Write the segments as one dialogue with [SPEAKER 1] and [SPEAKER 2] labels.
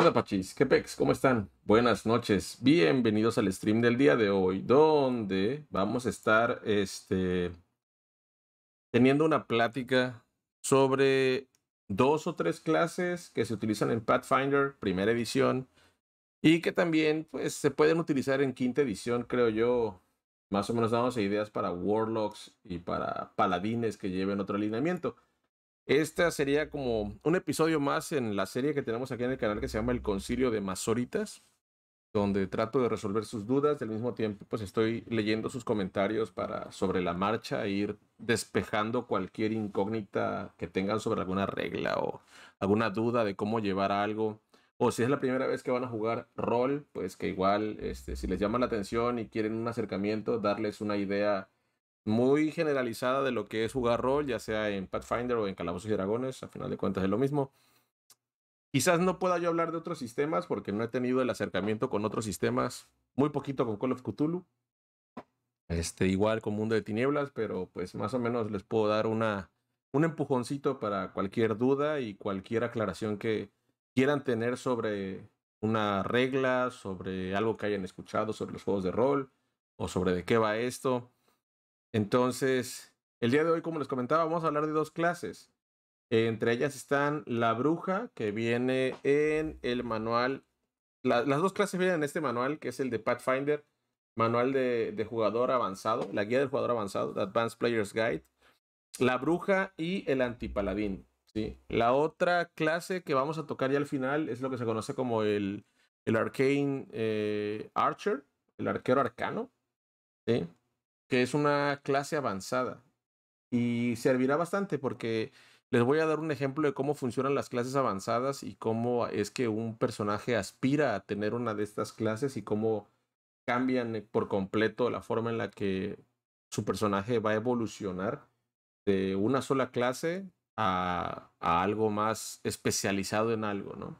[SPEAKER 1] Hola Pachis? ¿Qué pex? ¿Cómo están? Buenas noches. Bienvenidos al stream del día de hoy, donde vamos a estar este, teniendo una plática sobre dos o tres clases que se utilizan en Pathfinder, primera edición, y que también pues, se pueden utilizar en quinta edición, creo yo. Más o menos damos ideas para Warlocks y para Paladines que lleven otro alineamiento. Esta sería como un episodio más en la serie que tenemos aquí en el canal que se llama El Concilio de Mazoritas, donde trato de resolver sus dudas, Del mismo tiempo pues estoy leyendo sus comentarios para sobre la marcha e ir despejando cualquier incógnita que tengan sobre alguna regla o alguna duda de cómo llevar algo. O si es la primera vez que van a jugar rol, pues que igual este, si les llama la atención y quieren un acercamiento, darles una idea muy generalizada de lo que es jugar rol, ya sea en Pathfinder o en Calabozos y Dragones, a final de cuentas es lo mismo. Quizás no pueda yo hablar de otros sistemas porque no he tenido el acercamiento con otros sistemas, muy poquito con Call of Cthulhu, este, igual con Mundo de Tinieblas, pero pues más o menos les puedo dar una, un empujoncito para cualquier duda y cualquier aclaración que quieran tener sobre una regla, sobre algo que hayan escuchado sobre los juegos de rol o sobre de qué va esto. Entonces, el día de hoy, como les comentaba, vamos a hablar de dos clases. Entre ellas están la bruja, que viene en el manual. las dos clases vienen en este manual, que es el de Pathfinder, manual de, jugador avanzado, la guía del jugador avanzado, The Advanced Player's Guide, la bruja y el antipaladín. ¿sí? La otra clase que vamos a tocar ya al final es lo que se conoce como el, el Arcane eh, Archer, el arquero arcano. ¿sí? que es una clase avanzada. Y servirá bastante porque les voy a dar un ejemplo de cómo funcionan las clases avanzadas y cómo es que un personaje aspira a tener una de estas clases y cómo cambian eh, por completo la forma en la que su personaje va a evolucionar de una sola clase a, a algo más especializado en algo, ¿no?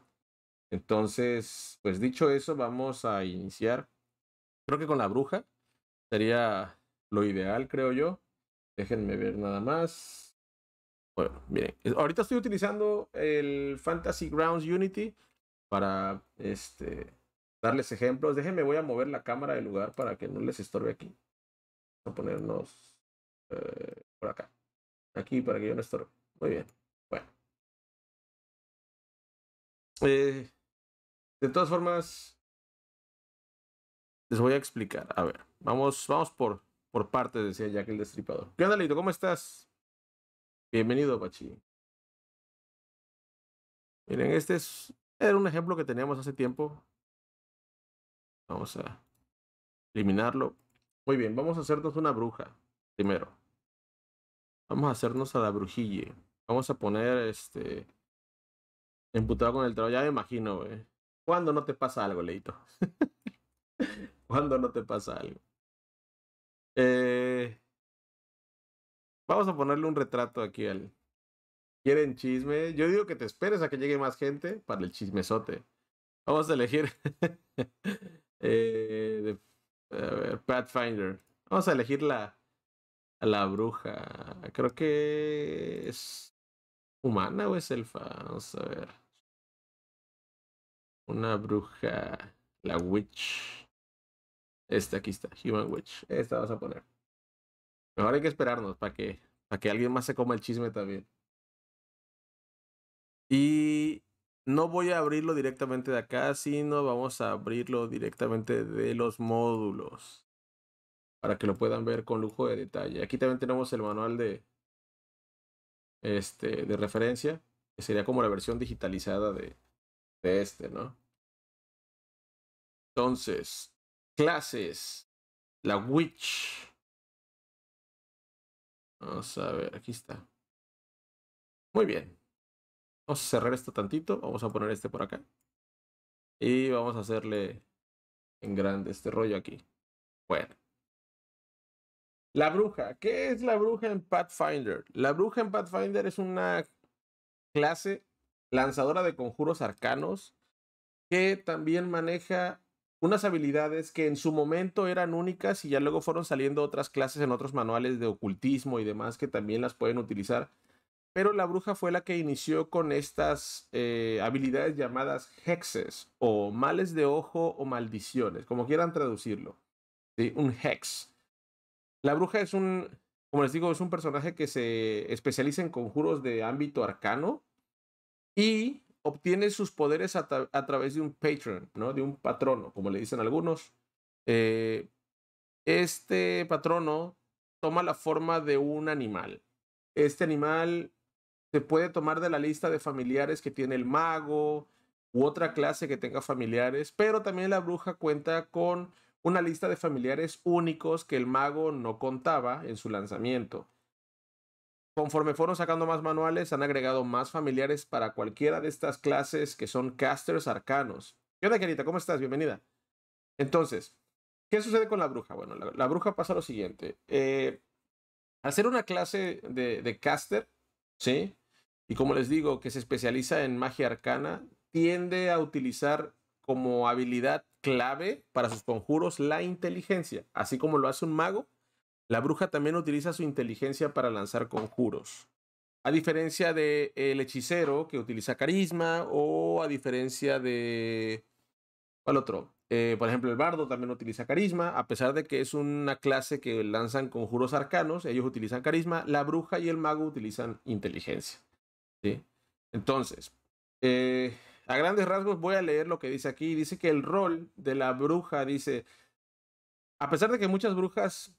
[SPEAKER 1] Entonces, pues dicho eso, vamos a iniciar. Creo que con la bruja sería lo ideal, creo yo. Déjenme ver nada más. Bueno, miren, ahorita estoy utilizando el Fantasy Grounds Unity para este, darles ejemplos. Déjenme, voy a mover la cámara del lugar para que no les estorbe aquí. Vamos a ponernos eh, por acá. Aquí
[SPEAKER 2] para que yo no estorbe. Muy bien. Bueno. Eh,
[SPEAKER 1] de todas formas, les voy a explicar. A ver, vamos, vamos por por parte, decía Jack el Destripador. ¿Qué onda, Leito? ¿Cómo estás? Bienvenido, Pachi.
[SPEAKER 3] Miren, este es, era un
[SPEAKER 1] ejemplo que teníamos hace tiempo. Vamos a eliminarlo. Muy bien, vamos a hacernos una bruja primero. Vamos a hacernos a la brujille. Vamos a poner este. Emputado con el trabajo. Ya me imagino, ¿eh? ¿Cuándo no te pasa algo, Leito? ¿Cuándo no te pasa algo? Eh, vamos a ponerle un retrato aquí al. ¿Quieren chisme? Yo digo que te esperes a que llegue más gente para el chismesote. Vamos a elegir. Eh, a ver, Pathfinder. Vamos a elegir la, la bruja. Creo que es humana o es elfa. Vamos a ver. Una bruja. La witch. Este, aquí está, Human Witch. Esta vas a poner. Mejor hay que esperarnos para que, que alguien más se coma el chisme también. Y no voy a abrirlo directamente de acá, sino vamos a abrirlo directamente de los módulos. Para que lo puedan ver con lujo de detalle. Aquí también tenemos el manual de, este, de referencia, que sería como la versión digitalizada de, de
[SPEAKER 3] este, ¿no? Entonces, clases. La Witch. Vamos a ver, aquí está. Muy bien. Vamos a cerrar esto tantito. Vamos a poner este por acá. Y vamos a hacerle en grande este rollo aquí. Bueno.
[SPEAKER 1] La bruja. ¿Qué es la bruja en Pathfinder? La bruja en Pathfinder es una clase lanzadora de conjuros arcanos que también maneja unas habilidades que en su momento eran únicas y ya luego fueron saliendo otras clases en otros manuales de ocultismo y demás que también las pueden utilizar. Pero la bruja fue la que inició con estas eh, habilidades llamadas hexes o males de ojo o maldiciones, como quieran traducirlo. Un hex. La bruja es un, como les digo, es un personaje que se especializa en conjuros de ámbito arcano y obtiene sus poderes a, través de un patron, ¿no? De un patrono, como le dicen algunos. Eh, este patrono toma la forma de un animal. Este animal se puede tomar de la lista de familiares que tiene el mago u otra clase que tenga familiares, pero también la bruja cuenta con una lista de familiares únicos que el mago no contaba en su lanzamiento. Conforme fueron sacando más manuales, han agregado más familiares para cualquiera de estas clases que son casters arcanos. ¿Qué onda, Carita? ¿Cómo estás? Bienvenida. Entonces, ¿qué sucede con la bruja? Bueno, la, bruja pasa lo siguiente. hacer eh, una clase de, de caster, ¿sí? Y como les digo, que se especializa en magia arcana, tiende a utilizar como habilidad clave para sus conjuros la inteligencia, así como lo hace un mago la bruja también utiliza su inteligencia para lanzar conjuros. A diferencia del el hechicero que utiliza carisma o a diferencia de... ¿Cuál otro? Eh, por ejemplo, el bardo también utiliza carisma, a pesar de que es una clase que lanzan conjuros arcanos, ellos utilizan carisma, la bruja y el mago utilizan inteligencia. Entonces, eh, a grandes rasgos voy a leer lo que dice aquí. Dice que el rol de la bruja, dice, a pesar de que muchas brujas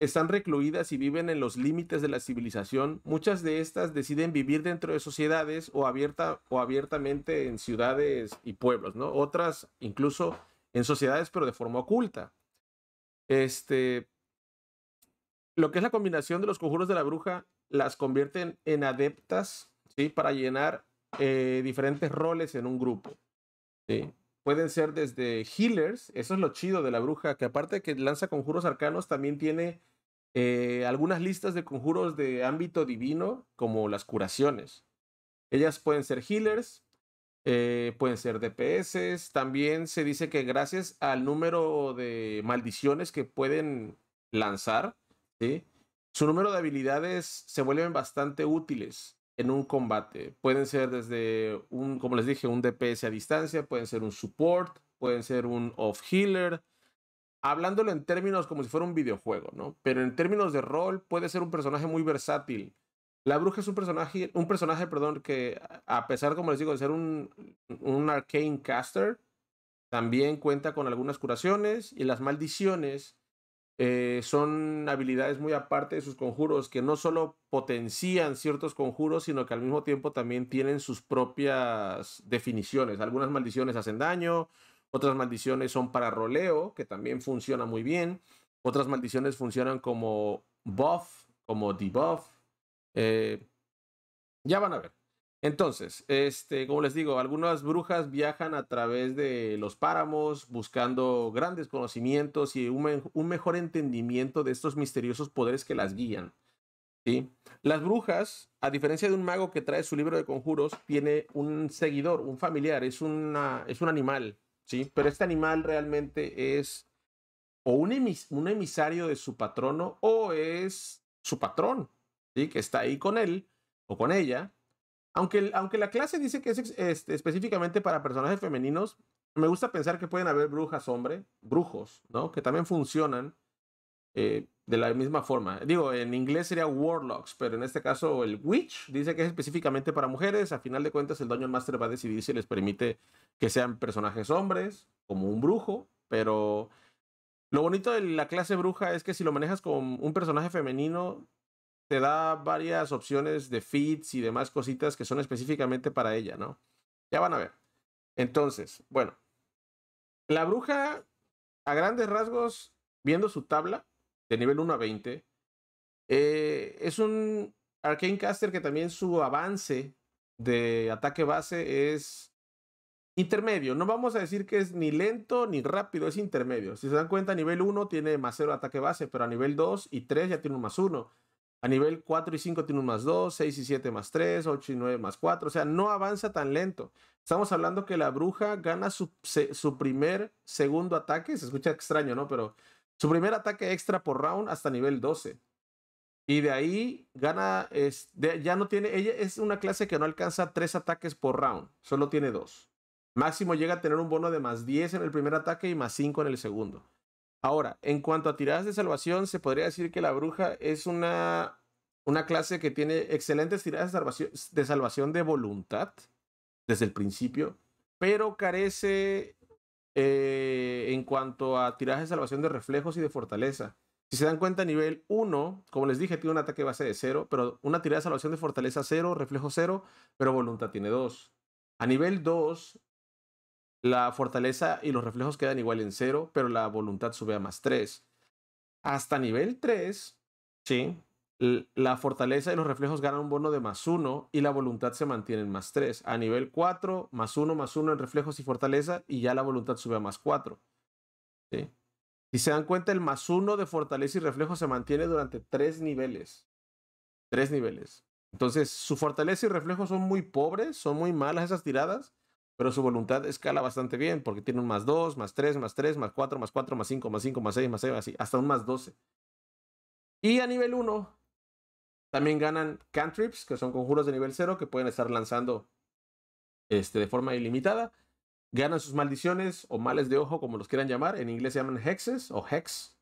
[SPEAKER 1] están recluidas y viven en los límites de la civilización, muchas de estas deciden vivir dentro de sociedades o, abierta, o abiertamente en ciudades y pueblos, ¿no? Otras incluso en sociedades, pero de forma oculta. Este, lo que es la combinación de los conjuros de la bruja las convierten en adeptas, ¿sí? Para llenar eh, diferentes roles en un grupo, ¿sí? pueden ser desde healers, eso es lo chido de la bruja, que aparte de que lanza conjuros arcanos, también tiene eh, algunas listas de conjuros de ámbito divino, como las curaciones. Ellas pueden ser healers, eh, pueden ser DPS, también se dice que gracias al número de maldiciones que pueden lanzar, su número de habilidades se vuelven bastante útiles en un combate. Pueden ser desde un, como les dije, un DPS a distancia, pueden ser un support, pueden ser un off-healer. Hablándolo en términos como si fuera un videojuego, ¿no? Pero en términos de rol, puede ser un personaje muy versátil. La bruja es un personaje, un personaje, perdón, que a pesar, como les digo, de ser un, un arcane caster, también cuenta con algunas curaciones y las maldiciones eh, son habilidades muy aparte de sus conjuros, que no solo potencian ciertos conjuros, sino que al mismo tiempo también tienen sus propias definiciones. Algunas maldiciones hacen daño, otras maldiciones son para roleo, que también funciona muy bien. Otras maldiciones funcionan como buff, como debuff. Eh, ya van a ver. Entonces, este, como les digo, algunas brujas viajan a través de los páramos buscando grandes conocimientos y un, mejor entendimiento de estos misteriosos poderes que las guían. Las brujas, a diferencia de un mago que trae su libro de conjuros, tiene un seguidor, un familiar, es, es un animal, ¿sí? pero este animal realmente es o un, emisario de su patrono o es su patrón, ¿sí? que está ahí con él o con ella aunque, la clase dice que es este, específicamente para personajes femeninos, me gusta pensar que pueden haber brujas hombre, brujos, ¿no? Que también funcionan eh, de la misma forma. Digo, en inglés sería warlocks, pero en este caso el witch dice que es específicamente para mujeres. A final de cuentas, el Dungeon Master va a decidir si les permite que sean personajes hombres, como un brujo, pero lo bonito de la clase bruja es que si lo manejas con un personaje femenino, le da varias opciones de feeds y demás cositas que son específicamente para ella, ¿no? Ya van a ver. Entonces, bueno, la bruja, a grandes rasgos, viendo su tabla de nivel 1 a 20, eh, es un Arcane Caster que también su avance de ataque base es intermedio. No vamos a decir que es ni lento ni rápido, es intermedio. Si se dan cuenta, a nivel 1 tiene más 0 ataque base, pero a nivel 2 y 3 ya tiene un más 1. A nivel 4 y 5 tiene un más 2, 6 y 7 más 3, 8 y 9 más 4. O sea, no avanza tan lento. Estamos hablando que la bruja gana su, su primer, segundo ataque. Se escucha extraño, ¿no? Pero su primer ataque extra por round hasta nivel 12. Y de ahí gana, es, ya no tiene, ella es una clase que no alcanza 3 ataques por round, solo tiene 2. Máximo llega a tener un bono de más 10 en el primer ataque y más 5 en el segundo. Ahora, en cuanto a tiradas de salvación, se podría decir que la bruja es una, una clase que tiene excelentes tiradas de salvación, de voluntad desde el principio, pero carece eh, en cuanto a tiradas de salvación de reflejos y de fortaleza. Si se dan cuenta, nivel 1, como les dije, tiene un ataque base de 0, pero una tirada de salvación de fortaleza 0, reflejo 0, pero voluntad tiene 2. A nivel 2, la fortaleza y los reflejos quedan igual en cero, pero la voluntad sube a más 3. Hasta nivel 3, ¿sí? La fortaleza y los reflejos ganan un bono de más 1 y la voluntad se mantiene en más 3. A nivel 4, más 1, más 1 en reflejos y fortaleza y ya la voluntad sube a más 4. ¿sí? Si se dan cuenta, el más 1 de fortaleza y reflejos se mantiene durante 3 niveles. 3 niveles. Entonces, su fortaleza y reflejos son muy pobres, son muy malas esas tiradas pero su voluntad escala bastante bien porque tiene un más 2, más 3, más 3, más 4, más 4, más 5, más 5, más 6, más 7, así, hasta un más 12. Y a nivel 1 también ganan cantrips, que son conjuros de nivel 0 que pueden estar lanzando este, de forma ilimitada. Ganan sus maldiciones o males de ojo, como los quieran llamar. En inglés se llaman hexes o hex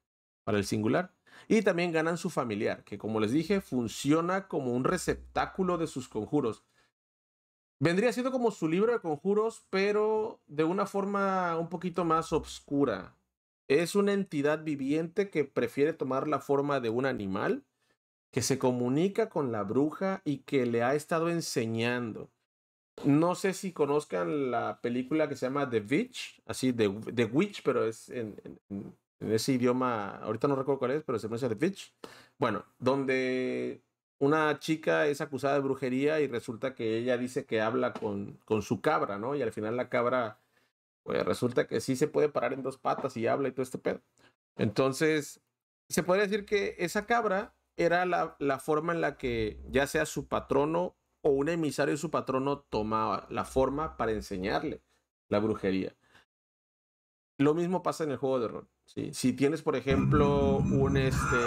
[SPEAKER 1] para el singular. Y también ganan su familiar, que como les dije, funciona como un receptáculo de sus conjuros. Vendría siendo como su libro de conjuros, pero de una forma un poquito más oscura. Es una entidad viviente que prefiere tomar la forma de un animal, que se comunica con la bruja y que le ha estado enseñando. No sé si conozcan la película que se llama The Witch, así The, Witch, pero es en, en, ese idioma, ahorita no recuerdo cuál es, pero se pronuncia The Witch. Bueno, donde una chica es acusada de brujería y resulta que ella dice que habla con, su cabra, ¿no? Y al final la cabra, pues resulta que sí se puede parar en dos patas y habla y todo este pedo. Entonces, se podría decir que esa cabra era la, forma en la que ya sea su patrono o un emisario de su patrono tomaba la forma para enseñarle la brujería. Lo mismo pasa en el juego de rol. Si tienes, por ejemplo, un este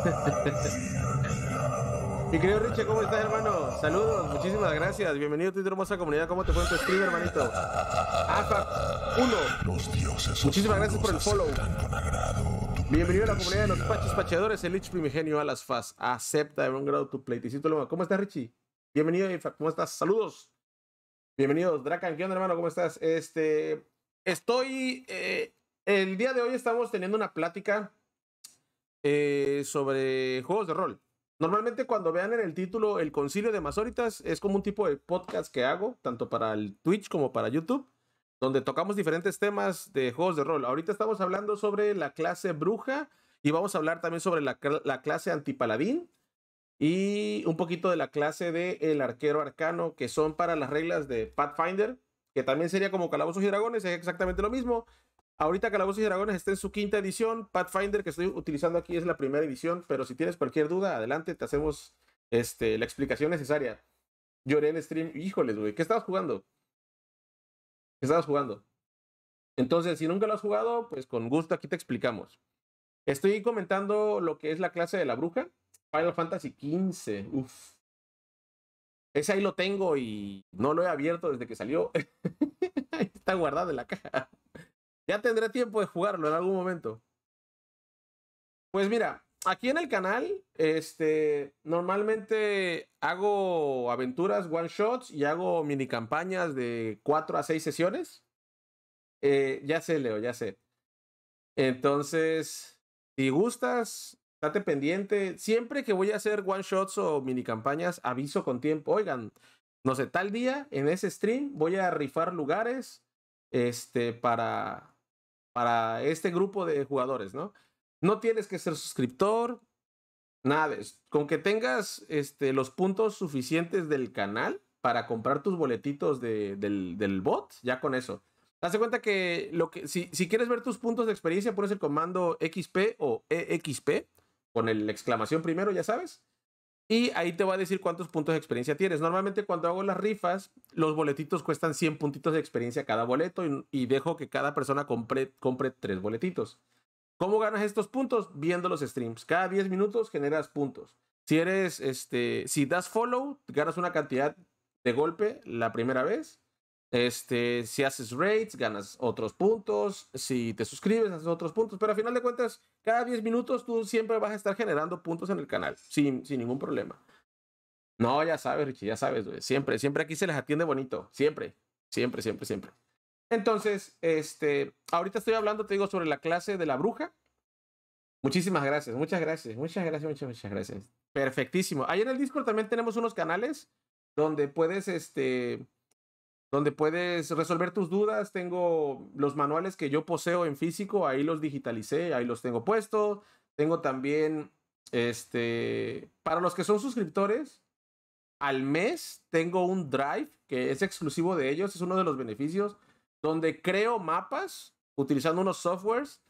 [SPEAKER 1] Mi querido Richie, ¿cómo estás, hermano? Saludos, muchísimas gracias. Bienvenido a tu hermosa comunidad. ¿Cómo te fue en tu stream, hermanito? Alfa 1. Los muchísimas gracias por el follow. Bienvenido a la comunidad de los Pachos Pacheadores, el Lich Primigenio a las FAS. Acepta de un grado tu pleitecito. ¿Cómo estás, Richie? Bienvenido, ¿cómo estás? Saludos. Bienvenidos, Dracan. ¿Qué onda, hermano? ¿Cómo estás? Este, estoy. Eh, el día de hoy estamos teniendo una plática eh, sobre juegos de rol. Normalmente cuando vean en el título El Concilio de Mazoritas es como un tipo de podcast que hago, tanto para el Twitch como para YouTube, donde tocamos diferentes temas de juegos de rol. Ahorita estamos hablando sobre la clase bruja y vamos a hablar también sobre la, clase antipaladín y un poquito de la clase de el arquero arcano, que son para las reglas de Pathfinder, que también sería como Calabozos y Dragones, es exactamente lo mismo. Ahorita Calabozos y Dragones está en su quinta edición. Pathfinder, que estoy utilizando aquí, es la primera edición. Pero si tienes cualquier duda, adelante, te hacemos este, la explicación necesaria. Lloré en stream. Híjoles, güey, ¿qué estabas jugando? ¿Qué estabas jugando? Entonces, si nunca lo has jugado, pues con gusto aquí te explicamos. Estoy comentando lo que es la clase de la bruja. Final Fantasy XV. Ese ahí lo tengo y no lo he abierto desde que salió. está guardado en la caja. Ya tendré tiempo de jugarlo en algún momento. Pues mira, aquí en el canal, este, normalmente hago aventuras, one shots y hago mini campañas de 4 a 6 sesiones. Eh, ya sé, Leo, ya sé. Entonces, si gustas, date pendiente. Siempre que voy a hacer one shots o mini campañas, aviso con tiempo. Oigan, no sé, tal día en ese stream voy a rifar lugares este, para, para este grupo de jugadores, ¿no? No tienes que ser suscriptor, nada, con que tengas este, los puntos suficientes del canal para comprar tus boletitos del, bot, ya con eso. te das cuenta que, lo que si, si, quieres ver tus puntos de experiencia, pones el comando XP o EXP con el exclamación primero, ya sabes. Y ahí te va a decir cuántos puntos de experiencia tienes. Normalmente cuando hago las rifas, los boletitos cuestan 100 puntitos de experiencia cada boleto y, dejo que cada persona compre, compre tres boletitos. ¿Cómo ganas estos puntos? Viendo los streams. Cada 10 minutos generas puntos. Si eres, este, si das follow, ganas una cantidad de golpe la primera vez este, si haces rates, ganas otros puntos. Si te suscribes, haces otros puntos. Pero al final de cuentas, cada 10 minutos tú siempre vas a estar generando puntos en el canal, sin, sin ningún problema. No, ya sabes, Richie, ya sabes, Siempre, siempre aquí se les atiende bonito. Siempre, siempre, siempre, siempre. Entonces, este, ahorita estoy hablando, te digo, sobre la clase de la bruja. Muchísimas gracias, muchas gracias, muchas gracias, muchas, muchas gracias. Perfectísimo. Ahí en el Discord también tenemos unos canales donde puedes, este, donde puedes resolver tus dudas. Tengo los manuales que yo poseo en físico, ahí los digitalicé, ahí los tengo puestos. Tengo también, este, para los que son suscriptores, al mes tengo un drive que es exclusivo de ellos, es uno de los beneficios, donde creo mapas utilizando unos softwares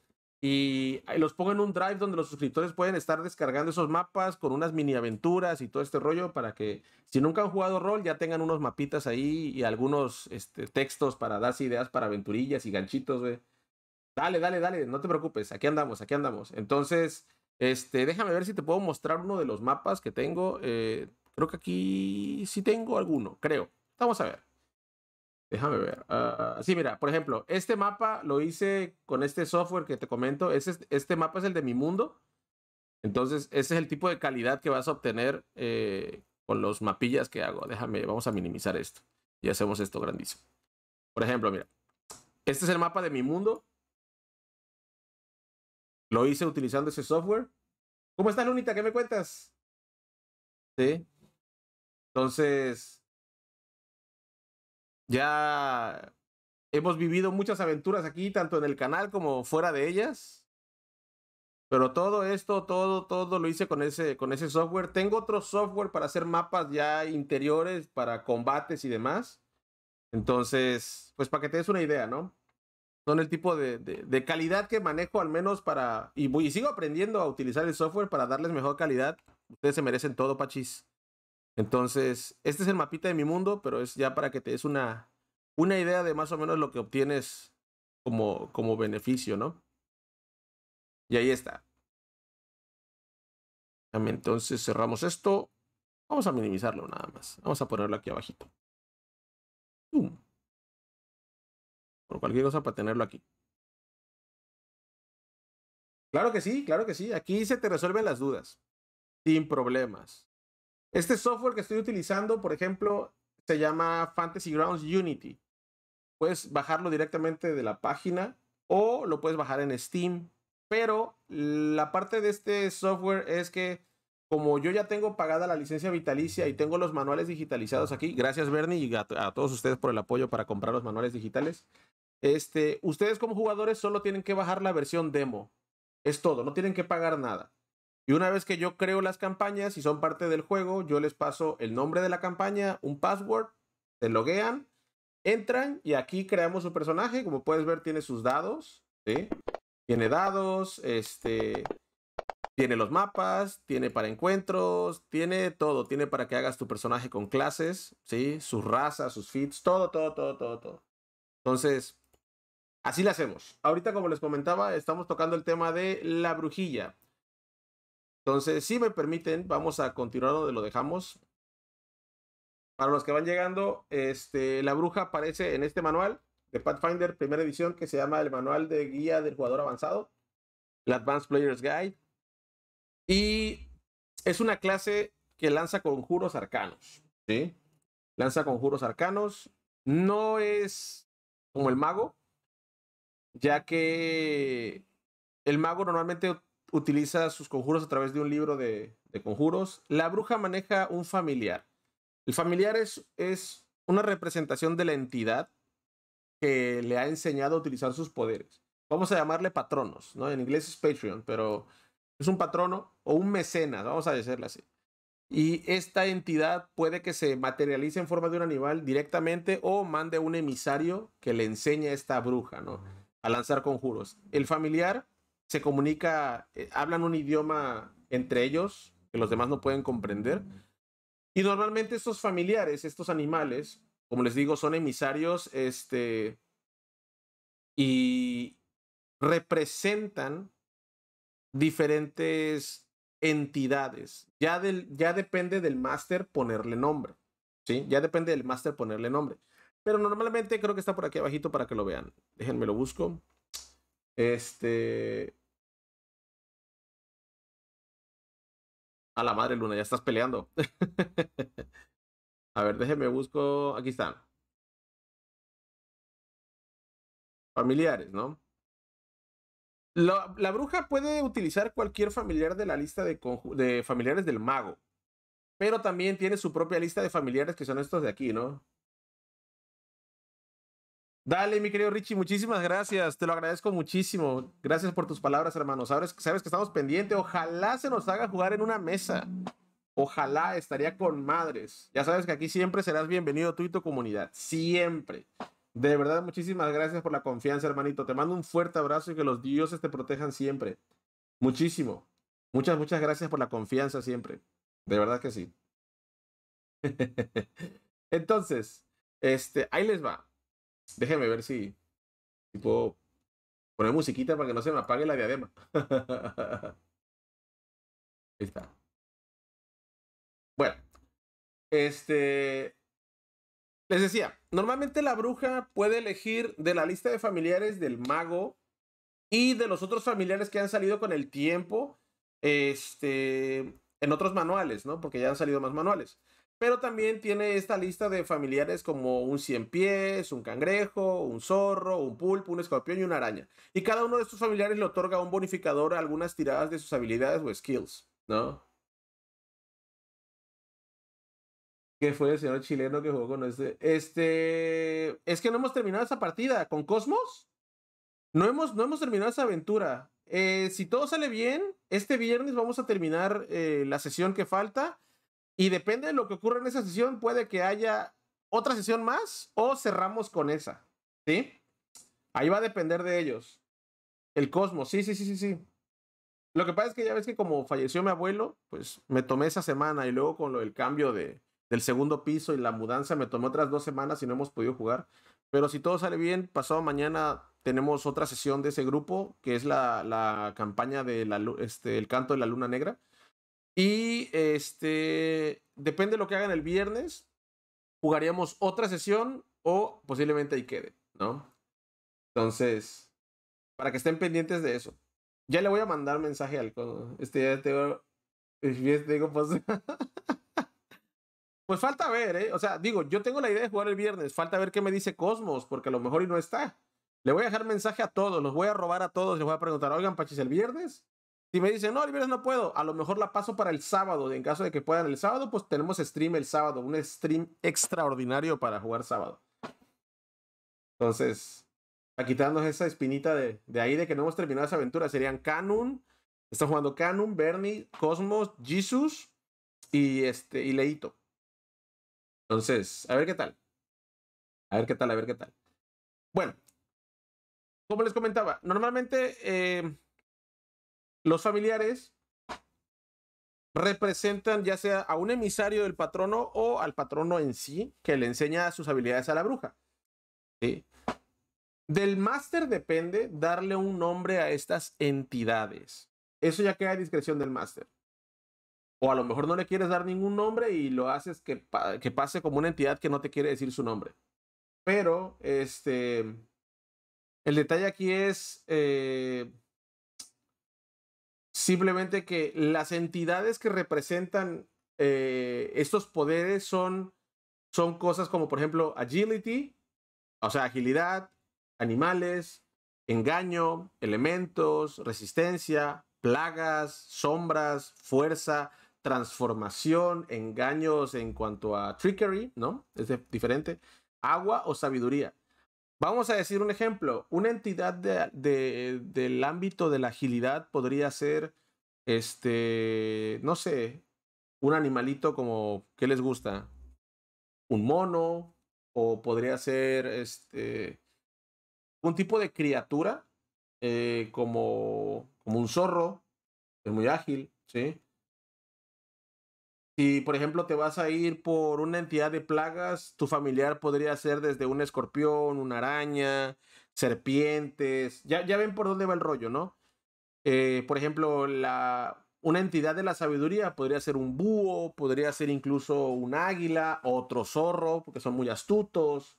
[SPEAKER 1] y los pongo en un drive donde los suscriptores pueden estar descargando esos mapas con unas mini aventuras y todo este rollo para que si nunca han jugado rol ya tengan unos mapitas ahí y algunos este, textos para darse ideas para aventurillas y ganchitos, Dale, dale, dale, no te preocupes, aquí andamos, aquí andamos. Entonces, este, déjame ver si te puedo mostrar uno de los mapas que tengo. Eh, creo que aquí sí tengo alguno, creo. Vamos a ver. Déjame ver. Ah, sí, mira, por ejemplo, este mapa lo hice con este software que te comento. Este, mapa es el de mi mundo. Entonces, ese es el tipo de calidad que vas a obtener eh, con los mapillas que hago. Déjame, vamos a minimizar esto. Y hacemos esto grandísimo. Por ejemplo, mira. Este es el mapa de mi mundo. Lo hice utilizando ese software. ¿Cómo estás, Lunita? ¿Qué me cuentas?
[SPEAKER 3] Sí. Entonces,
[SPEAKER 1] ya hemos vivido muchas aventuras aquí, tanto en el canal como fuera de ellas. Pero todo esto, todo, todo lo hice con ese, con ese software. Tengo otro software para hacer mapas ya interiores, para combates y demás. Entonces, pues para que te des una idea, ¿no? Son el tipo de, calidad que manejo al menos para... Y, y sigo aprendiendo a utilizar el software para darles mejor calidad. Ustedes se merecen todo, Pachis. Entonces, este es el mapita de mi mundo, pero es ya para que te des una, una idea de más o menos lo que obtienes como, como beneficio, ¿no? Y ahí está.
[SPEAKER 3] Entonces cerramos esto. Vamos a minimizarlo nada más. Vamos a ponerlo aquí abajito. Por cualquier cosa para tenerlo aquí.
[SPEAKER 1] Claro que sí, claro que sí. Aquí se te resuelven las dudas. Sin problemas. Este software que estoy utilizando, por ejemplo, se llama Fantasy Grounds Unity. Puedes bajarlo directamente de la página o lo puedes bajar en Steam. Pero la parte de este software es que como yo ya tengo pagada la licencia vitalicia y tengo los manuales digitalizados aquí, gracias Bernie y a, todos ustedes por el apoyo para comprar los manuales digitales. Este, ustedes como jugadores solo tienen que bajar la versión demo. Es todo, no tienen que pagar nada. Y una vez que yo creo las campañas y son parte del juego, yo les paso el nombre de la campaña, un password, se loguean, entran y aquí creamos su personaje. Como puedes ver, tiene sus dados, Tiene dados, este, tiene los mapas, tiene para encuentros, tiene todo. Tiene para que hagas tu personaje con clases, ¿sí? Sus razas, sus feats, todo, todo, todo, todo, todo. Entonces, así lo hacemos. Ahorita, como les comentaba, estamos tocando el tema de la brujilla. Entonces, si me permiten, vamos a continuar donde lo dejamos. Para los que van llegando, este, la bruja aparece en este manual de Pathfinder, primera edición, que se llama el Manual de Guía del Jugador Avanzado, el Advanced Player's Guide. Y es una clase que lanza conjuros arcanos. ¿sí? Lanza conjuros arcanos. No es como el mago, ya que el mago normalmente utiliza sus conjuros a través de un libro de, conjuros. La bruja maneja un familiar. El familiar es, es una representación de la entidad que le ha enseñado a utilizar sus poderes. Vamos a llamarle patronos, ¿no? En inglés es Patreon, pero es un patrono o un mecenas, vamos a decirlo así. Y esta entidad puede que se materialice en forma de un animal directamente o mande un emisario que le enseñe a esta bruja, ¿no? A lanzar conjuros. El familiar se comunica, eh, hablan un idioma entre ellos que los demás no pueden comprender. Y normalmente estos familiares, estos animales, como les digo, son emisarios este, y representan diferentes entidades. Ya, del, ya depende del máster ponerle nombre. ¿sí? Ya depende del máster ponerle nombre. Pero normalmente creo que está por aquí abajito para que lo vean. Déjenme lo busco.
[SPEAKER 3] Este. A la madre, Luna, ya estás peleando. a ver, déjeme busco. Aquí está. Familiares, ¿no?
[SPEAKER 1] La, bruja puede utilizar cualquier familiar de la lista de familiares del mago. Pero también tiene su propia lista de familiares que son estos de aquí, ¿no? Dale, mi querido Richie, muchísimas gracias. Te lo agradezco muchísimo. Gracias por tus palabras, hermano. Sabes, sabes que estamos pendientes. Ojalá se nos haga jugar en una mesa. Ojalá estaría con madres. Ya sabes que aquí siempre serás bienvenido tú y tu comunidad. Siempre. De verdad, muchísimas gracias por la confianza, hermanito. Te mando un fuerte abrazo y que los dioses te protejan siempre. Muchísimo. Muchas, muchas gracias por la confianza siempre. De verdad que sí. Entonces, este, ahí les va. Déjeme ver si, puedo poner musiquita para que no se
[SPEAKER 3] me apague la diadema. Ahí
[SPEAKER 2] está.
[SPEAKER 1] Bueno, este. Les decía, normalmente la bruja puede elegir de la lista de familiares del mago y de los otros familiares que han salido con el tiempo este, en otros manuales, ¿no? Porque ya han salido más manuales. Pero también tiene esta lista de familiares como un cien pies, un cangrejo, un zorro, un pulpo, un escorpión y una araña. Y cada uno de estos familiares le otorga un bonificador a algunas tiradas de sus habilidades o skills, ¿no? ¿Qué fue el señor chileno que jugó con este? Este. Es que no hemos terminado esa partida. ¿Con Cosmos? No hemos, no hemos terminado esa aventura. Eh, si todo sale bien, este viernes vamos a terminar eh, la sesión que falta y depende de lo que ocurra en esa sesión, puede que haya otra sesión más o cerramos con esa. ¿Sí? Ahí va a depender de ellos. El cosmos, sí, sí, sí, sí, sí. Lo que pasa es que ya ves que como falleció mi abuelo, pues me tomé esa semana y luego con el cambio de, del segundo piso y la mudanza me tomé otras dos semanas y no hemos podido jugar. Pero si todo sale bien, pasado mañana tenemos otra sesión de ese grupo, que es la, campaña del este, canto de la luna negra. Y este, depende de lo que hagan el viernes, jugaríamos otra sesión o posiblemente ahí quede, ¿no? Entonces, para que estén pendientes de eso. Ya le voy a mandar mensaje al Este ya digo, eh, pues. pues falta ver, ¿eh? O sea, digo, yo tengo la idea de jugar el viernes. Falta ver qué me dice Cosmos, porque a lo mejor y no está. Le voy a dejar mensaje a todos, los voy a robar a todos, les voy a preguntar, oigan, Pachis, el viernes si me dicen, no, el no puedo, a lo mejor la paso para el sábado. En caso de que puedan el sábado, pues tenemos stream el sábado, un stream extraordinario para jugar sábado. Entonces, a quitarnos esa espinita de, de ahí de que no hemos terminado esa aventura, serían Canon, Están jugando Canon, Bernie, Cosmos, Jesus y, este, y Leito. Entonces, a ver qué tal. A ver qué tal, a ver qué tal. Bueno, como les comentaba, normalmente eh, los familiares representan ya sea a un emisario del patrono o al patrono en sí que le enseña sus habilidades a la bruja. Del máster depende darle un nombre a estas entidades. Eso ya queda a discreción del máster. O a lo mejor no le quieres dar ningún nombre y lo haces que, pase como una entidad que no te quiere decir su nombre. Pero, este, el detalle aquí es, eh, Simplemente que las entidades que representan eh, estos poderes son, son cosas como, por ejemplo, agility, o sea, agilidad, animales, engaño, elementos, resistencia, plagas, sombras, fuerza, transformación, engaños en cuanto a trickery, ¿no? Es diferente. Agua o sabiduría. Vamos a decir un ejemplo. Una entidad del ámbito de la agilidad podría ser, este, no sé, un animalito como, ¿qué les gusta? Un mono, o podría ser, este, un tipo de criatura, eh, como, como un zorro, es muy ágil, ¿sí? Si, por ejemplo, te vas a ir por una entidad de plagas, tu familiar podría ser desde un escorpión, una araña, serpientes. Ya, ya ven por dónde va el rollo, ¿no? Eh, por ejemplo, una entidad de la sabiduría podría ser un búho, podría ser incluso un águila, otro zorro, porque son muy astutos.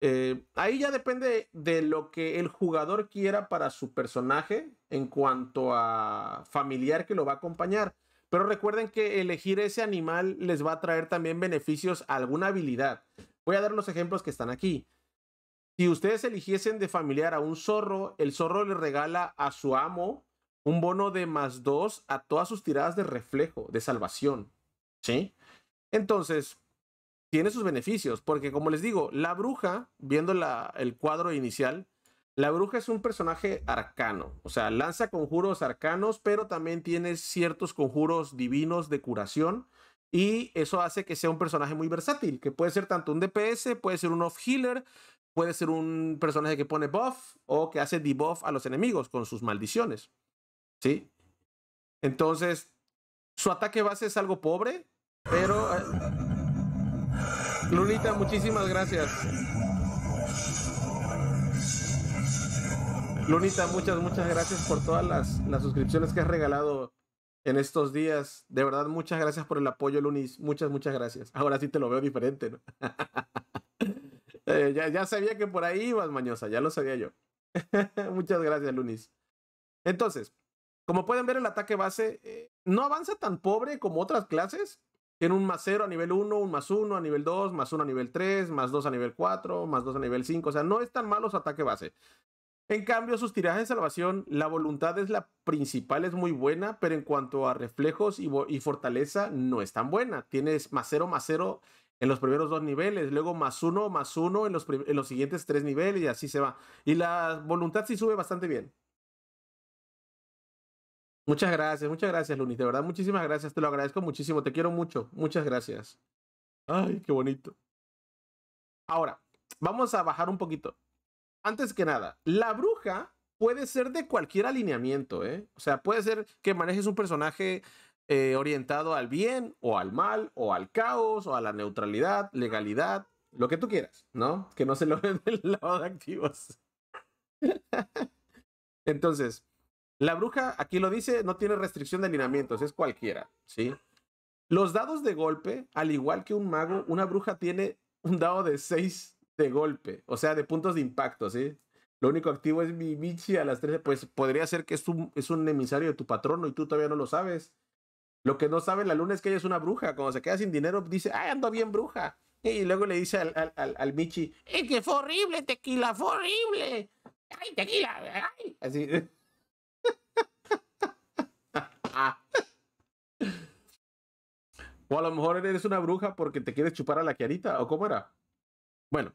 [SPEAKER 1] Eh, ahí ya depende de lo que el jugador quiera para su personaje en cuanto a familiar que lo va a acompañar. Pero recuerden que elegir ese animal les va a traer también beneficios a alguna habilidad. Voy a dar los ejemplos que están aquí. Si ustedes eligiesen de familiar a un zorro, el zorro le regala a su amo un bono de más dos a todas sus tiradas de reflejo, de salvación. ¿Sí? Entonces, tiene sus beneficios, porque como les digo, la bruja, viendo el cuadro inicial, la bruja es un personaje arcano, o sea, lanza conjuros arcanos, pero también tiene ciertos conjuros divinos de curación. Y eso hace que sea un personaje muy versátil, que puede ser tanto un DPS, puede ser un off-healer, puede ser un personaje que pone buff o que hace debuff a los enemigos con sus maldiciones. ¿Sí? Entonces, su ataque base es algo pobre, pero... Eh, Lunita, muchísimas gracias. Lunita, muchas, muchas gracias por todas las, suscripciones que has regalado en estos días. De verdad, muchas gracias por el apoyo, Lunis. Muchas, muchas gracias. Ahora sí te lo veo diferente, ¿no? Eh, ya, sabía que por ahí ibas, mañosa, ya lo sabía yo. muchas gracias, Lunis. Entonces, como pueden ver, el ataque base eh, no avanza tan pobre como otras clases. Tiene un más 0 a nivel 1, un más 1 a nivel 2, más 1 a nivel 3, más 2 a nivel 4, más 2 a nivel 5. O sea, no es tan malo su ataque base. En cambio, sus tirajes de salvación, la voluntad es la principal, es muy buena, pero en cuanto a reflejos y, fortaleza, no es tan buena. Tienes más cero, más cero en los primeros dos niveles, luego más uno, más uno en los, siguientes tres niveles y así se va. Y la voluntad sí sube bastante bien. Muchas gracias, muchas gracias, Lunis. De verdad, muchísimas gracias. Te lo agradezco muchísimo. Te quiero mucho. Muchas gracias. Ay, qué bonito. Ahora, vamos a bajar un poquito antes que nada, la bruja puede ser de cualquier alineamiento, ¿eh? O sea, puede ser que manejes un personaje eh, orientado al bien o al mal o al caos o a la neutralidad, legalidad, lo que tú quieras, ¿no? Que no se lo ven del lado de activos. Entonces, la bruja, aquí lo dice, no tiene restricción de alineamientos, es cualquiera, ¿sí? Los dados de golpe, al igual que un mago, una bruja tiene un dado de 6 de golpe, o sea, de puntos de impacto, ¿sí? Lo único activo es mi Michi a las 13. Pues podría ser que es un, emisario de tu patrono y tú todavía no lo sabes. Lo que no sabe la luna es que ella es una bruja. Cuando se queda sin dinero, dice, ay, ando bien bruja. Y luego le dice al, al, Michi, es que fue horrible, tequila, fue horrible. Ay, tequila, ay. Así. o a lo mejor eres una bruja porque te quieres chupar a la Kiarita, ¿o cómo era? Bueno,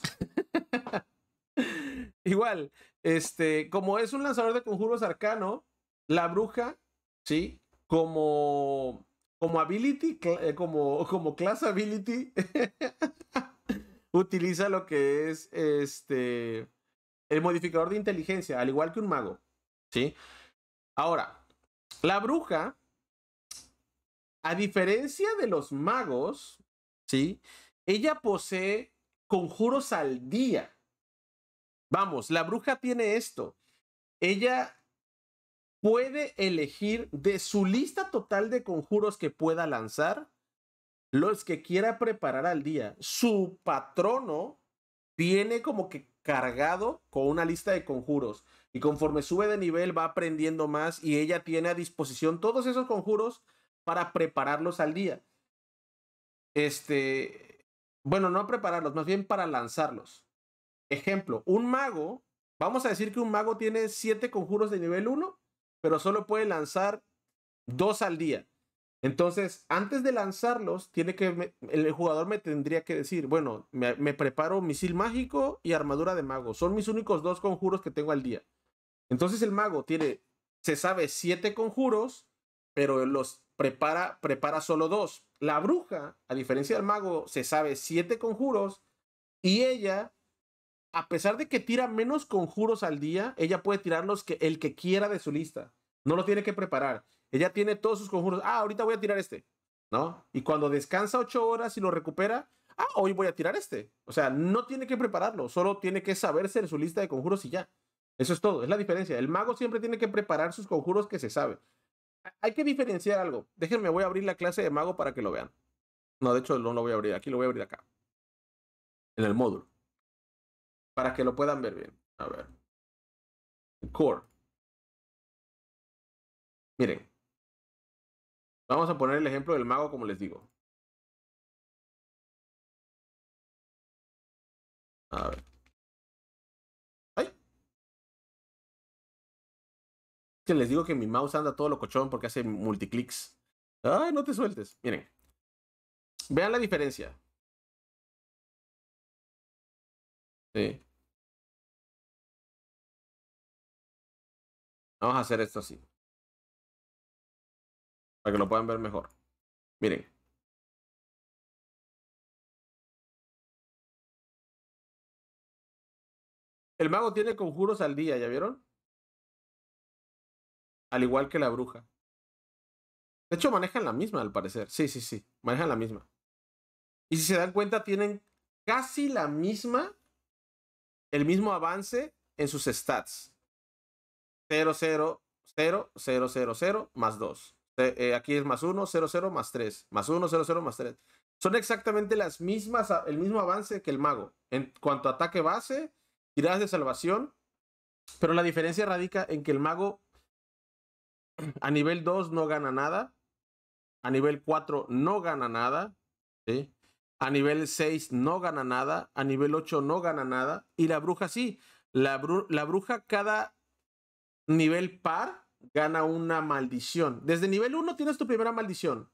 [SPEAKER 1] Igual, este, como es un lanzador de conjuros arcano, la bruja, ¿sí? Como, como ability, eh, como, como class ability, utiliza lo que es este, el modificador de inteligencia, al igual que un mago, ¿sí? Ahora, la bruja, a diferencia de los magos, ¿sí? Ella posee conjuros al día. Vamos, la bruja tiene esto. Ella puede elegir de su lista total de conjuros que pueda lanzar los que quiera preparar al día. Su patrono viene como que cargado con una lista de conjuros y conforme sube de nivel va aprendiendo más y ella tiene a disposición todos esos conjuros para prepararlos al día. Este, bueno, no prepararlos, más bien para lanzarlos. Ejemplo, un mago, vamos a decir que un mago tiene 7 conjuros de nivel 1, pero solo puede lanzar 2 al día. Entonces, antes de lanzarlos, tiene que el jugador me tendría que decir, bueno, me, me, preparo misil mágico y armadura de mago. Son mis únicos dos conjuros que tengo al día. Entonces el mago tiene, se sabe, siete conjuros pero los prepara, prepara solo dos. La bruja, a diferencia del mago, se sabe siete conjuros y ella, a pesar de que tira menos conjuros al día, ella puede tirar los que, el que quiera de su lista. No lo tiene que preparar. Ella tiene todos sus conjuros. Ah, ahorita voy a tirar este, ¿no? Y cuando descansa ocho horas y lo recupera, ah, hoy voy a tirar este. O sea, no tiene que prepararlo, solo tiene que saberse de su lista de conjuros y ya. Eso es todo, es la diferencia. El mago siempre tiene que preparar sus conjuros que se sabe hay que diferenciar algo. Déjenme, voy a abrir la clase de mago para que lo vean. No, de hecho no lo voy a abrir aquí, lo voy a abrir acá. En el módulo.
[SPEAKER 3] Para que lo puedan ver bien. A ver. Core. Miren. Vamos a poner el ejemplo del mago
[SPEAKER 2] como les digo. A ver.
[SPEAKER 3] les digo que mi mouse anda todo cochón porque hace multiclicks, Ay, ah, no te sueltes. Miren. Vean la diferencia. Sí. Vamos a hacer esto así. Para que lo puedan ver mejor. Miren. El mago tiene conjuros al día, ¿ya vieron?
[SPEAKER 1] Al igual que la bruja. De hecho, manejan la misma, al parecer. Sí, sí, sí. Manejan la misma. Y si se dan cuenta, tienen casi la misma, el mismo avance en sus stats. 0, 0, 0, 0, 0, 0, más 2. Eh, eh, aquí es más 1, 0, 0, más 3. Más 1, 0, 0, más 3. Son exactamente las mismas, el mismo avance que el mago. En cuanto a ataque base, tiradas de salvación. Pero la diferencia radica en que el mago A nivel 2 no gana nada. A nivel 4 no gana nada. A nivel 6 no gana nada. A nivel 8 no gana nada. Y la bruja sí. La, la bruja cada nivel par gana una maldición. Desde nivel 1 tienes tu primera maldición.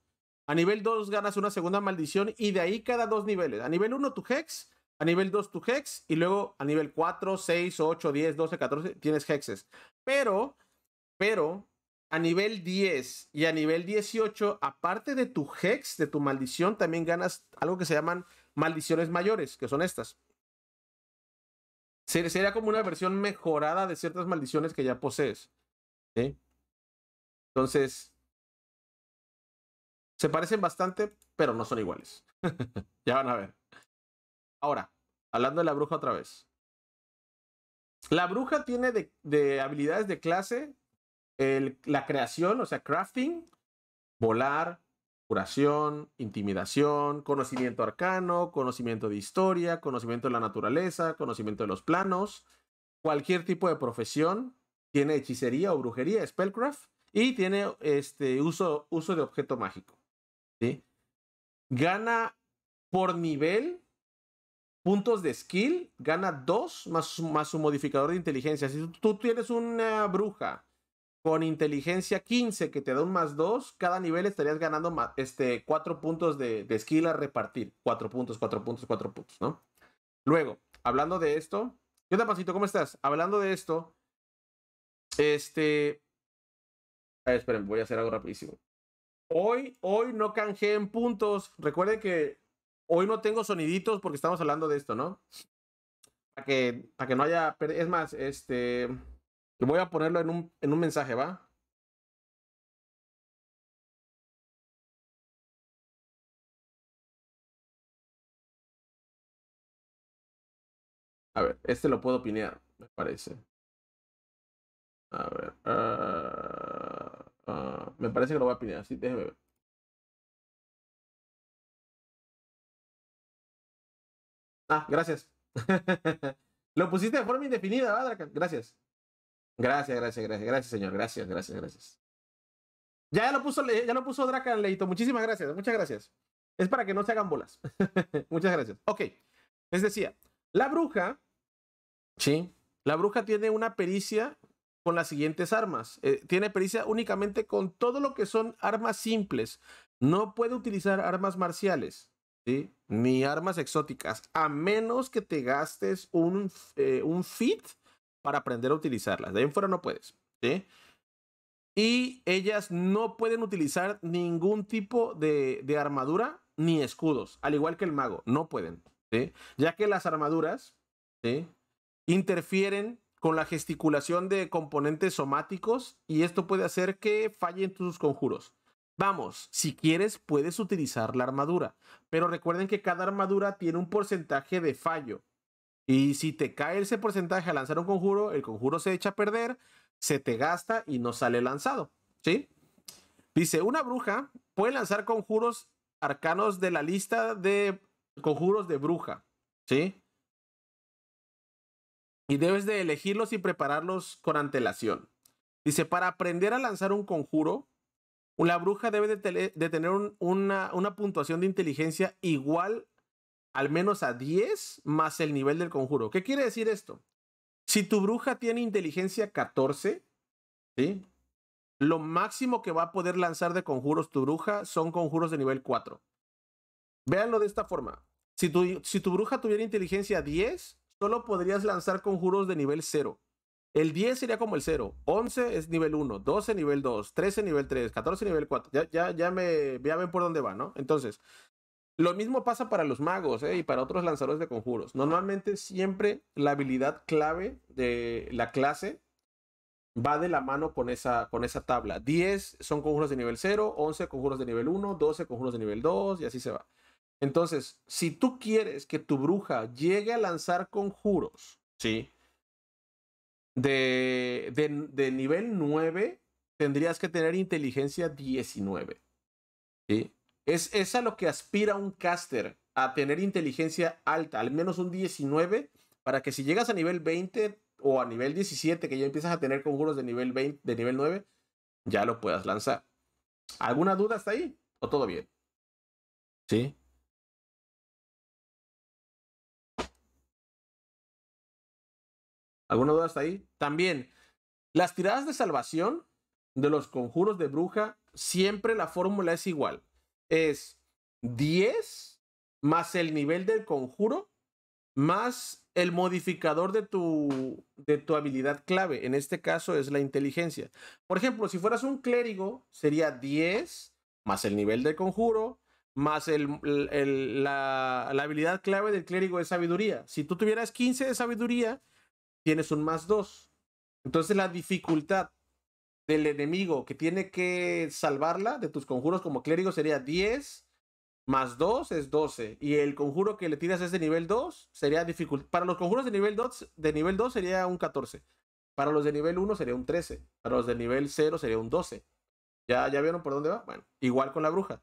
[SPEAKER 1] A nivel 2 ganas una segunda maldición y de ahí cada dos niveles. A nivel 1 tu hex, a nivel 2 tu hex y luego a nivel 4, 6, 8, 10, 12, 14 tienes hexes. Pero, pero a nivel 10 y a nivel 18, aparte de tu hex, de tu maldición, también ganas algo que se llaman maldiciones mayores, que son estas. Sería como una versión mejorada de ciertas maldiciones que ya posees.
[SPEAKER 3] Entonces, se parecen
[SPEAKER 1] bastante, pero no son iguales. ya van a ver. Ahora, hablando de la bruja otra vez. La bruja tiene de habilidades de clase la creación, o sea, crafting, volar, curación, intimidación, conocimiento arcano, conocimiento de historia, conocimiento de la naturaleza, conocimiento de los planos, cualquier tipo de profesión, tiene hechicería o brujería, spellcraft, y tiene este uso, uso de objeto mágico. Gana por nivel puntos de skill, gana 2 más, más su modificador de inteligencia. Si tú tienes una bruja con inteligencia 15, que te da un más 2, cada nivel estarías ganando este, 4 puntos de, de skill a repartir. 4 puntos, 4 puntos, 4 puntos, ¿no? Luego, hablando de esto. ¿Qué te pasito ¿Cómo estás? Hablando de esto. Este. A esperen, voy a hacer algo rapidísimo. Hoy, hoy no en puntos. Recuerden que hoy no tengo soniditos porque estamos hablando de esto, ¿no? Para que, para que no haya. Es más, este. Voy a ponerlo en un,
[SPEAKER 3] en un mensaje, ¿va? A ver, este lo puedo pinear, me parece. A ver.
[SPEAKER 2] Ah, ah, me parece que lo voy a opinar, sí, déjeme ver. Ah, gracias.
[SPEAKER 1] lo pusiste de forma indefinida, ¿va, Gracias. Gracias, gracias, gracias, gracias, señor. Gracias, gracias, gracias. Ya lo puso, ya lo puso Leito. Muchísimas gracias, muchas gracias. Es para que no se hagan bolas. muchas gracias. Ok, les decía, la bruja, sí, la bruja tiene una pericia con las siguientes armas. Eh, tiene pericia únicamente con todo lo que son armas simples. No puede utilizar armas marciales, ¿sí? Ni armas exóticas, a menos que te gastes un, eh, un fit para aprender a utilizarlas. De ahí fuera no puedes. Y ellas no pueden utilizar ningún tipo de, armadura ni escudos, al igual que el mago, no pueden, ya que las armaduras interfieren con la gesticulación de componentes somáticos y esto puede hacer que fallen tus conjuros. Vamos, si quieres puedes utilizar la armadura, pero recuerden que cada armadura tiene un porcentaje de fallo, y si te cae ese porcentaje a lanzar un conjuro, el conjuro se echa a perder, se te gasta y no sale lanzado. ¿Sí? Dice, una bruja puede lanzar conjuros arcanos de la lista de conjuros de bruja. ¿Sí? Y debes de elegirlos y prepararlos con antelación. Dice, para aprender a lanzar un conjuro, la bruja debe de, tener una, una puntuación de inteligencia igual al menos a 10 más el nivel del conjuro. ¿Qué quiere decir esto? Si tu bruja tiene inteligencia 14, ¿sí? Lo máximo que va a poder lanzar de conjuros tu bruja son conjuros de nivel 4. Véanlo de esta forma. Si tu, si tu bruja tuviera inteligencia 10, solo podrías lanzar conjuros de nivel 0. El 10 sería como el 0, 11 es nivel 1, 12 nivel 2, 13 nivel 3, 14 nivel 4. Ya, ya, ya, me, ya ven por dónde va, ¿no? Entonces, lo mismo pasa para los magos ¿eh? y para otros lanzadores de conjuros. Normalmente siempre la habilidad clave de la clase va de la mano con esa, con esa tabla. 10 son conjuros de nivel 0, 11 conjuros de nivel 1, 12 conjuros de nivel 2 y así se va. Entonces, si tú quieres que tu bruja llegue a lanzar conjuros, ¿sí? De, de, de nivel 9, tendrías que tener inteligencia 19. ¿Sí? Es, a lo que aspira un caster, a tener inteligencia alta, al menos un 19, para que si llegas a nivel 20 o a nivel 17, que ya empiezas a tener conjuros de nivel 20, de nivel 9, ya lo puedas lanzar. ¿Alguna duda hasta ahí? ¿O todo bien? Sí. ¿Alguna duda hasta ahí? También, las tiradas de salvación de los conjuros de bruja, siempre la fórmula es igual es 10 más el nivel del conjuro más el modificador de tu, de tu habilidad clave. En este caso es la inteligencia. Por ejemplo, si fueras un clérigo, sería 10 más el nivel del conjuro más el, la, habilidad clave del clérigo es sabiduría. Si tú tuvieras 15 de sabiduría, tienes un más 2. Entonces la dificultad del enemigo que tiene que salvarla de tus conjuros como clérigo sería 10 más 2 es 12. Y el conjuro que le tiras es de nivel 2, sería difícil, Para los conjuros de nivel 2, de nivel 2 sería un 14. Para los de nivel 1 sería un 13. Para los de nivel 0 sería un 12. ¿Ya, ¿Ya vieron por dónde va? Bueno, igual con la bruja.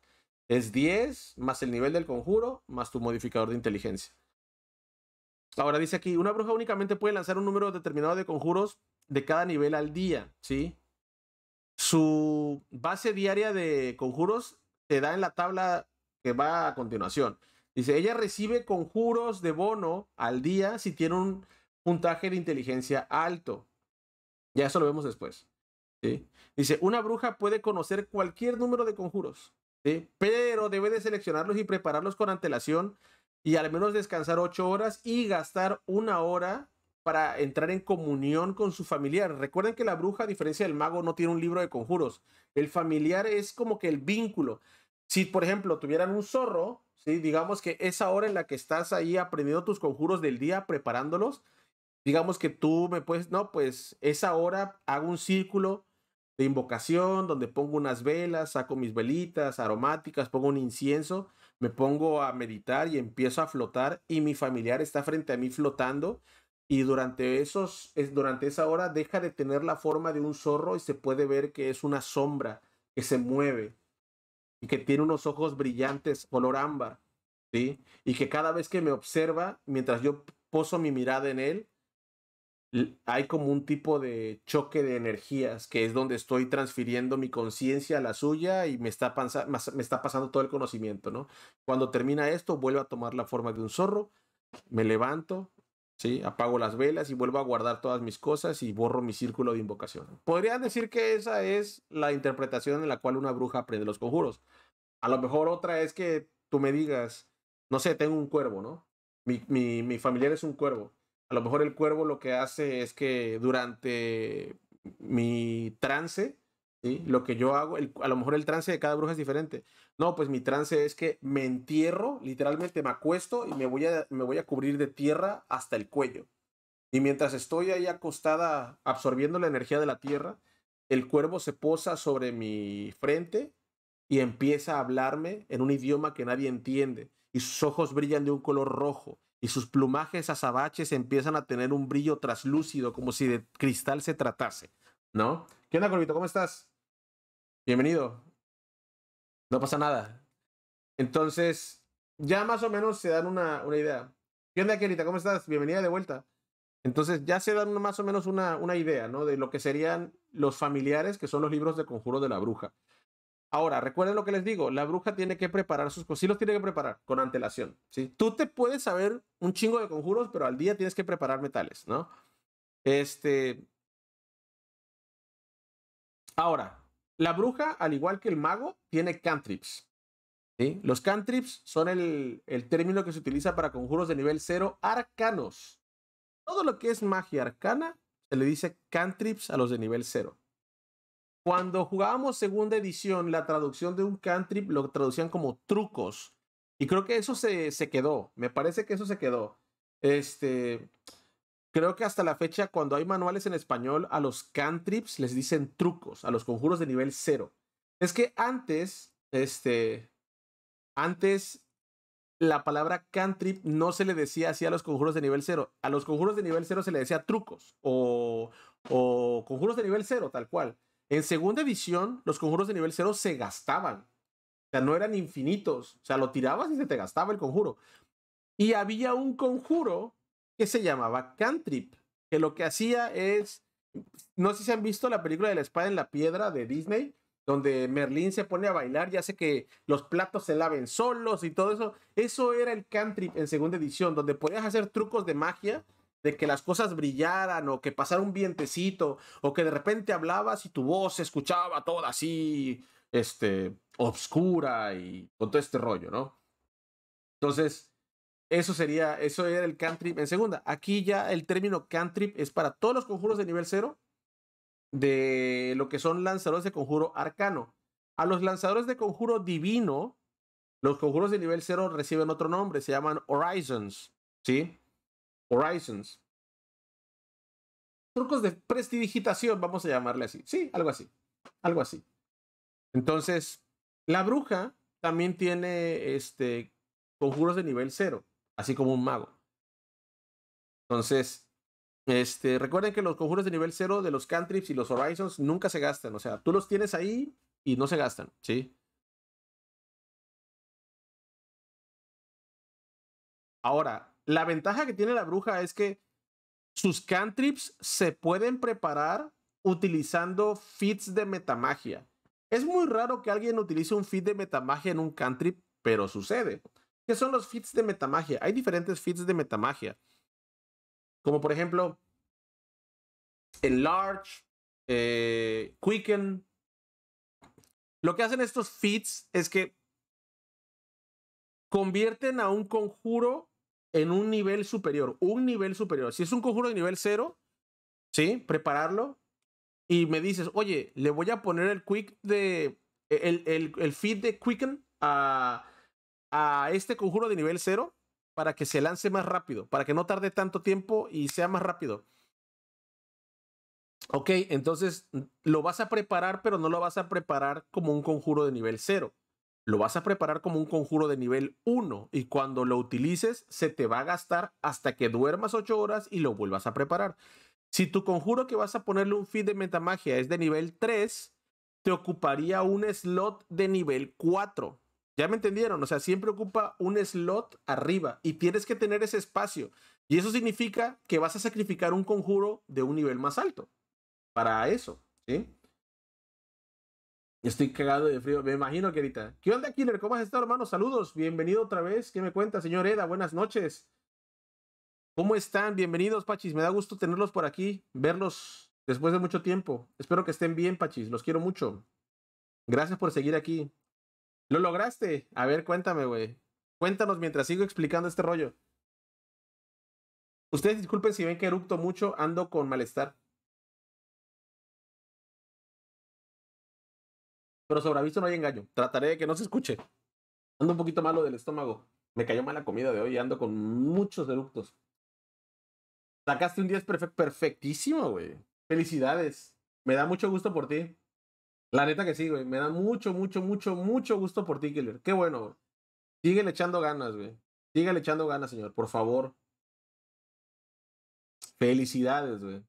[SPEAKER 1] Es 10 más el nivel del conjuro más tu modificador de inteligencia. Ahora dice aquí, una bruja únicamente puede lanzar un número determinado de conjuros de cada nivel al día, ¿sí? Su base diaria de conjuros se da en la tabla que va a continuación. Dice, ella recibe conjuros de bono al día si tiene un puntaje de inteligencia alto. Ya eso lo vemos después. Dice, una bruja puede conocer cualquier número de conjuros, pero debe de seleccionarlos y prepararlos con antelación y al menos descansar ocho horas y gastar una hora para entrar en comunión con su familiar. Recuerden que la bruja, a diferencia del mago, no tiene un libro de conjuros. El familiar es como que el vínculo. Si, por ejemplo, tuvieran un zorro, ¿sí? digamos que esa hora en la que estás ahí aprendiendo tus conjuros del día, preparándolos, digamos que tú me puedes, no, pues esa hora hago un círculo de invocación donde pongo unas velas, saco mis velitas aromáticas, pongo un incienso, me pongo a meditar y empiezo a flotar y mi familiar está frente a mí flotando y durante, esos, es, durante esa hora deja de tener la forma de un zorro y se puede ver que es una sombra que se mueve y que tiene unos ojos brillantes color ámbar, ¿sí? Y que cada vez que me observa, mientras yo poso mi mirada en él, hay como un tipo de choque de energías, que es donde estoy transfiriendo mi conciencia a la suya y me está, me está pasando todo el conocimiento, ¿no? Cuando termina esto, vuelve a tomar la forma de un zorro, me levanto ¿sí? Apago las velas y vuelvo a guardar todas mis cosas y borro mi círculo de invocación. Podrían decir que esa es la interpretación en la cual una bruja aprende los conjuros. A lo mejor otra es que tú me digas, no sé, tengo un cuervo, ¿no? Mi, mi, mi familiar es un cuervo. A lo mejor el cuervo lo que hace es que durante mi trance lo que yo hago, a lo mejor el trance de cada bruja es diferente. No, pues mi trance es que me entierro, literalmente me acuesto y me voy a, me voy a cubrir de tierra hasta el cuello. Y mientras estoy ahí acostada absorbiendo la energía de la tierra, el cuervo se posa sobre mi frente y empieza a hablarme en un idioma que nadie entiende. Y sus ojos brillan de un color rojo y sus plumajes azabaches empiezan a tener un brillo traslúcido como si de cristal se tratase, ¿no? ¿Qué onda, Corvito? ¿Cómo estás? bienvenido. No pasa nada. Entonces, ya más o menos se dan una, idea. ¿Qué onda, ¿Cómo estás? Bienvenida de vuelta. Entonces, ya se dan más o menos una, idea, ¿no? De lo que serían los familiares, que son los libros de conjuros de la bruja. Ahora, recuerden lo que les digo, la bruja tiene que preparar sus cosas, tiene que preparar con antelación, Tú te puedes saber un chingo de conjuros, pero al día tienes que preparar metales, ¿no? Este... Ahora, la bruja, al igual que el mago, tiene cantrips. Los cantrips son el, término que se utiliza para conjuros de nivel 0 arcanos. Todo lo que es magia arcana se le dice cantrips a los de nivel 0. Cuando jugábamos segunda edición, la traducción de un cantrip lo traducían como trucos. Y creo que eso se, se quedó. Me parece que eso se quedó. Este, Creo que hasta la fecha, cuando hay manuales en español, a los cantrips les dicen trucos, a los conjuros de nivel cero. Es que antes, este, antes la palabra cantrip no se le decía así a los conjuros de nivel cero. A los conjuros de nivel cero se le decía trucos o, conjuros de nivel cero, tal cual. En segunda edición, los conjuros de nivel cero se gastaban. O sea, no eran infinitos. O sea, lo tirabas y se te gastaba el conjuro. Y había un conjuro que se llamaba Cantrip, que lo que hacía es, no sé si han visto la película de la espada en la piedra de Disney, donde Merlín se pone a bailar y hace que los platos se laven solos y todo eso. Eso era el Cantrip en segunda edición, donde podías hacer trucos de magia de que las cosas brillaran o que pasara un vientecito o que de repente hablabas y tu voz se escuchaba toda así, este, obscura y con todo este rollo, ¿no? Entonces, eso sería, eso era el cantrip en segunda. Aquí ya el término cantrip es para todos los conjuros de nivel cero. de lo que son lanzadores de conjuro arcano. A los lanzadores de conjuro divino, los conjuros de nivel cero reciben otro nombre, se llaman Horizons, ¿sí? Horizons. Trucos de prestidigitación, vamos a llamarle así. Sí, algo así. Algo así. Entonces, la bruja también tiene este conjuros de nivel cero así como un mago. Entonces, este, recuerden que los conjuros de nivel 0 de los cantrips y los horizons nunca se gastan. O sea, tú los tienes ahí y no se gastan, ¿sí? Ahora, la ventaja que tiene la bruja es que sus cantrips se pueden preparar utilizando fits de metamagia. Es muy raro que alguien utilice un feat de metamagia en un cantrip, pero sucede. ¿Qué son los feats de metamagia? Hay diferentes feeds de metamagia. Como por ejemplo, Enlarge, eh, Quicken. Lo que hacen estos feeds es que convierten a un conjuro en un nivel superior, un nivel superior. Si es un conjuro de nivel cero, ¿sí? Prepararlo. Y me dices, oye, le voy a poner el quick de. El, el, el feed de Quicken a a este conjuro de nivel 0 para que se lance más rápido, para que no tarde tanto tiempo y sea más rápido. Ok, entonces lo vas a preparar, pero no lo vas a preparar como un conjuro de nivel 0. Lo vas a preparar como un conjuro de nivel 1 y cuando lo utilices se te va a gastar hasta que duermas 8 horas y lo vuelvas a preparar. Si tu conjuro que vas a ponerle un feed de metamagia es de nivel 3, te ocuparía un slot de nivel 4 ya me entendieron, o sea, siempre ocupa un slot arriba y tienes que tener ese espacio. Y eso significa que vas a sacrificar un conjuro de un nivel más alto. Para eso, ¿sí? Estoy cagado de frío, me imagino que ahorita. ¿Qué onda, Killer? ¿Cómo has estado, hermano? Saludos, bienvenido otra vez. ¿Qué me cuenta, señor Eda? Buenas noches. ¿Cómo están? Bienvenidos, Pachis. Me da gusto tenerlos por aquí, verlos después de mucho tiempo. Espero que estén bien, Pachis. Los quiero mucho. Gracias por seguir aquí. Lo lograste. A ver, cuéntame, güey. Cuéntanos mientras sigo explicando este rollo. Ustedes disculpen si ven que eructo mucho, ando con malestar. Pero sobre aviso no hay engaño. Trataré de que no se escuche. Ando un poquito malo del estómago. Me cayó mala comida de hoy y ando con muchos eructos. Sacaste un 10 perfectísimo, güey. Felicidades. Me da mucho gusto por ti. La neta que sí, güey. Me da mucho, mucho, mucho, mucho gusto por ti, Killer. Qué bueno, Sigue le echando ganas, güey. le echando ganas, señor, por favor. Felicidades, güey.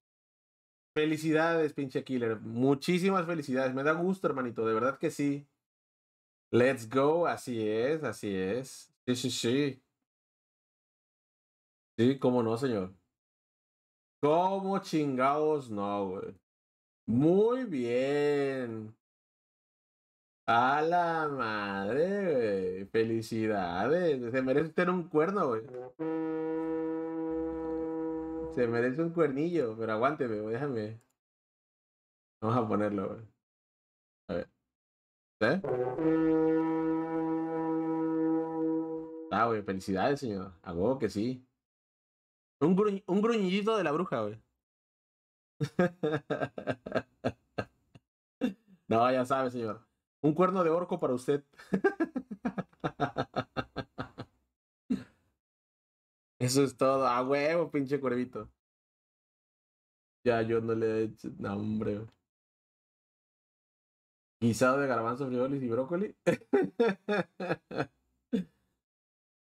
[SPEAKER 1] Felicidades, pinche Killer. Muchísimas felicidades. Me da gusto, hermanito. De verdad que sí. Let's go. Así es, así es. Sí, sí, sí. Sí, cómo no, señor. ¿Cómo chingados no, güey? Muy bien. A la madre, Felicidades. Se merece tener un cuerno, Se merece un cuernillo, pero aguánteme, Déjame. Vamos a ponerlo, A ver. ¿Eh? Ah, güey. Felicidades, señor. A vos que sí. Un, gruñito un de la bruja, güey. no, ya sabe, señor. Un cuerno de orco para usted. Eso es todo. A huevo, pinche
[SPEAKER 3] cuervito. Ya, yo no le he hecho. nombre.
[SPEAKER 1] Guisado de garbanzo, frijoles y brócoli.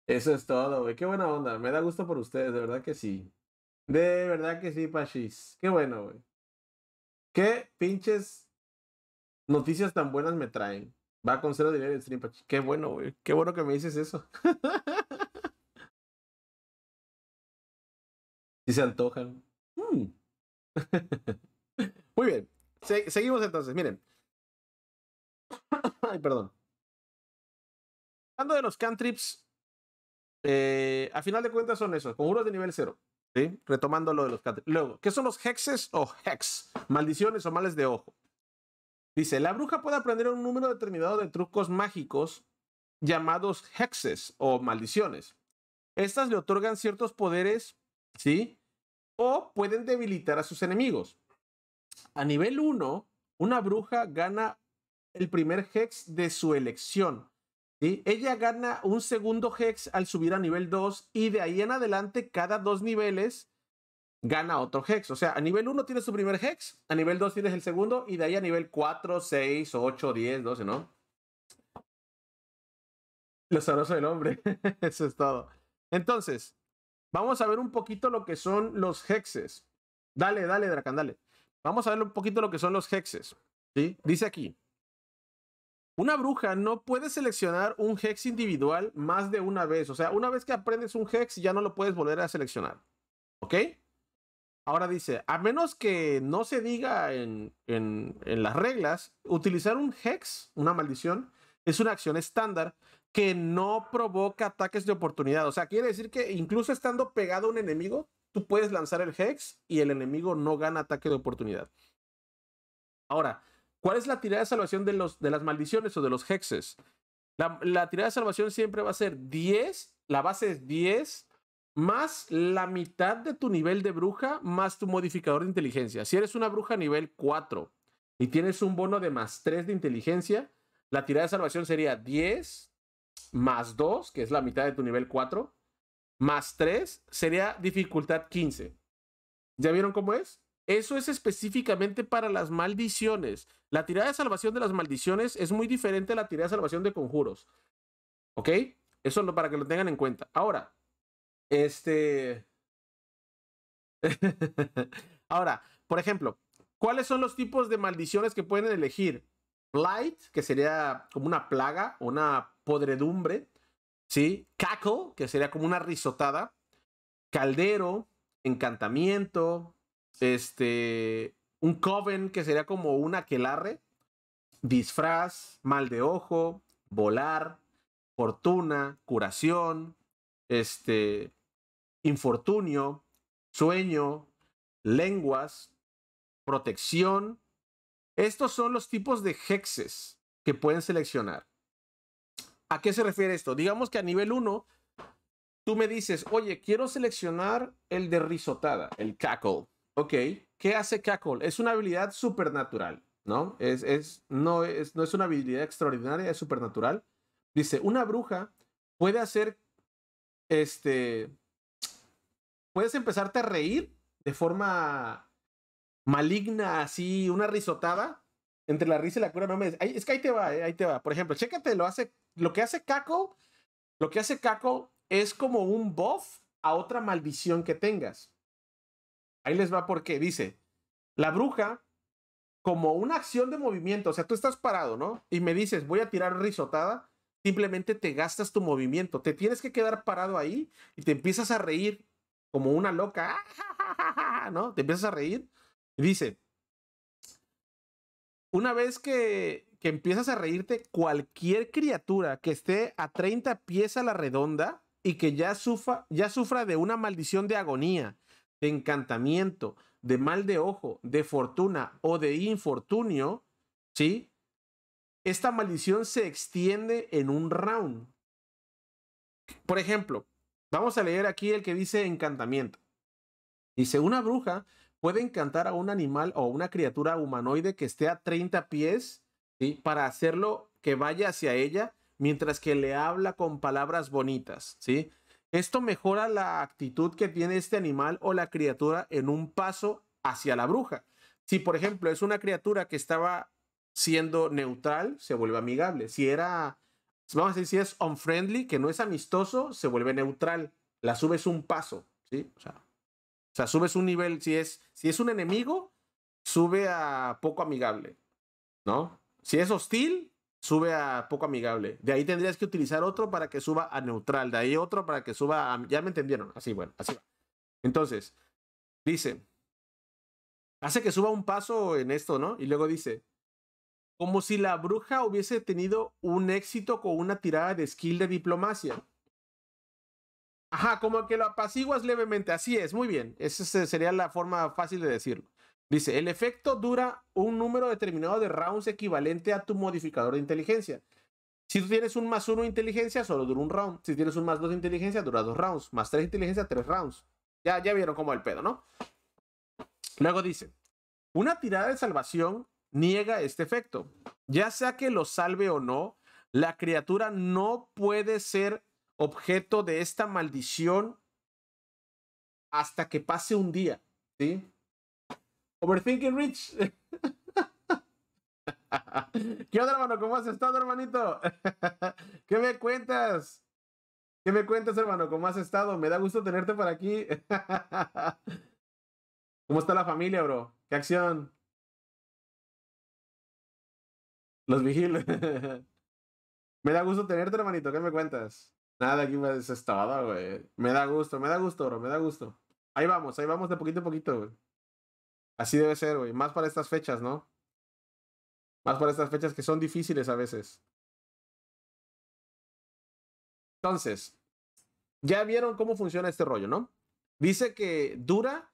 [SPEAKER 1] Eso es todo, güey. Qué buena onda. Me da gusto por ustedes, de verdad que sí. De verdad que sí, Pachis. Qué bueno, güey. Qué pinches noticias tan buenas me traen. Va con cero dinero el stream, Pachis. Qué bueno, güey. Qué bueno que me dices eso.
[SPEAKER 3] si se antojan. Mm. Muy bien. seguimos entonces, miren. Ay, perdón. Hablando de
[SPEAKER 1] los cantrips, eh, a final de cuentas son esos, conjuros de nivel cero. Retomando lo de los Luego, ¿qué son los hexes o hex? Maldiciones o males de ojo. Dice, la bruja puede aprender un número determinado de trucos mágicos llamados hexes o maldiciones. Estas le otorgan ciertos poderes, ¿sí? O pueden debilitar a sus enemigos. A nivel 1, una bruja gana el primer hex de su elección ella gana un segundo hex al subir a nivel 2 y de ahí en adelante cada dos niveles gana otro hex. O sea, a nivel 1 tienes su primer hex, a nivel 2 tienes el segundo y de ahí a nivel 4, 6, 8, 10, 12, ¿no? Lo sabroso del hombre. Eso es todo. Entonces, vamos a ver un poquito lo que son los hexes. Dale, dale, Dracan, dale. Vamos a ver un poquito lo que son los hexes. ¿sí? Dice aquí, una bruja no puede seleccionar un hex individual más de una vez. O sea, una vez que aprendes un hex, ya no lo puedes volver a seleccionar. ¿Ok? Ahora dice, a menos que no se diga en, las reglas, utilizar un hex, una maldición, es una acción estándar que no provoca ataques de oportunidad. O sea, quiere decir que incluso estando pegado a un enemigo, tú puedes lanzar el hex y el enemigo no gana ataque de oportunidad. Ahora, ¿Cuál es la tirada de salvación de, los, de las maldiciones o de los hexes? La, la tirada de salvación siempre va a ser 10, la base es 10, más la mitad de tu nivel de bruja, más tu modificador de inteligencia. Si eres una bruja nivel 4 y tienes un bono de más 3 de inteligencia, la tirada de salvación sería 10 más 2, que es la mitad de tu nivel 4, más 3 sería dificultad 15. ¿Ya vieron cómo es? Eso es específicamente para las maldiciones. La tirada de salvación de las maldiciones es muy diferente a la tirada de salvación de conjuros. ¿Ok? Eso es para que lo tengan en cuenta. Ahora, este... Ahora, por ejemplo, ¿cuáles son los tipos de maldiciones que pueden elegir? Light, que sería como una plaga, una podredumbre, ¿sí? Cackle, que sería como una risotada, Caldero, Encantamiento, este, un coven que sería como un aquelarre, disfraz, mal de ojo, volar, fortuna, curación, este, infortunio, sueño, lenguas, protección. Estos son los tipos de hexes que pueden seleccionar. ¿A qué se refiere esto? Digamos que a nivel 1, tú me dices, oye, quiero seleccionar el de risotada, el cackle. Ok, ¿qué hace Cackle? Es una habilidad supernatural, ¿no? Es, es, no, es, no es una habilidad extraordinaria, es supernatural. Dice, una bruja puede hacer, este, puedes empezarte a reír de forma maligna, así, una risotada. Entre la risa y la cura no me... Es que ahí te va, eh, ahí te va. Por ejemplo, chécate, lo, hace, lo que hace Cackle, lo que hace Cackle es como un buff a otra maldición que tengas. Ahí les va porque dice, la bruja, como una acción de movimiento, o sea, tú estás parado, ¿no? Y me dices, voy a tirar risotada, simplemente te gastas tu movimiento, te tienes que quedar parado ahí y te empiezas a reír como una loca, ¿no? Te empiezas a reír. dice, una vez que, empiezas a reírte, cualquier criatura que esté a 30 pies a la redonda y que ya ya sufra de una maldición de agonía, encantamiento, de mal de ojo, de fortuna o de infortunio, ¿sí? Esta maldición se extiende en un round. Por ejemplo, vamos a leer aquí el que dice encantamiento. Dice, una bruja puede encantar a un animal o una criatura humanoide que esté a 30 pies ¿sí? para hacerlo que vaya hacia ella mientras que le habla con palabras bonitas, ¿sí? Esto mejora la actitud que tiene este animal o la criatura en un paso hacia la bruja. Si, por ejemplo, es una criatura que estaba siendo neutral, se vuelve amigable. Si era, vamos a decir, si es unfriendly, que no es amistoso, se vuelve neutral. La subes un paso, ¿sí? O sea, subes un nivel. Si es, si es un enemigo, sube a poco amigable, ¿no? Si es hostil, sube a poco amigable. De ahí tendrías que utilizar otro para que suba a neutral. De ahí otro para que suba a... Ya me entendieron. Así, bueno, así va. Entonces, dice, hace que suba un paso en esto, ¿no? Y luego dice, como si la bruja hubiese tenido un éxito con una tirada de skill de diplomacia. Ajá, como que lo apaciguas levemente. Así es, muy bien. Esa sería la forma fácil de decirlo. Dice, el efecto dura un número determinado de rounds equivalente a tu modificador de inteligencia. Si tú tienes un más uno de inteligencia, solo dura un round. Si tienes un más dos de inteligencia, dura dos rounds. Más tres de inteligencia, tres rounds. Ya, ya vieron cómo el pedo, ¿no? Luego dice, una tirada de salvación niega este efecto. Ya sea que lo salve o no, la criatura no puede ser objeto de esta maldición hasta que pase un día, ¿sí? Overthinking Rich. ¿Qué onda, hermano? ¿Cómo has estado, hermanito? ¿Qué me cuentas? ¿Qué me cuentas, hermano? ¿Cómo has estado? Me da gusto tenerte por aquí. ¿Cómo está la familia, bro? ¿Qué acción? Los vigilos. me da gusto tenerte, hermanito. ¿Qué me cuentas? Nada, aquí me desestada, pues, güey. Me da gusto, me da gusto, bro. Me da gusto. Ahí vamos, ahí vamos de poquito a poquito, güey. Así debe ser, güey. Más para estas fechas, ¿no? Más para estas fechas que son difíciles a veces. Entonces, ya vieron cómo funciona este rollo, ¿no? Dice que dura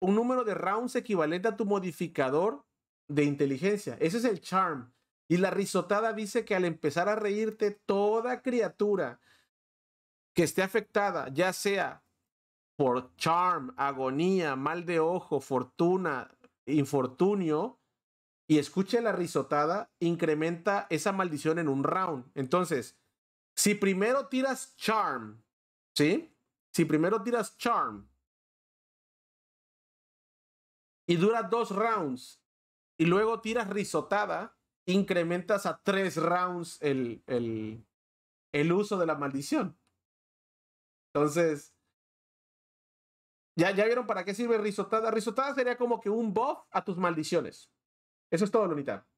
[SPEAKER 1] un número de rounds equivalente a tu modificador de inteligencia. Ese es el charm. Y la risotada dice que al empezar a reírte, toda criatura que esté afectada, ya sea por charm, agonía, mal de ojo, fortuna, infortunio, y escuche la risotada, incrementa esa maldición en un round. Entonces, si primero tiras charm, ¿sí? Si primero tiras charm y dura dos rounds y luego tiras risotada, incrementas a tres rounds el, el, el uso de la maldición. Entonces, ¿Ya, ¿Ya vieron para qué sirve risotada? Risotada sería como que un buff a tus maldiciones. Eso es todo, Lunita.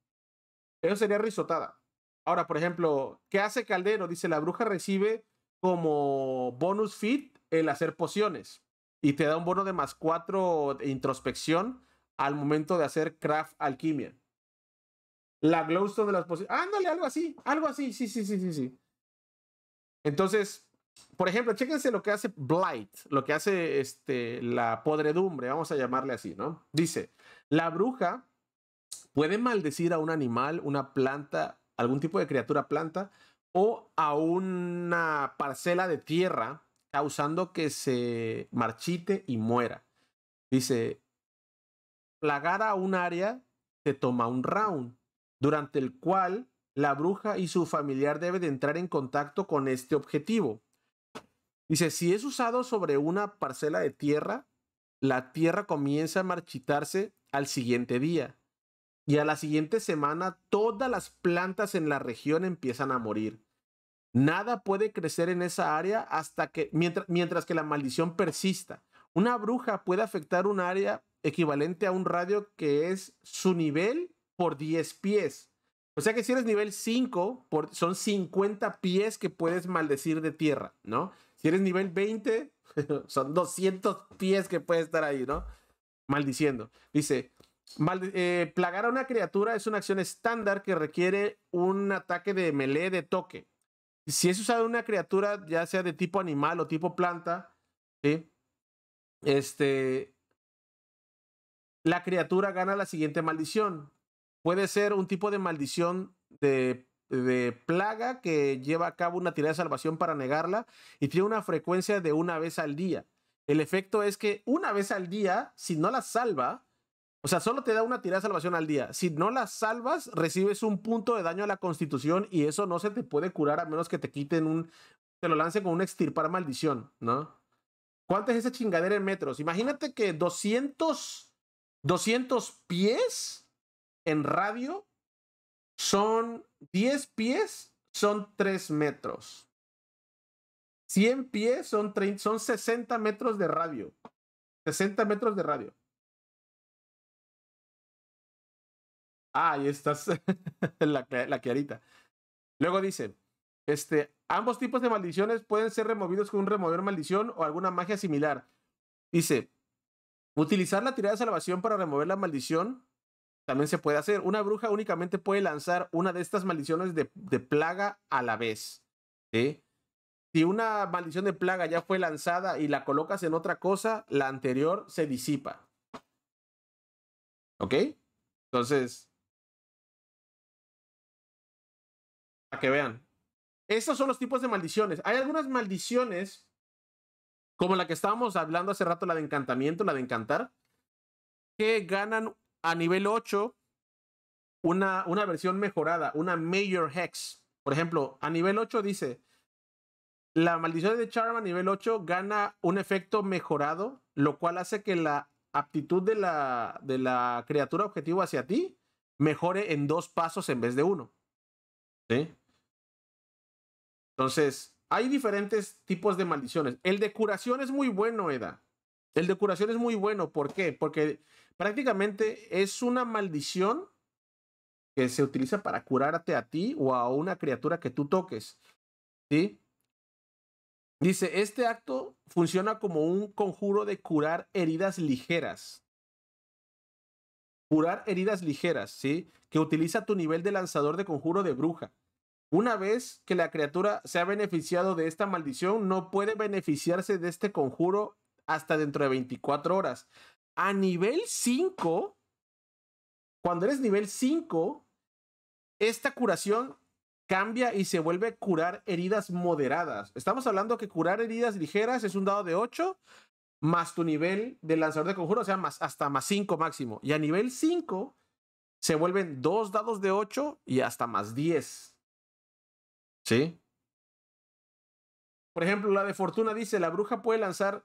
[SPEAKER 1] Eso sería risotada. Ahora, por ejemplo, ¿qué hace Caldero? Dice, la bruja recibe como bonus fit el hacer pociones. Y te da un bono de más 4 de introspección al momento de hacer craft alquimia. La glowstone de las pociones. Ándale, algo así. Algo así. Sí, sí, sí, sí, sí. Entonces, por ejemplo, chéquense lo que hace Blight, lo que hace este, la podredumbre, vamos a llamarle así, ¿no? Dice, la bruja puede maldecir a un animal, una planta, algún tipo de criatura planta o a una parcela de tierra, causando que se marchite y muera. Dice, plagar a un área se toma un round, durante el cual la bruja y su familiar deben entrar en contacto con este objetivo Dice, si es usado sobre una parcela de tierra, la tierra comienza a marchitarse al siguiente día. Y a la siguiente semana todas las plantas en la región empiezan a morir. Nada puede crecer en esa área hasta que mientras, mientras que la maldición persista. Una bruja puede afectar un área equivalente a un radio que es su nivel por 10 pies. O sea que si eres nivel 5, son 50 pies que puedes maldecir de tierra, ¿no? Si eres nivel 20, son 200 pies que puede estar ahí, ¿no? Maldiciendo. Dice, eh, plagar a una criatura es una acción estándar que requiere un ataque de melee de toque. Si es usada una criatura, ya sea de tipo animal o tipo planta, este, la criatura gana la siguiente maldición. Puede ser un tipo de maldición de de plaga que lleva a cabo una tirada de salvación para negarla y tiene una frecuencia de una vez al día. El efecto es que una vez al día, si no la salva, o sea, solo te da una tirada de salvación al día. Si no la salvas, recibes un punto de daño a la constitución y eso no se te puede curar a menos que te quiten un. Te lo lance con un extirpar maldición, ¿no? ¿Cuánto es esa chingadera en metros? Imagínate que 200. 200 pies en radio son 10 pies, son 3 metros. 100 pies son, son 60 metros de radio.
[SPEAKER 3] 60 metros de radio. Ah, ahí estás,
[SPEAKER 1] la, la clarita. Luego dice, este, ambos tipos de maldiciones pueden ser removidos con un remover maldición o alguna magia similar. Dice, utilizar la tirada de salvación para remover la maldición también se puede hacer. Una bruja únicamente puede lanzar una de estas maldiciones de, plaga a la vez. Si una maldición de plaga ya fue lanzada y la colocas en otra cosa, la anterior se disipa. ¿Ok? Entonces, para que vean. Estos son los tipos de maldiciones. Hay algunas maldiciones, como la que estábamos hablando hace rato, la de encantamiento, la de encantar, que ganan a nivel 8 una, una versión mejorada, una Major Hex. Por ejemplo, a nivel 8 dice, la maldición de Charm a nivel 8 gana un efecto mejorado, lo cual hace que la aptitud de la, de la criatura objetivo hacia ti mejore en dos pasos en vez de uno. ¿Sí? Entonces, hay diferentes tipos de maldiciones. El de curación es muy bueno, Eda. El de curación es muy bueno. ¿Por qué? Porque prácticamente es una maldición que se utiliza para curarte a ti o a una criatura que tú toques. ¿Sí? Dice, este acto funciona como un conjuro de curar heridas ligeras. Curar heridas ligeras, ¿sí? Que utiliza tu nivel de lanzador de conjuro de bruja. Una vez que la criatura se ha beneficiado de esta maldición, no puede beneficiarse de este conjuro hasta dentro de 24 horas a nivel 5, cuando eres nivel 5, esta curación cambia y se vuelve curar heridas moderadas. Estamos hablando que curar heridas ligeras es un dado de 8 más tu nivel de lanzador de conjuro, o sea, más, hasta más 5 máximo. Y a nivel 5 se vuelven dos dados de 8 y hasta más 10. ¿Sí? Por ejemplo, la de fortuna dice, la bruja puede lanzar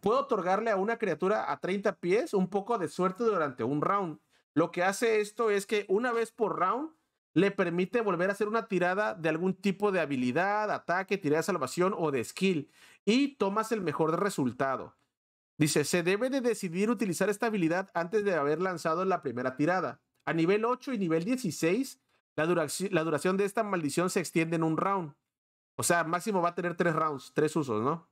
[SPEAKER 1] Puedo otorgarle a una criatura a 30 pies un poco de suerte durante un round. Lo que hace esto es que una vez por round le permite volver a hacer una tirada de algún tipo de habilidad, ataque, tirada de salvación o de skill y tomas el mejor resultado. Dice, se debe de decidir utilizar esta habilidad antes de haber lanzado la primera tirada. A nivel 8 y nivel 16, la, la duración de esta maldición se extiende en un round. O sea, máximo va a tener tres rounds, tres usos, ¿no?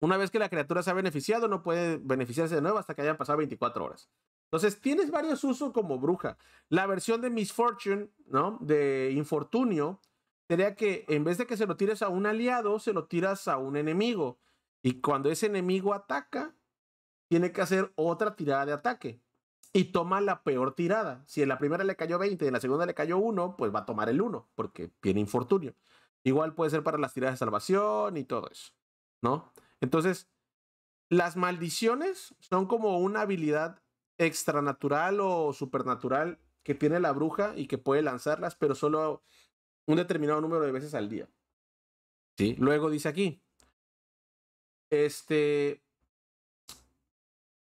[SPEAKER 1] Una vez que la criatura se ha beneficiado, no puede beneficiarse de nuevo hasta que hayan pasado 24 horas. Entonces, tienes varios usos como bruja. La versión de Misfortune, ¿no? De Infortunio, sería que en vez de que se lo tires a un aliado, se lo tiras a un enemigo. Y cuando ese enemigo ataca, tiene que hacer otra tirada de ataque. Y toma la peor tirada. Si en la primera le cayó 20 y en la segunda le cayó 1, pues va a tomar el 1, porque tiene infortunio. Igual puede ser para las tiradas de salvación y todo eso, ¿no? Entonces, las maldiciones son como una habilidad extranatural o supernatural que tiene la bruja y que puede lanzarlas, pero solo un determinado número de veces al día. ¿Sí? Luego dice aquí, este,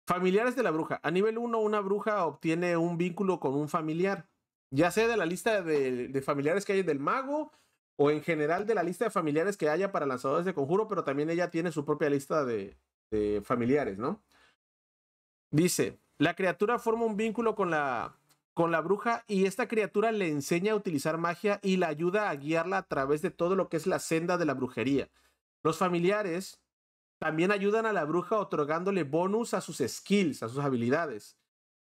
[SPEAKER 1] familiares de la bruja. A nivel 1, una bruja obtiene un vínculo con un familiar, ya sea de la lista de, de familiares que hay del mago o en general de la lista de familiares que haya para lanzadores de conjuro, pero también ella tiene su propia lista de, familiares, ¿no? Dice, la criatura forma un vínculo con la, con la bruja y esta criatura le enseña a utilizar magia y la ayuda a guiarla a través de todo lo que es la senda de la brujería. Los familiares también ayudan a la bruja otorgándole bonus a sus skills, a sus habilidades,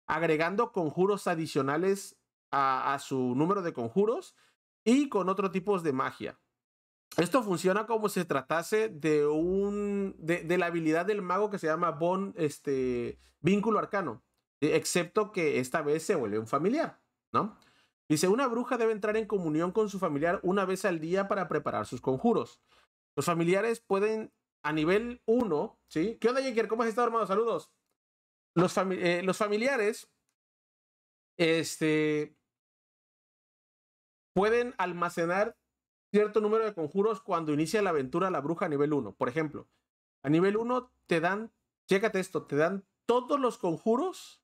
[SPEAKER 1] agregando conjuros adicionales a su número de conjuros y con otro tipos de magia. Esto funciona como si tratase de un de, la habilidad del mago que se llama bon este vínculo arcano, e, excepto que esta vez se vuelve un familiar, ¿no? Dice, una bruja debe entrar en comunión con su familiar una vez al día para preparar sus conjuros. Los familiares pueden, a nivel 1, ¿sí? ¿Qué onda, jenker ¿Cómo has estado, hermano? Saludos. Los, eh, los familiares, este, pueden almacenar cierto número de conjuros cuando inicia la aventura la bruja a nivel 1. Por ejemplo, a nivel 1 te dan, chécate esto, te dan todos los conjuros,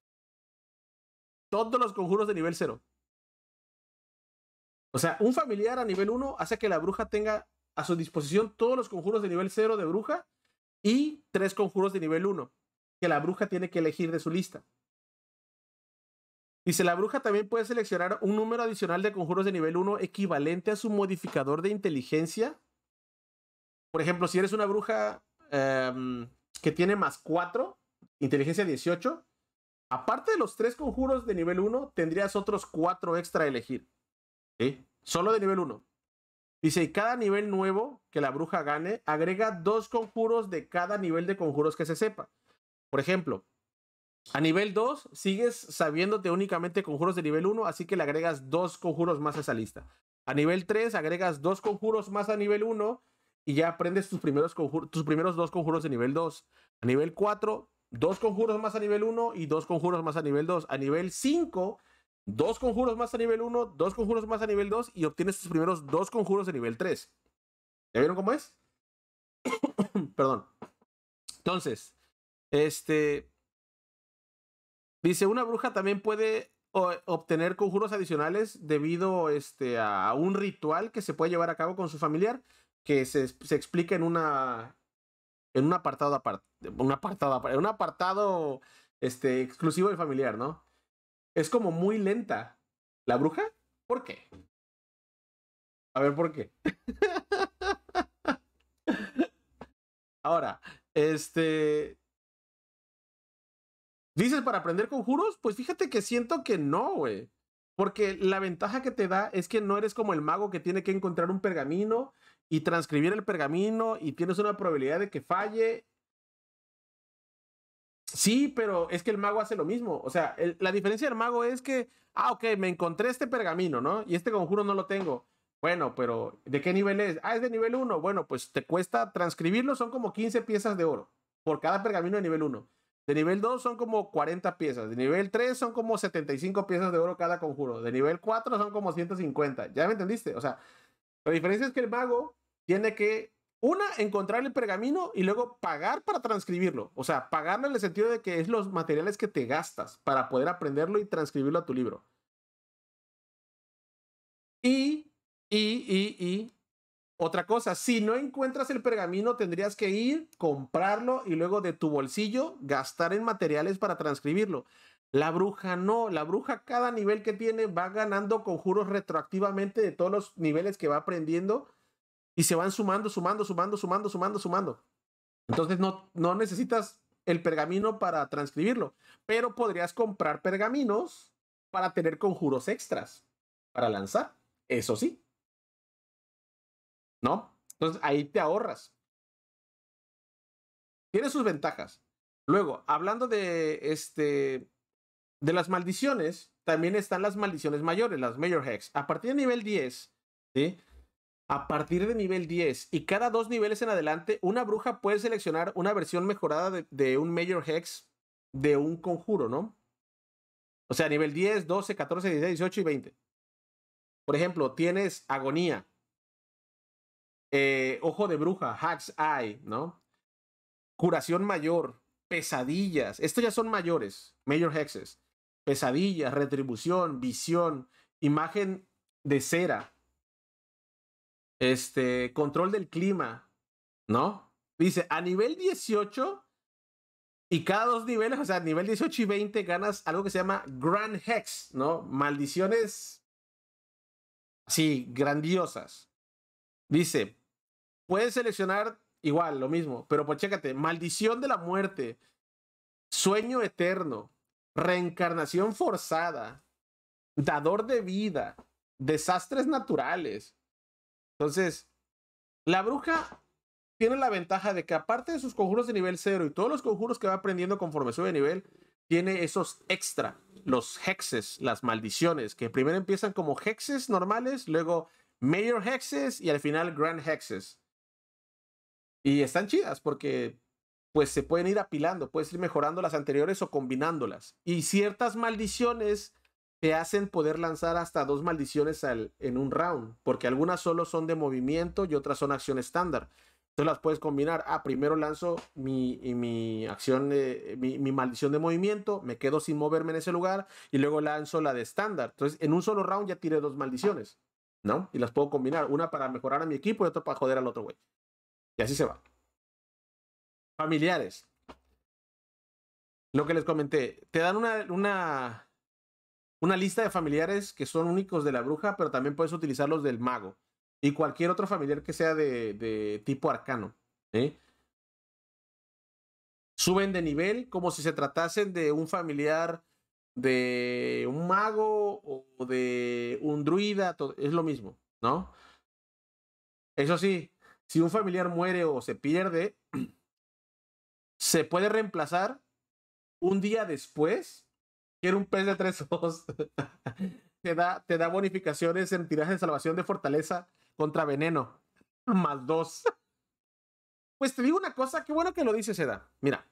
[SPEAKER 1] todos los conjuros de nivel 0. O sea, un familiar a nivel 1 hace que la bruja tenga a su disposición todos los conjuros de nivel 0 de bruja y tres conjuros de nivel 1 que la bruja tiene que elegir de su lista. Dice, la bruja también puede seleccionar un número adicional de conjuros de nivel 1 equivalente a su modificador de inteligencia. Por ejemplo, si eres una bruja em, que tiene más 4, inteligencia 18, aparte de los 3 conjuros de nivel 1, tendrías otros 4 extra a elegir. ¿Sí? Solo de nivel 1. Dice, y cada nivel nuevo que la bruja gane, agrega dos conjuros de cada nivel de conjuros que se sepa. Por ejemplo, a nivel 2, sigues sabiéndote únicamente conjuros de nivel 1, así que le agregas dos conjuros más a esa lista. A nivel 3, agregas dos conjuros más a nivel 1 y ya aprendes tus primeros, tus primeros dos conjuros de nivel 2. A nivel 4, dos conjuros más a nivel 1 y dos conjuros más a nivel 2. A nivel 5, dos conjuros más a nivel 1, dos conjuros más a nivel 2 y obtienes tus primeros dos conjuros de nivel 3. ¿Ya vieron cómo es? Perdón. Entonces, este, Dice, una bruja también puede obtener conjuros adicionales debido este, a un ritual que se puede llevar a cabo con su familiar, que se, explica en una en un apartado un apartado un apartado este exclusivo del familiar, ¿no? Es como muy lenta la bruja. ¿Por qué? A ver por qué. Ahora, este ¿Dices para aprender conjuros? Pues fíjate que siento que no, güey. Porque la ventaja que te da es que no eres como el mago que tiene que encontrar un pergamino y transcribir el pergamino y tienes una probabilidad de que falle. Sí, pero es que el mago hace lo mismo. O sea, la diferencia del mago es que, ah, ok, me encontré este pergamino, ¿no? Y este conjuro no lo tengo. Bueno, pero ¿de qué nivel es? Ah, es de nivel 1. Bueno, pues te cuesta transcribirlo, son como 15 piezas de oro por cada pergamino de nivel 1. De nivel 2 son como 40 piezas. De nivel 3 son como 75 piezas de oro cada conjuro. De nivel 4 son como 150. ¿Ya me entendiste? O sea, la diferencia es que el mago tiene que, una, encontrar el pergamino y luego pagar para transcribirlo. O sea, pagarlo en el sentido de que es los materiales que te gastas para poder aprenderlo y transcribirlo a tu libro. Y, y, y, y otra cosa, si no encuentras el pergamino, tendrías que ir, comprarlo y luego de tu bolsillo gastar en materiales para transcribirlo. La bruja no, la bruja cada nivel que tiene va ganando conjuros retroactivamente de todos los niveles que va aprendiendo y se van sumando, sumando, sumando, sumando, sumando, sumando. Entonces no, no necesitas el pergamino para transcribirlo, pero podrías comprar pergaminos para tener conjuros extras para lanzar, eso sí. ¿no? Entonces ahí te ahorras. Tiene sus ventajas. Luego, hablando de este de las maldiciones, también están las maldiciones mayores, las Major Hex. A partir de nivel 10, ¿sí? A partir de nivel 10 y cada dos niveles en adelante, una bruja puede seleccionar una versión mejorada de, de un Major Hex de un conjuro, ¿no? O sea, nivel 10, 12, 14, 16, 18 y 20. Por ejemplo, tienes agonía, eh, ojo de Bruja, Hacks Eye, ¿no? Curación Mayor, Pesadillas. Estos ya son mayores, Major Hexes. Pesadillas, Retribución, Visión, Imagen de Cera. Este, Control del Clima, ¿no? Dice, a nivel 18 y cada dos niveles, o sea, a nivel 18 y 20, ganas algo que se llama Grand Hex, ¿no? Maldiciones. Sí, grandiosas. Dice, Puedes seleccionar igual, lo mismo, pero pues chécate, maldición de la muerte, sueño eterno, reencarnación forzada, dador de vida, desastres naturales. Entonces, la bruja tiene la ventaja de que aparte de sus conjuros de nivel cero y todos los conjuros que va aprendiendo conforme sube de nivel, tiene esos extra, los hexes, las maldiciones, que primero empiezan como hexes normales, luego Mayor hexes y al final grand hexes. Y están chidas porque pues se pueden ir apilando, puedes ir mejorando las anteriores o combinándolas. Y ciertas maldiciones te hacen poder lanzar hasta dos maldiciones al, en un round, porque algunas solo son de movimiento y otras son acción estándar. Entonces las puedes combinar. Ah, primero lanzo mi, mi acción, mi, mi, maldición de movimiento, me quedo sin moverme en ese lugar y luego lanzo la de estándar. Entonces en un solo round ya tiré dos maldiciones, ¿no? Y las puedo combinar, una para mejorar a mi equipo y otra para joder al otro güey. Y así se va. Familiares. Lo que les comenté, te dan una, una, una lista de familiares que son únicos de la bruja, pero también puedes utilizarlos del mago. Y cualquier otro familiar que sea de, tipo arcano. ¿eh? Suben de nivel como si se tratasen de un familiar de un mago o de un druida. es lo mismo, ¿no? Eso sí, si un familiar muere o se pierde, se puede reemplazar un día después. Quiero un pez de tres ojos. te, da, te da bonificaciones en tiraje de salvación de fortaleza contra veneno. Más dos. Pues te digo una cosa, qué bueno que lo dice Seda. Mira,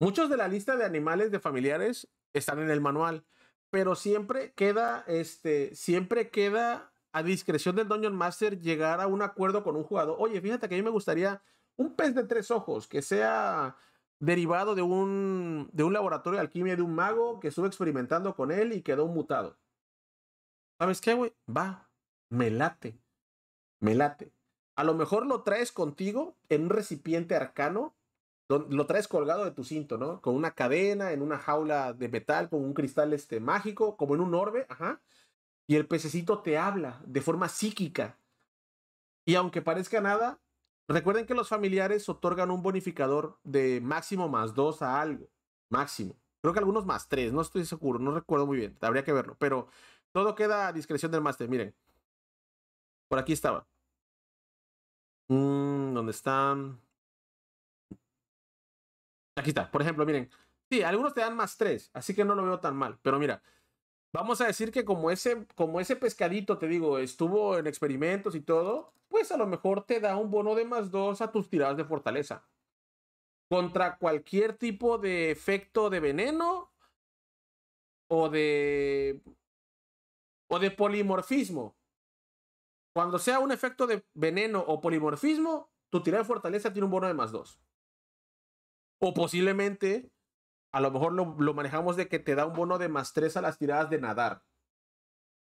[SPEAKER 1] muchos de la lista de animales de familiares están en el manual, pero siempre queda, este, siempre queda a discreción del Dungeon Master llegar a un acuerdo con un jugador. Oye, fíjate que a mí me gustaría un pez de tres ojos que sea derivado de un, de un laboratorio de alquimia de un mago que estuve experimentando con él y quedó mutado. ¿Sabes qué, güey? Va, me late, me late. A lo mejor lo traes contigo en un recipiente arcano, lo traes colgado de tu cinto, ¿no? Con una cadena, en una jaula de metal, con un cristal este, mágico, como en un orbe, ajá y el pececito te habla de forma psíquica. Y aunque parezca nada, recuerden que los familiares otorgan un bonificador de máximo más dos a algo. Máximo. Creo que algunos más tres, no estoy seguro, no recuerdo muy bien, habría que verlo. Pero todo queda a discreción del máster, miren. Por aquí estaba. Mm, ¿Dónde están? Aquí está, por ejemplo, miren. Sí, algunos te dan más tres así que no lo veo tan mal. Pero mira, vamos a decir que como ese, como ese pescadito, te digo, estuvo en experimentos y todo, pues a lo mejor te da un bono de más dos a tus tiradas de fortaleza. Contra cualquier tipo de efecto de veneno o de. o de polimorfismo. Cuando sea un efecto de veneno o polimorfismo, tu tirada de fortaleza tiene un bono de más dos. O posiblemente a lo mejor lo, lo, manejamos de que te da un bono de más tres a las tiradas de nadar,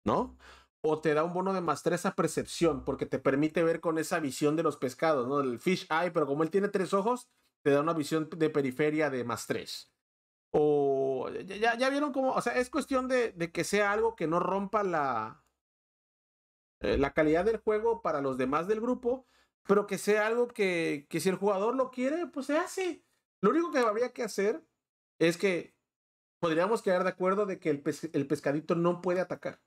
[SPEAKER 1] ¿no? O te da un bono de más tres a percepción, porque te permite ver con esa visión de los pescados, ¿no? El fish eye, pero como él tiene tres ojos, te da una visión de periferia de más tres. O ya, ya vieron cómo, o sea, es cuestión de, de que sea algo que no rompa la, eh, la calidad del juego para los demás del grupo, pero que sea algo que, que si el jugador lo quiere, pues se hace. Lo único que habría que hacer es que podríamos quedar de acuerdo de que el, pescadito no puede atacar,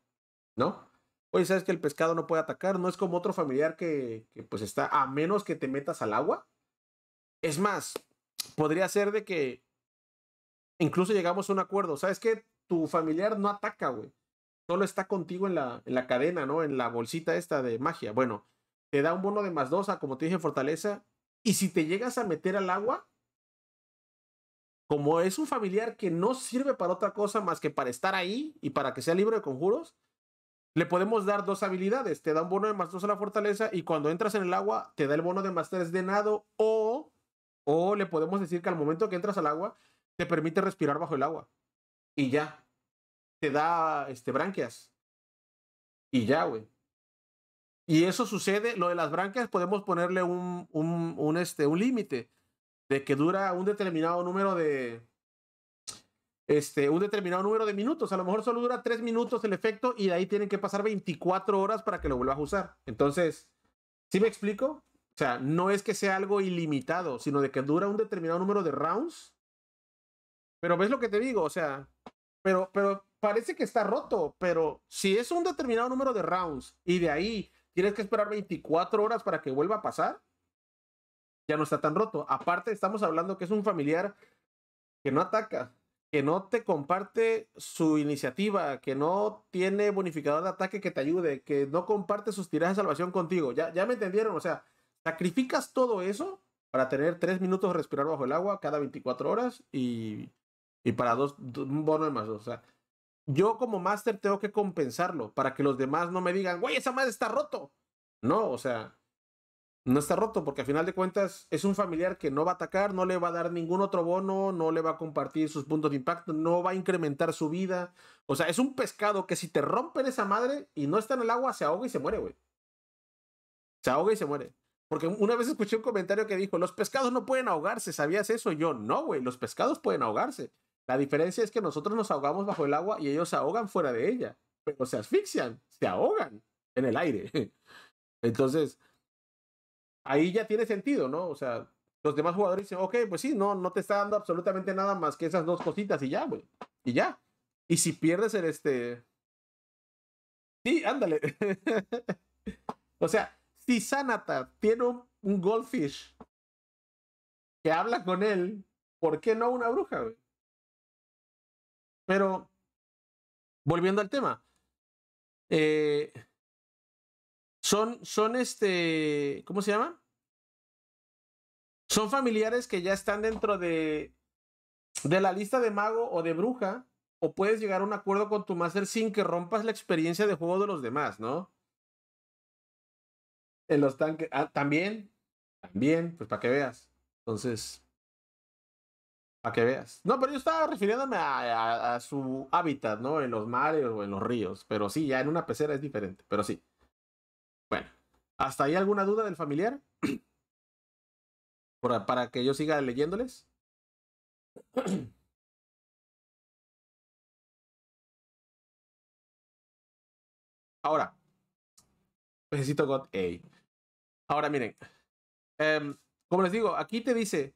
[SPEAKER 1] ¿no? Oye, ¿sabes que el pescado no puede atacar? No es como otro familiar que, pues está, a menos que te metas al agua. Es más, podría ser de que incluso llegamos a un acuerdo. ¿Sabes qué? Tu familiar no ataca, güey. Solo está contigo en la, en la cadena, ¿no? En la bolsita esta de magia. Bueno, te da un bono de más dos, como te dije, fortaleza. Y si te llegas a meter al agua, como es un familiar que no sirve para otra cosa más que para estar ahí y para que sea libre de conjuros, le podemos dar dos habilidades. Te da un bono de más 2 a la fortaleza y cuando entras en el agua te da el bono de más 3 de nado o, o le podemos decir que al momento que entras al agua te permite respirar bajo el agua. Y ya. Te da este, branquias. Y ya, güey. Y eso sucede, lo de las branquias podemos ponerle un, un, este, un límite de que dura un determinado número de. Este, un determinado número de minutos. A lo mejor solo dura tres minutos el efecto y de ahí tienen que pasar 24 horas para que lo vuelvas a usar. Entonces, si me explico? O sea, no es que sea algo ilimitado, sino de que dura un determinado número de rounds. Pero ves lo que te digo, o sea, pero, pero parece que está roto, pero si es un determinado número de rounds y de ahí tienes que esperar 24 horas para que vuelva a pasar, ya no está tan roto. Aparte, estamos hablando que es un familiar que no ataca, que no te comparte su iniciativa, que no tiene bonificador de ataque que te ayude, que no comparte sus tiradas de salvación contigo. Ya, ya me entendieron, o sea, sacrificas todo eso para tener tres minutos de respirar bajo el agua cada 24 horas y, y para dos, un bono de más O sea, yo como máster tengo que compensarlo para que los demás no me digan, güey, esa madre está roto. No, o sea, no está roto, porque al final de cuentas es un familiar que no va a atacar, no le va a dar ningún otro bono, no le va a compartir sus puntos de impacto, no va a incrementar su vida. O sea, es un pescado que si te rompen esa madre y no está en el agua, se ahoga y se muere, güey. Se ahoga y se muere. Porque una vez escuché un comentario que dijo, los pescados no pueden ahogarse, ¿sabías eso? yo, no, güey, los pescados pueden ahogarse. La diferencia es que nosotros nos ahogamos bajo el agua y ellos se ahogan fuera de ella, pero se asfixian, se ahogan en el aire. Entonces, ahí ya tiene sentido, ¿no? O sea, los demás jugadores dicen, ok, pues sí, no, no te está dando absolutamente nada más que esas dos cositas y ya, güey. Y ya. Y si pierdes el este. Sí, ándale. o sea, si Sanata tiene un, goldfish que habla con él, ¿por qué no una bruja, güey?
[SPEAKER 3] Pero, volviendo al tema, eh, son, son este, ¿cómo se llama?
[SPEAKER 1] Son familiares que ya están dentro de, de la lista de mago o de bruja, o puedes llegar a un acuerdo con tu máster sin que rompas la experiencia de juego de los demás, ¿no? En los tanques, ah, también, también, pues para que veas. Entonces, para que veas. No, pero yo estaba refiriéndome a, su hábitat, ¿no? En los mares o en los ríos. Pero sí, ya en una pecera es diferente. Pero sí. Bueno, ¿hasta ahí alguna duda del familiar? para que yo siga leyéndoles. Ahora, necesito God A. Ahora miren, em, como les digo, aquí te dice,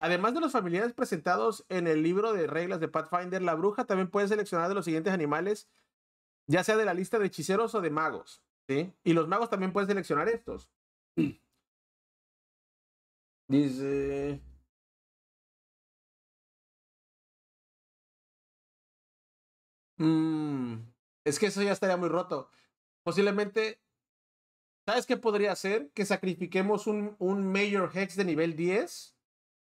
[SPEAKER 1] además de los familiares presentados en el libro de reglas de Pathfinder, la bruja también puede seleccionar de los siguientes animales, ya sea de la lista de hechiceros o de magos. Y los magos también pueden seleccionar estos.
[SPEAKER 3] Dice. Mm, es que eso ya
[SPEAKER 1] estaría muy roto. Posiblemente. ¿Sabes qué podría ser? Que sacrifiquemos un, un Major Hex de nivel 10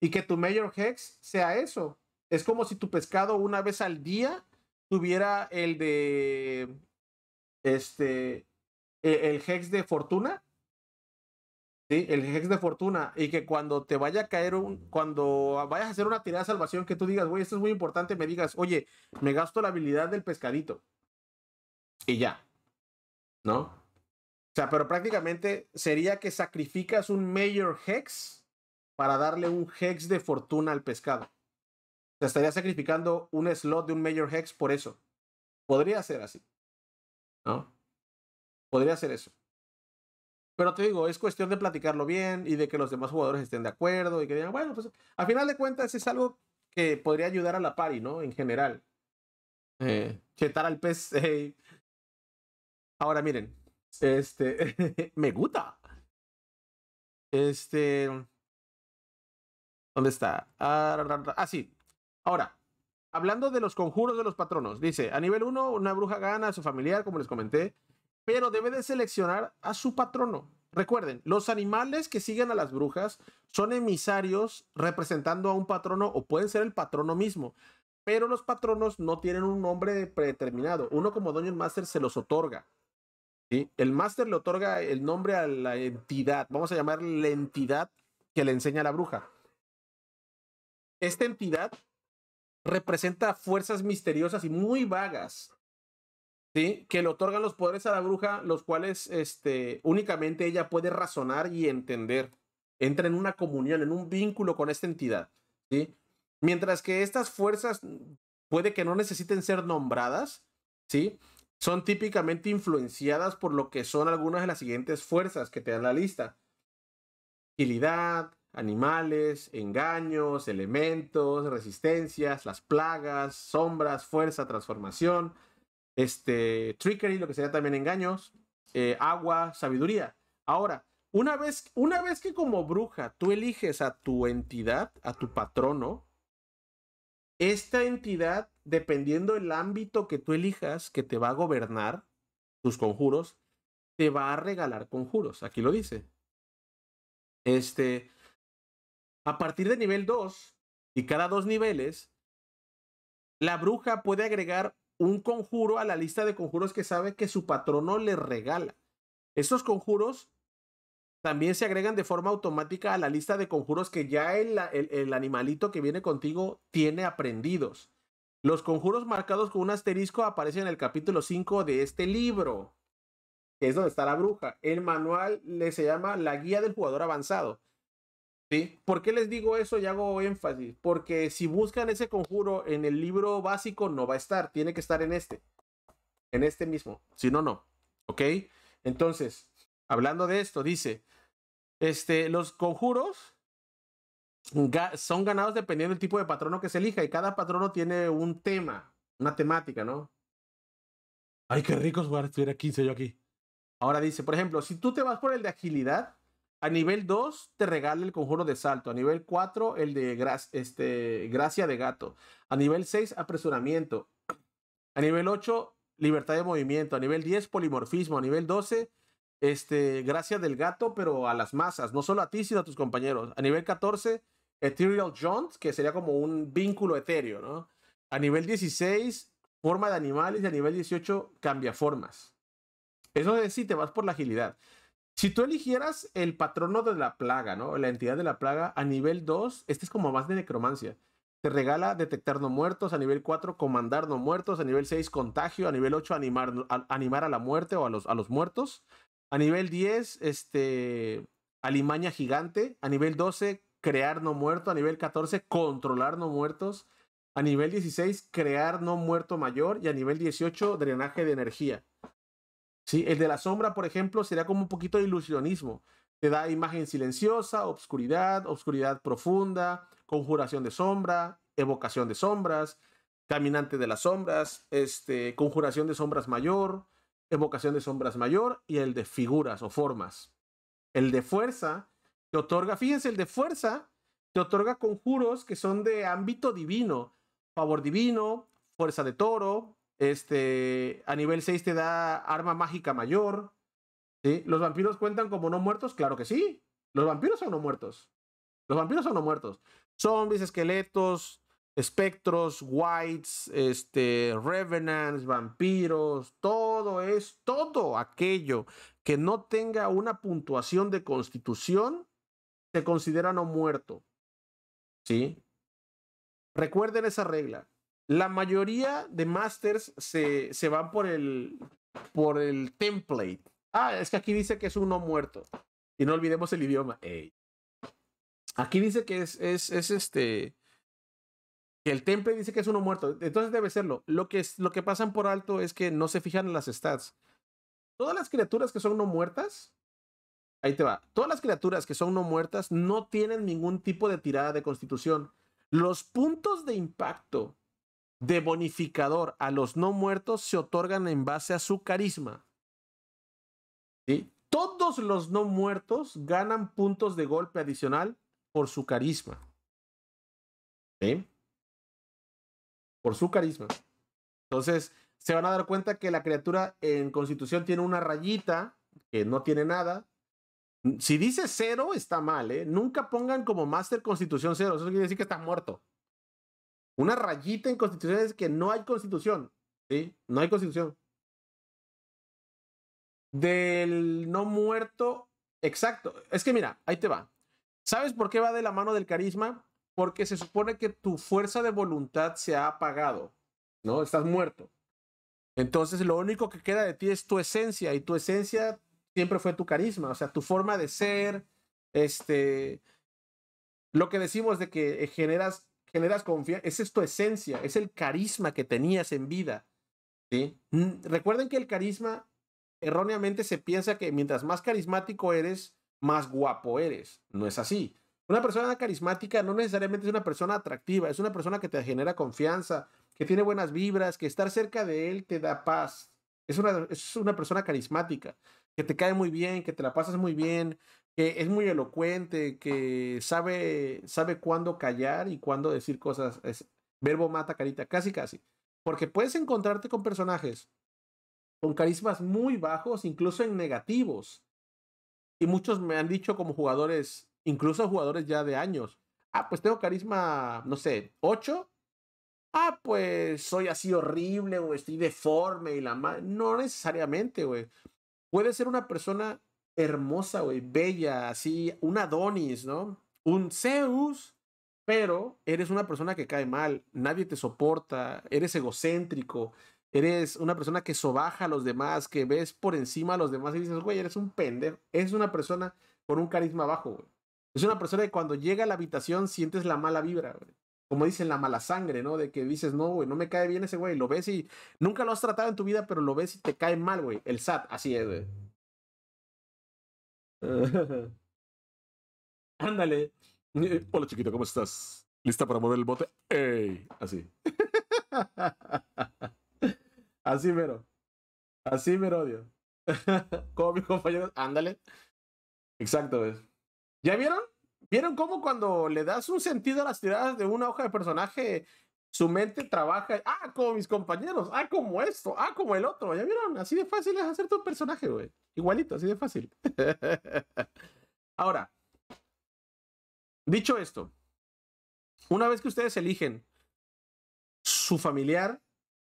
[SPEAKER 1] y que tu Major Hex sea eso. Es como si tu pescado una vez al día tuviera el de. Este. E-, el Hex de Fortuna. Sí, el Hex de Fortuna. Y que cuando te vaya a caer un. Cuando vayas a hacer una tirada de salvación, que tú digas, güey, esto es muy importante, me digas, oye, me gasto la habilidad del pescadito. Y ya. ¿No? O sea, pero prácticamente sería que sacrificas un Major Hex para darle un Hex de Fortuna al pescado. Te estaría sacrificando un slot de un Major Hex por eso. Podría ser así. ¿No? Podría ser eso. Pero te digo, es cuestión de platicarlo bien y de que los demás jugadores estén de acuerdo y que digan, bueno, pues a final de cuentas es algo que podría ayudar a la pari, ¿no? En general. Eh, chetar al pez. Ahora miren, este, me gusta. Este, ¿dónde está? Ah, ah, sí. Ahora, hablando de los conjuros de los patronos, dice, a nivel 1, una bruja gana a su familiar, como les comenté pero debe de seleccionar a su patrono. Recuerden, los animales que siguen a las brujas son emisarios representando a un patrono o pueden ser el patrono mismo, pero los patronos no tienen un nombre predeterminado. Uno como el Master se los otorga. El Master le otorga el nombre a la entidad, vamos a llamar la entidad que le enseña a la bruja. Esta entidad representa fuerzas misteriosas y muy vagas que le otorgan los poderes a la bruja, los cuales este, únicamente ella puede razonar y entender. Entra en una comunión, en un vínculo con esta entidad. Mientras que estas fuerzas puede que no necesiten ser nombradas, ¿sí? son típicamente influenciadas por lo que son algunas de las siguientes fuerzas que te dan la lista. Agilidad, animales, engaños, elementos, resistencias, las plagas, sombras, fuerza, transformación, este, trickery, lo que sería también engaños, eh, agua, sabiduría. Ahora, una vez, una vez que como bruja tú eliges a tu entidad, a tu patrono, esta entidad, dependiendo del ámbito que tú elijas, que te va a gobernar tus conjuros, te va a regalar conjuros. Aquí lo dice. Este, a partir de nivel 2 y cada dos niveles, la bruja puede agregar un conjuro a la lista de conjuros que sabe que su patrono le regala. Estos conjuros también se agregan de forma automática a la lista de conjuros que ya el, animalito que viene contigo tiene aprendidos. Los conjuros marcados con un asterisco aparecen en el capítulo 5 de este libro, es donde está la bruja. El manual le se llama La Guía del Jugador Avanzado. ¿Por qué les digo eso y hago énfasis? Porque si buscan ese conjuro en el libro básico no va a estar, tiene que estar en este, en este mismo, si no, no, ¿ok? Entonces, hablando de esto, dice, este, los conjuros son ganados dependiendo del tipo de patrono que se elija y cada patrono tiene un tema, una temática, ¿no? Ay, qué rico jugar estuviera 15 yo aquí. Ahora dice, por ejemplo, si tú te vas por el de agilidad, a nivel 2 te regala el conjuro de salto. A nivel 4 el de este, gracia de gato. A nivel 6 apresuramiento. A nivel 8 libertad de movimiento. A nivel 10 polimorfismo. A nivel 12 este, gracia del gato, pero a las masas. No solo a ti, sino a tus compañeros. A nivel 14 ethereal jaunt, que sería como un vínculo etéreo. ¿no? A nivel 16 forma de animales y a nivel 18 cambia formas. Eso es decir, te vas por la agilidad. Si tú eligieras el patrono de la plaga, ¿no? La entidad de la plaga, a nivel 2, este es como más de necromancia. Te regala detectar no muertos, a nivel 4 comandar no muertos, a nivel 6 contagio, a nivel 8 animar a, animar a la muerte o a los, a los muertos, a nivel 10 este, alimaña gigante, a nivel 12 crear no muerto, a nivel 14 controlar no muertos, a nivel 16 crear no muerto mayor y a nivel 18 drenaje de energía. El de la sombra, por ejemplo, sería como un poquito de ilusionismo. Te da imagen silenciosa, obscuridad, obscuridad profunda, conjuración de sombra, evocación de sombras, caminante de las sombras, este, conjuración de sombras mayor, evocación de sombras mayor y el de figuras o formas. El de fuerza te otorga, fíjense, el de fuerza te otorga conjuros que son de ámbito divino, favor divino, fuerza de toro, este, a nivel 6 te da arma mágica mayor. ¿sí? ¿Los vampiros cuentan como no muertos? Claro que sí. Los vampiros son no muertos. Los vampiros son no muertos. Zombies, esqueletos, espectros, whites, este, revenants, vampiros, todo es, todo aquello que no tenga una puntuación de constitución se considera no muerto. ¿Sí? Recuerden esa regla la mayoría de masters se, se van por el, por el template. Ah, es que aquí dice que es uno muerto. Y no olvidemos el idioma. Aquí dice que es, es, este. Que el template dice que es uno muerto. Entonces debe serlo. Lo que, es, lo que pasan por alto es que no se fijan en las stats. Todas las criaturas que son no muertas. Ahí te va. Todas las criaturas que son no muertas no tienen ningún tipo de tirada de constitución. Los puntos de impacto de bonificador a los no muertos se otorgan en base a su carisma. Todos los no muertos ganan puntos de golpe adicional por su carisma. Por su carisma. Entonces, se van a dar cuenta que la criatura en constitución tiene una rayita que no tiene nada. Si dice cero, está mal, ¿eh? Nunca pongan como Master Constitución cero. Eso quiere decir que está muerto. Una rayita en constitución es que no hay constitución. ¿sí? No hay constitución. Del no muerto, exacto. Es que mira, ahí te va. ¿Sabes por qué va de la mano del carisma? Porque se supone que tu fuerza de voluntad se ha apagado, ¿no? Estás muerto. Entonces lo único que queda de ti es tu esencia y tu esencia siempre fue tu carisma, o sea, tu forma de ser, este, lo que decimos de que generas generas confianza, esa es tu esencia, es el carisma que tenías en vida. Mm, recuerden que el carisma, erróneamente se piensa que mientras más carismático eres, más guapo eres. No es así. Una persona carismática no necesariamente es una persona atractiva, es una persona que te genera confianza, que tiene buenas vibras, que estar cerca de él te da paz. Es una, es una persona carismática, que te cae muy bien, que te la pasas muy bien, que es muy elocuente, que sabe, sabe cuándo callar y cuándo decir cosas. Es, verbo mata carita, casi casi. Porque puedes encontrarte con personajes con carismas muy bajos, incluso en negativos. Y muchos me han dicho como jugadores, incluso jugadores ya de años, ah, pues tengo carisma, no sé, 8. Ah, pues soy así horrible o estoy deforme y la No necesariamente, güey. Puede ser una persona hermosa, güey, bella, así, un Adonis, ¿no? Un Zeus, pero eres una persona que cae mal, nadie te soporta, eres egocéntrico, eres una persona que sobaja a los demás, que ves por encima a los demás y dices, güey, eres un pendejo, es una persona con un carisma bajo, güey. Es una persona que cuando llega a la habitación sientes la mala vibra, güey. Como dicen, la mala sangre, ¿no? De que dices, no, güey, no me cae bien ese güey. Lo ves y nunca lo has tratado en tu vida, pero lo ves y te cae mal, güey. El SAT, así es, güey. Ándale. Eh, hola chiquito, ¿cómo estás? ¿Lista para mover el bote? ¡Ey! Así. Así mero. Así me odio. Como mis compañeros. Ándale. Exacto, ¿ves? ¿Ya vieron? ¿Vieron cómo cuando le das un sentido a las tiradas de una hoja de personaje su mente trabaja, ah, como mis compañeros, ah, como esto, ah, como el otro. Ya vieron, así de fácil es hacer tu personaje, güey. Igualito, así de fácil. Ahora, dicho esto, una vez que ustedes eligen su familiar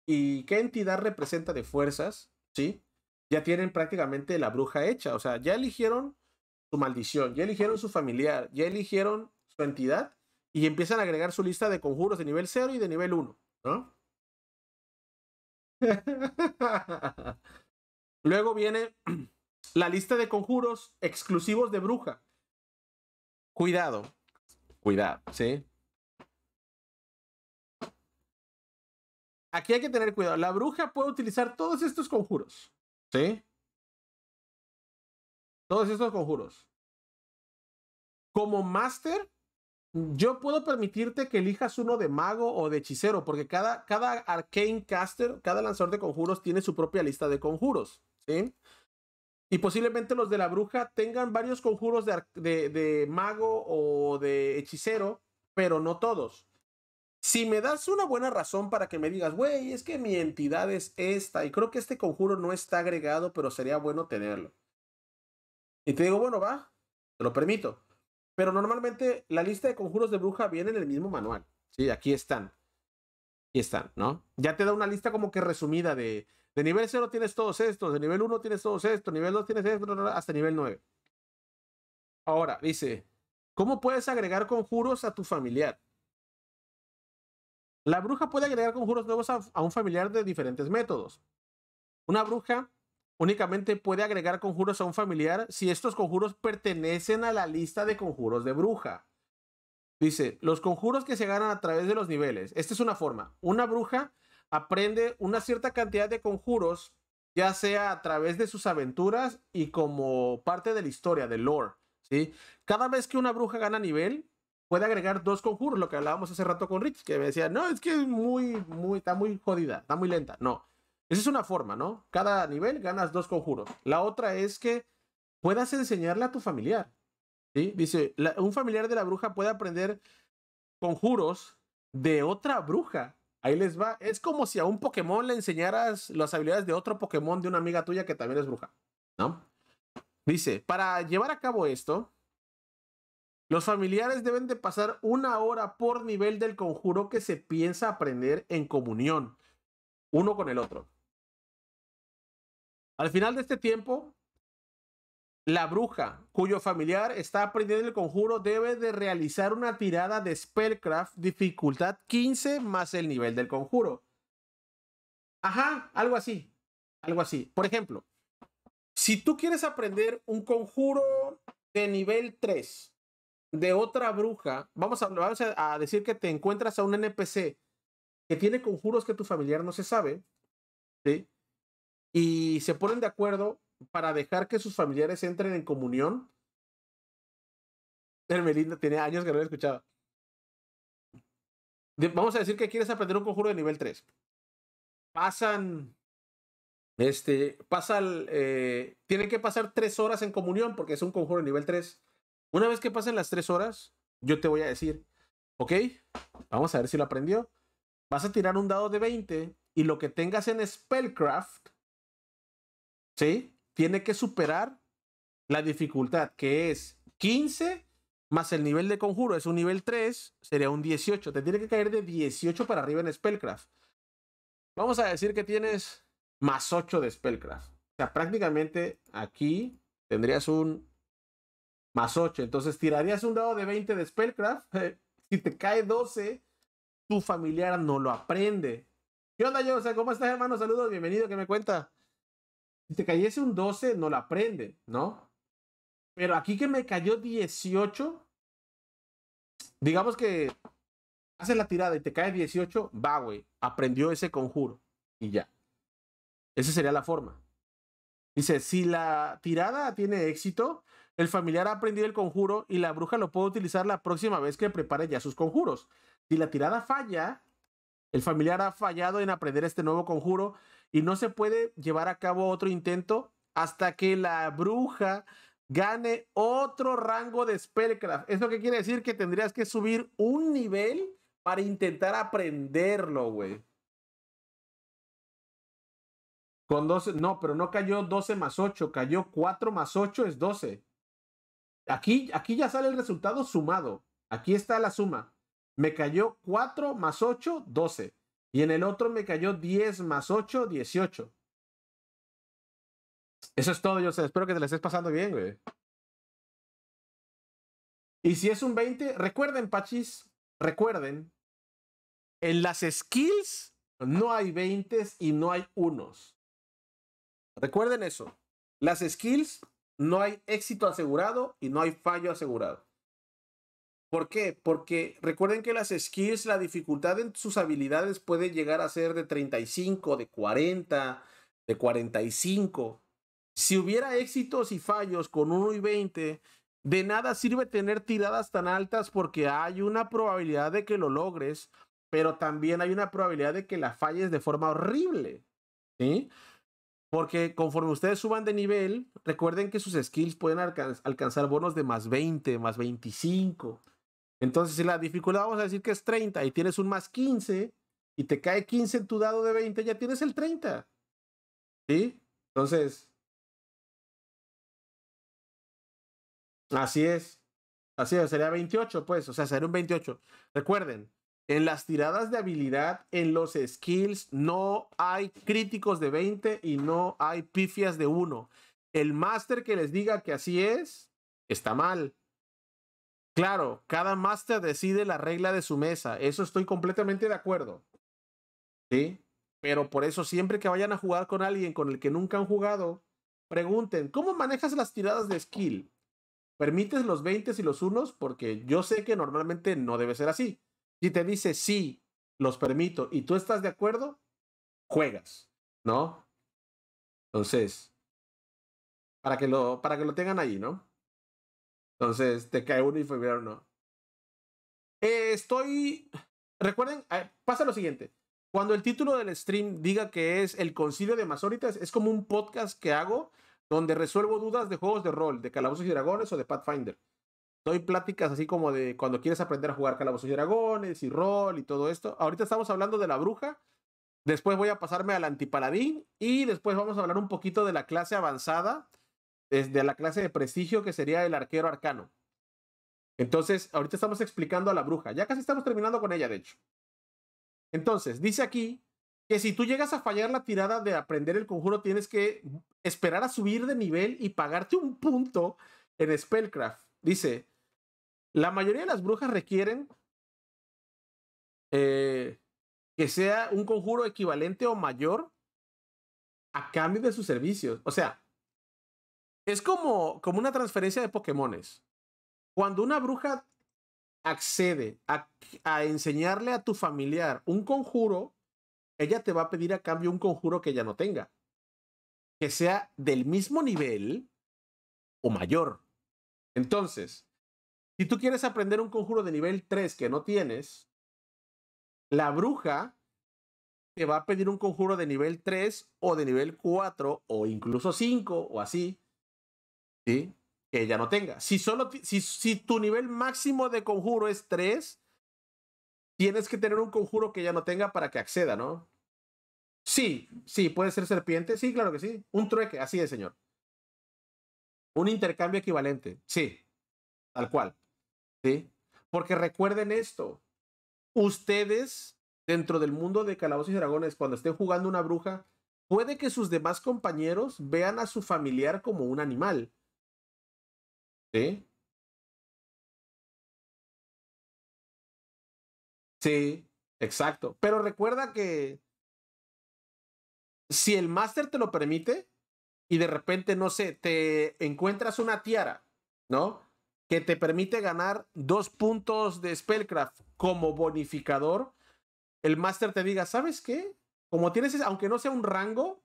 [SPEAKER 1] y qué entidad representa de fuerzas, ¿sí? Ya tienen prácticamente la bruja hecha, o sea, ya eligieron su maldición, ya eligieron su familiar, ya eligieron su entidad y empiezan a agregar su lista de conjuros de nivel 0 y de nivel 1, Luego viene la lista de conjuros exclusivos de bruja. Cuidado, cuidado, ¿sí?
[SPEAKER 3] Aquí hay que tener cuidado. La bruja puede utilizar todos estos conjuros, ¿sí? Todos estos conjuros.
[SPEAKER 1] Como máster, yo puedo permitirte que elijas uno de mago o de hechicero, porque cada, cada arcane caster, cada lanzador de conjuros tiene su propia lista de conjuros, Y posiblemente los de la bruja tengan varios conjuros de, mago o de hechicero, pero no todos. Si me das una buena razón para que me digas, güey, es que mi entidad es esta y creo que este conjuro no está agregado, pero sería bueno tenerlo. Y te digo, bueno, va, te lo permito pero normalmente la lista de conjuros de bruja viene en el mismo manual. Sí, aquí están. Aquí están, ¿no? Ya te da una lista como que resumida de, de nivel 0 tienes todos estos, de nivel 1 tienes todos estos, nivel 2 tienes estos, hasta nivel 9. Ahora, dice, ¿cómo puedes agregar conjuros a tu familiar? La bruja puede agregar conjuros nuevos a un familiar de diferentes métodos. Una bruja únicamente puede agregar conjuros a un familiar si estos conjuros pertenecen a la lista de conjuros de bruja. Dice, los conjuros que se ganan a través de los niveles. Esta es una forma. Una bruja aprende una cierta cantidad de conjuros, ya sea a través de sus aventuras y como parte de la historia, del lore. Cada vez que una bruja gana nivel, puede agregar dos conjuros, lo que hablábamos hace rato con Rich, que me decía, no, es que es muy, muy, está muy jodida, está muy lenta. No, esa es una forma, ¿no? Cada nivel ganas dos conjuros. La otra es que puedas enseñarle a tu familiar. Dice, un familiar de la bruja puede aprender conjuros de otra bruja. Ahí les va. Es como si a un Pokémon le enseñaras las habilidades de otro Pokémon de una amiga tuya que también es bruja, ¿no? Dice, para llevar a cabo esto, los familiares deben de pasar una hora por nivel del conjuro que se piensa aprender en comunión, uno con el otro. Al final de este tiempo, la bruja, cuyo familiar está aprendiendo el conjuro, debe de realizar una tirada de Spellcraft, dificultad 15 más el nivel del conjuro. Ajá, algo así. Algo así. Por ejemplo, si tú quieres aprender un conjuro de nivel 3 de otra bruja, vamos a, vamos a decir que te encuentras a un NPC que tiene conjuros que tu familiar no se sabe, ¿sí? y se ponen de acuerdo para dejar que sus familiares entren en comunión. Hermelinda tiene años que no lo escuchaba. vamos a decir que quieres aprender un conjuro de nivel 3. Pasan. Este. Pasa el, eh, tienen que pasar tres horas en comunión porque es un conjuro de nivel 3. Una vez que pasen las tres horas, yo te voy a decir. Ok, vamos a ver si lo aprendió. Vas a tirar un dado de 20 y lo que tengas en Spellcraft tiene que superar la dificultad, que es 15 más el nivel de conjuro, es un nivel 3, sería un 18. Te tiene que caer de 18 para arriba en Spellcraft. Vamos a decir que tienes más 8 de Spellcraft. O sea, prácticamente aquí tendrías un más 8. Entonces tirarías un dado de 20 de Spellcraft. si te cae 12, tu familiar no lo aprende. ¿Qué onda, yo? ¿cómo estás, hermano? Saludos, bienvenido, ¿qué me cuenta? Si te cayese un 12, no la aprende, ¿no? Pero aquí que me cayó 18, digamos que haces la tirada y te cae 18, va, güey, aprendió ese conjuro y ya. Esa sería la forma. Dice, si la tirada tiene éxito, el familiar ha aprendido el conjuro y la bruja lo puede utilizar la próxima vez que prepare ya sus conjuros. Si la tirada falla, el familiar ha fallado en aprender este nuevo conjuro y no se puede llevar a cabo otro intento hasta que la bruja gane otro rango de Spellcraft. ¿Eso qué quiere decir? Que tendrías que subir un nivel para intentar aprenderlo, güey. Con 12, no, pero no cayó 12 más 8, cayó 4 más 8 es 12. Aquí, aquí ya sale el resultado sumado. Aquí está la suma. Me cayó 4 más 8, 12. Y en el otro me cayó 10 más 8, 18.
[SPEAKER 3] Eso es todo, yo sé. Espero que te la estés pasando bien, güey.
[SPEAKER 1] Y si es un 20, recuerden, Pachis, recuerden, en las skills no hay 20 y no hay unos. Recuerden eso. Las skills no hay éxito asegurado y no hay fallo asegurado. ¿Por qué? Porque recuerden que las skills, la dificultad en sus habilidades puede llegar a ser de 35, de 40, de 45. Si hubiera éxitos y fallos con 1 y 20, de nada sirve tener tiradas tan altas porque hay una probabilidad de que lo logres, pero también hay una probabilidad de que la falles de forma horrible. ¿Sí? Porque conforme ustedes suban de nivel, recuerden que sus skills pueden alcanzar bonos de más 20, más 25. Entonces, si la dificultad vamos a decir que es 30 y tienes un más 15 y te cae 15 en tu dado de 20, ya tienes el 30. ¿Sí? Entonces,
[SPEAKER 3] así es.
[SPEAKER 1] Así es, sería 28, pues, o sea, sería un 28. Recuerden, en las tiradas de habilidad, en los skills, no hay críticos de 20 y no hay pifias de 1. El máster que les diga que así es, está mal. Claro, cada máster decide la regla de su mesa. Eso estoy completamente de acuerdo. ¿Sí? Pero por eso siempre que vayan a jugar con alguien con el que nunca han jugado, pregunten, ¿cómo manejas las tiradas de skill? ¿Permites los 20 y los unos Porque yo sé que normalmente no debe ser así. Si te dice sí, los permito y tú estás de acuerdo, juegas, ¿no? Entonces, para que lo, para que lo tengan ahí, ¿no? Entonces, te cae uno y fue, uno. Eh, estoy. Recuerden, ah, pasa lo siguiente. Cuando el título del stream diga que es el concilio de masóritas, es como un podcast que hago donde resuelvo dudas de juegos de rol, de calabozos y dragones o de Pathfinder. Doy pláticas así como de cuando quieres aprender a jugar calabozos y dragones y rol y todo esto. Ahorita estamos hablando de la bruja, después voy a pasarme al antiparadín y después vamos a hablar un poquito de la clase avanzada de la clase de prestigio que sería el arquero arcano. Entonces, ahorita estamos explicando a la bruja. Ya casi estamos terminando con ella, de hecho. Entonces, dice aquí que si tú llegas a fallar la tirada de aprender el conjuro, tienes que esperar a subir de nivel y pagarte un punto en Spellcraft. Dice, la mayoría de las brujas requieren eh, que sea un conjuro equivalente o mayor a cambio de sus servicios. O sea, es como, como una transferencia de Pokémones. Cuando una bruja accede a, a, enseñarle a tu familiar un conjuro, ella te va a pedir a cambio un conjuro que ella no tenga. Que sea del mismo nivel o mayor. Entonces, si tú quieres aprender un conjuro de nivel 3 que no tienes, la bruja te va a pedir un conjuro de nivel 3 o de nivel 4 o incluso 5 o así. ¿sí? que ella no tenga. Si, solo, si, si tu nivel máximo de conjuro es 3, tienes que tener un conjuro que ella no tenga para que acceda, ¿no? Sí, sí, puede ser serpiente, sí, claro que sí. Un trueque, así es, señor. Un intercambio equivalente, sí, tal cual. ¿Sí? Porque recuerden esto, ustedes dentro del mundo de Calabozos y Dragones, cuando estén jugando una bruja, puede que sus demás compañeros vean a su familiar como un animal.
[SPEAKER 2] Sí.
[SPEAKER 3] Sí, exacto. Pero
[SPEAKER 1] recuerda que si el máster te lo permite y de repente, no sé, te encuentras una tiara, ¿no? Que te permite ganar dos puntos de Spellcraft como bonificador, el máster te diga, ¿sabes qué? Como tienes, aunque no sea un rango,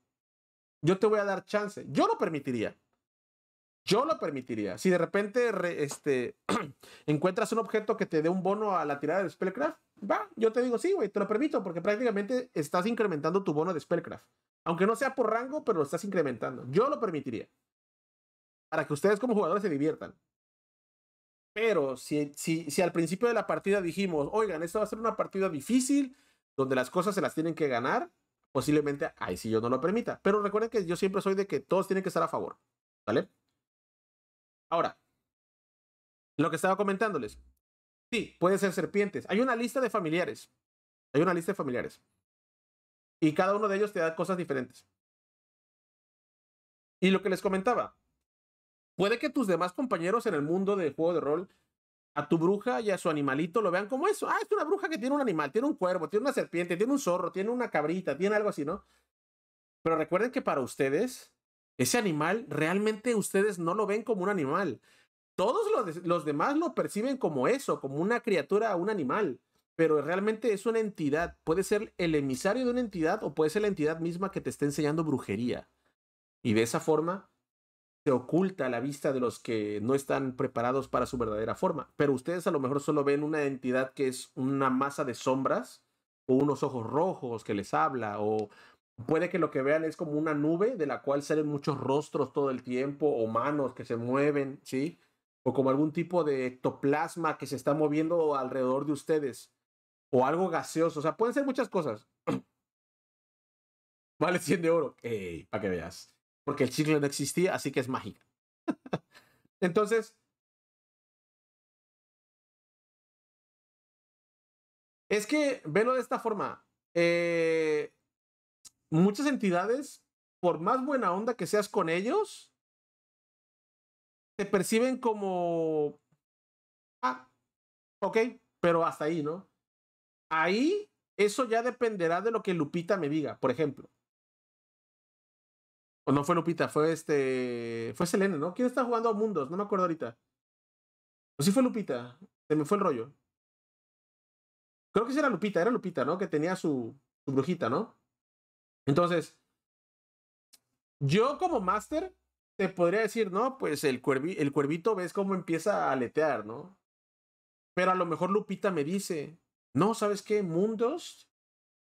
[SPEAKER 1] yo te voy a dar chance. Yo lo permitiría. Yo lo permitiría. Si de repente este, encuentras un objeto que te dé un bono a la tirada de Spellcraft, va, yo te digo sí, güey, te lo permito, porque prácticamente estás incrementando tu bono de Spellcraft. Aunque no sea por rango, pero lo estás incrementando. Yo lo permitiría. Para que ustedes como jugadores se diviertan. Pero si, si, si al principio de la partida dijimos, oigan, esto va a ser una partida difícil, donde las cosas se las tienen que ganar, posiblemente ahí sí yo no lo permita. Pero recuerden que yo siempre soy de que todos tienen que estar a favor. ¿Vale? Ahora, lo que estaba comentándoles. Sí, pueden ser serpientes. Hay una lista de familiares. Hay una lista de familiares. Y cada uno de ellos te da cosas diferentes. Y lo que les comentaba, puede que tus demás compañeros en el mundo de juego de rol, a tu bruja y a su animalito lo vean como eso. Ah, es una bruja que tiene un animal, tiene un cuervo, tiene una serpiente, tiene un zorro, tiene una cabrita, tiene algo así, ¿no? Pero recuerden que para ustedes ese animal realmente ustedes no lo ven como un animal. Todos los, los demás lo perciben como eso, como una criatura, un animal, pero realmente es una entidad. Puede ser el emisario de una entidad o puede ser la entidad misma que te está enseñando brujería. Y de esa forma se oculta a la vista de los que no están preparados para su verdadera forma. Pero ustedes a lo mejor solo ven una entidad que es una masa de sombras o unos ojos rojos que les habla o puede que lo que vean es como una nube de la cual salen muchos rostros todo el tiempo o manos que se mueven, ¿sí? O como algún tipo de ectoplasma que se está moviendo alrededor de ustedes. O algo gaseoso. O sea, pueden ser muchas cosas. vale 100 de oro. Ey, para que veas. Porque el
[SPEAKER 3] ciclo no existía, así que es mágica. Entonces, es que velo de esta forma.
[SPEAKER 1] Eh, muchas entidades, por más buena onda que seas con ellos, te perciben como, ah, ok, pero hasta ahí, ¿no? Ahí eso ya dependerá de lo que Lupita me diga, por ejemplo. O no fue Lupita, fue este. Fue Selene, ¿no? ¿Quién está jugando a Mundos? No me acuerdo ahorita. O pues sí fue Lupita. Se me fue el rollo. Creo que sí era Lupita, era Lupita, ¿no? Que tenía su brujita, ¿no? Entonces, yo como máster te podría decir, no, pues el, cuervito ves cómo empieza a aletear, ¿no? Pero a lo mejor Lupita me dice, no, ¿sabes qué? Mundos,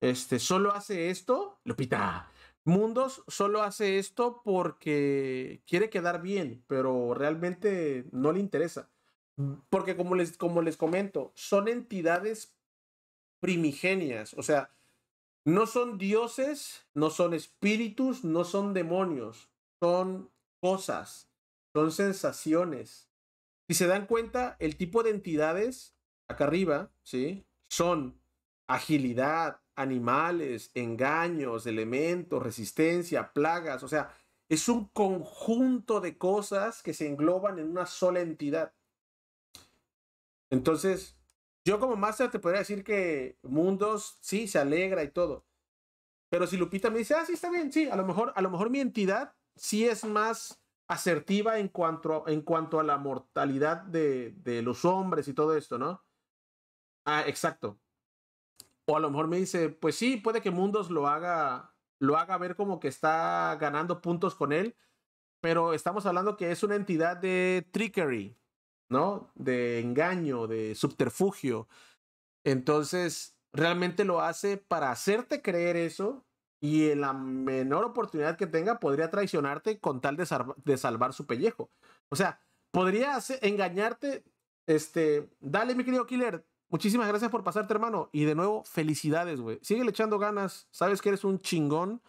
[SPEAKER 1] este, solo hace esto, Lupita, Mundos solo hace esto porque quiere quedar bien, pero realmente no le interesa. Porque como les, como les comento, son entidades primigenias, o sea, no son dioses, no son espíritus, no son demonios, son cosas, son sensaciones. Si se dan cuenta, el tipo de entidades acá arriba, ¿sí? Son agilidad, animales, engaños, elementos, resistencia, plagas, o sea, es un conjunto de cosas que se engloban en una sola entidad. Entonces, yo como máster te podría decir que Mundos sí se alegra y todo. Pero si Lupita me dice, ah, sí, está bien, sí, a lo mejor, a lo mejor mi entidad sí es más asertiva en cuanto, en cuanto a la mortalidad de, de los hombres y todo esto, ¿no? Ah, exacto. O a lo mejor me dice, pues sí, puede que Mundos lo haga, lo haga ver como que está ganando puntos con él, pero estamos hablando que es una entidad de trickery, ¿no? De engaño, de subterfugio. Entonces, realmente lo hace para hacerte creer eso y en la menor oportunidad que tenga podría traicionarte con tal de, salvar su pellejo. O sea, podría engañarte, este, dale mi querido Killer, muchísimas gracias por pasarte hermano y de nuevo felicidades, güey. Sigue echando ganas, sabes que eres un chingón,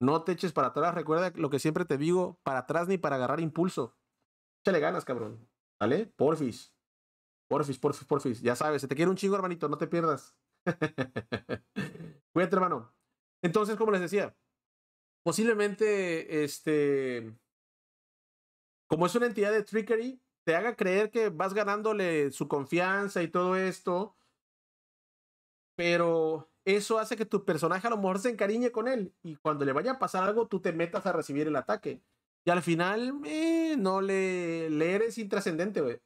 [SPEAKER 1] no te eches para atrás, recuerda lo que siempre te digo, para atrás ni para agarrar impulso. Échale ganas, cabrón. ¿Vale? Porfis. Porfis, porfis, porfis. Ya sabes, se te quiere un chingo, hermanito, no te pierdas. Cuídate, hermano. Entonces, como les decía, posiblemente este. Como es una entidad de trickery, te haga creer que vas ganándole su confianza y todo esto. Pero eso hace que tu personaje a lo mejor se encariñe con él. Y cuando le vaya a pasar algo, tú te metas a recibir el ataque. Y al final, eh, no le, leer eres intrascendente, güey.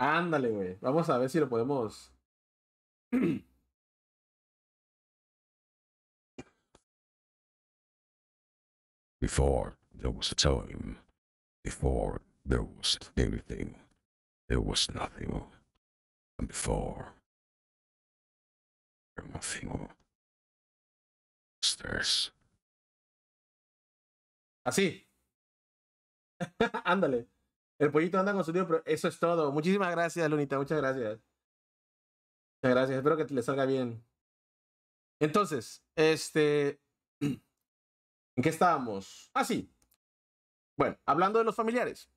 [SPEAKER 3] Ándale, güey. Vamos a ver si lo podemos.
[SPEAKER 2] Before there was a time. Before there was anything. There was nothing. And before. there was Nothing. Así.
[SPEAKER 1] Ándale. El pollito anda con su tío, pero eso es todo. Muchísimas gracias, Lunita. Muchas gracias. Muchas gracias. Espero que le salga bien. Entonces, este. ¿En qué estábamos? Ah, sí. Bueno, hablando de los familiares.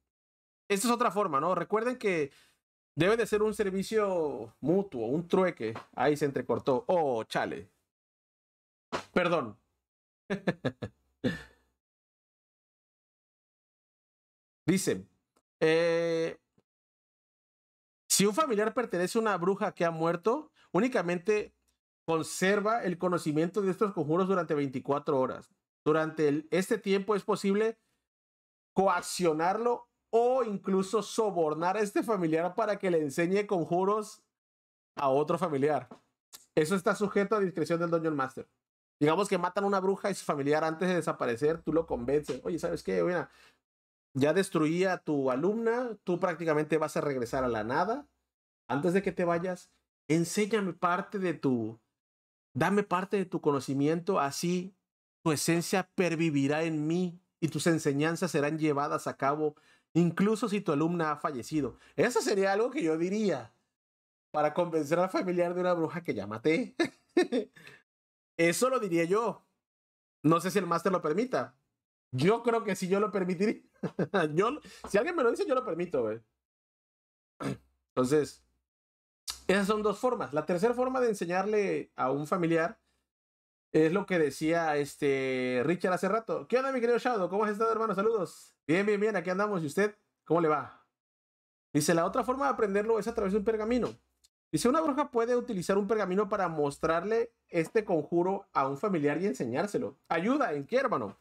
[SPEAKER 1] Esta es otra forma, ¿no? Recuerden que debe de ser un servicio mutuo, un trueque. Ahí se entrecortó. Oh, chale. Perdón. Dice, eh, si un familiar pertenece a una bruja que ha muerto, únicamente conserva el conocimiento de estos conjuros durante 24 horas. Durante este tiempo es posible coaccionarlo o incluso sobornar a este familiar para que le enseñe conjuros a otro familiar. Eso está sujeto a discreción del Dungeon Master. Digamos que matan a una bruja y su familiar antes de desaparecer, tú lo convences. Oye, ¿sabes qué? Mira, ya destruí a tu alumna, tú prácticamente vas a regresar a la nada. Antes de que te vayas, enséñame parte de tu, dame parte de tu conocimiento, así tu esencia pervivirá en mí y tus enseñanzas serán llevadas a cabo, incluso si tu alumna ha fallecido. Eso sería algo que yo diría para convencer al familiar de una bruja que ya maté. Eso lo diría yo. No sé si el máster lo permita. Yo creo que si yo lo permitiría. yo, si alguien me lo dice, yo lo permito, güey. Entonces, esas son dos formas. La tercera forma de enseñarle a un familiar es lo que decía este Richard hace rato. ¿Qué onda, mi querido Shadow? ¿Cómo has estado, hermano? Saludos. Bien, bien, bien. Aquí andamos. ¿Y usted? ¿Cómo le va? Dice, la otra forma de aprenderlo es a través de un pergamino. Dice, una bruja puede utilizar un pergamino para mostrarle este conjuro a un familiar y enseñárselo. Ayuda, ¿en qué, hermano?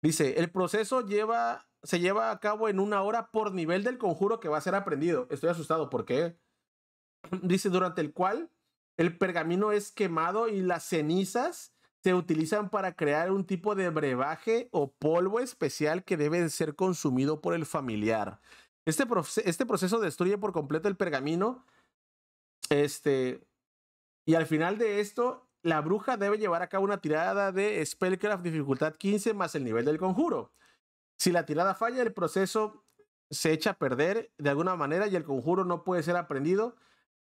[SPEAKER 1] Dice, el proceso lleva, se lleva a cabo en una hora por nivel del conjuro que va a ser aprendido. Estoy asustado, ¿por qué? Dice, durante el cual el pergamino es quemado y las cenizas se utilizan para crear un tipo de brebaje o polvo especial que debe ser consumido por el familiar. Este, este proceso destruye por completo el pergamino este, y al final de esto, la bruja debe llevar a cabo una tirada de Spellcraft dificultad 15 más el nivel del conjuro. Si la tirada falla, el proceso se echa a perder de alguna manera y el conjuro no puede ser aprendido.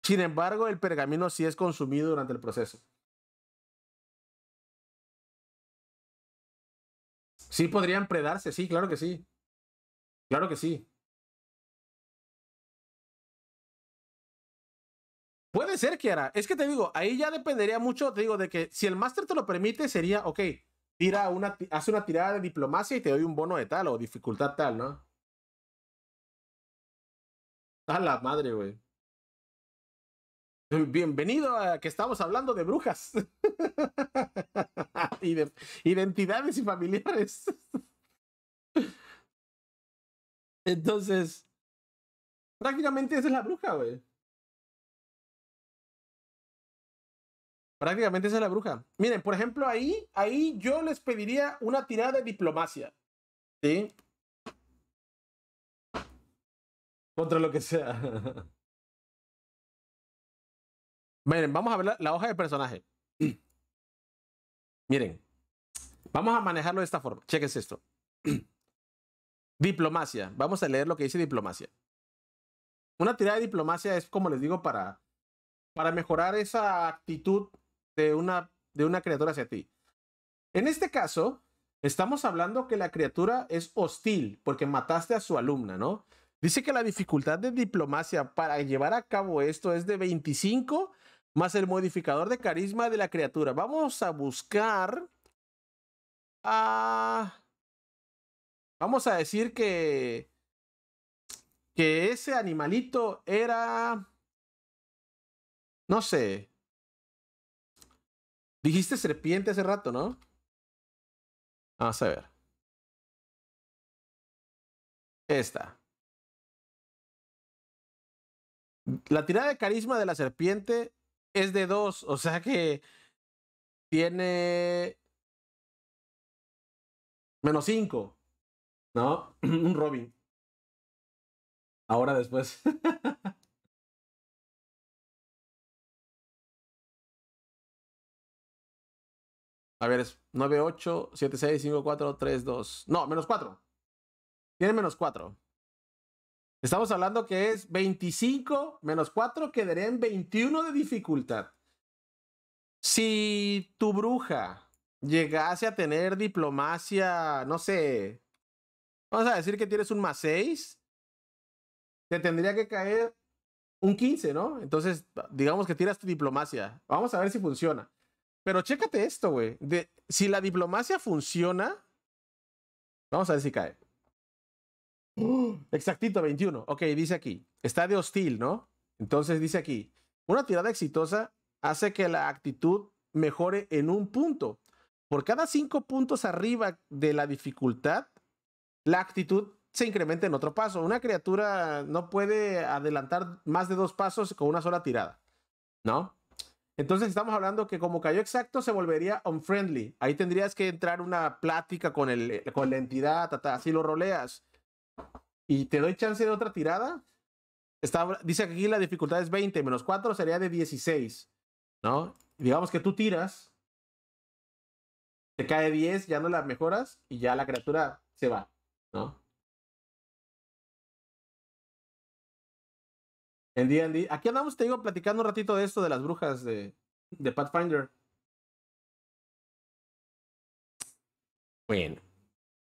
[SPEAKER 1] Sin embargo, el pergamino sí es consumido durante el proceso.
[SPEAKER 3] Sí podrían predarse, sí, claro que sí. Claro que sí.
[SPEAKER 1] ser, Kiara. Es que te digo, ahí ya dependería mucho, te digo, de que si el máster te lo permite, sería, ok, tira una, haz una tirada de diplomacia y te doy un bono de tal o dificultad tal, ¿no? A la madre, güey. Bienvenido a que estamos hablando de brujas y de identidades y familiares.
[SPEAKER 3] Entonces, prácticamente esa es la bruja, güey. Prácticamente esa es la bruja. Miren,
[SPEAKER 1] por ejemplo, ahí, ahí yo les pediría una tirada de diplomacia.
[SPEAKER 3] ¿Sí? Contra lo que sea. Miren, vamos a ver la, hoja de personaje.
[SPEAKER 1] Miren, vamos a manejarlo de esta forma. Chequense esto. diplomacia. Vamos a leer lo que dice diplomacia. Una tirada de diplomacia es, como les digo, para, para mejorar esa actitud de una, de una criatura hacia ti. En este caso, estamos hablando que la criatura es hostil porque mataste a su alumna, ¿no? Dice que la dificultad de diplomacia para llevar a cabo esto es de 25 más el modificador de carisma de la criatura. Vamos a buscar a... Vamos a decir que... Que ese animalito era...
[SPEAKER 3] No sé. Dijiste serpiente hace rato, ¿no? Vamos a ver. Esta. La
[SPEAKER 1] tirada de carisma de la serpiente es de dos, o sea que tiene menos cinco, ¿no?
[SPEAKER 3] Un Robin. Ahora después.
[SPEAKER 1] A ver, es 9, 8, 7, 6, 5, 4, 3, 2. No, menos 4. Tiene menos 4. Estamos hablando que es 25 menos 4, quedaría en 21 de dificultad. Si tu bruja llegase a tener diplomacia, no sé, vamos a decir que tienes un más 6, te tendría que caer un 15, ¿no? Entonces, digamos que tiras tu diplomacia. Vamos a ver si funciona. Pero chécate esto, güey. Si la diplomacia funciona, vamos a ver si cae. Exactito, 21. Ok, dice aquí. Está de hostil, ¿no? Entonces dice aquí. Una tirada exitosa hace que la actitud mejore en un punto. Por cada cinco puntos arriba de la dificultad, la actitud se incrementa en otro paso. Una criatura no puede adelantar más de dos pasos con una sola tirada, ¿no? Entonces estamos hablando que como cayó exacto se volvería unfriendly. Ahí tendrías que entrar una plática con, el, eh, con la entidad, así lo roleas. Y te doy chance de otra tirada. Está, dice que aquí la dificultad es 20, menos 4 sería de 16. ¿No? Digamos que tú tiras, te cae 10, ya no la mejoras y ya la criatura se va.
[SPEAKER 2] ¿No?
[SPEAKER 3] En D&D. Aquí
[SPEAKER 1] andamos, te digo, platicando un ratito de esto de las brujas de, Pathfinder. Bueno.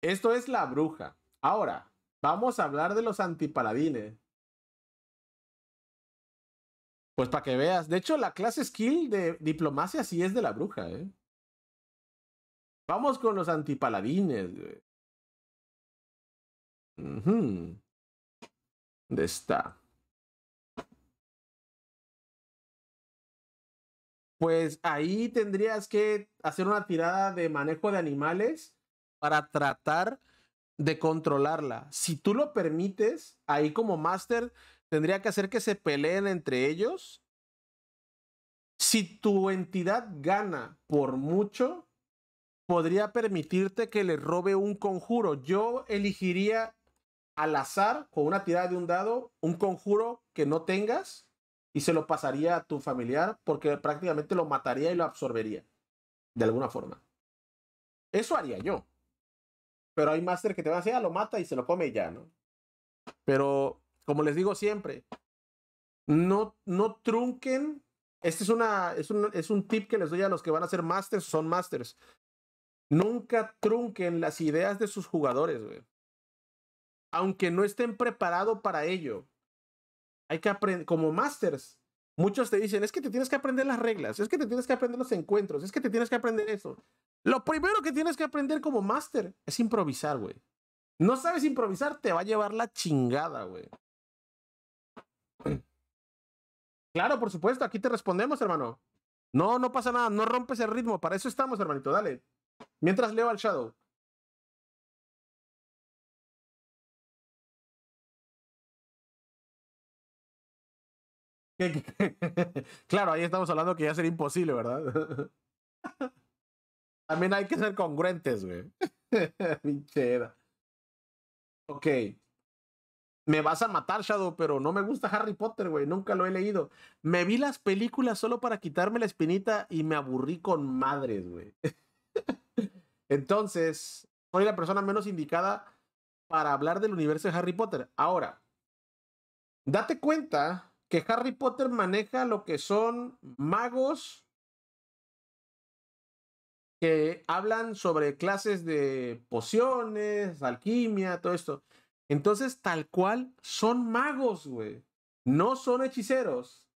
[SPEAKER 1] Esto es la bruja. Ahora, vamos a hablar de los antipaladines. Pues para que veas. De hecho, la clase skill de diplomacia sí es de la bruja, ¿eh?
[SPEAKER 3] Vamos con los antipaladines, güey.
[SPEAKER 2] ¿Dónde está?
[SPEAKER 1] pues ahí tendrías que hacer una tirada de manejo de animales para tratar de controlarla. Si tú lo permites, ahí como máster tendría que hacer que se peleen entre ellos. Si tu entidad gana por mucho, podría permitirte que le robe un conjuro. Yo elegiría al azar, con una tirada de un dado, un conjuro que no tengas y se lo pasaría a tu familiar porque prácticamente lo mataría y lo absorbería, de alguna forma. Eso haría yo. Pero hay máster que te va a hacer ah, lo mata y se lo come ya, ¿no? Pero, como les digo siempre, no, no trunquen. Este es, una, es, un, es un tip que les doy a los que van a ser masters, son masters. Nunca trunquen las ideas de sus jugadores, Aunque no estén preparados para ello. Hay que aprender, como masters, muchos te dicen, es que te tienes que aprender las reglas, es que te tienes que aprender los encuentros, es que te tienes que aprender eso. Lo primero que tienes que aprender como master es improvisar, güey. No sabes improvisar, te va a llevar la chingada, güey. Claro, por supuesto, aquí te respondemos, hermano. No, no pasa nada, no rompes el ritmo, para eso estamos, hermanito, dale. Mientras leo al Shadow. claro, ahí estamos hablando que ya sería imposible, ¿verdad? También hay que ser congruentes, güey. Pinchera. Ok. Me vas a matar, Shadow, pero no me gusta Harry Potter, güey. Nunca lo he leído. Me vi las películas solo para quitarme la espinita y me aburrí con madres, güey. Entonces, soy la persona menos indicada para hablar del universo de Harry Potter. Ahora, date cuenta que Harry Potter maneja lo que son magos que hablan sobre clases de pociones, alquimia, todo esto. Entonces, tal cual, son magos, güey. No son hechiceros.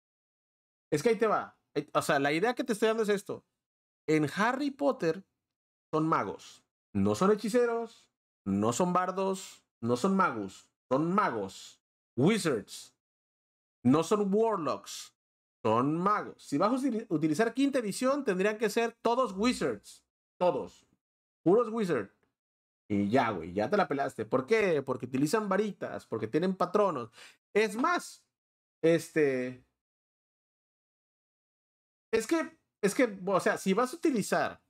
[SPEAKER 1] Es que ahí te va. O sea, la idea que te estoy dando es esto. En Harry Potter son magos. No son hechiceros, no son bardos, no son magos. Son magos. Wizards. No son warlocks, son magos. Si vas a utilizar quinta edición, tendrían que ser todos wizards. Todos. Puros wizards. Y ya, güey, ya te la pelaste. ¿Por qué? Porque utilizan varitas, porque tienen patronos. Es más, este. Es que, es que, o sea, si vas a utilizar,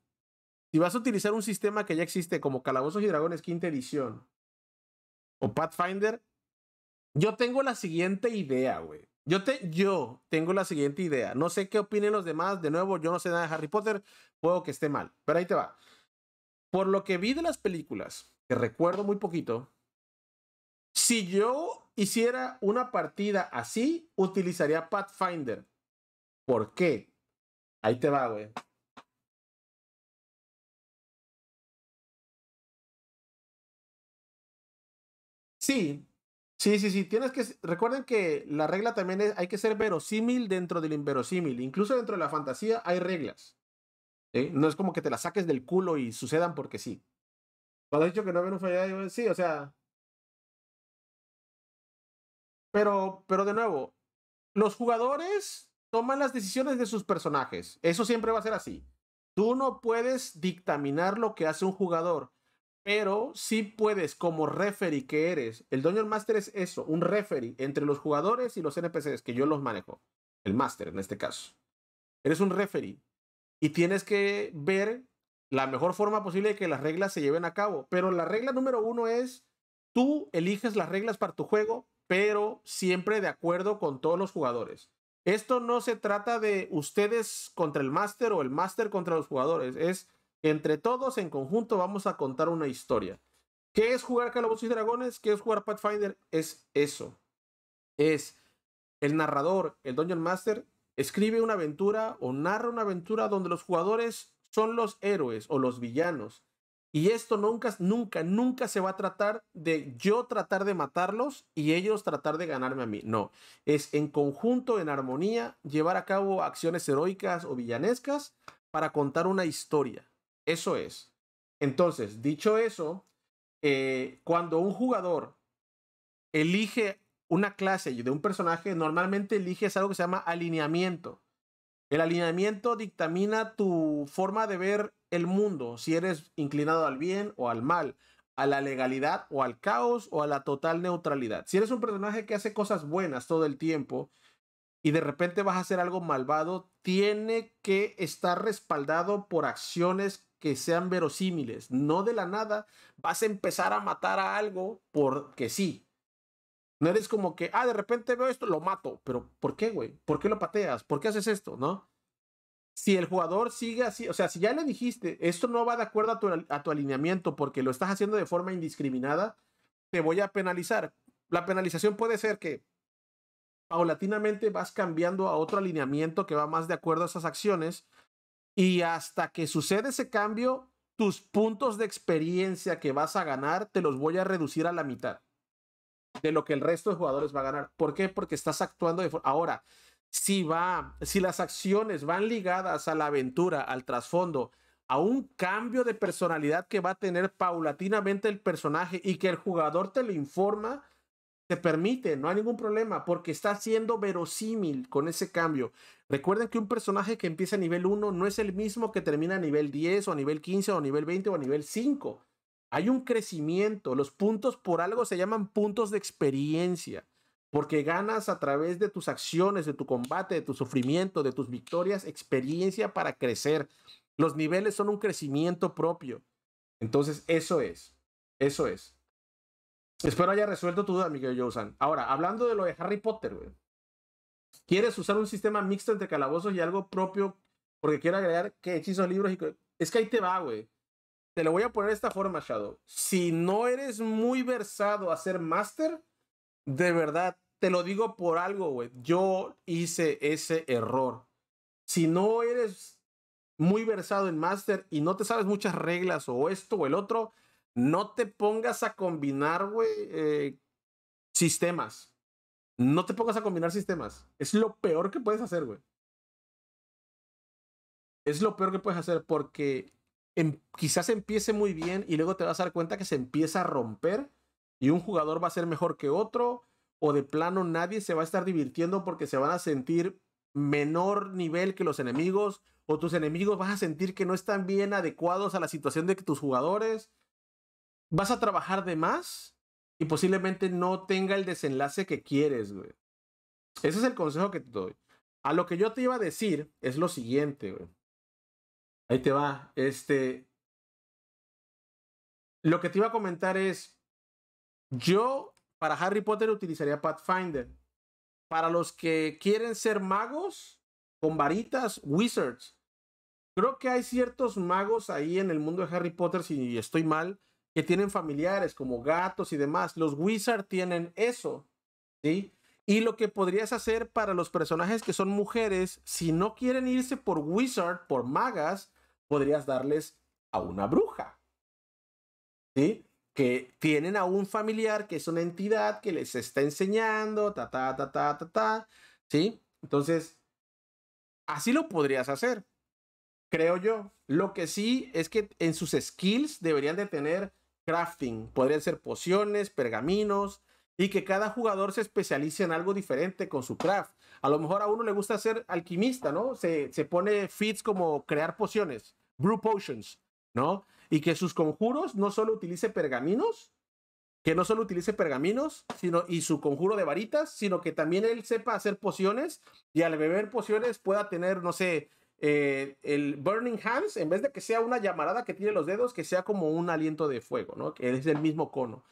[SPEAKER 1] si vas a utilizar un sistema que ya existe como Calabozos y Dragones quinta edición o Pathfinder, yo tengo la siguiente idea, güey. Yo, yo tengo la siguiente idea. No sé qué opinen los demás. De nuevo, yo no sé nada de Harry Potter. Puedo que esté mal. Pero ahí te va. Por lo que vi de las películas, que recuerdo muy poquito, si yo hiciera una partida así, utilizaría Pathfinder. ¿Por qué? Ahí te va, güey. Sí, Sí, sí, sí. Tienes que. Recuerden que la regla también es. Hay que ser verosímil dentro del inverosímil. Incluso dentro de la fantasía hay reglas. No es como que te las saques del culo y sucedan porque sí. Cuando has dicho que no había un fallo, sí, o sea. Pero, pero de nuevo, los jugadores toman las decisiones de sus personajes. Eso siempre va a ser así. Tú no puedes dictaminar lo que hace un jugador pero sí puedes, como referee que eres, el Dungeon Master es eso, un referee entre los jugadores y los NPCs, que yo los manejo, el Master en este caso. Eres un referee y tienes que ver la mejor forma posible de que las reglas se lleven a cabo. Pero la regla número uno es, tú eliges las reglas para tu juego, pero siempre de acuerdo con todos los jugadores. Esto no se trata de ustedes contra el Master o el Master contra los jugadores, es entre todos, en conjunto, vamos a contar una historia. ¿Qué es jugar Calabozos y Dragones? ¿Qué es jugar Pathfinder? Es eso. Es el narrador, el Dungeon Master, escribe una aventura o narra una aventura donde los jugadores son los héroes o los villanos. Y esto nunca, nunca, nunca se va a tratar de yo tratar de matarlos y ellos tratar de ganarme a mí. No, es en conjunto, en armonía, llevar a cabo acciones heroicas o villanescas para contar una historia. Eso es. Entonces, dicho eso, eh, cuando un jugador elige una clase de un personaje, normalmente eliges algo que se llama alineamiento. El alineamiento dictamina tu forma de ver el mundo, si eres inclinado al bien o al mal, a la legalidad o al caos o a la total neutralidad. Si eres un personaje que hace cosas buenas todo el tiempo y de repente vas a hacer algo malvado, tiene que estar respaldado por acciones que sean verosímiles. No de la nada vas a empezar a matar a algo porque sí. No eres como que, ah, de repente veo esto, lo mato. Pero ¿por qué, güey? ¿Por qué lo pateas? ¿Por qué haces esto? ¿No? Si el jugador sigue así, o sea, si ya le dijiste, esto no va de acuerdo a tu, a tu alineamiento porque lo estás haciendo de forma indiscriminada, te voy a penalizar. La penalización puede ser que paulatinamente vas cambiando a otro alineamiento que va más de acuerdo a esas acciones y hasta que sucede ese cambio, tus puntos de experiencia que vas a ganar te los voy a reducir a la mitad de lo que el resto de jugadores va a ganar. ¿Por qué? Porque estás actuando de Ahora, si va, si las acciones van ligadas a la aventura, al trasfondo, a un cambio de personalidad que va a tener paulatinamente el personaje y que el jugador te lo informa, se permite, no hay ningún problema, porque está siendo verosímil con ese cambio. Recuerden que un personaje que empieza a nivel 1 no es el mismo que termina a nivel 10 o a nivel 15 o a nivel 20 o a nivel 5. Hay un crecimiento, los puntos por algo se llaman puntos de experiencia, porque ganas a través de tus acciones, de tu combate, de tu sufrimiento, de tus victorias, experiencia para crecer. Los niveles son un crecimiento propio. Entonces, eso es, eso es. Espero haya resuelto tu duda, Miguel Josan. Ahora, hablando de lo de Harry Potter, güey. ¿Quieres usar un sistema mixto entre calabozos y algo propio? Porque quiero agregar que hechizos, libros y... Es que ahí te va, güey. Te lo voy a poner de esta forma, Shadow. Si no eres muy versado a ser máster, de verdad, te lo digo por algo, güey. Yo hice ese error. Si no eres muy versado en máster y no te sabes muchas reglas o esto o el otro, no te pongas a combinar, güey, eh, sistemas. No te pongas a combinar sistemas. Es lo peor que puedes hacer, güey. Es lo peor que puedes hacer porque em, quizás empiece muy bien y luego te vas a dar cuenta que se empieza a romper y un jugador va a ser mejor que otro o de plano nadie se va a estar divirtiendo porque se van a sentir menor nivel que los enemigos o tus enemigos vas a sentir que no están bien adecuados a la situación de tus jugadores vas a trabajar de más y posiblemente no tenga el desenlace que quieres, Ese es el consejo que te doy. A lo que yo te iba a decir es lo siguiente, Ahí te va. Este. Lo que te iba a comentar es. Yo, para Harry Potter, utilizaría Pathfinder. Para los que quieren ser magos con varitas, wizards. Creo que hay ciertos magos ahí en el mundo de Harry Potter, si estoy mal, que tienen familiares como gatos y demás. Los wizard tienen eso, ¿sí? Y lo que podrías hacer para los personajes que son mujeres, si no quieren irse por wizard, por magas, podrías darles a una bruja, ¿sí? Que tienen a un familiar que es una entidad que les está enseñando, ta, ta, ta, ta, ta, ta, ¿sí? Entonces, así lo podrías hacer creo yo. Lo que sí es que en sus skills deberían de tener crafting. Podrían ser pociones, pergaminos, y que cada jugador se especialice en algo diferente con su craft. A lo mejor a uno le gusta ser alquimista, ¿no? Se, se pone feats como crear pociones, brew potions, ¿no? Y que sus conjuros no solo utilice pergaminos, que no solo utilice pergaminos, sino y su conjuro de varitas, sino que también él sepa hacer pociones y al beber pociones pueda tener, no sé, eh, el Burning Hands, en vez de que sea una llamarada que tire los dedos, que sea como un aliento de fuego, ¿no? Que es el mismo cono.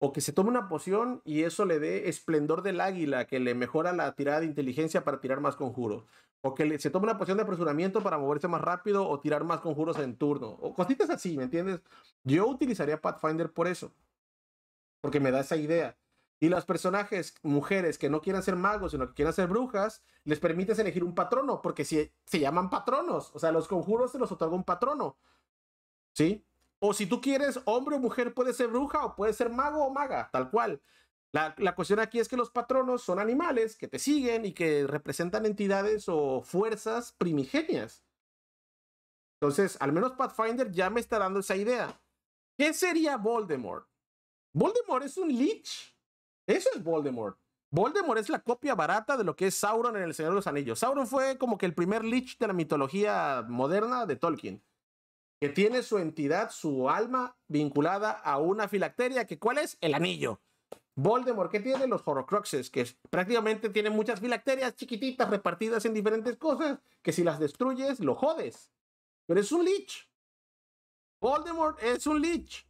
[SPEAKER 1] O que se tome una poción y eso le dé esplendor del águila, que le mejora la tirada de inteligencia para tirar más conjuros. O que se tome una poción de apresuramiento para moverse más rápido o tirar más conjuros en turno. O cositas así, ¿me entiendes? Yo utilizaría Pathfinder por eso. Porque me da esa idea. Y los personajes, mujeres que no quieran ser magos, sino que quieran ser brujas, les permites elegir un patrono, porque si, se llaman patronos. O sea, los conjuros se los otorga un patrono. ¿Sí? O si tú quieres, hombre o mujer, puede ser bruja o puede ser mago o maga, tal cual. La, la cuestión aquí es que los patronos son animales que te siguen y que representan entidades o fuerzas primigenias. Entonces, al menos Pathfinder ya me está dando esa idea. ¿Qué sería Voldemort? Voldemort es un leech eso es Voldemort. Voldemort es la copia barata de lo que es Sauron en El Señor de los Anillos. Sauron fue como que el primer lich de la mitología moderna de Tolkien, que tiene su entidad, su alma vinculada a una filacteria, que ¿cuál es? El anillo. Voldemort, ¿qué tiene? Los Horrocruxes, que prácticamente tiene muchas filacterias chiquititas repartidas en diferentes cosas, que si las destruyes, lo jodes. Pero es un lich. Voldemort es un lich.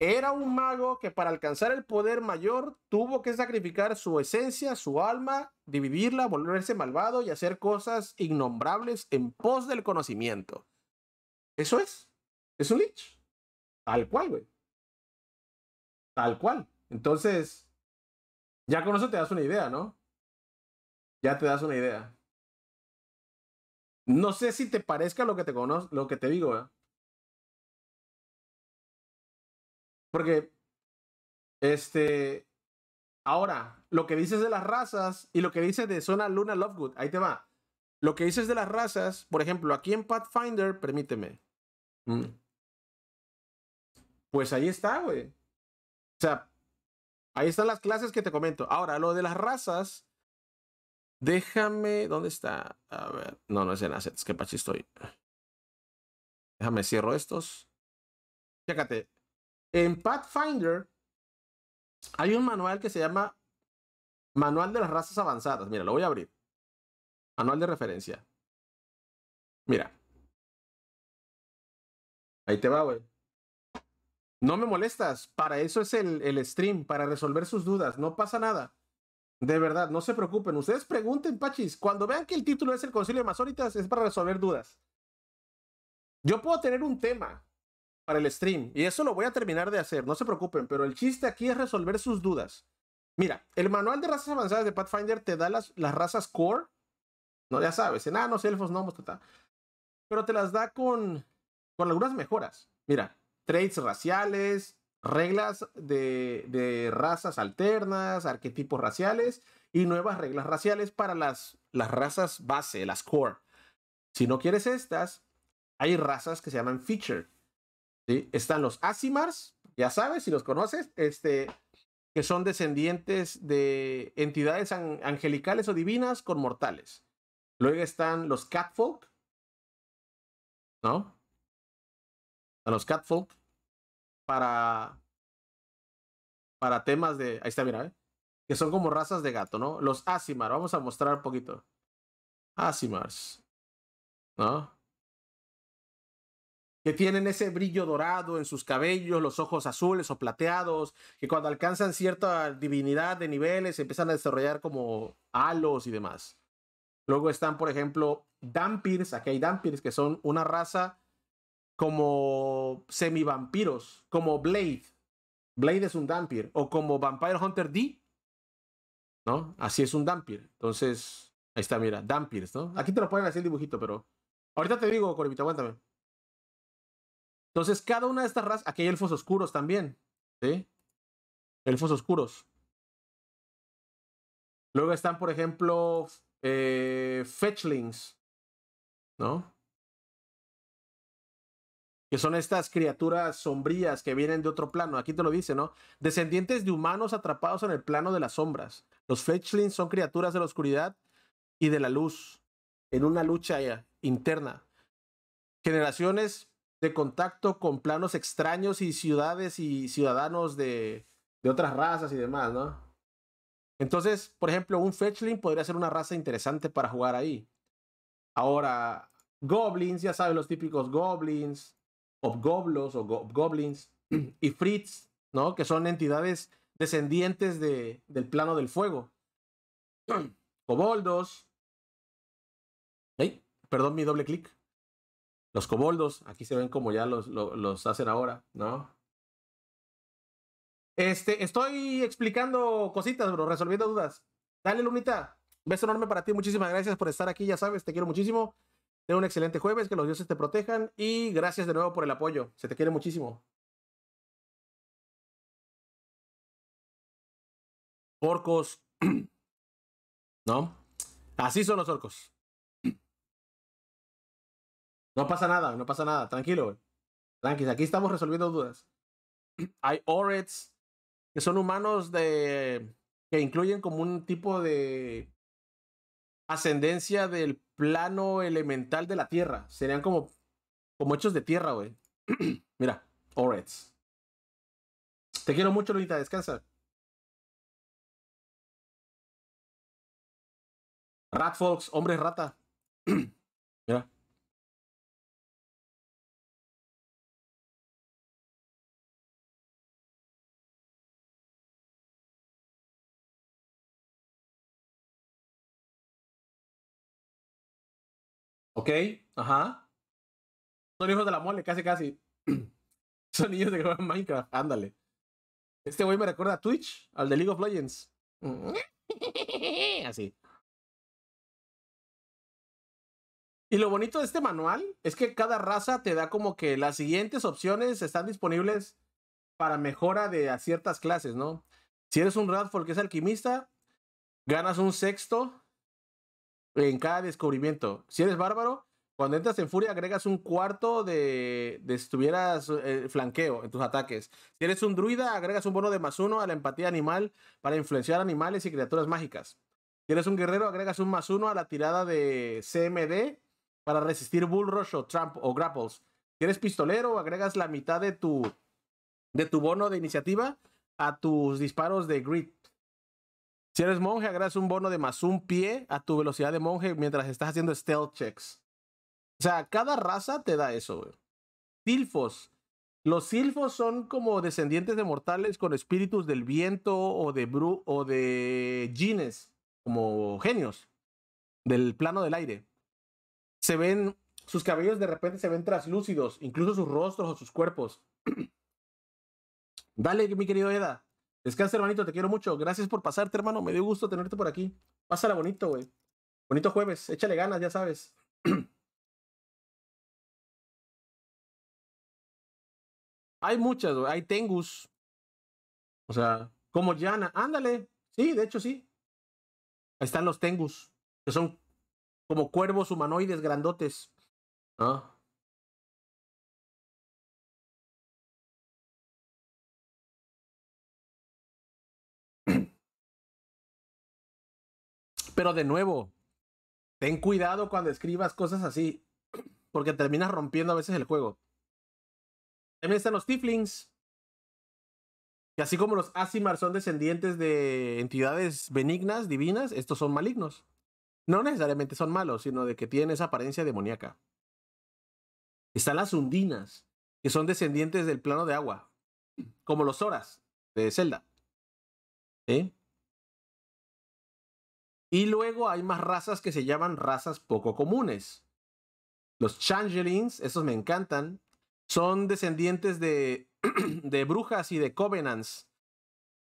[SPEAKER 1] Era un mago que para alcanzar el poder mayor tuvo que sacrificar su esencia, su alma, dividirla, volverse malvado y hacer cosas innombrables en pos del conocimiento. Eso es. Es un lich. Tal cual, güey. Tal cual. Entonces, ya con eso te das una idea, ¿no? Ya te das una idea. No sé si te parezca lo que te lo que te digo, güey.
[SPEAKER 3] ¿eh? Porque,
[SPEAKER 1] este, ahora, lo que dices de las razas y lo que dices de Zona Luna Lovegood, ahí te va. Lo que dices de las razas, por ejemplo, aquí en Pathfinder, permíteme. Mm. Pues ahí está, güey. O sea, ahí están las clases que te comento. Ahora, lo de las razas, déjame, ¿dónde está? A ver, no, no es en assets, qué pachi estoy. Déjame cierro estos. Fíjate, en Pathfinder hay un manual que se llama Manual de las Razas Avanzadas. Mira, lo voy a abrir.
[SPEAKER 3] Manual de referencia.
[SPEAKER 2] Mira.
[SPEAKER 1] Ahí te va, güey. No me molestas. Para eso es el, stream, para resolver sus dudas. No pasa nada. De verdad, no se preocupen. Ustedes pregunten, Pachis. Cuando vean que el título es el Concilio de Masóritas, es para resolver dudas. Yo puedo tener un tema, para el stream. Y eso lo voy a terminar de hacer, no se preocupen, pero el chiste aquí es resolver sus dudas. Mira, el manual de razas avanzadas de Pathfinder te da las, las razas core. No, ya sabes, enanos, ah, elfos, nomos, pues, tata. Pero te las da con, con algunas mejoras. Mira, traits raciales, reglas de, de razas alternas, arquetipos raciales y nuevas reglas raciales para las, las razas base, las core. Si no quieres estas, hay razas que se llaman feature, están los Asimars, ya sabes, si los conoces, este, que son descendientes de entidades angelicales o divinas con mortales. Luego están los Catfolk, ¿no? A los Catfolk para para temas de ahí está mira ¿eh? que son como razas de gato no los Asimars, vamos a mostrar un poquito Asimars no que tienen ese brillo dorado en sus cabellos, los ojos azules o plateados, que cuando alcanzan cierta divinidad de niveles empiezan a desarrollar como halos y demás. Luego están, por ejemplo, Dampirs, aquí hay Dampirs, que son una raza como semivampiros, como Blade. Blade es un Dampir, o como Vampire Hunter D, ¿no? Así es un Dampir. Entonces, ahí está, mira, Dampirs, ¿no? Aquí te lo ponen así el dibujito, pero... Ahorita te digo, Corvita, aguántame. Entonces, cada una de estas razas, aquí hay elfos oscuros también, ¿sí?
[SPEAKER 3] Elfos oscuros. Luego están, por ejemplo,
[SPEAKER 1] eh, fetchlings, ¿no? Que son estas criaturas sombrías que vienen de otro plano. Aquí te lo dice, ¿no? Descendientes de humanos atrapados en el plano de las sombras. Los fetchlings son criaturas de la oscuridad y de la luz, en una lucha interna. Generaciones de contacto con planos extraños y ciudades y ciudadanos de, de otras razas y demás, ¿no? Entonces, por ejemplo, un Fetchling podría ser una raza interesante para jugar ahí. Ahora, Goblins, ya sabes, los típicos Goblins, Obgoblos o Goblins, mm. y Fritz, ¿no? Que son entidades descendientes de, del plano del fuego. Coboldos. ¿Eh? Perdón mi doble clic los coboldos, aquí se ven como ya los, hacen ahora, ¿no? Este, estoy explicando cositas, bro, resolviendo dudas. Dale, Lunita. Un beso enorme para ti. Muchísimas gracias por estar aquí. Ya sabes, te quiero muchísimo. Ten un excelente jueves, que los dioses te protejan y gracias de nuevo por el apoyo. Se te quiere muchísimo.
[SPEAKER 3] Orcos. ¿No? Así son los orcos. No pasa nada, no pasa nada, tranquilo,
[SPEAKER 1] güey. aquí estamos resolviendo dudas. Hay orets que son humanos de que incluyen como un tipo de ascendencia del plano elemental de la Tierra. Serían como, como hechos de tierra, güey. Mira, orets. Te quiero mucho, Lunita, descansa.
[SPEAKER 3] Fox, hombre rata. Ok, ajá. Son hijos de la mole,
[SPEAKER 1] casi, casi. Son niños de juegan Minecraft, ándale. Este güey me recuerda a Twitch, al de League of Legends. Así. Y lo bonito de este manual es que cada raza te da como que las siguientes opciones están disponibles para mejora de ciertas clases, ¿no? Si eres un Radford que es alquimista, ganas un sexto en cada descubrimiento. Si eres bárbaro, cuando entras en furia agregas un cuarto de, de eh, flanqueo en tus ataques. Si eres un druida, agregas un bono de más uno a la empatía animal para influenciar animales y criaturas mágicas. Si eres un guerrero, agregas un más uno a la tirada de CMD para resistir bull rush o tramp o grapples. Si eres pistolero, agregas la mitad de tu, de tu bono de iniciativa a tus disparos de grit. Si eres monje, agarras un bono de más un pie a tu velocidad de monje mientras estás haciendo stealth checks. O sea, cada raza te da eso, Silfos. Los silfos son como descendientes de mortales con espíritus del viento o de bru o de jeans como genios del plano del aire. Se ven sus cabellos de repente se ven traslúcidos, incluso sus rostros o sus cuerpos. Dale, mi querido Eda. Descansa, hermanito, te quiero mucho. Gracias por pasarte, hermano. Me dio gusto tenerte por aquí. Pásala bonito, güey. Bonito jueves. Échale ganas, ya sabes.
[SPEAKER 3] Hay muchas, güey. Hay Tengus. O sea,
[SPEAKER 1] como Yana. Ándale. Sí, de hecho, sí. Ahí están los Tengus, que son como cuervos humanoides grandotes. Ah. Pero de nuevo, ten cuidado cuando escribas cosas así, porque terminas rompiendo a veces el juego. También están los Tiflings, que así como los Asimar son descendientes de entidades benignas, divinas, estos son malignos. No necesariamente son malos, sino de que tienen esa apariencia demoníaca. Están las Undinas, que son descendientes del plano de agua, como los Zoras de Zelda. ¿Eh? Y luego hay más razas que se llaman razas poco comunes. Los Changelings, esos me encantan, son descendientes de, brujas y de covenants,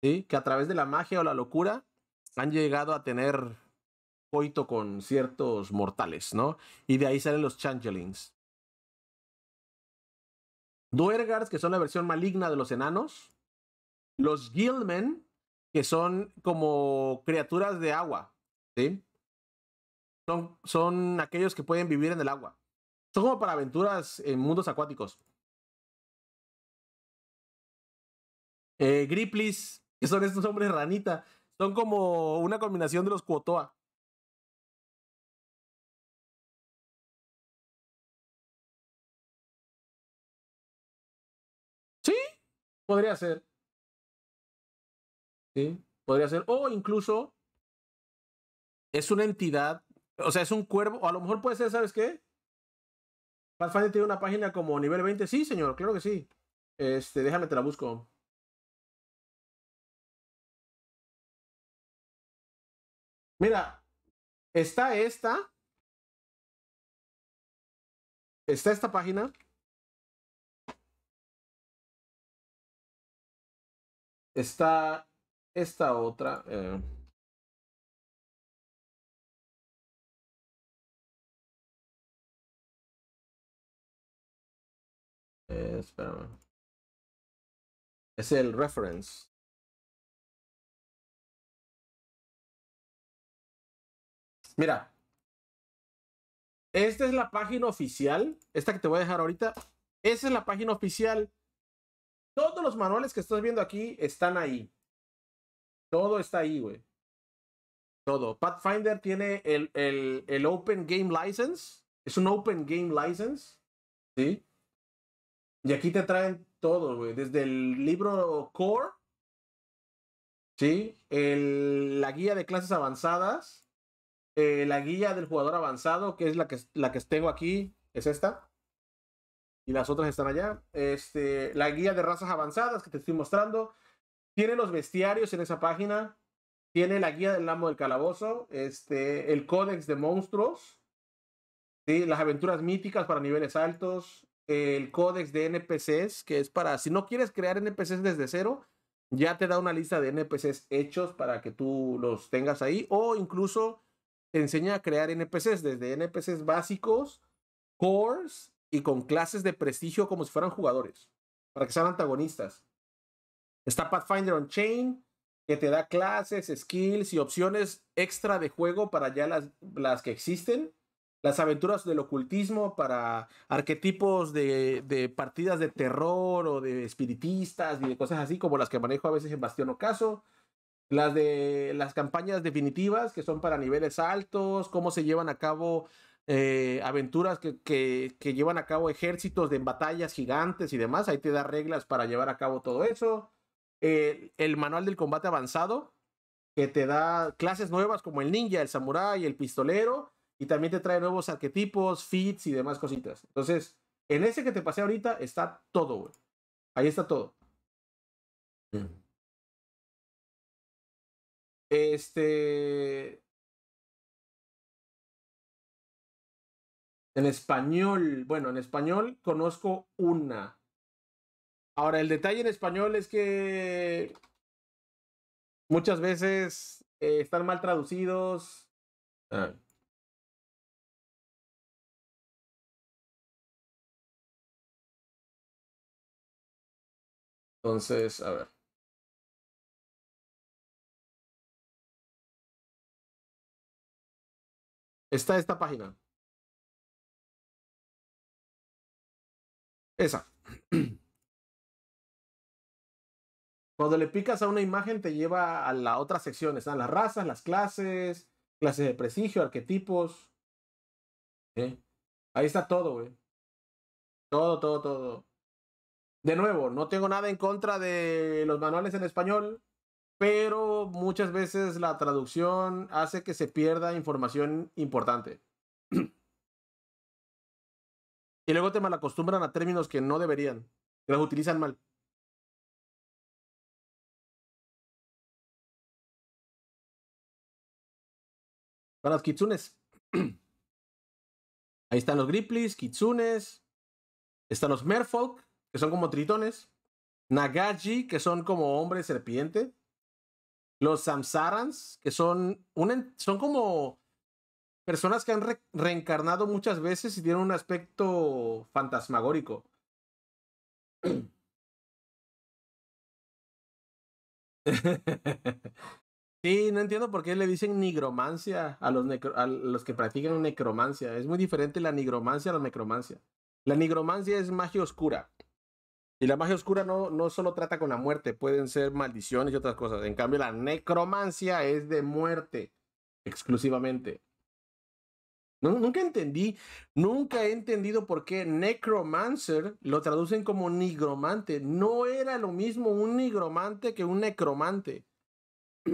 [SPEAKER 1] que a través de la magia o la locura han llegado a tener coito con ciertos mortales, ¿no? Y de ahí salen los Changelings. Duergards, que son la versión maligna de los enanos. Los Guildmen, que son como criaturas de agua, ¿sí? Son, son aquellos que pueden vivir en el agua. Son como para aventuras en mundos acuáticos. Eh, griplis, que son
[SPEAKER 3] estos hombres ranita. Son como una combinación de los Cuotoa. Sí, podría ser.
[SPEAKER 1] Sí, podría ser. O incluso es una entidad, o sea, es un cuervo, a lo mejor puede ser, ¿sabes qué? Pathfinder tiene una página como nivel 20. Sí, señor, claro que sí. Este, déjame, te la busco.
[SPEAKER 3] Mira, está esta. Está esta página. Está esta otra. Eh. Eh, Espera, Es el reference. Mira.
[SPEAKER 1] Esta es la página oficial. Esta que te voy a dejar ahorita. Esa es la página oficial. Todos los manuales que estás viendo aquí están ahí. Todo está ahí, güey. Todo. Pathfinder tiene el, el, el Open Game License. Es un Open Game License. ¿Sí? Y aquí te traen todo, güey. Desde el libro Core, ¿sí? la guía de clases avanzadas, eh, la guía del jugador avanzado, que es la que, la que tengo aquí, es esta. Y las otras están allá. Este, la guía de razas avanzadas que te estoy mostrando. Tiene los bestiarios en esa página. Tiene la guía del amo del calabozo. Este, el códex de monstruos. ¿sí? Las aventuras míticas para niveles altos el códex de NPCs, que es para, si no quieres crear NPCs desde cero, ya te da una lista de NPCs hechos para que tú los tengas ahí, o incluso te enseña a crear NPCs desde NPCs básicos, cores y con clases de prestigio como si fueran jugadores, para que sean antagonistas. Está Pathfinder on Chain, que te da clases, skills y opciones extra de juego para ya las, las que existen las aventuras del ocultismo para arquetipos de, partidas de terror o de espiritistas y de cosas así como las que manejo a veces en Bastión Ocaso. Las de las campañas definitivas que son para niveles altos, cómo se llevan a cabo eh, aventuras que, que, llevan a cabo ejércitos de batallas gigantes y demás. Ahí te da reglas para llevar a cabo todo eso. el manual del combate avanzado, que te da clases nuevas como el ninja, el samurái, el pistolero y también te trae nuevos arquetipos, fits y demás cositas. Entonces, en ese que te pasé ahorita está todo, Ahí está todo.
[SPEAKER 3] Este.
[SPEAKER 1] En español, bueno, en español conozco una. Ahora, el detalle en español es que muchas veces eh, están mal traducidos.
[SPEAKER 2] Ah.
[SPEAKER 3] Entonces, a ver. Está esta página. Esa.
[SPEAKER 1] Cuando le picas a una imagen te lleva a la otra sección. Están las razas, las clases, clases de prestigio, arquetipos. ¿Eh? Ahí está todo, güey. Todo, todo, todo de nuevo, no tengo nada en contra de los manuales en español, pero muchas veces la traducción hace que se pierda información importante. y luego te malacostumbran a términos que no
[SPEAKER 3] deberían, que los utilizan mal. Para los kitsunes.
[SPEAKER 1] Ahí están los griplis, kitsunes. Están los merfolk que son como tritones. Nagaji, que son como hombre serpiente. Los Samsarans, que son, un son como personas que han reencarnado muchas veces y tienen un aspecto fantasmagórico. sí, no entiendo por qué le dicen nigromancia a los, a los que practican necromancia. Es muy diferente la nigromancia a la necromancia. La nigromancia es magia oscura. Y la magia oscura no, no solo trata con la muerte, pueden ser maldiciones y otras cosas. En cambio, la necromancia es de muerte exclusivamente. No, nunca entendí, nunca he entendido por qué necromancer lo traducen como nigromante. No era lo mismo un nigromante que un necromante. A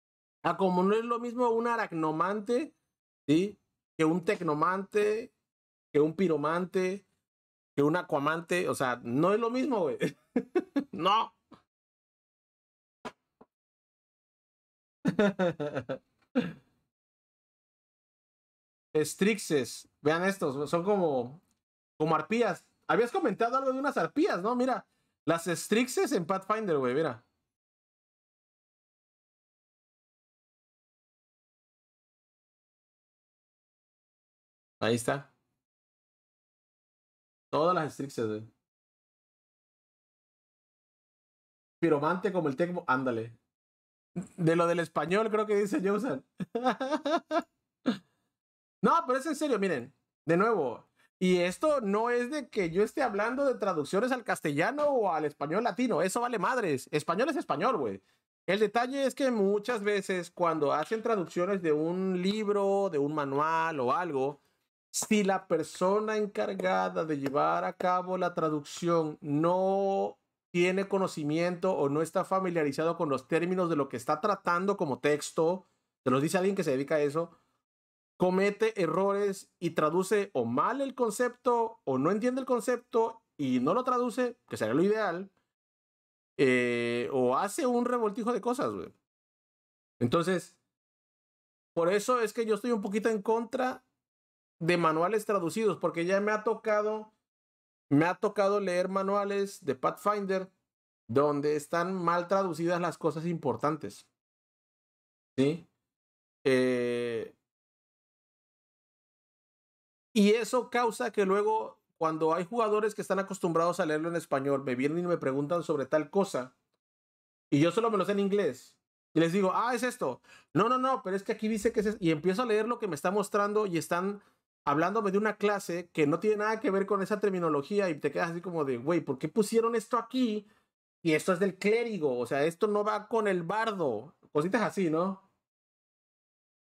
[SPEAKER 1] ah, como no es lo mismo un aracnomante, ¿sí? Que un tecnomante, que un piromante, un acuamante, o sea, no es lo mismo, güey. no. Strixes, vean estos, son como, como arpías. Habías comentado algo de unas arpías, ¿no? Mira, las Strixes en Pathfinder, güey, mira.
[SPEAKER 3] Ahí está. Todas las streaks güey. Piromante como el Tecmo, ándale.
[SPEAKER 1] De lo del español, creo que dice yo no, pero es en serio, miren. De nuevo, y esto no es de que yo esté hablando de traducciones al castellano o al español latino. Eso vale madres. Español es español, güey. El detalle es que muchas veces cuando hacen traducciones de un libro, de un manual o algo, si la persona encargada de llevar a cabo la traducción no tiene conocimiento o no está familiarizado con los términos de lo que está tratando como texto, se los dice alguien que se dedica a eso, comete errores y traduce o mal el concepto o no entiende el concepto y no lo traduce, que sería lo ideal, eh, o hace un revoltijo de cosas, güey. Entonces, por eso es que yo estoy un poquito en contra de manuales traducidos, porque ya me ha tocado, me ha tocado leer manuales de Pathfinder donde están mal traducidas las cosas importantes.
[SPEAKER 3] ¿Sí? Eh,
[SPEAKER 1] y eso causa que luego, cuando hay jugadores que están acostumbrados a leerlo en español, me vienen y me preguntan sobre tal cosa, y yo solo me lo sé en inglés, y les digo, ah, es esto. No, no, no, pero es que aquí dice que es esto. Y empiezo a leer lo que me está mostrando y están hablándome de una clase que no tiene nada que ver con esa terminología y te quedas así como de, güey, ¿por qué pusieron esto aquí? Y esto es del clérigo, o sea, esto no va con el bardo, cositas así, ¿no?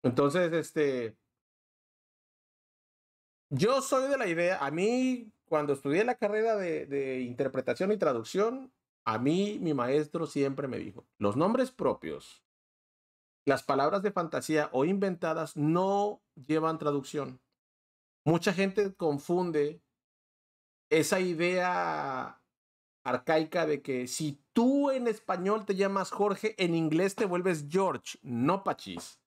[SPEAKER 1] Entonces, este... Yo soy de la idea, a mí, cuando estudié la carrera de, de interpretación y traducción, a mí mi maestro siempre me dijo, los nombres propios, las palabras de fantasía o inventadas no llevan traducción mucha gente confunde esa idea arcaica de que si tú en español te llamas Jorge, en inglés te vuelves George, no Pachis.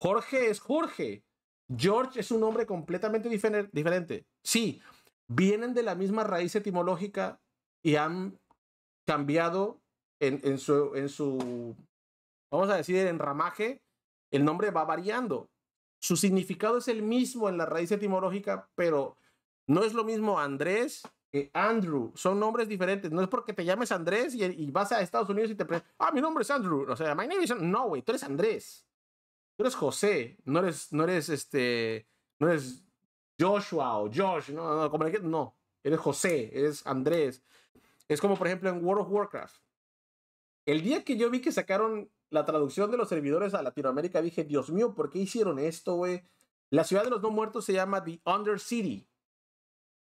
[SPEAKER 1] Jorge es Jorge. George es un nombre completamente diferente. Sí, vienen de la misma raíz etimológica y han cambiado en, en su, vamos a decir, en ramaje, el nombre va variando. Su significado es el mismo en la raíz etimológica, pero no es lo mismo Andrés que Andrew. Son nombres diferentes. No es porque te llames Andrés y, vas a Estados Unidos y te preguntas, ah, mi nombre es Andrew. O sea, my name is No, güey, tú eres Andrés. Tú eres José. No eres, no eres este, no eres Joshua o Josh. No, no, como no. Eres José, eres Andrés. Es como, por ejemplo, en World of Warcraft. El día que yo vi que sacaron la traducción de los servidores a Latinoamérica, dije, Dios mío, ¿por qué hicieron esto, güey? La ciudad de los no muertos se llama The Under City.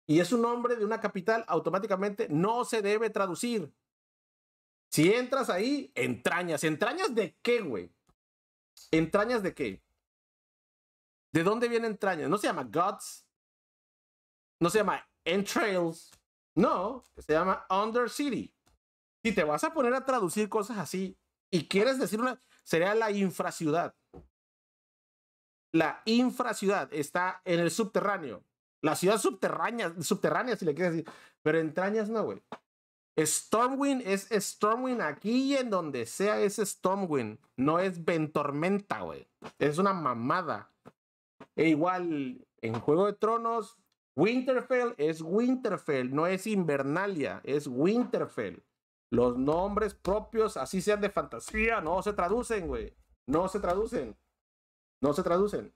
[SPEAKER 1] Y es un nombre de una capital, automáticamente no se debe traducir. Si entras ahí, entrañas. ¿Entrañas de qué, güey? ¿Entrañas de qué? ¿De dónde viene entrañas? No se llama Gods No se llama entrails. No, se llama Under City. Si te vas a poner a traducir cosas así, y quieres decir una, sería la infraciudad. La infraciudad está en el subterráneo. La ciudad subterránea, subterránea, si le quieres decir. Pero entrañas no, güey. Stormwind es Stormwind aquí y en donde sea es Stormwind. No es Ventormenta, güey. Es una mamada. E igual en Juego de Tronos, Winterfell es Winterfell, no es Invernalia, es Winterfell. Los nombres propios, así sean de fantasía, no se traducen, güey. No se traducen. No se traducen.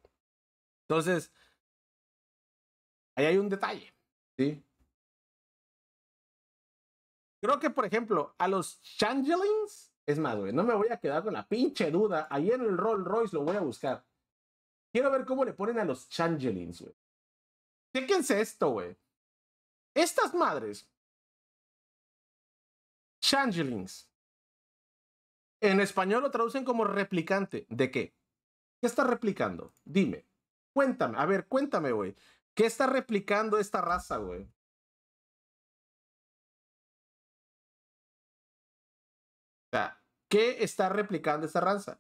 [SPEAKER 1] Entonces,
[SPEAKER 3] ahí hay un detalle, ¿sí?
[SPEAKER 1] Creo que, por ejemplo, a los Changelings, es más, güey, no me voy a quedar con la pinche duda. Ahí en el Rolls Royce lo voy a buscar. Quiero ver cómo le ponen a los Changelings, güey. Chéquense esto, güey. Estas madres
[SPEAKER 3] Changelings. En español lo
[SPEAKER 1] traducen como replicante. ¿De qué? ¿Qué está replicando? Dime. Cuéntame. A ver, cuéntame, güey. ¿Qué está replicando esta raza, güey?
[SPEAKER 3] ¿qué está replicando esta raza?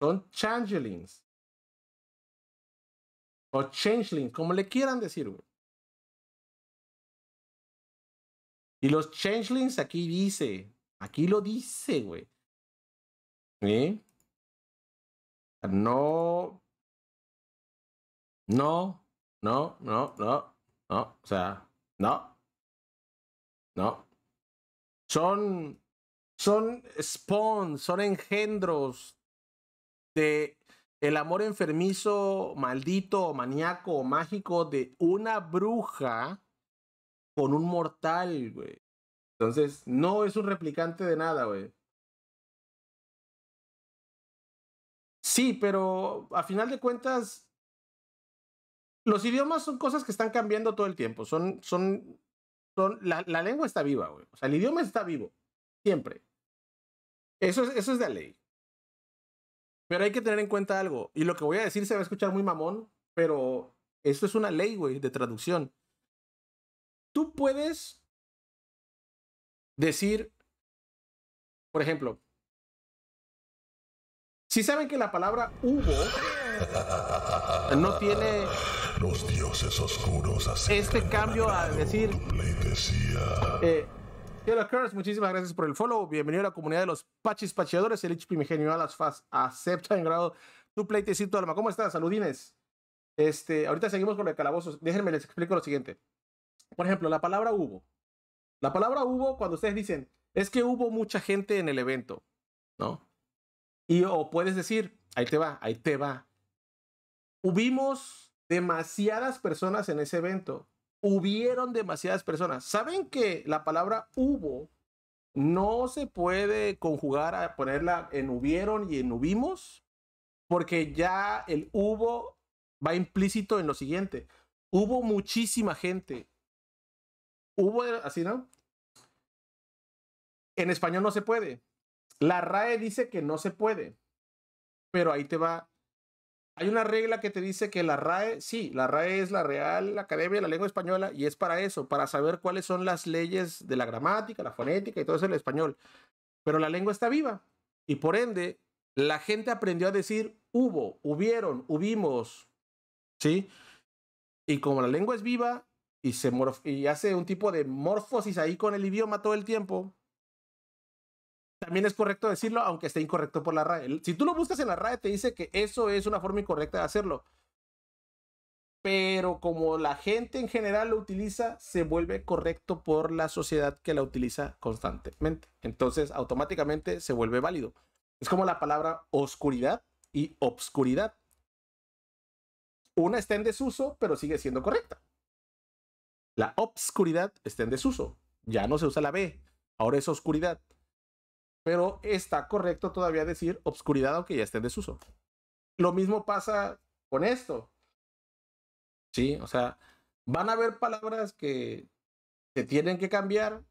[SPEAKER 3] Son changelings. O changelings, como le quieran decir, güey. Y los changelings aquí dice, aquí lo dice, güey. ¿Sí? No. No,
[SPEAKER 1] no, no, no, no, o sea, no. No. Son, son spawn, son engendros de el amor enfermizo, maldito, maníaco, mágico de una bruja con un mortal, güey. Entonces, no es un replicante de nada, güey. Sí, pero a final de cuentas, los idiomas son cosas que están cambiando todo el tiempo. Son, son, son, la, lengua está viva, güey. O sea, el idioma está vivo, siempre. Eso es, eso es ley. Pero hay que tener en cuenta algo. Y lo que voy a decir se va a escuchar muy mamón, pero eso es una ley, güey, de traducción tú puedes
[SPEAKER 3] decir, por ejemplo,
[SPEAKER 1] si saben que la palabra hubo
[SPEAKER 2] no tiene los dioses oscuros
[SPEAKER 1] este cambio a decir eh, muchísimas gracias por el follow. Bienvenido a la comunidad de los Pachis Pacheadores. El HP a las Faz acepta en grado tu pleitecito, Alma. ¿Cómo estás? Saludines. Este, ahorita seguimos con el calabozo. Déjenme les explico lo siguiente por ejemplo, la palabra hubo. La palabra hubo cuando ustedes dicen, es que hubo mucha gente en el evento, ¿no? Y o puedes decir, ahí te va, ahí te va. Hubimos demasiadas personas en ese evento. Hubieron demasiadas personas. ¿Saben que la palabra hubo no se puede conjugar a ponerla en hubieron y en hubimos? Porque ya el hubo va implícito en lo siguiente. Hubo muchísima gente, hubo así, ¿no? En español no se puede. La RAE dice que no se puede. Pero ahí te va. Hay una regla que te dice que la RAE, sí, la RAE es la Real Academia de la Lengua Española y es para eso, para saber cuáles son las leyes de la gramática, la fonética y todo eso en español. Pero la lengua está viva y por ende la gente aprendió a decir hubo, hubieron, hubimos, ¿sí? Y como la lengua es viva, y, se y hace un tipo de morfosis ahí con el idioma todo el tiempo. También es correcto decirlo, aunque esté incorrecto por la RAE. Si tú lo buscas en la RAE, te dice que eso es una forma incorrecta de hacerlo. Pero como la gente en general lo utiliza, se vuelve correcto por la sociedad que la utiliza constantemente. Entonces, automáticamente se vuelve válido. Es como la palabra oscuridad y obscuridad. Una está en desuso, pero sigue siendo correcta. La obscuridad está en desuso. Ya no se usa la B. Ahora es oscuridad. Pero está correcto todavía decir obscuridad aunque ya esté en desuso. Lo mismo pasa con esto. Sí, o sea, van a haber palabras que se tienen que cambiar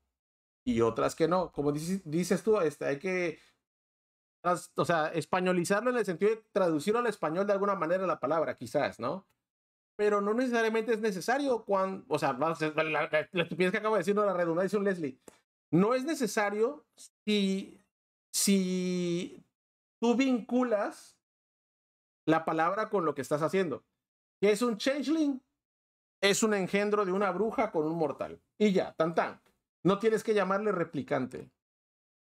[SPEAKER 1] y otras que no. Como dices, tú, este, hay que o sea, españolizarlo en el sentido de traducir al español de alguna manera la palabra, quizás, ¿no? pero no necesariamente es necesario cuando, o sea, la, estupidez que acabo de decir, no la redundancia, un Leslie, no es necesario si, si tú vinculas la palabra con lo que estás haciendo. ¿Qué es un changeling, es un engendro de una bruja con un mortal. Y ya, tan tan. No tienes que llamarle replicante.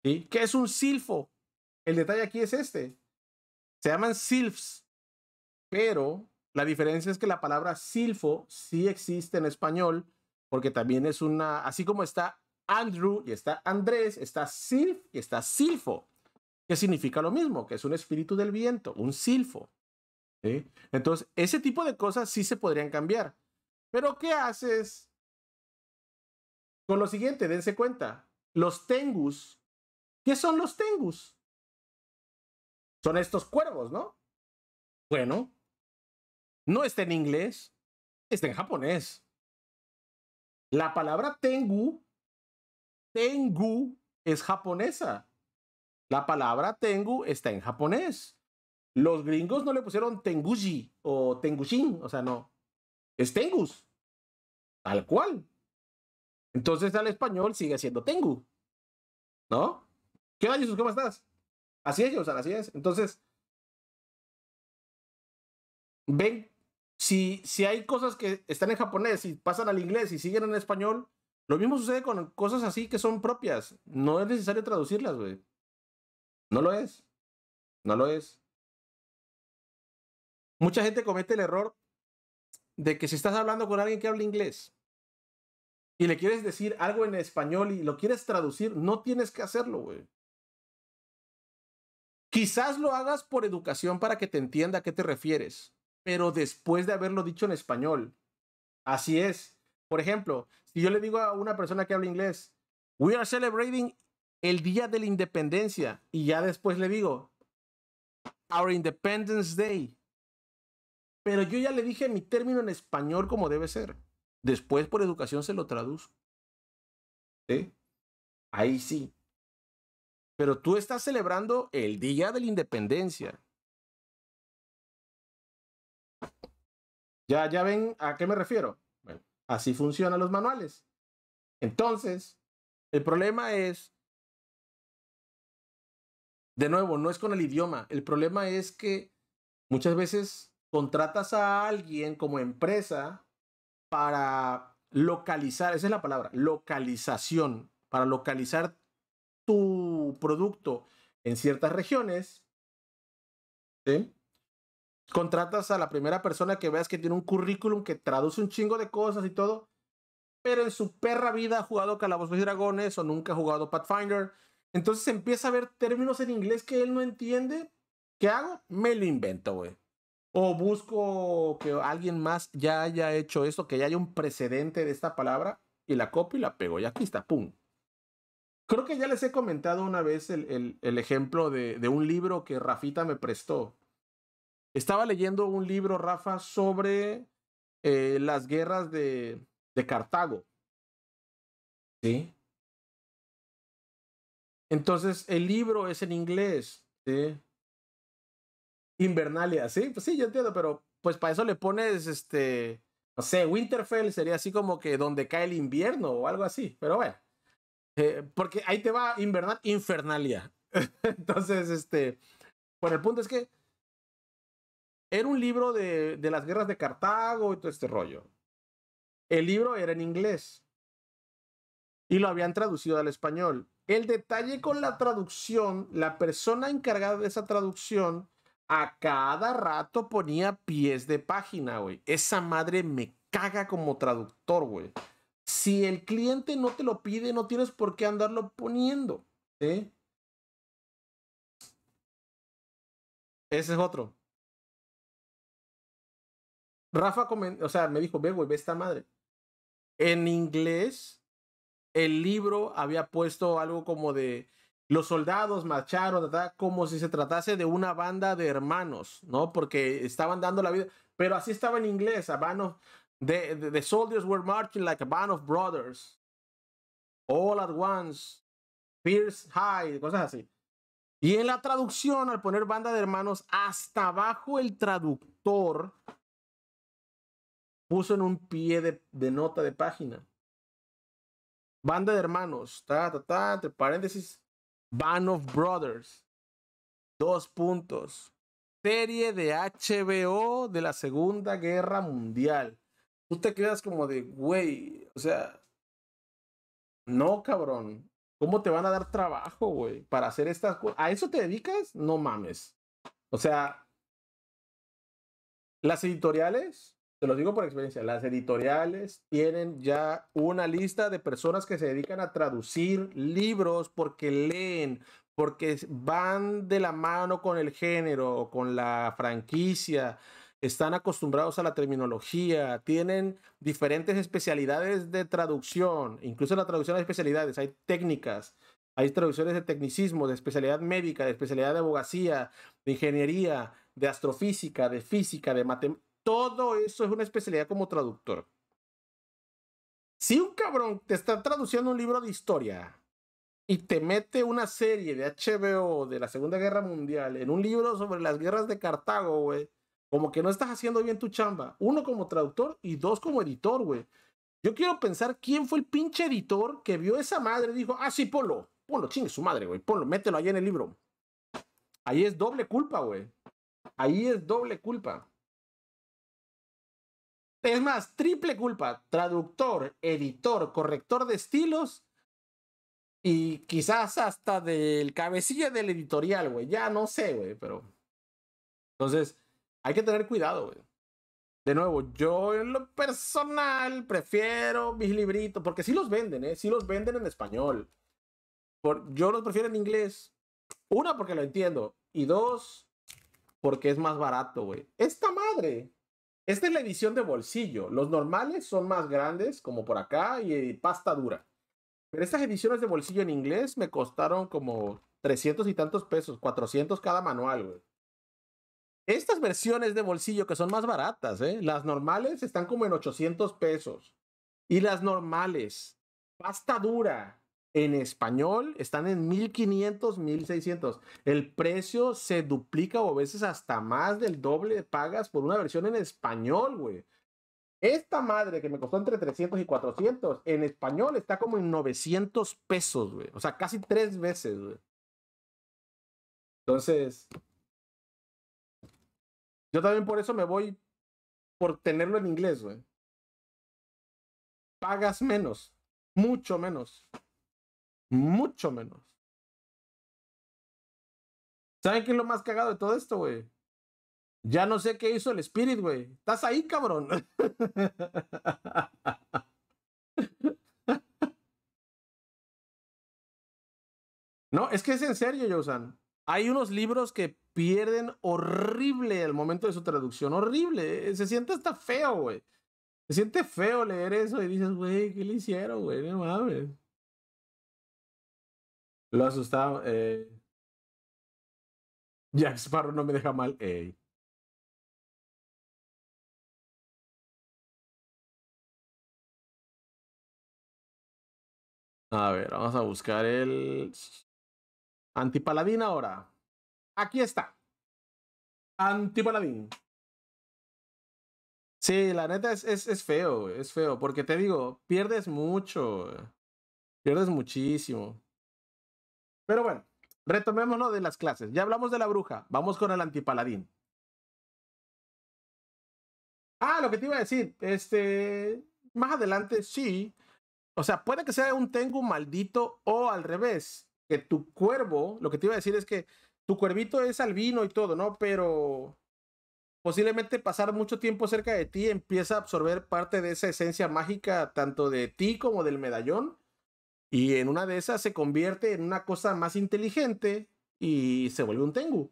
[SPEAKER 1] ¿Sí? ¿Qué es un silfo? El detalle aquí es este. Se llaman silfs, pero la diferencia es que la palabra silfo sí existe en español, porque también es una, así como está Andrew y está Andrés, está silf y está silfo, que significa lo mismo, que es un espíritu del viento, un silfo. Entonces, ese tipo de cosas sí se podrían cambiar. Pero ¿qué haces? Con lo siguiente, dense
[SPEAKER 3] cuenta, los tengus, ¿qué son los tengus? Son estos cuervos, ¿no? Bueno, no está en inglés,
[SPEAKER 1] está en japonés. La palabra tengu, tengu es japonesa. La palabra tengu está en japonés. Los gringos no le pusieron tenguji o tengushin, o sea, no. Es tengus. Tal cual. Entonces al español sigue
[SPEAKER 3] siendo tengu. ¿No? ¿Qué onda, Jesús? ¿Cómo estás? Así es, sea, así es.
[SPEAKER 1] Entonces, ven si, si hay cosas que están en japonés y pasan al inglés y siguen en español, lo mismo sucede con cosas así que son propias. No es necesario traducirlas, güey. No lo es. No lo es. Mucha gente comete el error de que si estás hablando con alguien que habla inglés y le quieres decir algo en español y lo quieres traducir, no tienes que hacerlo, güey. Quizás lo hagas por educación para que te entienda a qué te refieres pero después de haberlo dicho en español. Así es. Por ejemplo, si yo le digo a una persona que habla inglés, we are celebrating el Día de la Independencia, y ya después le digo, our Independence Day. Pero yo ya le dije mi término en español como debe ser. Después por educación se lo traduzco. ¿Sí? Ahí sí. Pero tú estás celebrando el Día de la
[SPEAKER 3] Independencia. Ya, ya ven
[SPEAKER 1] a qué me refiero. Bueno, así funcionan los manuales. Entonces, el problema es, de nuevo, no es con el idioma. El problema es que muchas veces contratas a alguien como empresa para localizar, esa es la palabra, localización, para localizar tu producto en ciertas regiones. ¿sí? contratas a la primera persona que veas que tiene un currículum que traduce un chingo de cosas y todo, pero en su perra vida ha jugado Calabozos y Dragones o nunca ha jugado Pathfinder. Entonces empieza a ver términos en inglés que él no entiende. ¿Qué hago? Me lo invento, güey. O busco que alguien más ya haya hecho eso que ya haya un precedente de esta palabra y la copio y la pego. Y aquí está, pum. Creo que ya les he comentado una vez el, ejemplo de, de un libro que Rafita me prestó estaba leyendo un libro, Rafa, sobre eh, las guerras de, Cartago. ¿Sí? Entonces, el libro es en inglés. ¿sí? Invernalia, sí, pues sí, yo entiendo, pero pues para eso le pones este. No sé, Winterfell sería así como que donde cae el invierno o algo así, pero bueno. Eh, porque ahí te va invernal, Infernalia. Entonces, este. Bueno, el punto es que era un libro de, las guerras de Cartago y todo este rollo. El libro era en inglés y lo habían traducido al español. El detalle con la traducción, la persona encargada de esa traducción a cada rato ponía pies de página, güey. Esa madre me caga como traductor, güey. Si el cliente no te lo pide, no tienes por qué andarlo poniendo. Ese
[SPEAKER 3] es otro. Rafa, o sea,
[SPEAKER 1] me dijo, ve, güey, ve esta madre. En inglés, el libro había puesto algo como de los soldados marcharon, como si se tratase de una banda de hermanos, ¿no? Porque estaban dando la vida, pero así estaba en inglés, a band of, the, soldiers were marching like a band of brothers, all at once, fierce high, cosas así. Y en la traducción, al poner banda de hermanos, hasta abajo el traductor puso en un pie de, nota de página. Banda de hermanos, ta, ta, ta, entre paréntesis, Band of Brothers. Dos puntos. Serie de HBO de la Segunda Guerra Mundial. Tú te quedas como de, güey, o sea, no, cabrón. ¿Cómo te van a dar trabajo, güey? Para hacer estas cosas. ¿A eso te dedicas? No mames. O sea, las editoriales te lo digo por experiencia, las editoriales tienen ya una lista de personas que se dedican a traducir libros porque leen, porque van de la mano con el género, con la franquicia, están acostumbrados a la terminología, tienen diferentes especialidades de traducción, incluso la traducción de especialidades, hay técnicas, hay traducciones de tecnicismo, de especialidad médica, de especialidad de abogacía, de ingeniería, de astrofísica, de física, de matemática todo eso es una especialidad como traductor. Si un cabrón te está traduciendo un libro de historia y te mete una serie de HBO de la Segunda Guerra Mundial en un libro sobre las guerras de Cartago, güey, como que no estás haciendo bien tu chamba. Uno como traductor y dos como editor, güey. Yo quiero pensar quién fue el pinche editor que vio esa madre y dijo, ah, sí, ponlo, ponlo, chingue su madre, güey, ponlo, mételo ahí en el libro. Ahí es doble culpa, güey. Ahí es doble culpa. Es más, triple culpa. Traductor, editor, corrector de estilos y quizás hasta del cabecilla del editorial, güey. Ya no sé, güey, pero... Entonces, hay que tener cuidado, güey. De nuevo, yo en lo personal prefiero mis libritos, porque sí los venden, ¿eh? Sí los venden en español. Por, yo los prefiero en inglés. Una, porque lo entiendo. Y dos, porque es más barato, güey. Esta madre esta es la edición de bolsillo. Los normales son más grandes, como por acá, y pasta dura. Pero estas ediciones de bolsillo en inglés me costaron como 300 y tantos pesos, 400 cada manual, güey. Estas versiones de bolsillo que son más baratas, ¿eh? las normales están como en 800 pesos. Y las normales, pasta dura, en español están en 1500, 1600. El precio se duplica o a veces hasta más del doble pagas por una versión en español, güey. Esta madre que me costó entre 300 y 400, en español está como en 900 pesos, güey. O sea, casi tres veces, güey. Entonces,
[SPEAKER 3] yo también por eso me voy por tenerlo en inglés, güey. Pagas menos, mucho menos. Mucho menos. ¿Saben qué es lo más cagado de todo
[SPEAKER 1] esto, güey? Ya no sé qué hizo el Spirit, güey. Estás ahí, cabrón. No, es que es en serio, yosan Hay unos libros que pierden horrible al momento de su traducción. Horrible. Se siente hasta feo, güey. Se siente feo leer eso y dices, güey, ¿qué le hicieron, güey? No mames.
[SPEAKER 3] Lo asustado. Eh. Jack Sparrow no me deja mal. A ver, vamos a buscar el antipaladín ahora. Aquí está.
[SPEAKER 1] Antipaladín. Sí, la neta es, es feo, es feo, porque te digo, pierdes mucho, pierdes muchísimo. Pero bueno, retomémonos de las clases. Ya hablamos de la bruja, vamos con el antipaladín. Ah, lo que te iba a decir, este, más adelante sí. O sea, puede que sea un Tengu maldito o al revés, que tu cuervo, lo que te iba a decir es que tu cuervito es albino y todo, ¿no? Pero posiblemente pasar mucho tiempo cerca de ti empieza a absorber parte de esa esencia mágica tanto de ti como del medallón y en una de esas se convierte en una cosa más inteligente y se vuelve un Tengu.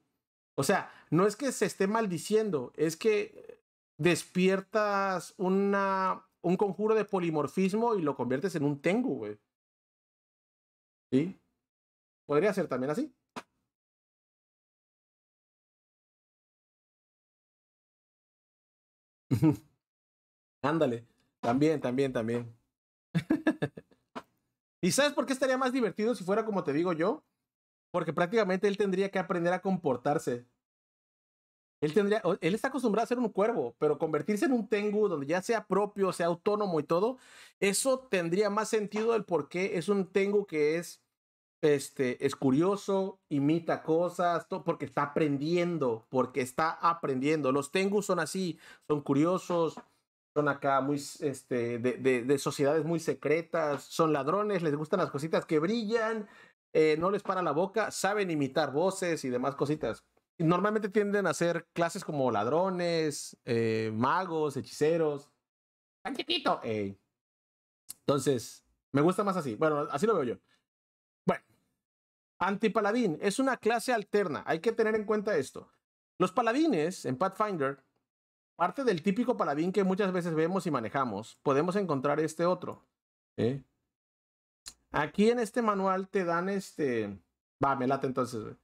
[SPEAKER 1] O sea, no es que se esté maldiciendo, es que despiertas una, un conjuro de polimorfismo y lo conviertes en un Tengu, güey.
[SPEAKER 3] ¿Sí? Podría ser también así.
[SPEAKER 1] Ándale, también, también, también. ¿Y sabes por qué estaría más divertido si fuera como te digo yo? Porque prácticamente él tendría que aprender a comportarse. Él, tendría, él está acostumbrado a ser un cuervo, pero convertirse en un tengu donde ya sea propio, sea autónomo y todo, eso tendría más sentido del por qué es un tengu que es, este, es curioso, imita cosas, todo, porque está aprendiendo, porque está aprendiendo. Los tengus son así, son curiosos, son acá muy, este, de, sociedades muy secretas, son ladrones, les gustan las cositas que brillan, eh, no les para la boca, saben imitar voces y demás cositas. Normalmente tienden a ser clases como ladrones, eh, magos, hechiceros. Tan chiquito. Entonces, me gusta más así. Bueno, así lo veo yo. Bueno, antipaladín es una clase alterna. Hay que tener en cuenta esto. Los paladines en Pathfinder Parte del típico paladín que muchas veces vemos y manejamos, podemos encontrar este otro. ¿eh? Aquí en este manual te dan este. Va, me late entonces.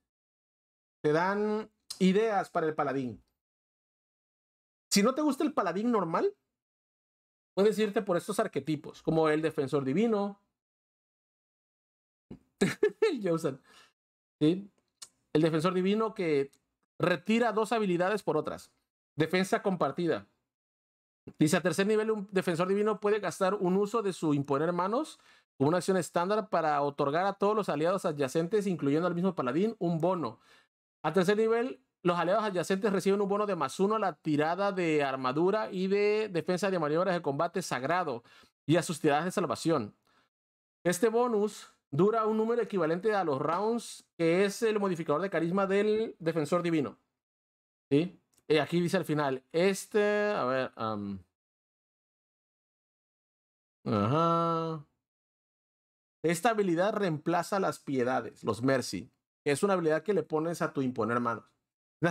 [SPEAKER 1] Te dan ideas para el paladín. Si no te gusta el paladín normal, puedes irte por estos arquetipos, como el defensor divino. El defensor divino que retira dos habilidades por otras. Defensa compartida. Dice, a tercer nivel, un defensor divino puede gastar un uso de su imponer manos como una acción estándar para otorgar a todos los aliados adyacentes, incluyendo al mismo paladín, un bono. A tercer nivel, los aliados adyacentes reciben un bono de más uno a la tirada de armadura y de defensa de maniobras de combate sagrado y a sus tiradas de salvación. Este bonus dura un número equivalente a los rounds, que es el modificador de carisma del defensor divino. ¿Sí? Y eh, aquí dice al final, este, a ver, ajá. Esta habilidad reemplaza las piedades, los mercy, es una habilidad que le pones a tu imponer manos.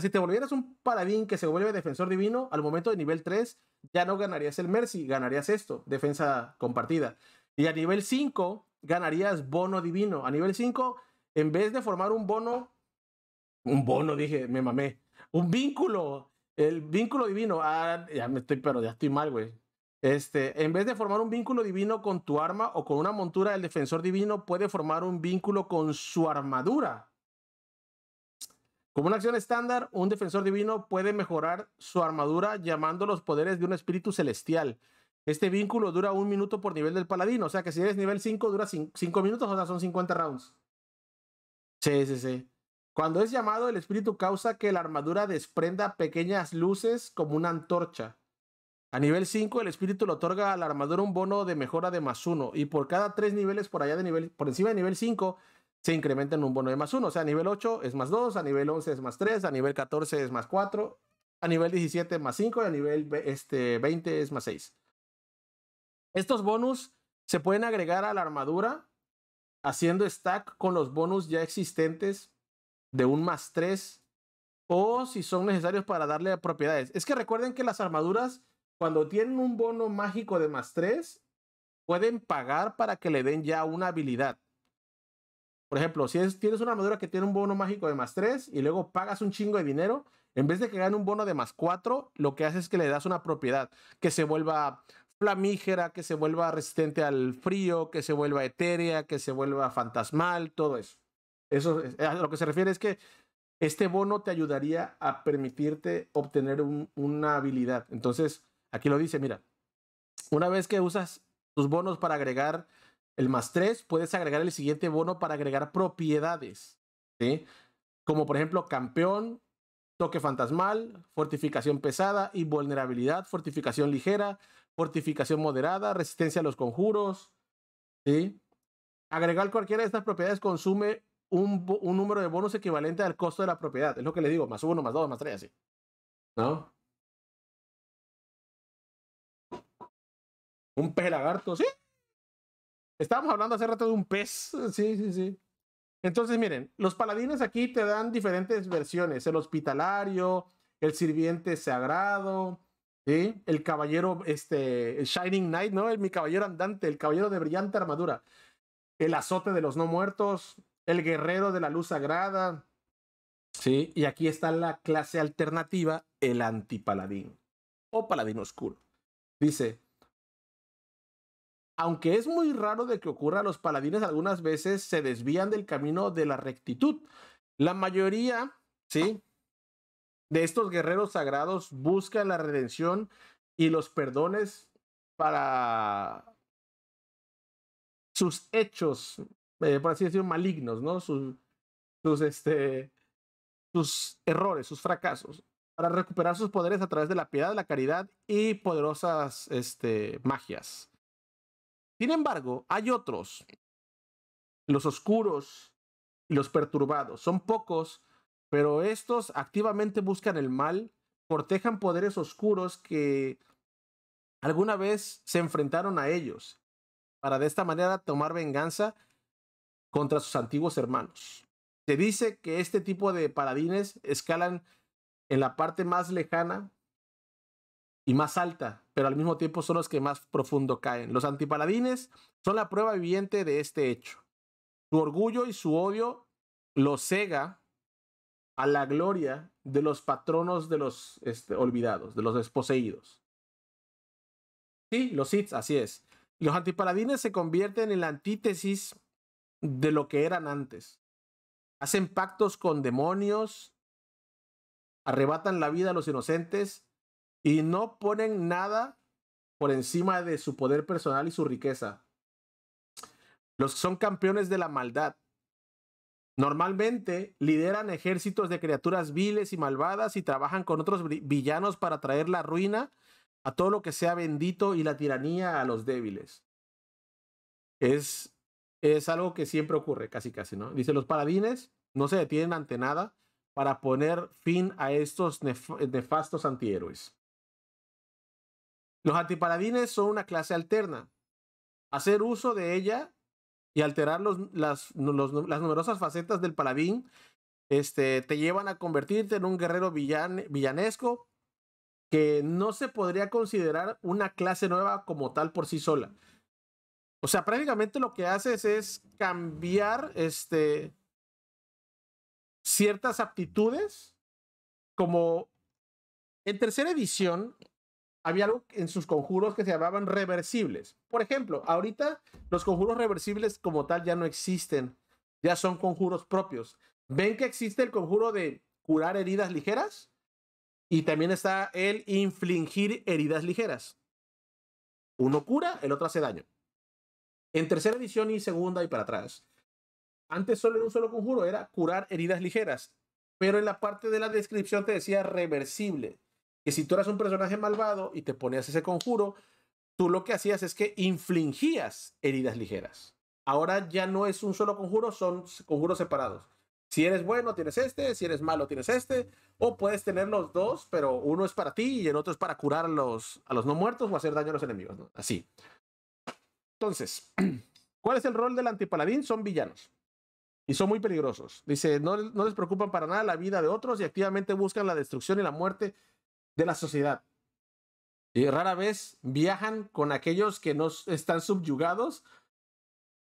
[SPEAKER 1] Si te volvieras un paladín que se vuelve defensor divino, al momento de nivel 3 ya no ganarías el mercy, ganarías esto, defensa compartida. Y a nivel 5 ganarías bono divino. A nivel 5, en vez de formar un bono, un bono, dije, me mamé, un vínculo el vínculo divino, ah, ya me estoy, pero ya estoy mal, güey. Este, en vez de formar un vínculo divino con tu arma o con una montura, el defensor divino puede formar un vínculo con su armadura. Como una acción estándar, un defensor divino puede mejorar su armadura llamando los poderes de un espíritu celestial. Este vínculo dura un minuto por nivel del paladín, o sea que si eres nivel 5 dura 5 minutos, o sea, son 50 rounds. Sí, sí, sí. Cuando es llamado, el espíritu causa que la armadura desprenda pequeñas luces como una antorcha. A nivel 5, el espíritu le otorga a la armadura un bono de mejora de más 1. Y por cada 3 niveles por allá de nivel, por encima de nivel 5, se incrementa en un bono de más 1. O sea, a nivel 8 es más 2, a nivel 11 es más 3, a nivel 14 es más 4, a nivel 17 es más 5 y a nivel este, 20 es más 6. Estos bonus se pueden agregar a la armadura haciendo stack con los bonus ya existentes de un más 3 o si son necesarios para darle propiedades. Es que recuerden que las armaduras, cuando tienen un bono mágico de más 3, pueden pagar para que le den ya una habilidad. Por ejemplo, si tienes una armadura que tiene un bono mágico de más 3 y luego pagas un chingo de dinero, en vez de que gane un bono de más 4, lo que haces es que le das una propiedad, que se vuelva flamígera, que se vuelva resistente al frío, que se vuelva etérea, que se vuelva fantasmal, todo eso. Eso a lo que se refiere es que este bono te ayudaría a permitirte obtener una habilidad. Entonces, aquí lo dice, mira, una vez que usas tus bonos para agregar el más 3, puedes agregar el siguiente bono para agregar propiedades, ¿sí? Como por ejemplo, campeón, toque fantasmal, fortificación pesada y vulnerabilidad, fortificación ligera, fortificación moderada, resistencia a los conjuros, ¿sí? Agregar cualquiera de estas propiedades consume un, número de bonos equivalente al costo de la propiedad. Es lo que les digo, más uno, más dos, más tres, así. ¿No? Un pez lagarto, sí. Estábamos hablando hace rato de un pez. Sí, sí, sí. Entonces, miren, los paladines aquí te dan diferentes versiones. El hospitalario, el sirviente sagrado, ¿sí? el caballero, este, el Shining Knight, ¿no? El, mi caballero andante, el caballero de brillante armadura. El azote de los no muertos, el guerrero de la luz sagrada. Sí, y aquí está la clase alternativa, el antipaladín o paladín oscuro. Dice, aunque es muy raro de que ocurra, los paladines algunas veces se desvían del camino de la rectitud. La mayoría, ¿sí? De estos guerreros sagrados buscan la redención y los perdones para sus hechos eh, por así decirlo, malignos, ¿no? Sus, sus, este, sus errores, sus fracasos, para recuperar sus poderes a través de la piedad, la caridad y poderosas este, magias. Sin embargo, hay otros, los oscuros y los perturbados. Son pocos, pero estos activamente buscan el mal, cortejan poderes oscuros que alguna vez se enfrentaron a ellos, para de esta manera tomar venganza contra sus antiguos hermanos. Se dice que este tipo de paladines escalan en la parte más lejana y más alta, pero al mismo tiempo son los que más profundo caen. Los antipaladines son la prueba viviente de este hecho. Su orgullo y su odio los cega a la gloria de los patronos de los este, olvidados, de los desposeídos. Sí, los Sith, así es. Los antipaladines se convierten en la antítesis de lo que eran antes. Hacen pactos con demonios, arrebatan la vida a los inocentes y no ponen nada por encima de su poder personal y su riqueza. Los son campeones de la maldad. Normalmente lideran ejércitos de criaturas viles y malvadas y trabajan con otros villanos para traer la ruina a todo lo que sea bendito y la tiranía a los débiles. Es es algo que siempre ocurre, casi casi, ¿no? Dice, los paladines no se detienen ante nada para poner fin a estos nefastos antihéroes. Los antipaladines son una clase alterna. Hacer uso de ella y alterar los, las, numerosas facetas del paladín este, te llevan a convertirte en un guerrero villanesco que no se podría considerar una clase nueva como tal por sí sola o sea, prácticamente lo que haces es cambiar este, ciertas aptitudes. Como en tercera edición había algo en sus conjuros que se llamaban reversibles. Por ejemplo, ahorita los conjuros reversibles como tal ya no existen. Ya son conjuros propios. Ven que existe el conjuro de curar heridas ligeras y también está el infligir heridas ligeras. Uno cura, el otro hace daño. En tercera edición y segunda y para atrás. Antes solo era un solo conjuro era curar heridas ligeras, pero en la parte de la descripción te decía reversible, que si tú eras un personaje malvado y te ponías ese conjuro, tú lo que hacías es que infligías heridas ligeras. Ahora ya no es un solo conjuro, son conjuros separados. Si eres bueno, tienes este, si eres malo, tienes este, o puedes tener los dos, pero uno es para ti y el otro es para curar a los, a los no muertos o hacer daño a los enemigos, Así. Entonces, ¿cuál es el rol del antipaladín? Son villanos. Y son muy peligrosos. Dice, no, no les preocupan para nada la vida de otros y activamente buscan la destrucción y la muerte de la sociedad. Y rara vez viajan con aquellos que no están subyugados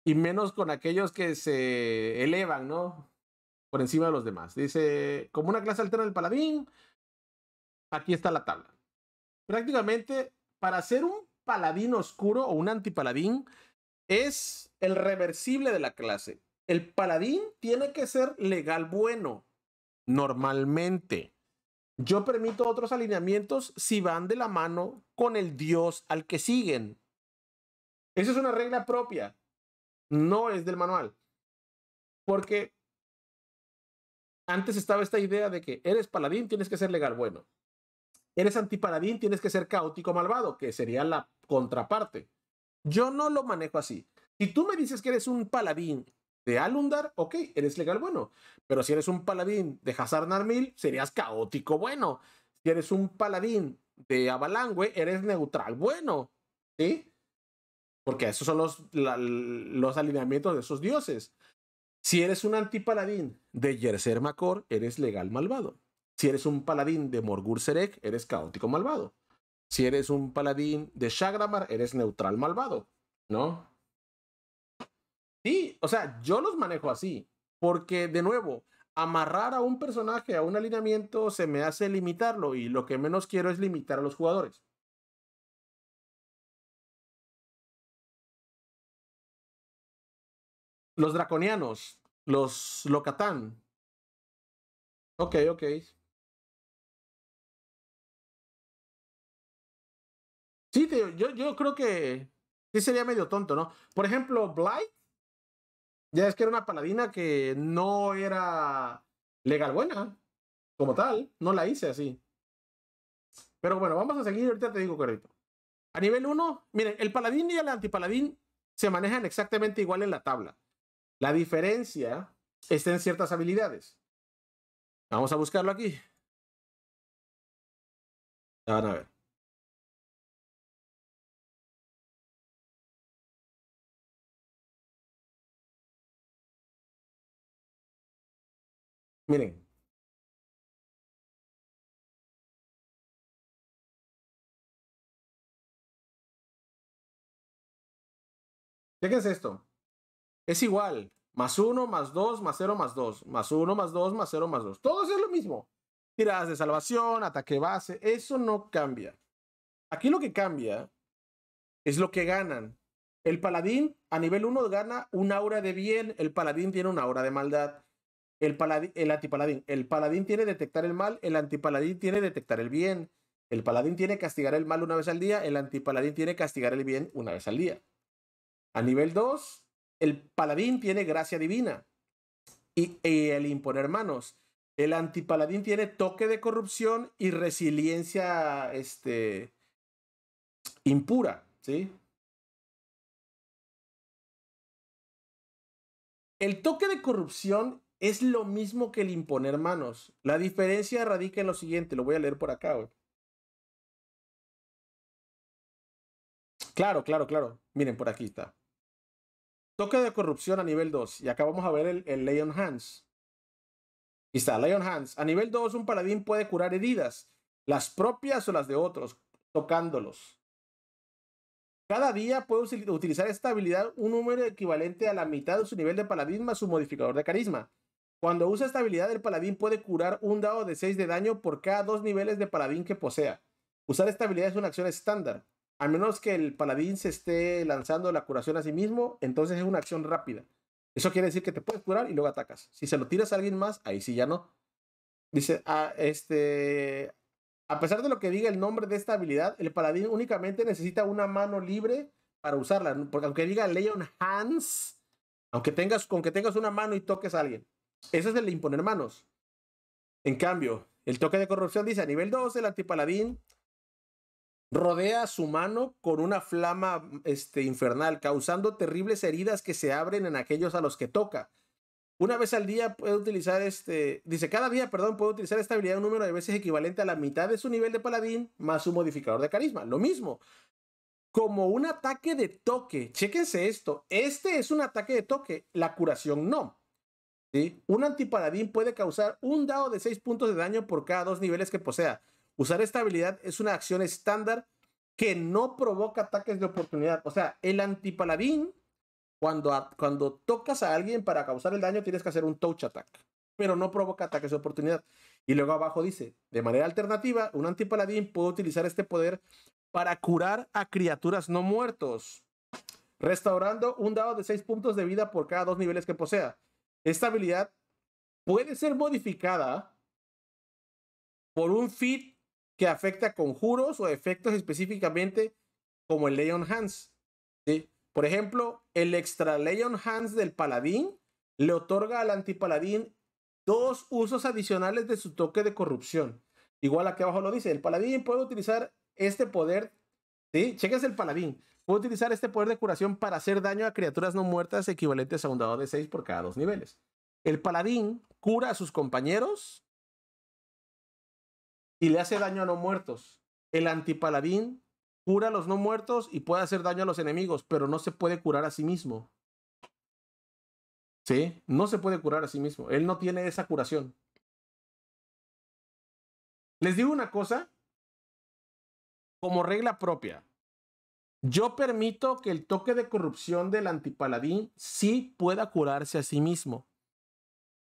[SPEAKER 1] y menos con aquellos que se elevan, ¿no? Por encima de los demás. Dice, como una clase alterna del paladín, aquí está la tabla. Prácticamente, para ser un paladín oscuro o un antipaladín es el reversible de la clase. El paladín tiene que ser legal bueno, normalmente. Yo permito otros alineamientos si van de la mano con el dios al que siguen. Esa es una regla propia, no es del manual. Porque antes estaba esta idea de que eres paladín, tienes que ser legal bueno. Eres antipaladín, tienes que ser caótico malvado, que sería la contraparte. Yo no lo manejo así. Si tú me dices que eres un paladín de Alundar, ok, eres legal bueno. Pero si eres un paladín de Hazar Narmil, serías caótico bueno. Si eres un paladín de Avalangue, eres neutral bueno. ¿Sí? Porque esos son los, los alineamientos de esos dioses. Si eres un antipaladín de Yerser Macor, eres legal malvado. Si eres un paladín de Morgur Serek, eres caótico malvado. Si eres un paladín de Shagramar, eres neutral malvado, ¿no? Sí, o sea, yo los manejo así, porque de nuevo, amarrar a un personaje a un alineamiento se me hace limitarlo y lo que menos quiero es limitar a los jugadores.
[SPEAKER 3] Los draconianos, los Locatán. Ok, ok. yo, creo
[SPEAKER 1] que sí sería medio tonto, ¿no? Por ejemplo, Blight, ya es que era una paladina que no era legal buena, como tal, no la hice así. Pero bueno, vamos a seguir, ahorita te digo, correcto. A nivel 1, miren, el paladín y el antipaladín se manejan exactamente igual en la tabla. La diferencia está en ciertas habilidades. Vamos a buscarlo aquí.
[SPEAKER 3] Van a ver.
[SPEAKER 2] Miren.
[SPEAKER 1] Fíjense esto. Es igual. Más uno, más dos más cero, más dos, Más uno, más dos más cero, más dos, Todo es lo mismo. Tiradas de salvación, ataque base. Eso no cambia. Aquí lo que cambia es lo que ganan. El paladín a nivel uno gana una aura de bien. El paladín tiene una hora de maldad. El, paladín, el antipaladín. El paladín tiene detectar el mal, el antipaladín tiene detectar el bien. El paladín tiene castigar el mal una vez al día, el antipaladín tiene castigar el bien una vez al día. A nivel 2, el paladín tiene gracia divina y, el imponer manos. El antipaladín tiene toque de corrupción y resiliencia este, impura,
[SPEAKER 3] ¿sí? El toque
[SPEAKER 1] de corrupción es lo mismo que el imponer manos. La diferencia radica en lo siguiente, lo voy a leer por acá, Claro, claro, claro. Miren, por aquí está. Toque de corrupción a nivel 2. Y acá vamos a ver el, el Lion Hands. Aquí está, Lion Hands. A nivel 2, un paladín puede curar heridas, las propias o las de otros, tocándolos. Cada día puede utilizar esta habilidad un número equivalente a la mitad de su nivel de paladín más su modificador de carisma. Cuando usa esta habilidad, el paladín puede curar un dado de 6 de daño por cada dos niveles de paladín que posea. Usar esta habilidad es una acción estándar. A menos que el paladín se esté lanzando la curación a sí mismo, entonces es una acción rápida. Eso quiere decir que te puedes curar y luego atacas. Si se lo tiras a alguien más, ahí sí ya no. Dice, ah, este, a pesar de lo que diga el nombre de esta habilidad, el paladín únicamente necesita una mano libre para usarla. Porque aunque diga Leon Hands, aunque tengas, con que tengas una mano y toques a alguien. Ese es el de imponer manos. En cambio, el toque de corrupción dice a nivel 2, el antipaladín rodea su mano con una flama mm, este, infernal, causando terribles heridas que se abren en aquellos a los que toca. Una vez al día puede utilizar este, dice cada día, perdón, puede utilizar esta habilidad un número de veces equivalente a la mitad de su nivel de paladín más su modificador de carisma. Lo mismo, como un ataque de toque. Chéquense esto, este es un ataque de toque, la curación no. Un antipaladín puede causar un dado de 6 puntos de daño por cada dos niveles que posea. Usar esta habilidad es una acción estándar que no provoca ataques de oportunidad. O sea, el antipaladín, cuando, cuando tocas a alguien para causar el daño, tienes que hacer un touch attack, pero no provoca ataques de oportunidad. Y luego abajo dice, de manera alternativa, un antipaladín puede utilizar este poder para curar a criaturas no muertos, restaurando un dado de 6 puntos de vida por cada dos niveles que posea. Esta habilidad puede ser modificada por un feed que afecta conjuros o efectos específicamente como el Leon Hands. Por ejemplo, el extra Leon Hands del paladín le otorga al antipaladín dos usos adicionales de su toque de corrupción. Igual aquí abajo lo dice, el paladín puede utilizar este poder, ¿sí? Cheques el paladín, Puedo utilizar este poder de curación para hacer daño a criaturas no muertas equivalentes a un dado de 6 por cada dos niveles. El paladín cura a sus compañeros y le hace daño a no muertos. El antipaladín cura a los no muertos y puede hacer daño a los enemigos, pero no se puede curar a sí mismo. ¿Sí? No se puede curar a sí mismo. Él no tiene esa curación. Les digo una cosa, como regla propia, yo permito que el toque de corrupción del antipaladín sí pueda curarse a sí mismo,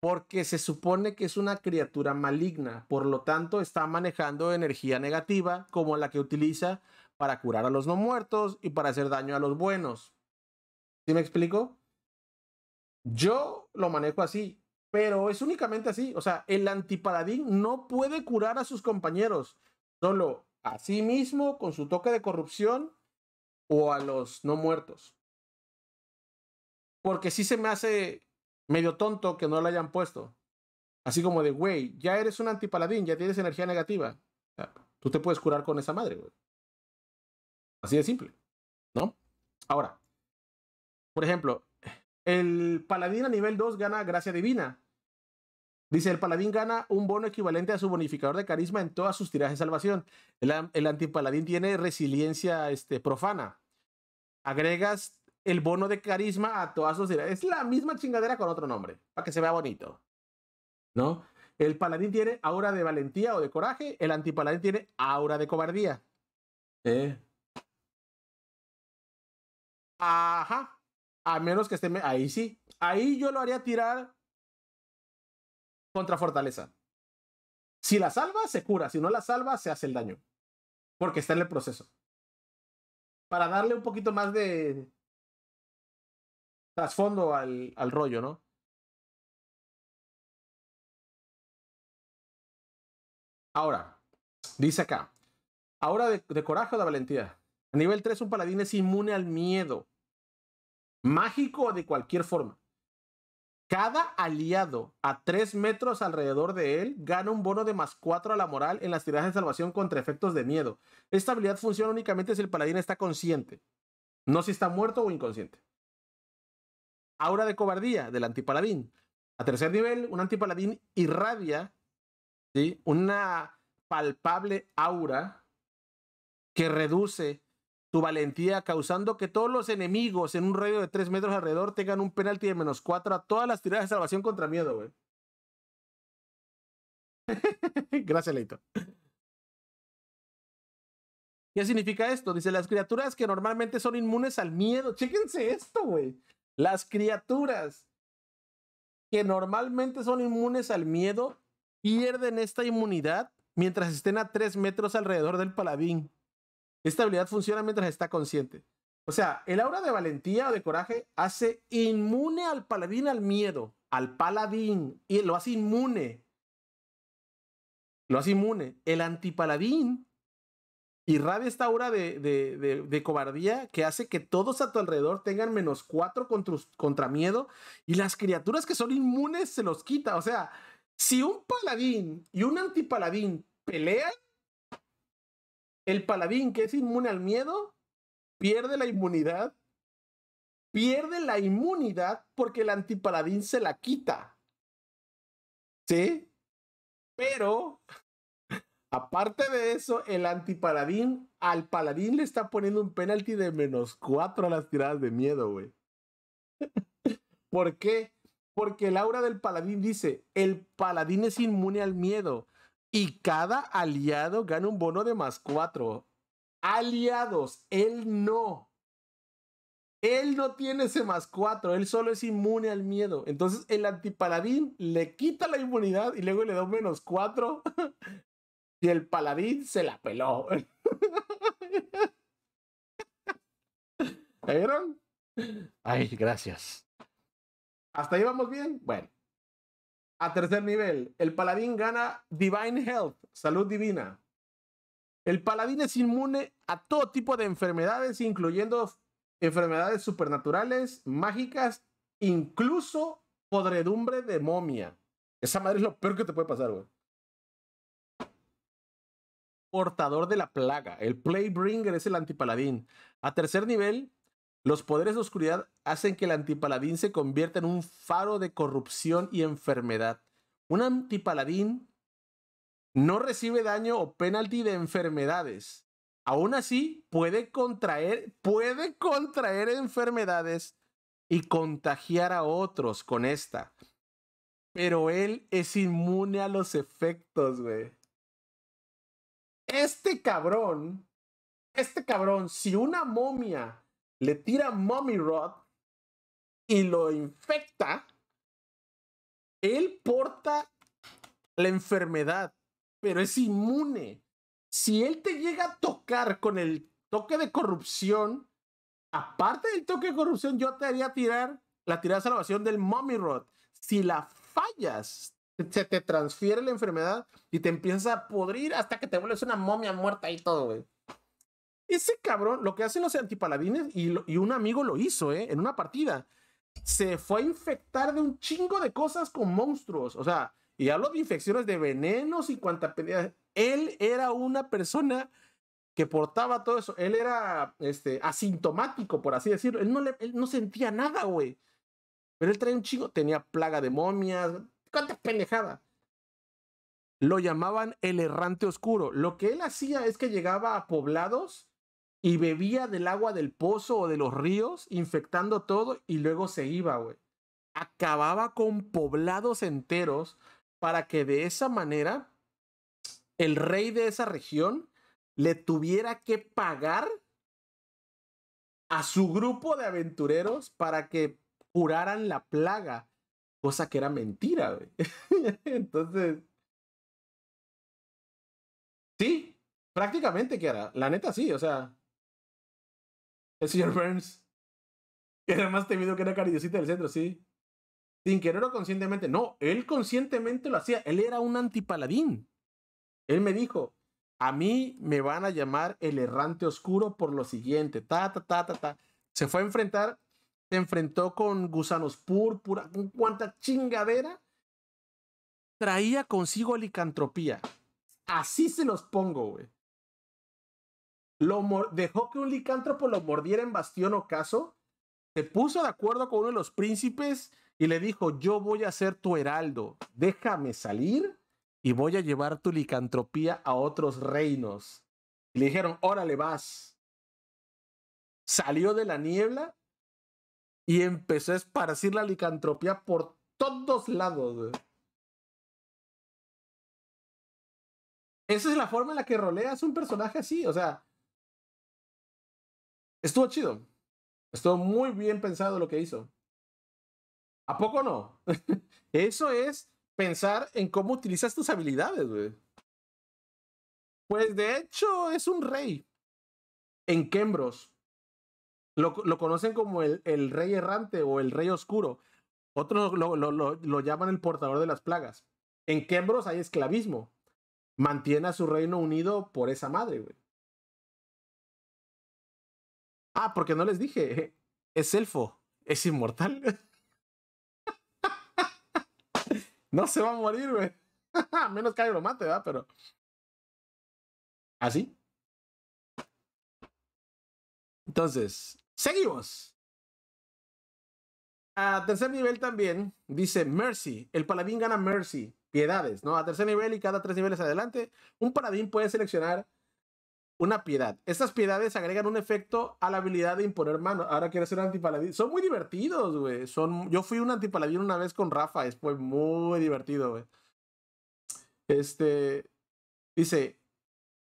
[SPEAKER 1] porque se supone que es una criatura maligna, por lo tanto está manejando energía negativa como la que utiliza para curar a los no muertos y para hacer daño a los buenos. ¿Sí me explico? Yo lo manejo así, pero es únicamente así. O sea, el antipaladín no puede curar a sus compañeros, solo a sí mismo con su toque de corrupción o a los no muertos. Porque sí se me hace medio tonto que no lo hayan puesto. Así como de, güey, ya eres un antipaladín, ya tienes energía negativa. tú te puedes curar con esa madre, güey. Así de simple, ¿no? Ahora, por ejemplo, el paladín a nivel 2 gana gracia divina. Dice, el paladín gana un bono equivalente a su bonificador de carisma en todas sus tirajes de salvación. El, antipaladín tiene resiliencia este, profana. Agregas el bono de carisma a todas sus tiras, Es la misma chingadera con otro nombre, para que se vea bonito. ¿No? El paladín tiene aura de valentía o de coraje. El antipaladín tiene aura de cobardía. ¿Eh? Ajá. A menos que esté... Ahí sí. Ahí yo lo haría tirar
[SPEAKER 3] contra fortaleza. Si la salva, se cura. Si
[SPEAKER 1] no la salva, se hace el daño. Porque está en el proceso. Para darle un poquito más de trasfondo al, al rollo, ¿no? Ahora, dice acá. Ahora de, de coraje o de valentía. A nivel 3, un paladín es inmune al miedo. Mágico o de cualquier forma. Cada aliado a 3 metros alrededor de él gana un bono de más 4 a la moral en las tiradas de salvación contra efectos de miedo. Esta habilidad funciona únicamente si el paladín está consciente, no si está muerto o inconsciente. Aura de cobardía del antipaladín. A tercer nivel, un antipaladín irradia una palpable aura que reduce tu valentía, causando que todos los enemigos en un radio de 3 metros alrededor tengan un penalti de menos 4 a todas las tiradas de salvación contra miedo, güey. Gracias, Leito. ¿Qué significa esto? Dice, las criaturas que normalmente son inmunes al miedo. Chéquense esto, güey. Las criaturas que normalmente son inmunes al miedo pierden esta inmunidad mientras estén a 3 metros alrededor del paladín. Esta habilidad funciona mientras está consciente. O sea, el aura de valentía o de coraje hace inmune al paladín al miedo, al paladín, y lo hace inmune. Lo hace inmune. El antipaladín irradia esta aura de, cobardía que hace que todos a tu alrededor tengan menos cuatro contra, contra miedo y las criaturas que son inmunes se los quita. O sea, si un paladín y un antipaladín pelean, el paladín que es inmune al miedo pierde la inmunidad. Pierde la inmunidad porque el antipaladín se la quita. ¿Sí? Pero, aparte de eso, el antipaladín al paladín le está poniendo un penalti de menos cuatro... a las tiradas de miedo, güey. ¿Por qué? Porque el aura del paladín dice, el paladín es inmune al miedo y cada aliado gana un bono de más cuatro. Aliados, él no. Él no tiene ese más cuatro. él solo es inmune al miedo. Entonces el antipaladín le quita la inmunidad y luego le da un menos cuatro. Y el paladín se la peló. ¿Vieron?
[SPEAKER 2] Ay, gracias.
[SPEAKER 1] ¿Hasta ahí vamos bien? Bueno. A tercer nivel, el paladín gana Divine Health, salud divina. El paladín es inmune a todo tipo de enfermedades, incluyendo enfermedades supernaturales, mágicas, incluso podredumbre de momia. Esa madre es lo peor que te puede pasar, güey. Portador de la plaga. El Playbringer es el antipaladín. A tercer nivel, los poderes de oscuridad hacen que el antipaladín se convierta en un faro de corrupción y enfermedad. Un antipaladín no recibe daño o penalti de enfermedades. Aún así, puede contraer, puede contraer enfermedades y contagiar a otros con esta. Pero él es inmune a los efectos, güey. Este cabrón, este cabrón, si una momia le tira Mommy Rod y lo infecta, él porta la enfermedad, pero es inmune. Si él te llega a tocar con el toque de corrupción, aparte del toque de corrupción, yo te haría tirar la tirada de salvación del Mommy Rod. Si la fallas, se te transfiere la enfermedad y te empiezas a podrir hasta que te vuelves una momia muerta y todo, güey. Ese cabrón, lo que hacen los antipaladines, y, y un amigo lo hizo, ¿eh? En una partida. Se fue a infectar de un chingo de cosas con monstruos. O sea, y hablo de infecciones de venenos y cuanta pelea. Él era una persona que portaba todo eso. Él era este, asintomático, por así decirlo. Él no, le, él no sentía nada, güey. Pero él traía un chingo. Tenía plaga de momias. ¡Cuánta pendejada! Lo llamaban el errante oscuro. Lo que él hacía es que llegaba a poblados y bebía del agua del pozo o de los ríos, infectando todo y luego se iba, güey. Acababa con poblados enteros para que de esa manera el rey de esa región le tuviera que pagar a su grupo de aventureros para que curaran la plaga, cosa que era mentira, güey. Entonces,
[SPEAKER 3] sí, prácticamente que era, la neta sí, o sea, señor
[SPEAKER 1] Burns. Que además te temido que era cariñosita del centro, sí. Sin querer o conscientemente. No, él conscientemente lo hacía. Él era un antipaladín. Él me dijo, a mí me van a llamar el errante oscuro por lo siguiente. Ta, ta, ta, ta, ta. Se fue a enfrentar, se enfrentó con gusanos púrpura, con cuánta chingadera. Traía consigo licantropía. Así se los pongo, güey dejó que un licántropo lo mordiera en Bastión Ocaso, se puso de acuerdo con uno de los príncipes y le dijo, yo voy a ser tu heraldo, déjame salir y voy a llevar tu licantropía a otros reinos. Y le dijeron, órale vas. Salió de la niebla y empezó a esparcir la licantropía por todos
[SPEAKER 3] lados. Esa es la forma en la que roleas un personaje así. O sea, Estuvo chido.
[SPEAKER 1] Estuvo muy bien pensado lo que hizo. ¿A poco no? Eso es pensar en cómo utilizas tus habilidades, güey. Pues de hecho es un rey. En Kembros. Lo, lo conocen como el, el, rey errante o el rey oscuro. Otros lo, lo, llaman el portador de las plagas. En Kembros hay esclavismo. Mantiene a su reino unido por esa madre, güey. Ah, porque no les dije. Es elfo. Es inmortal. no se va a morir, güey. menos que alguien lo mate, ¿verdad? Pero.
[SPEAKER 3] Así. ¿Ah, Entonces,
[SPEAKER 1] seguimos. A tercer nivel también dice Mercy. El paladín gana Mercy, piedades, ¿no? A tercer nivel y cada tres niveles adelante, un paladín puede seleccionar una piedad. Estas piedades agregan un efecto a la habilidad de imponer manos Ahora quiero ser antipaladín. Son muy divertidos, güey. Son... Yo fui un antipaladín una vez con Rafa. Es fue muy divertido, güey. Este. Dice: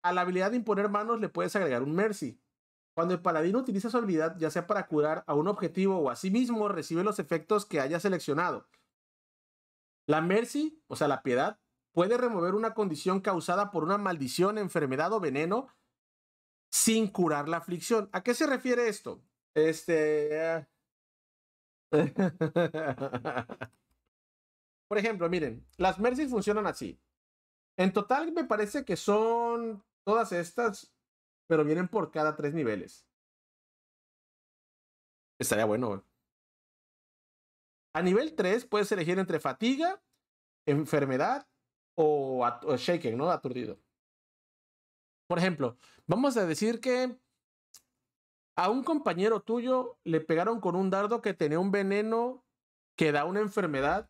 [SPEAKER 1] A la habilidad de imponer manos le puedes agregar un Mercy. Cuando el paladín utiliza su habilidad, ya sea para curar a un objetivo o a sí mismo, recibe los efectos que haya seleccionado. La Mercy, o sea, la piedad, puede remover una condición causada por una maldición, enfermedad o veneno sin curar la aflicción. ¿A qué se refiere esto? Este... Por ejemplo, miren, las mercies funcionan así. En total me parece que son todas estas, pero vienen por cada tres niveles. Estaría bueno. A nivel 3 puedes elegir entre fatiga, enfermedad o, shaking, ¿no? Aturdido. Por ejemplo, vamos a decir que a un compañero tuyo le pegaron con un dardo que tenía un veneno que da una enfermedad,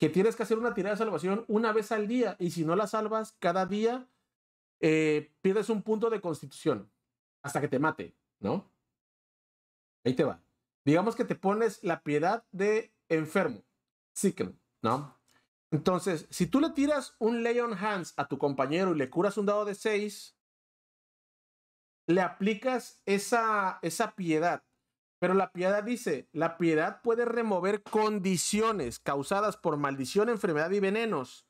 [SPEAKER 1] que tienes que hacer una tirada de salvación una vez al día y si no la salvas cada día, eh, pierdes un punto de constitución hasta que te mate, ¿no? Ahí te va. Digamos que te pones la piedad de enfermo, sick, ¿no? Entonces, si tú le tiras un Leon Hans hands a tu compañero y le curas un dado de 6, le aplicas esa, piedad. Pero la piedad dice, la piedad puede remover condiciones causadas por maldición, enfermedad y venenos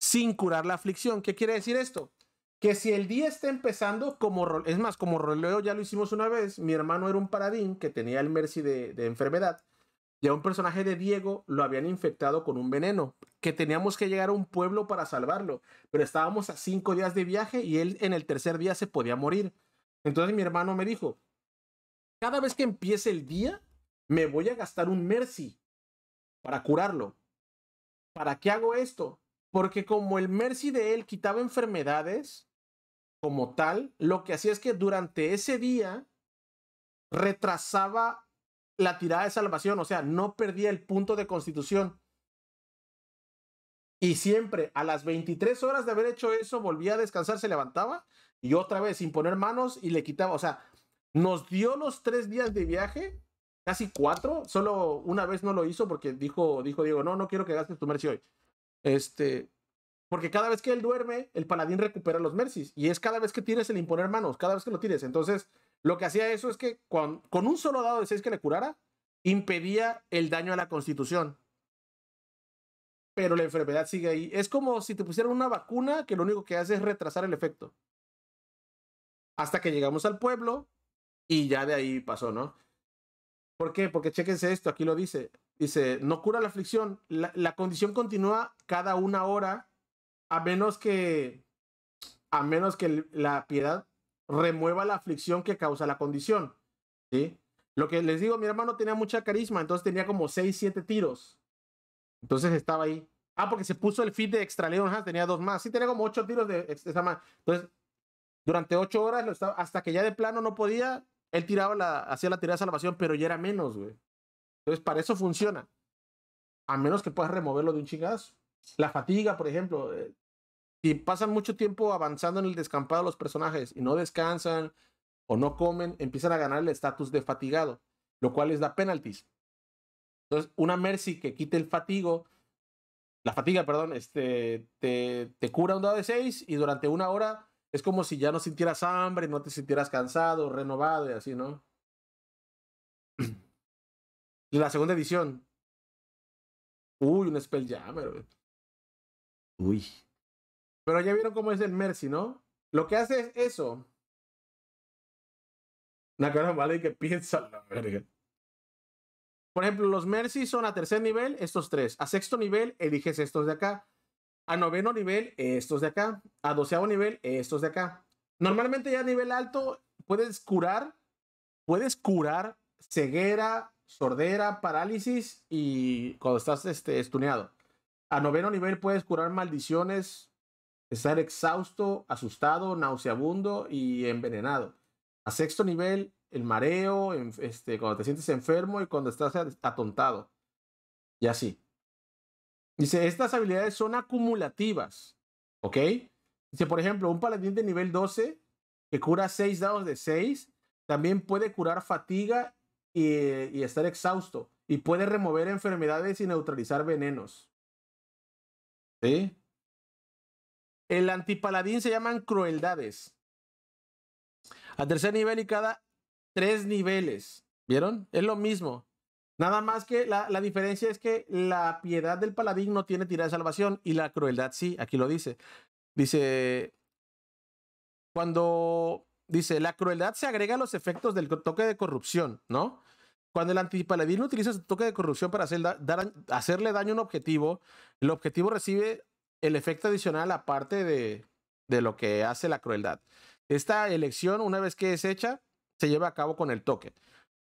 [SPEAKER 1] sin curar la aflicción. ¿Qué quiere decir esto? Que si el día está empezando, como es más, como roleo ya lo hicimos una vez, mi hermano era un paradín que tenía el mercy de enfermedad ya un personaje de Diego lo habían infectado con un veneno, que teníamos que llegar a un pueblo para salvarlo, pero estábamos a cinco días de viaje y él en el tercer día se podía morir. Entonces mi hermano me dijo, cada vez que empiece el día, me voy a gastar un Mercy para curarlo. ¿Para qué hago esto? Porque como el Mercy de él quitaba enfermedades como tal, lo que hacía es que durante ese día retrasaba la tirada de salvación, o sea, no perdía el punto de constitución. Y siempre a las 23 horas de haber hecho eso, volvía a descansar, se levantaba y otra vez sin poner manos y le quitaba. O sea, nos dio los tres días de viaje, casi cuatro. Solo una vez no lo hizo porque dijo, dijo Diego, no, no quiero que gastes tu mercy hoy. Este, porque cada vez que él duerme, el paladín recupera los mercis. Y es cada vez que tienes el imponer manos, cada vez que lo tienes, Entonces, lo que hacía eso es que con, un solo dado de 6 que le curara, impedía el daño a la constitución. Pero la enfermedad sigue ahí. Es como si te pusieran una vacuna que lo único que hace es retrasar el efecto. Hasta que llegamos al pueblo y ya de ahí pasó, ¿no? ¿Por qué? Porque chéquense esto, aquí lo dice. Dice, no cura la aflicción. La, la condición continúa cada una hora, a menos que, a menos que la piedad remueva la aflicción que causa la condición. ¿sí? Lo que les digo, mi hermano tenía mucha carisma, entonces tenía como 6, 7 tiros. Entonces estaba ahí. Ah, porque se puso el feed de extra Leon tenía dos más. Sí, tenía como 8 tiros de esa más. Entonces, durante 8 horas, lo estaba, hasta que ya de plano no podía, él tiraba la, hacía la tirada de salvación, pero ya era menos, güey. Entonces, para eso funciona. A menos que puedas removerlo de un chingazo. La fatiga, por ejemplo, eh, si pasan mucho tiempo avanzando en el descampado los personajes y no descansan o no comen, empiezan a ganar el estatus de fatigado, lo cual les da penalties. Entonces, una Mercy que quite el fatigo, la fatiga, perdón, este, te, te cura un dado de 6 y durante una hora es como si ya no sintieras hambre, no te sintieras cansado, renovado y así, ¿no?
[SPEAKER 3] La segunda edición. Uy, un Spelljammer. Uy, pero ya vieron cómo es el Mercy, ¿no?
[SPEAKER 1] Lo que hace es eso. Una cara vale que piensa la verga. Por ejemplo, los Mercy son a tercer nivel estos tres. A sexto nivel eliges estos de acá. A noveno nivel estos de acá. A doceavo nivel estos de acá. Normalmente ya a nivel alto puedes curar. Puedes curar ceguera, sordera, parálisis y cuando estás este, estuneado. A noveno nivel puedes curar maldiciones, estar exhausto, asustado, nauseabundo y envenenado. A sexto nivel, el mareo, este, cuando te sientes enfermo y cuando estás atontado. Y así. Dice, estas habilidades son acumulativas. ¿Ok? Dice, por ejemplo, un paladín de nivel 12 que cura 6 dados de 6, también puede curar fatiga y, y estar exhausto. Y puede remover enfermedades y neutralizar venenos. ¿Sí? El antipaladín se llaman crueldades. A tercer nivel y cada tres niveles. ¿Vieron? Es lo mismo. Nada más que la, la, diferencia es que la piedad del paladín no tiene tirada de salvación y la crueldad sí, aquí lo dice. Dice, cuando dice, la crueldad se agrega a los efectos del toque de corrupción, ¿no? Cuando el antipaladín utiliza su toque de corrupción para hacerle daño a un objetivo, el objetivo recibe el efecto adicional aparte de, de lo que hace la crueldad. Esta elección, una vez que es hecha, se lleva a cabo con el toque.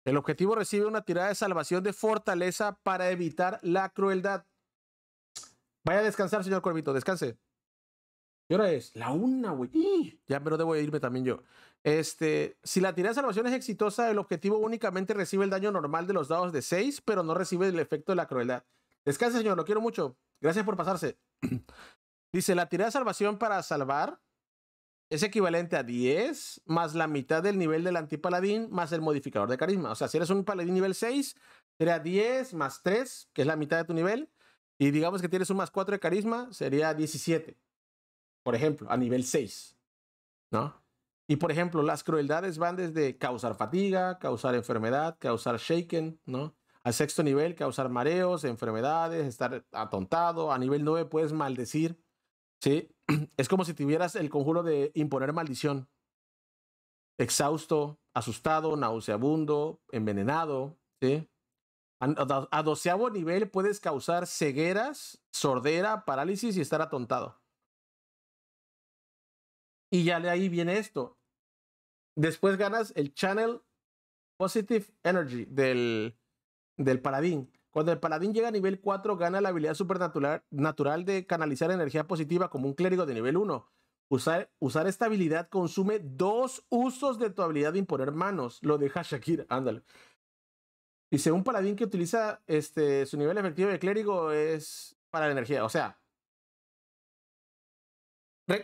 [SPEAKER 1] El objetivo recibe una tirada de salvación de fortaleza para evitar la crueldad. Vaya a descansar, señor Corvito, descanse. ¿Qué hora es? La una, güey. Ya, pero debo irme también yo. Este, si la tirada de salvación es exitosa, el objetivo únicamente recibe el daño normal de los dados de 6, pero no recibe el efecto de la crueldad. Descanse, señor, lo quiero mucho. Gracias por pasarse. Dice, la tirada de salvación para salvar es equivalente a 10 más la mitad del nivel del antipaladín más el modificador de carisma. O sea, si eres un paladín nivel 6, sería 10 más 3, que es la mitad de tu nivel. Y digamos que tienes un más 4 de carisma, sería 17. Por ejemplo, a nivel 6. ¿No? Y por ejemplo, las crueldades van desde causar fatiga, causar enfermedad, causar shaken, ¿no? Al sexto nivel, causar mareos, enfermedades, estar atontado. A nivel 9 puedes maldecir. ¿sí? Es como si tuvieras el conjuro de imponer maldición. Exhausto, asustado, nauseabundo, envenenado. ¿sí? A, a doceavo nivel puedes causar cegueras, sordera, parálisis y estar atontado. Y ya de ahí viene esto. Después ganas el Channel Positive Energy del del paladín. Cuando el paladín llega a nivel 4, gana la habilidad supernatural natural de canalizar energía positiva como un clérigo de nivel 1. Usar, esta habilidad consume dos usos de tu habilidad de imponer manos. Lo deja Shakira, ándale. Dice, un paladín que utiliza este, su nivel efectivo de clérigo es para la energía. O sea,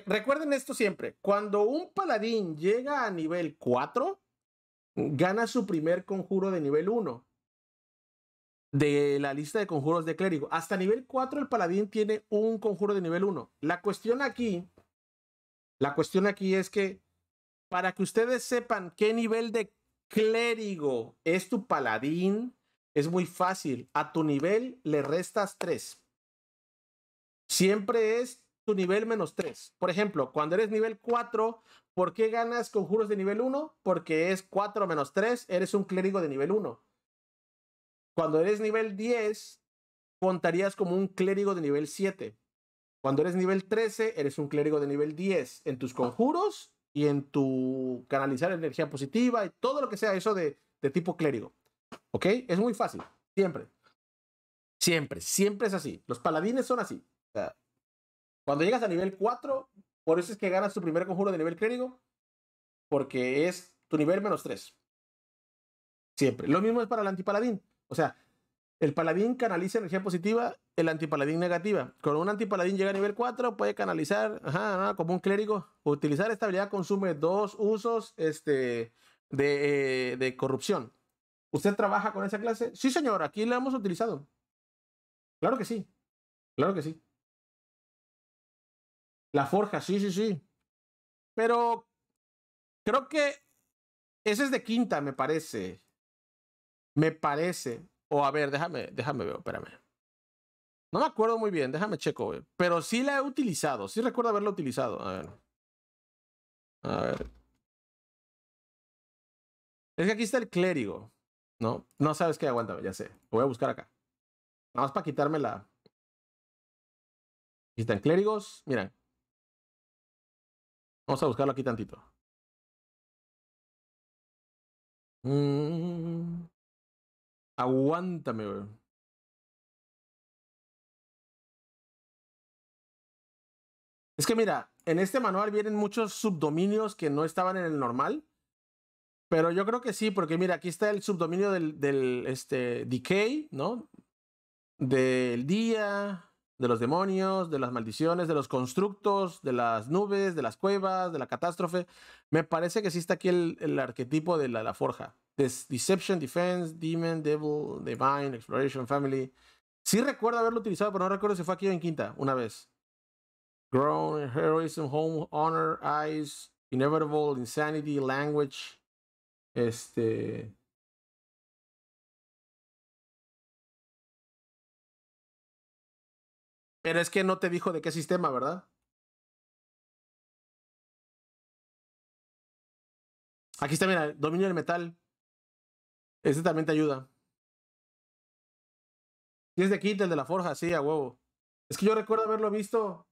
[SPEAKER 1] recuerden esto siempre. Cuando un paladín llega a nivel 4, gana su primer conjuro de nivel 1 de la lista de conjuros de clérigo. Hasta nivel 4 el paladín tiene un conjuro de nivel 1. La cuestión aquí, la cuestión aquí es que para que ustedes sepan qué nivel de clérigo es tu paladín, es muy fácil. A tu nivel le restas 3. Siempre es tu nivel menos 3. Por ejemplo, cuando eres nivel 4, ¿por qué ganas conjuros de nivel 1? Porque es 4 menos 3, eres un clérigo de nivel 1 cuando eres nivel 10, contarías como un clérigo de nivel 7. Cuando eres nivel 13, eres un clérigo de nivel 10 en tus conjuros y en tu canalizar energía positiva y todo lo que sea eso de, tipo clérigo. ¿Ok? Es muy fácil. Siempre. Siempre, siempre es así. Los paladines son así. cuando llegas a nivel 4, por eso es que ganas tu primer conjuro de nivel clérigo, porque es tu nivel menos 3. Siempre. Lo mismo es para el antipaladín. O sea, el paladín canaliza energía positiva, el antipaladín negativa. Cuando un antipaladín llega a nivel 4, puede canalizar, ajá, como un clérigo. Utilizar esta habilidad consume dos usos este, de, eh, de corrupción. ¿Usted trabaja con esa clase? Sí, señor, aquí la hemos utilizado. Claro que sí.
[SPEAKER 3] Claro que sí. La forja, sí, sí, sí.
[SPEAKER 1] Pero creo que ese es de quinta, me parece. Me parece. O a ver, déjame, déjame ver, espérame. No me acuerdo muy bien, déjame checo, Pero sí la he utilizado, sí recuerdo haberla utilizado. A ver. A ver. Es que aquí está el clérigo.
[SPEAKER 3] No, no sabes qué, aguántame, ya sé. Lo voy a buscar acá. Nada más para quitarme la. Aquí están clérigos. Miren. Vamos a buscarlo aquí tantito. Mmm Aguántame,
[SPEAKER 1] Es que mira, en este manual vienen muchos subdominios que no estaban en el normal. Pero yo creo que sí, porque mira, aquí está el subdominio del, este, decay, ¿no? Del día, de los demonios, de las maldiciones, de los constructos, de las nubes, de las cuevas, de la catástrofe. Me parece que sí está aquí el, arquetipo de la forja. Deception, Defense, Demon, Devil, Divine, Exploration, Family. si recuerdo haberlo utilizado, pero no recuerdo si fue aquí o en quinta, una vez. Grown, Heroism, Home, Honor, Eyes, Inevitable, Insanity, Language. Este.
[SPEAKER 3] Pero es que no te dijo de qué sistema, ¿verdad? Aquí está, mira, dominio del metal. Ese también te ayuda. Y es de Kit, el de la forja, sí, a huevo. Es que yo recuerdo haberlo visto.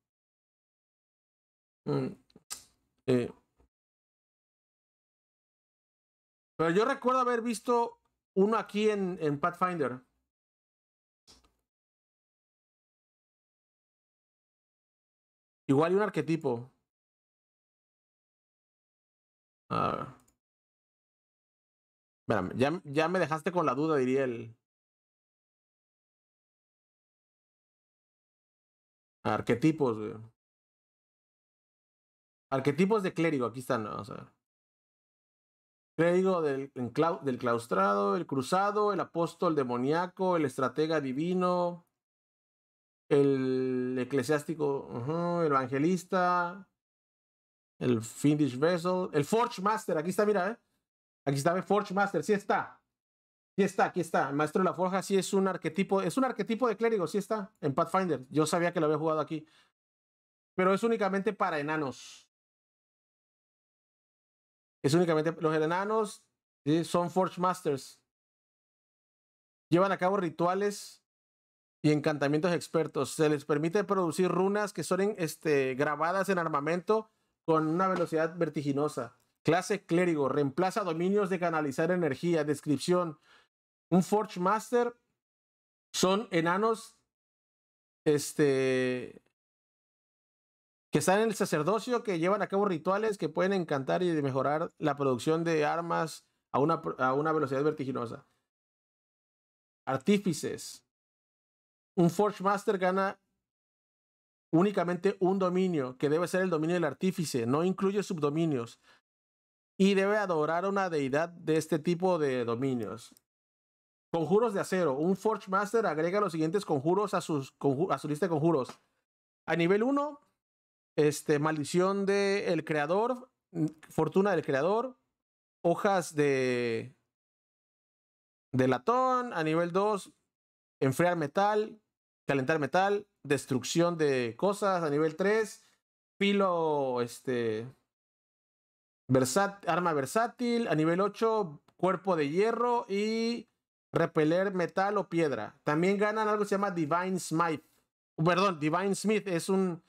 [SPEAKER 2] Mm, eh.
[SPEAKER 3] Pero yo recuerdo haber visto uno aquí en, en Pathfinder. Igual y un arquetipo. A ah. ver ya, ya me dejaste con la duda, diría el. Arquetipos, Arquetipos de
[SPEAKER 1] clérigo, aquí están, vamos a Clérigo del, del claustrado, el cruzado, el apóstol demoníaco, el estratega divino, el eclesiástico, el evangelista, el Finnish Vessel, el Forge Master, aquí está, mira, eh. Aquí está el Forge Master, sí está. Sí está, aquí está. El maestro de la forja sí es un arquetipo, es un arquetipo de clérigo, sí está en Pathfinder. Yo sabía que lo había jugado aquí. Pero es únicamente para enanos. Es únicamente los enanos son Forge Masters. Llevan a cabo rituales y encantamientos expertos. Se les permite producir runas que son este, grabadas en armamento con una velocidad vertiginosa. Clase clérigo, reemplaza dominios de canalizar energía. Descripción, un Forge Master son enanos este que están en el sacerdocio, que llevan a cabo rituales que pueden encantar y mejorar la producción de armas a una, a una velocidad vertiginosa. Artífices. Un Forge Master gana únicamente un dominio, que debe ser el dominio del artífice, no incluye subdominios y debe adorar a una deidad de este tipo de dominios. Conjuros de acero. Un Forge Master agrega los siguientes conjuros a, sus, a su lista de conjuros. A nivel 1, este, maldición del el creador, mm, fortuna del creador, hojas de, de latón. A nivel 2, enfriar metal, calentar metal, destrucción de cosas. A nivel 3, Pilo... este, arma versátil. A nivel 8, cuerpo de hierro y repeler metal o piedra. También ganan algo que se llama Divine Smith. Perdón, Divine Smith es un,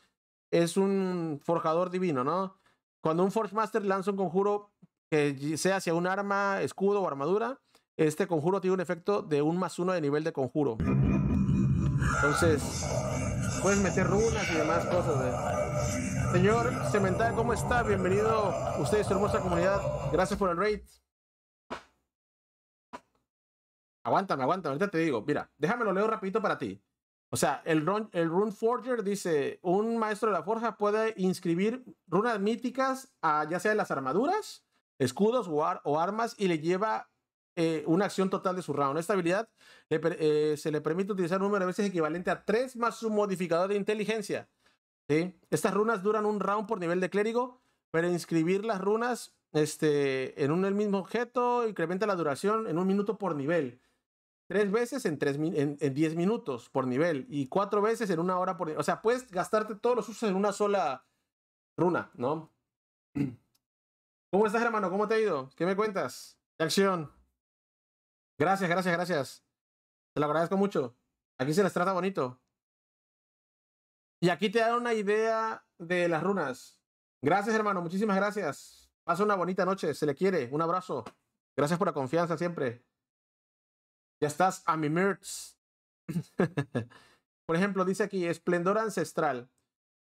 [SPEAKER 1] es un forjador divino, ¿no? Cuando un Forge Master lanza un conjuro que sea hacia un arma, escudo o armadura, este conjuro tiene un efecto de un más uno de nivel de conjuro. Entonces, puedes meter runas y demás cosas. de... ¿eh? Señor Cemental, ¿cómo está? Bienvenido ustedes ustedes su hermosa comunidad. Gracias por el raid. Aguántame, aguántame, ahorita te digo. Mira, lo leo rapidito para ti. O sea, el, run, el Rune Forger dice, un maestro de la forja puede inscribir runas míticas a ya sea las armaduras, escudos o, armas y le lleva eh, una acción total de su round. Esta habilidad eh, se le permite utilizar un número de veces equivalente a 3 más su modificador de inteligencia. Estas runas duran un round por nivel de clérigo, pero inscribir las runas este, en el mismo objeto incrementa la duración en un minuto por nivel. Tres veces en, en, diez minutos por nivel y cuatro veces en una hora por nivel. O sea, puedes gastarte todos los usos en una sola runa, ¿no? ¿Cómo estás, hermano? ¿Cómo te ha ido? ¿Qué me cuentas? ¿Qué acción? Gracias, gracias, gracias. Te lo agradezco mucho. Aquí se les trata bonito. Y aquí te da una idea de las runas. Gracias, hermano. Muchísimas gracias. Pasa una bonita noche. Se le quiere. Un abrazo. Gracias por la confianza siempre. Ya estás a mi merch. por ejemplo, dice aquí, esplendor ancestral.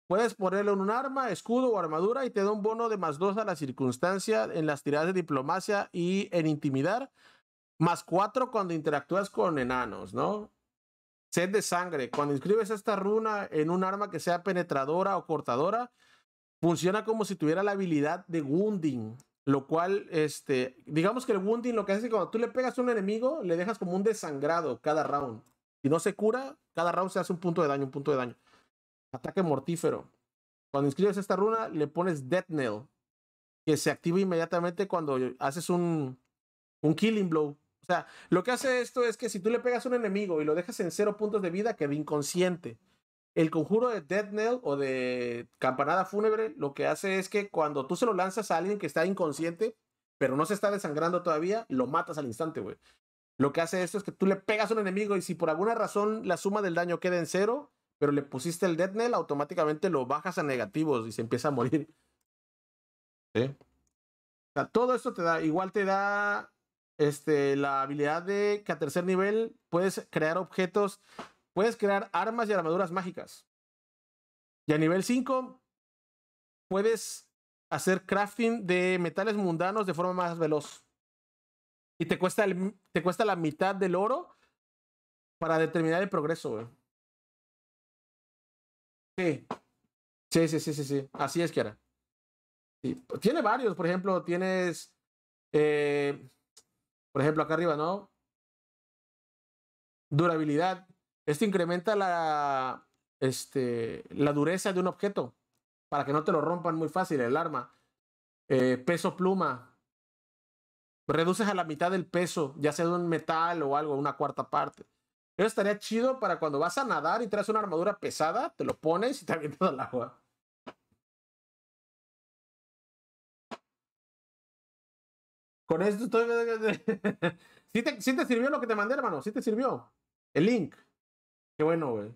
[SPEAKER 1] Puedes ponerle un arma, escudo o armadura y te da un bono de más dos a la circunstancia en las tiradas de diplomacia y en intimidar. Más cuatro cuando interactúas con enanos, ¿no? Sed de sangre. Cuando inscribes esta runa en un arma que sea penetradora o cortadora, funciona como si tuviera la habilidad de wounding. Lo cual, este, digamos que el wounding lo que hace es que cuando tú le pegas a un enemigo, le dejas como un desangrado cada round. Si no se cura, cada round se hace un punto de daño, un punto de daño. Ataque mortífero. Cuando inscribes esta runa, le pones Death Nail, que se activa inmediatamente cuando haces un, un Killing Blow. O sea, lo que hace esto es que si tú le pegas a un enemigo y lo dejas en cero puntos de vida, queda inconsciente. El conjuro de Death Nail o de Campanada Fúnebre lo que hace es que cuando tú se lo lanzas a alguien que está inconsciente, pero no se está desangrando todavía, lo matas al instante, güey. Lo que hace esto es que tú le pegas a un enemigo y si por alguna razón la suma del daño queda en cero, pero le pusiste el Death Nail, automáticamente lo bajas a negativos y se empieza a morir. O sea, todo esto te da, igual te da este, la habilidad de que a tercer nivel puedes crear objetos, puedes crear armas y armaduras mágicas. Y a nivel 5 puedes hacer crafting de metales mundanos de forma más veloz. Y te cuesta, te cuesta la mitad del oro para determinar el progreso, Sí. Sí, sí, sí, sí, sí. Así es, Kiara. Tiene varios, por ejemplo, tienes... Eh, por ejemplo, acá arriba, ¿no? Durabilidad. Esto incrementa la, este, la dureza de un objeto para que no te lo rompan muy fácil el arma. Eh, peso pluma. Reduces a la mitad del peso, ya sea de un metal o algo, una cuarta parte. Eso estaría chido para cuando vas a nadar y traes una armadura pesada, te lo pones y te avientas el agua.
[SPEAKER 3] Con esto estoy. ¿Sí te, ¿Sí te sirvió lo que te mandé, hermano? ¿Sí te sirvió? El link. Qué bueno, güey.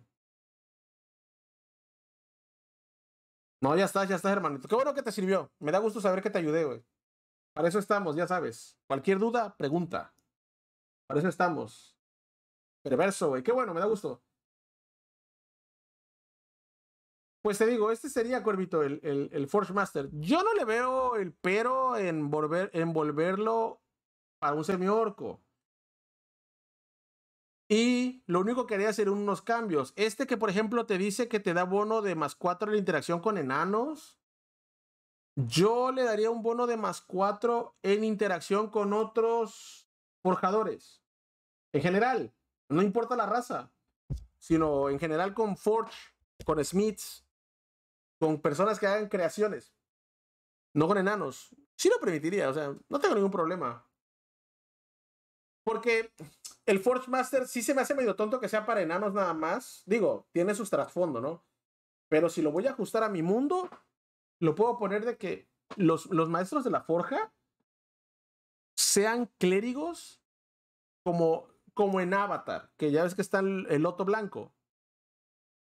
[SPEAKER 3] No, ya estás, ya estás, hermanito. Qué bueno que te sirvió. Me da gusto saber que te ayudé, güey. Para eso estamos, ya sabes. Cualquier duda, pregunta. Para
[SPEAKER 1] eso estamos. Perverso, güey. Qué bueno, me da gusto. Pues te digo, este sería, Cuervito, el, el, el, Forge Master. Yo no le veo el pero en, volver, en volverlo para un semi-orco. Y lo único que haría serían unos cambios. Este que, por ejemplo, te dice que te da bono de más 4 en interacción con enanos. Yo le daría un bono de más 4 en interacción con otros forjadores. En general, no importa la raza, sino en general con Forge, con Smiths con personas que hagan creaciones, no con enanos. Sí lo permitiría, o sea, no tengo ningún problema. Porque el Forge Master sí se me hace medio tonto que sea para enanos nada más. Digo, tiene sus trasfondo, ¿no? Pero si lo voy a ajustar a mi mundo, lo puedo poner de que los, los maestros de la forja sean clérigos como, como en Avatar, que ya ves que está el, el Loto Blanco,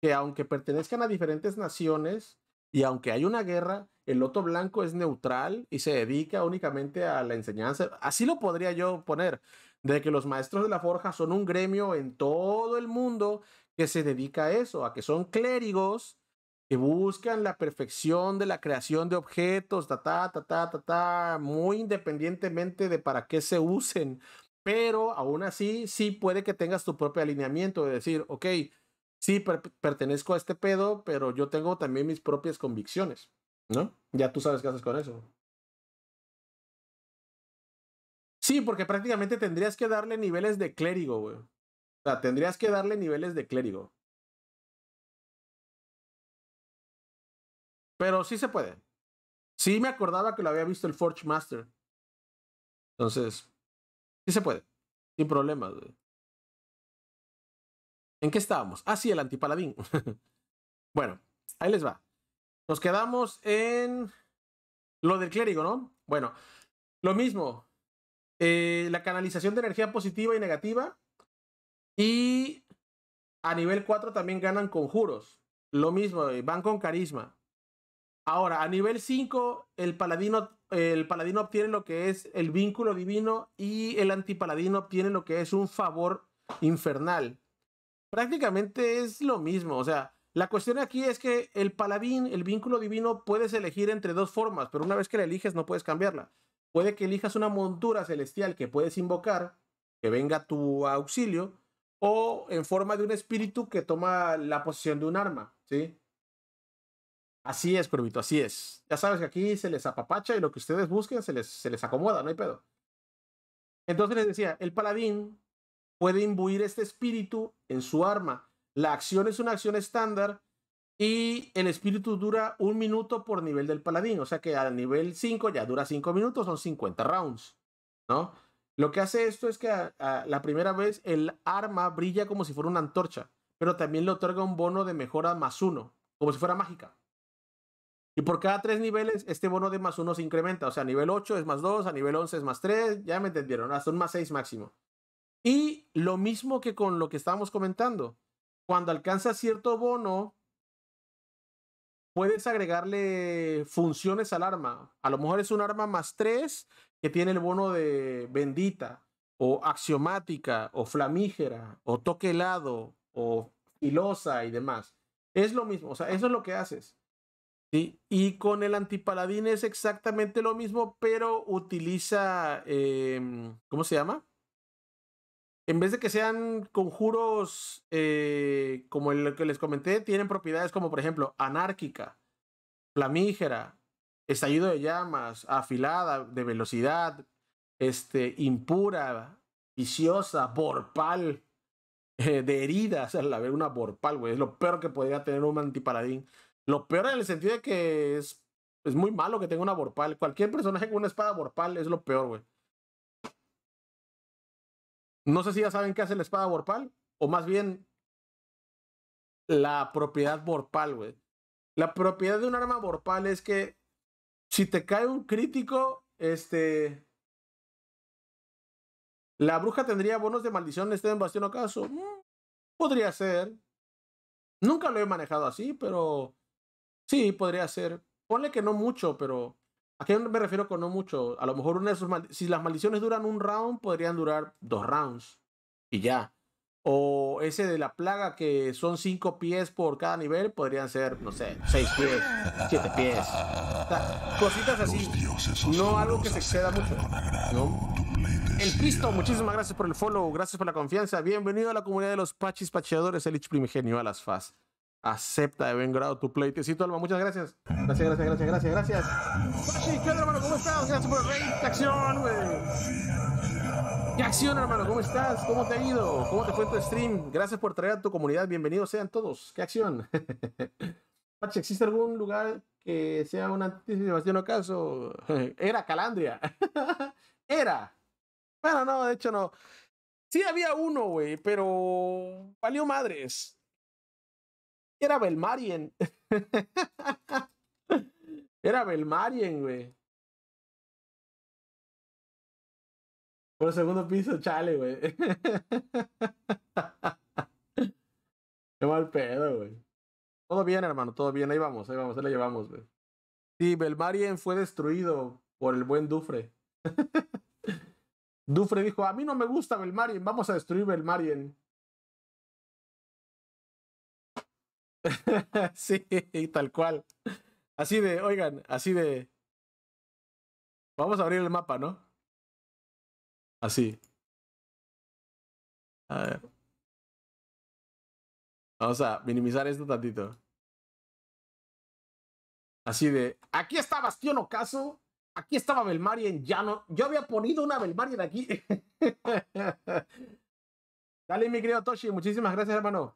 [SPEAKER 1] que aunque pertenezcan a diferentes naciones, y aunque hay una guerra, el loto blanco es neutral y se dedica únicamente a la enseñanza. Así lo podría yo poner, de que los maestros de la forja son un gremio en todo el mundo que se dedica a eso, a que son clérigos que buscan la perfección de la creación de objetos, ta, ta, ta, ta, ta, muy independientemente de para qué se usen. Pero aún así, sí puede que tengas tu propio alineamiento de decir, ok, sí, pertenezco a este pedo, pero yo tengo también mis propias convicciones, ¿no? Ya tú sabes qué haces con eso. Sí, porque prácticamente tendrías que darle niveles
[SPEAKER 3] de clérigo, güey. O sea, tendrías que darle niveles de clérigo. Pero sí se puede. Sí me acordaba que lo
[SPEAKER 1] había visto el Forge Master. Entonces, sí se puede. Sin problemas, güey. ¿En qué estábamos? Ah, sí, el antipaladín. bueno, ahí les va. Nos quedamos en lo del clérigo, ¿no? Bueno, lo mismo. Eh, la canalización de energía positiva y negativa. Y a nivel 4 también ganan conjuros. Lo mismo, eh, van con carisma. Ahora, a nivel 5, el paladino, el paladino obtiene lo que es el vínculo divino y el antipaladino obtiene lo que es un favor infernal prácticamente es lo mismo. O sea, la cuestión aquí es que el paladín, el vínculo divino, puedes elegir entre dos formas, pero una vez que la eliges no puedes cambiarla. Puede que elijas una montura celestial que puedes invocar, que venga a tu auxilio, o en forma de un espíritu que toma la posición de un arma, ¿sí? Así es, Curvito, así es. Ya sabes que aquí se les apapacha y lo que ustedes busquen se les, se les acomoda, no hay pedo. Entonces les decía, el paladín puede imbuir este espíritu en su arma. La acción es una acción estándar y el espíritu dura un minuto por nivel del paladín, o sea que al nivel 5 ya dura 5 minutos, son 50 rounds, ¿no? Lo que hace esto es que la primera vez el arma brilla como si fuera una antorcha, pero también le otorga un bono de mejora más uno, como si fuera mágica. Y por cada tres niveles, este bono de más uno se incrementa. O sea, a nivel 8 es más 2, a nivel 11 es más 3, ya me entendieron, hasta un más 6 máximo. Y lo mismo que con lo que estábamos comentando. Cuando alcanza cierto bono, puedes agregarle funciones al arma. A lo mejor es un arma más 3 que tiene el bono de bendita, o axiomática, o flamígera, o toque helado, o filosa y demás. Es lo mismo, o sea, eso es lo que haces. ¿sí? Y con el antipaladín es exactamente lo mismo, pero utiliza, em, ¿cómo se llama? en vez de que sean conjuros eh, como el que les comenté, tienen propiedades como por ejemplo anárquica, flamígera, estallido de llamas, afilada, de velocidad, este, impura, viciosa, borpal, eh, de heridas, o sea, la una vorpal, güey, es lo peor que podría tener un antiparadín. Lo peor en el sentido de que es, es muy malo que tenga una borpal. Cualquier personaje con una espada borpal es lo peor, güey. No sé si ya saben qué hace la espada Vorpal, o más bien la propiedad Vorpal, güey. La propiedad de un arma Vorpal es que si te cae un crítico, este. La bruja tendría bonos de maldición este en bastión acaso. Mm, podría ser. Nunca lo he manejado así, pero. Sí, podría ser. Ponle que no mucho, pero. ¿A qué me refiero con no mucho? A lo mejor una de sus si las maldiciones duran un round, podrían durar dos rounds y ya. O ese de la plaga que son cinco pies por cada nivel, podrían ser, no sé, seis pies, siete pies. cositas así. No algo que se exceda mucho. El Pisto, muchísimas gracias por el follow, gracias por la confianza. Bienvenido a la comunidad de los Pachis Pacheadores, el Lich Primigenio a las FAS acepta de buen grado tu pleitecito, Alma. Muchas gracias. Gracias, gracias, gracias, gracias, gracias. Pachi, ¿qué onda, hermano? ¿Cómo estás? Gracias por el rey. ¡Qué acción, ¡Qué acción, hermano! ¿Cómo estás? ¿Cómo te ha ido? ¿Cómo te fue tu stream? Gracias por traer a tu comunidad. Bienvenidos sean todos. ¡Qué acción! Pachi, ¿existe algún lugar que sea una antítesis de Era Calandria. Era. Bueno, no, de hecho no. Sí había uno, güey, pero valió madres era Belmarien. Era Belmarien, güey. Por el segundo piso, chale, güey. Qué mal pedo, güey. Todo bien, hermano, todo bien. Ahí vamos, ahí vamos, ahí la llevamos, güey. Sí, Belmarien fue destruido por el buen Dufre. Dufre dijo, a mí no me gusta Belmarien, vamos a destruir Belmarien.
[SPEAKER 3] sí, tal cual. Así de, oigan, así de. Vamos a abrir el mapa, ¿no? Así. A ver. Vamos a minimizar esto tantito. Así de,
[SPEAKER 1] aquí está Bastión Ocaso, aquí estaba Belmaria en llano. Yo había ponido una Belmaria de aquí. Dale, mi querido Toshi, muchísimas gracias, hermano.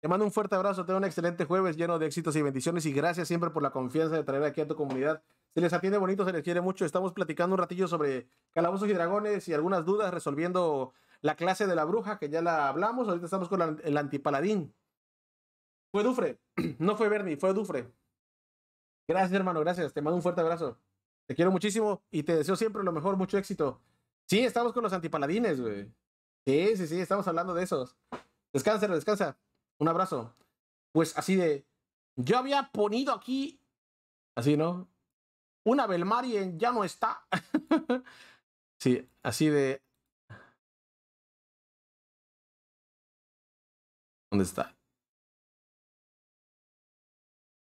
[SPEAKER 1] Te mando un fuerte abrazo, tengo un excelente jueves lleno de éxitos y bendiciones y gracias siempre por la confianza de traer aquí a tu comunidad. Se les atiende bonito, se les quiere mucho. Estamos platicando un ratillo sobre calabozos y dragones y algunas dudas, resolviendo la clase de la bruja que ya la hablamos. Ahorita estamos con el antipaladín. Fue Dufre, no fue Bernie, fue Dufre. Gracias, hermano, gracias. Te mando un fuerte abrazo. Te quiero muchísimo y te deseo siempre lo mejor, mucho éxito. Sí, estamos con los antipaladines, güey. Sí, sí, sí, estamos hablando de esos. Descansa, descansa un abrazo. Pues así de, yo había ponido aquí, así, ¿no? Una Belmarien ya no está.
[SPEAKER 3] sí, así de...
[SPEAKER 2] ¿Dónde está?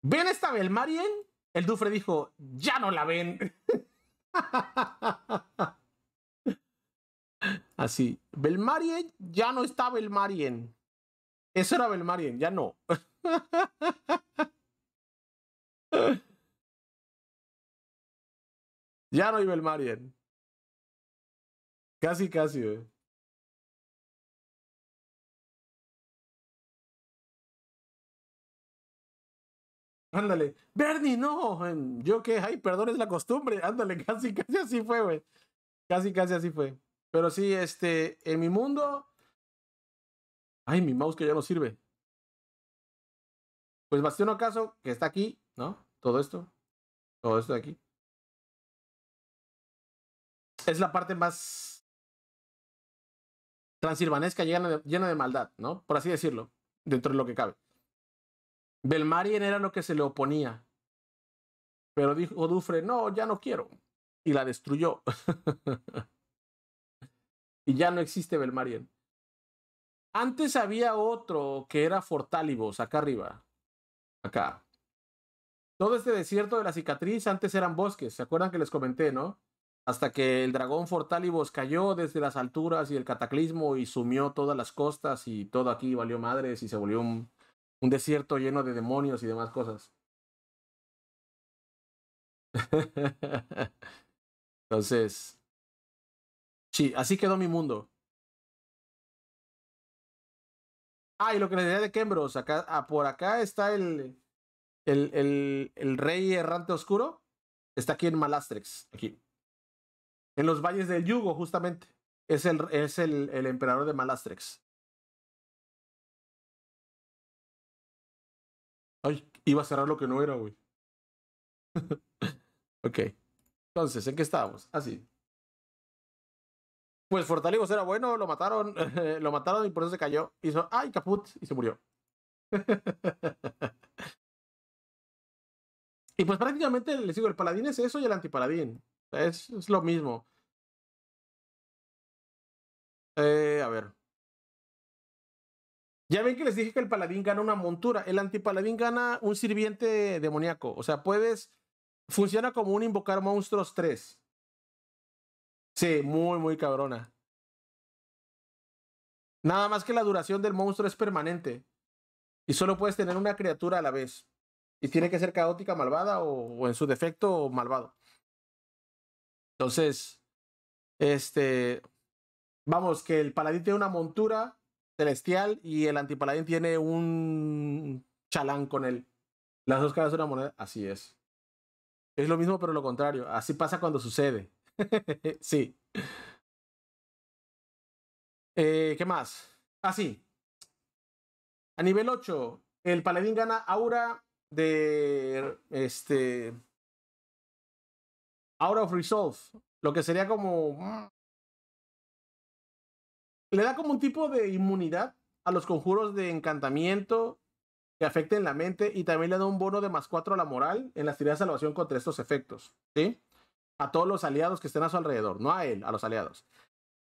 [SPEAKER 1] ¿Ven esta Belmarien? El Dufre dijo, ya no la ven. Así. Belmarien ya no está Belmarien. Eso era Belmarien, ya no.
[SPEAKER 3] ya no hay Belmarien. Casi, casi, eh.
[SPEAKER 1] Ándale, Bernie, no, yo qué, ay, perdón, es la costumbre. Ándale, casi, casi así fue, güey. Casi, casi así fue. Pero sí, este, en mi mundo,
[SPEAKER 3] Ay, mi mouse que ya no sirve. Pues Bastión acaso que está aquí, ¿no? Todo esto. Todo esto de aquí. Es la parte más
[SPEAKER 1] transilvanesca llena llena de maldad, ¿no? Por así decirlo, dentro de lo que cabe. Belmarien era lo que se le oponía. Pero dijo Dufre, no, ya no quiero. Y la destruyó. y ya no existe Belmarien. Antes había otro que era Fortalibos, acá arriba. Acá. Todo este desierto de la cicatriz antes eran bosques, ¿se acuerdan que les comenté, no? Hasta que el dragón Fortalibos cayó desde las alturas y el cataclismo y sumió todas las costas y todo aquí valió madres y se volvió un, un desierto lleno de demonios y demás cosas.
[SPEAKER 3] Entonces, sí, así quedó mi mundo.
[SPEAKER 1] Ah, y lo que le diría de Kembros, acá, ah, por acá está el, el, rey errante oscuro. Está aquí en Malastrex, aquí. En los valles del yugo, justamente. Es el, es el, emperador
[SPEAKER 3] de Malastrex.
[SPEAKER 1] Ay, iba a cerrar lo que no era, güey.
[SPEAKER 2] ok.
[SPEAKER 1] Entonces, ¿en qué estábamos? Así. Ah, pues Fortaligos era bueno, lo mataron, lo mataron y por eso se cayó. Hizo, ay, caput, y se murió. y pues prácticamente les digo, el paladín es eso y el antipaladín.
[SPEAKER 3] Es, es lo mismo. Eh, a ver.
[SPEAKER 1] Ya ven que les dije que el paladín gana una montura. El antipaladín gana un sirviente demoníaco. O sea, puedes. Funciona como un invocar monstruos 3. Sí, muy, muy cabrona. Nada más que la duración del monstruo es permanente. Y solo puedes tener una criatura a la vez. Y tiene que ser caótica, malvada o, en su defecto malvado. Entonces, este, vamos, que el paladín tiene una montura celestial y el antipaladín tiene un chalán con él. Las dos caras de una moneda, así es. Es lo mismo, pero lo contrario. Así pasa cuando sucede. sí. Eh, ¿Qué más? Ah, sí. A nivel 8, el paladín gana aura de este Aura of Resolve, lo que sería como mm, le da como un tipo de inmunidad a los conjuros de encantamiento que afecten la mente y también le da un bono de más 4 a la moral en las tiradas de salvación contra estos efectos, ¿sí? a todos los aliados que estén a su alrededor, no a él, a los aliados.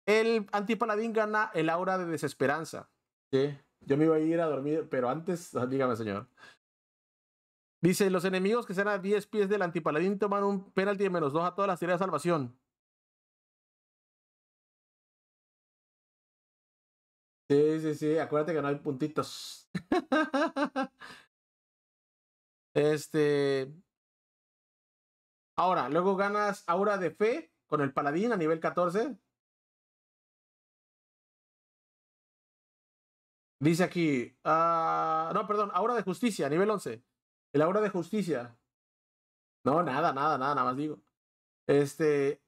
[SPEAKER 1] El antipaladín gana el aura de desesperanza. ¿sí? Yo me iba a ir a dormir, pero antes, ah, dígame, señor. Dice, los enemigos que están a 10 pies del antipaladín toman un penalti de menos 2 a todas las
[SPEAKER 3] tiras de salvación.
[SPEAKER 1] Sí, sí, sí, acuérdate que no hay puntitos. este, Ahora, luego ganas Aura
[SPEAKER 3] de Fe con el Paladín a nivel 14.
[SPEAKER 1] Dice aquí, ah, no, perdón, Aura de Justicia, nivel 11. El Aura de Justicia. No, nada, nada, nada, nada más digo. Este.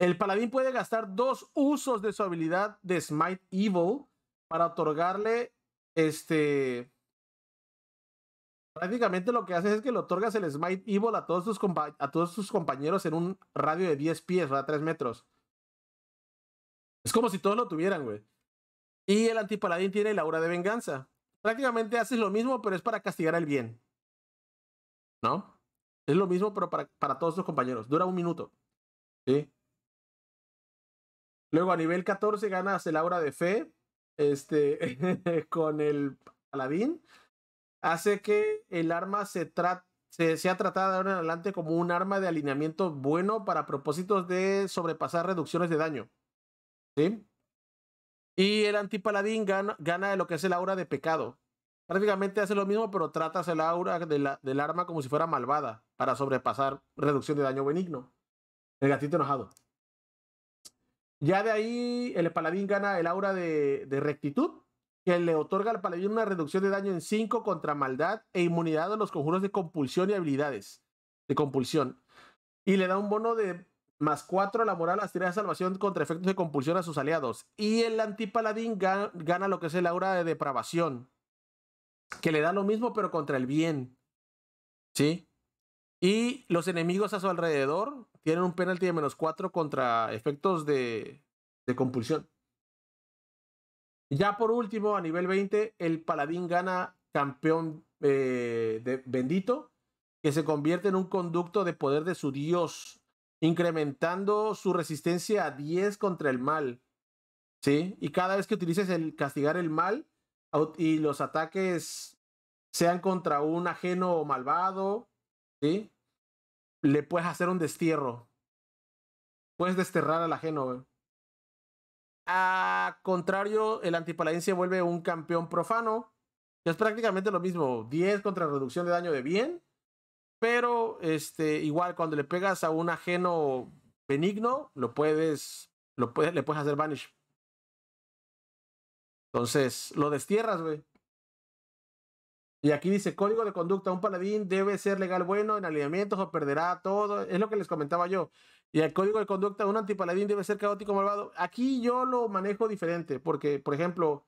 [SPEAKER 1] El paladín puede gastar dos usos de su habilidad de Smite Evil para otorgarle este Prácticamente lo que haces es que le otorgas el Smite Evil a todos tus, a todos compañeros en un radio de 10 pies, o 3 metros. Es como si todos lo tuvieran, güey. Y el antipaladín tiene la aura de venganza. Prácticamente haces lo mismo, pero es para castigar al bien. ¿No? Es lo mismo, pero para, para todos tus compañeros. Dura un minuto. ¿Sí? Luego a nivel 14 ganas el aura de fe. Este. con el paladín hace que el arma se trate se, sea tratada de ahora en adelante como un arma de alineamiento bueno para propósitos de sobrepasar reducciones de daño. ¿Sí? Y el antipaladín gana, gana de lo que es el aura de pecado. Prácticamente hace lo mismo, pero tratas el aura del arma como si fuera malvada para sobrepasar reducción de daño benigno. El gatito enojado. Ya de ahí el paladín gana el aura de, de rectitud que le otorga al paladín una reducción de daño en 5 contra maldad e inmunidad a los conjuros de compulsión y habilidades de compulsión. Y le da un bono de más 4 a la moral a las de salvación contra efectos de compulsión a sus aliados. Y el antipaladín gana, lo que es el aura de depravación, que le da lo mismo pero contra el bien. ¿Sí? Y los enemigos a su alrededor tienen un penalti de menos 4 contra efectos de, de compulsión. Ya por último, a nivel 20, el paladín gana campeón eh, bendito, que se convierte en un conducto de poder de su dios, incrementando su resistencia a 10 contra el mal. ¿Sí? Y cada vez que utilices el castigar el mal y los ataques sean contra un ajeno o malvado, ¿sí? Le puedes hacer un destierro. Puedes desterrar al ajeno, a contrario, el antipaladín se vuelve un campeón profano. Que es prácticamente lo mismo. 10 contra reducción de daño de bien. Pero este, igual cuando le pegas a un ajeno benigno, lo puedes. Lo le puedes hacer banish Entonces, lo destierras, güey. Y aquí dice, código de conducta, un paladín debe ser legal bueno en alineamientos o perderá todo. Es lo que les comentaba yo. Y el código de conducta de un antipaladín debe ser caótico malvado. Aquí yo lo manejo diferente, porque, por ejemplo,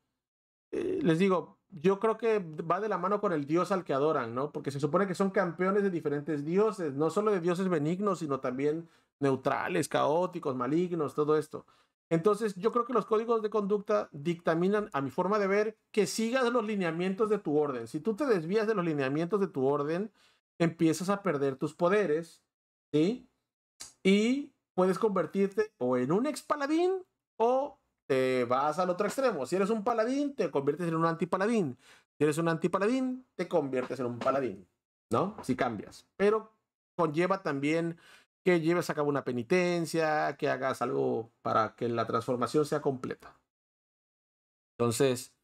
[SPEAKER 1] eh, les digo, yo creo que va de la mano con el dios al que adoran, ¿no? Porque se supone que son campeones de diferentes dioses, no solo de dioses benignos, sino también neutrales, caóticos, malignos, todo esto. Entonces, yo creo que los códigos de conducta dictaminan, a mi forma de ver, que sigas los lineamientos de tu orden. Si tú te desvías de los lineamientos de tu orden, empiezas a perder tus poderes, ¿sí? Y puedes convertirte o en un ex paladín o te vas al otro extremo. Si eres un paladín, te conviertes en un antipaladín. Si eres un antipaladín, te conviertes en un paladín, ¿no? Si cambias. Pero conlleva también que lleves a cabo una penitencia, que hagas algo para que la transformación sea completa. Entonces,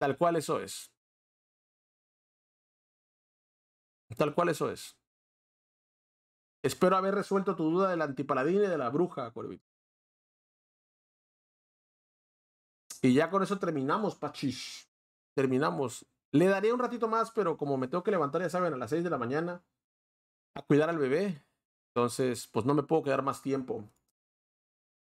[SPEAKER 1] tal cual eso es.
[SPEAKER 3] Tal cual eso es. Espero haber resuelto tu duda del antipaladín y de la bruja, Corbin.
[SPEAKER 1] Y ya con eso terminamos, Pachish. Terminamos. Le daría un ratito más, pero como me tengo que levantar, ya saben, a las 6 de la mañana a cuidar al bebé. Entonces, pues no me puedo quedar más tiempo.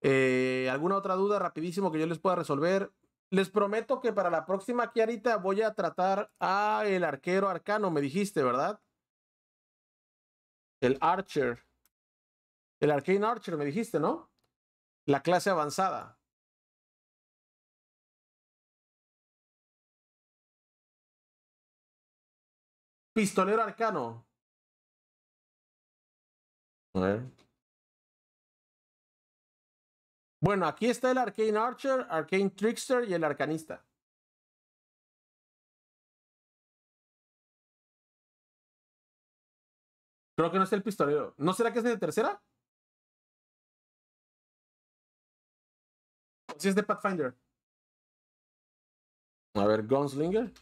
[SPEAKER 1] Eh, ¿Alguna otra duda rapidísimo que yo les pueda resolver? Les prometo que para la próxima Kiarita voy a tratar a el arquero arcano, me dijiste, ¿verdad? el Archer, el Arcane Archer, me dijiste, ¿no? La clase avanzada.
[SPEAKER 3] Pistolero arcano. ver. Bueno, aquí está el Arcane Archer, Arcane Trickster y el Arcanista. Creo que no es el pistolero. ¿No será que es de tercera? Si es de Pathfinder. A ver, Gunslinger.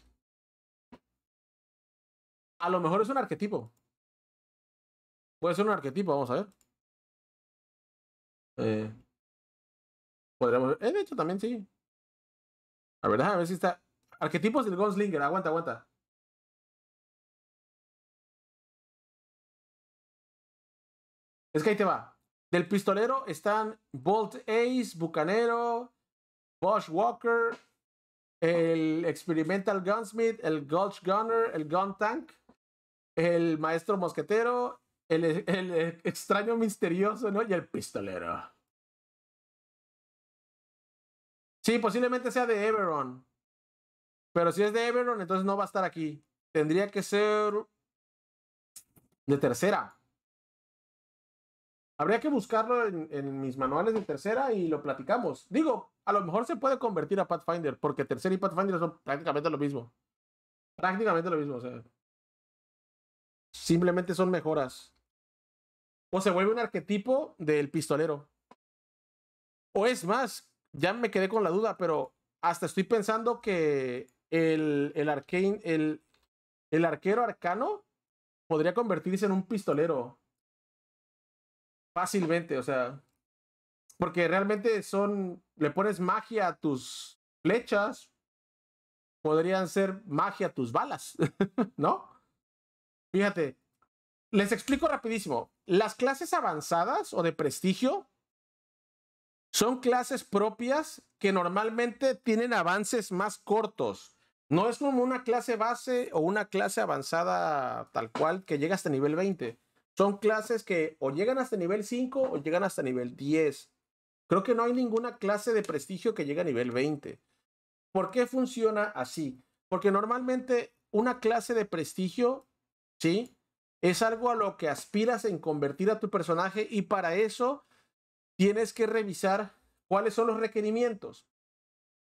[SPEAKER 3] A lo mejor es un arquetipo. Puede ser un arquetipo, vamos a ver. Eh, podríamos Eh, de hecho, también sí. A ver, a ver si está. Arquetipos del Gunslinger. Aguanta, aguanta.
[SPEAKER 1] Es que ahí te va. Del pistolero están Bolt Ace, Bucanero, Bosch Walker, el Experimental Gunsmith, el Gulch Gunner, el Gun Tank, el Maestro Mosquetero, el, el extraño misterioso, ¿no? Y el pistolero. Sí, posiblemente sea de Everon. Pero si es de Everon, entonces no va a estar aquí. Tendría que ser de tercera. Habría que buscarlo en, mis manuales de tercera y lo platicamos. Digo, a lo mejor se puede convertir a Pathfinder, porque tercera y Pathfinder son prácticamente lo mismo. Prácticamente lo mismo, o sea. Simplemente son mejoras. O se vuelve un arquetipo del pistolero. O es más, ya me quedé con la duda, pero hasta estoy pensando que el, el, arcane, el, el arquero arcano podría convertirse en un pistolero. Fácilmente, o sea. Porque realmente son. Le pones magia a tus flechas. Podrían ser magia a tus balas, ¿no? Fíjate. Les explico rapidísimo. Las clases avanzadas o de prestigio son clases propias que normalmente tienen avances más cortos. No es como una clase base o una clase avanzada tal cual que llega hasta nivel 20 son clases que o llegan hasta nivel 5 o llegan hasta nivel 10. Creo que no hay ninguna clase de prestigio que llegue a nivel 20. ¿Por qué funciona así? Porque normalmente una clase de prestigio, ¿sí? Es algo a lo que aspiras en convertir a tu personaje y para eso tienes que revisar cuáles son los requerimientos.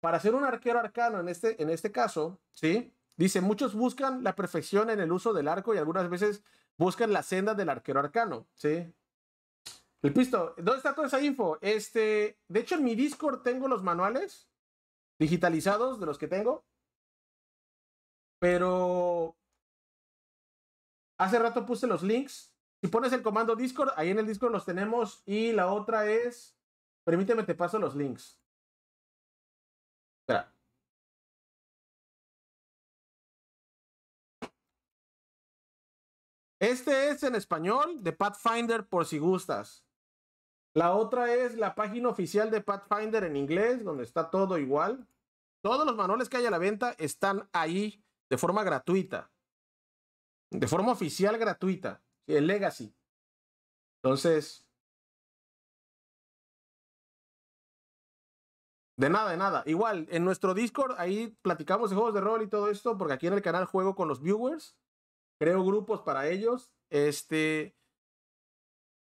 [SPEAKER 1] Para ser un arquero arcano en este, en este caso, ¿sí? Dice, muchos buscan la perfección en el uso del arco y algunas veces buscan la senda del arquero arcano, ¿sí? El pisto, ¿dónde está toda esa info? Este, de hecho en mi Discord tengo los manuales digitalizados de los que tengo, pero hace rato puse los links. Si pones el comando Discord, ahí en el Discord los tenemos y la otra es, permíteme, te paso los links. Este es en español de Pathfinder por si gustas. La otra es la página oficial de Pathfinder en inglés, donde está todo igual. Todos los manuales que hay a la venta están ahí de forma gratuita. De forma oficial gratuita. El Legacy.
[SPEAKER 3] Entonces.
[SPEAKER 1] De nada, de nada. Igual, en nuestro Discord ahí platicamos de juegos de rol y todo esto, porque aquí en el canal juego con los viewers creo grupos para ellos. Este,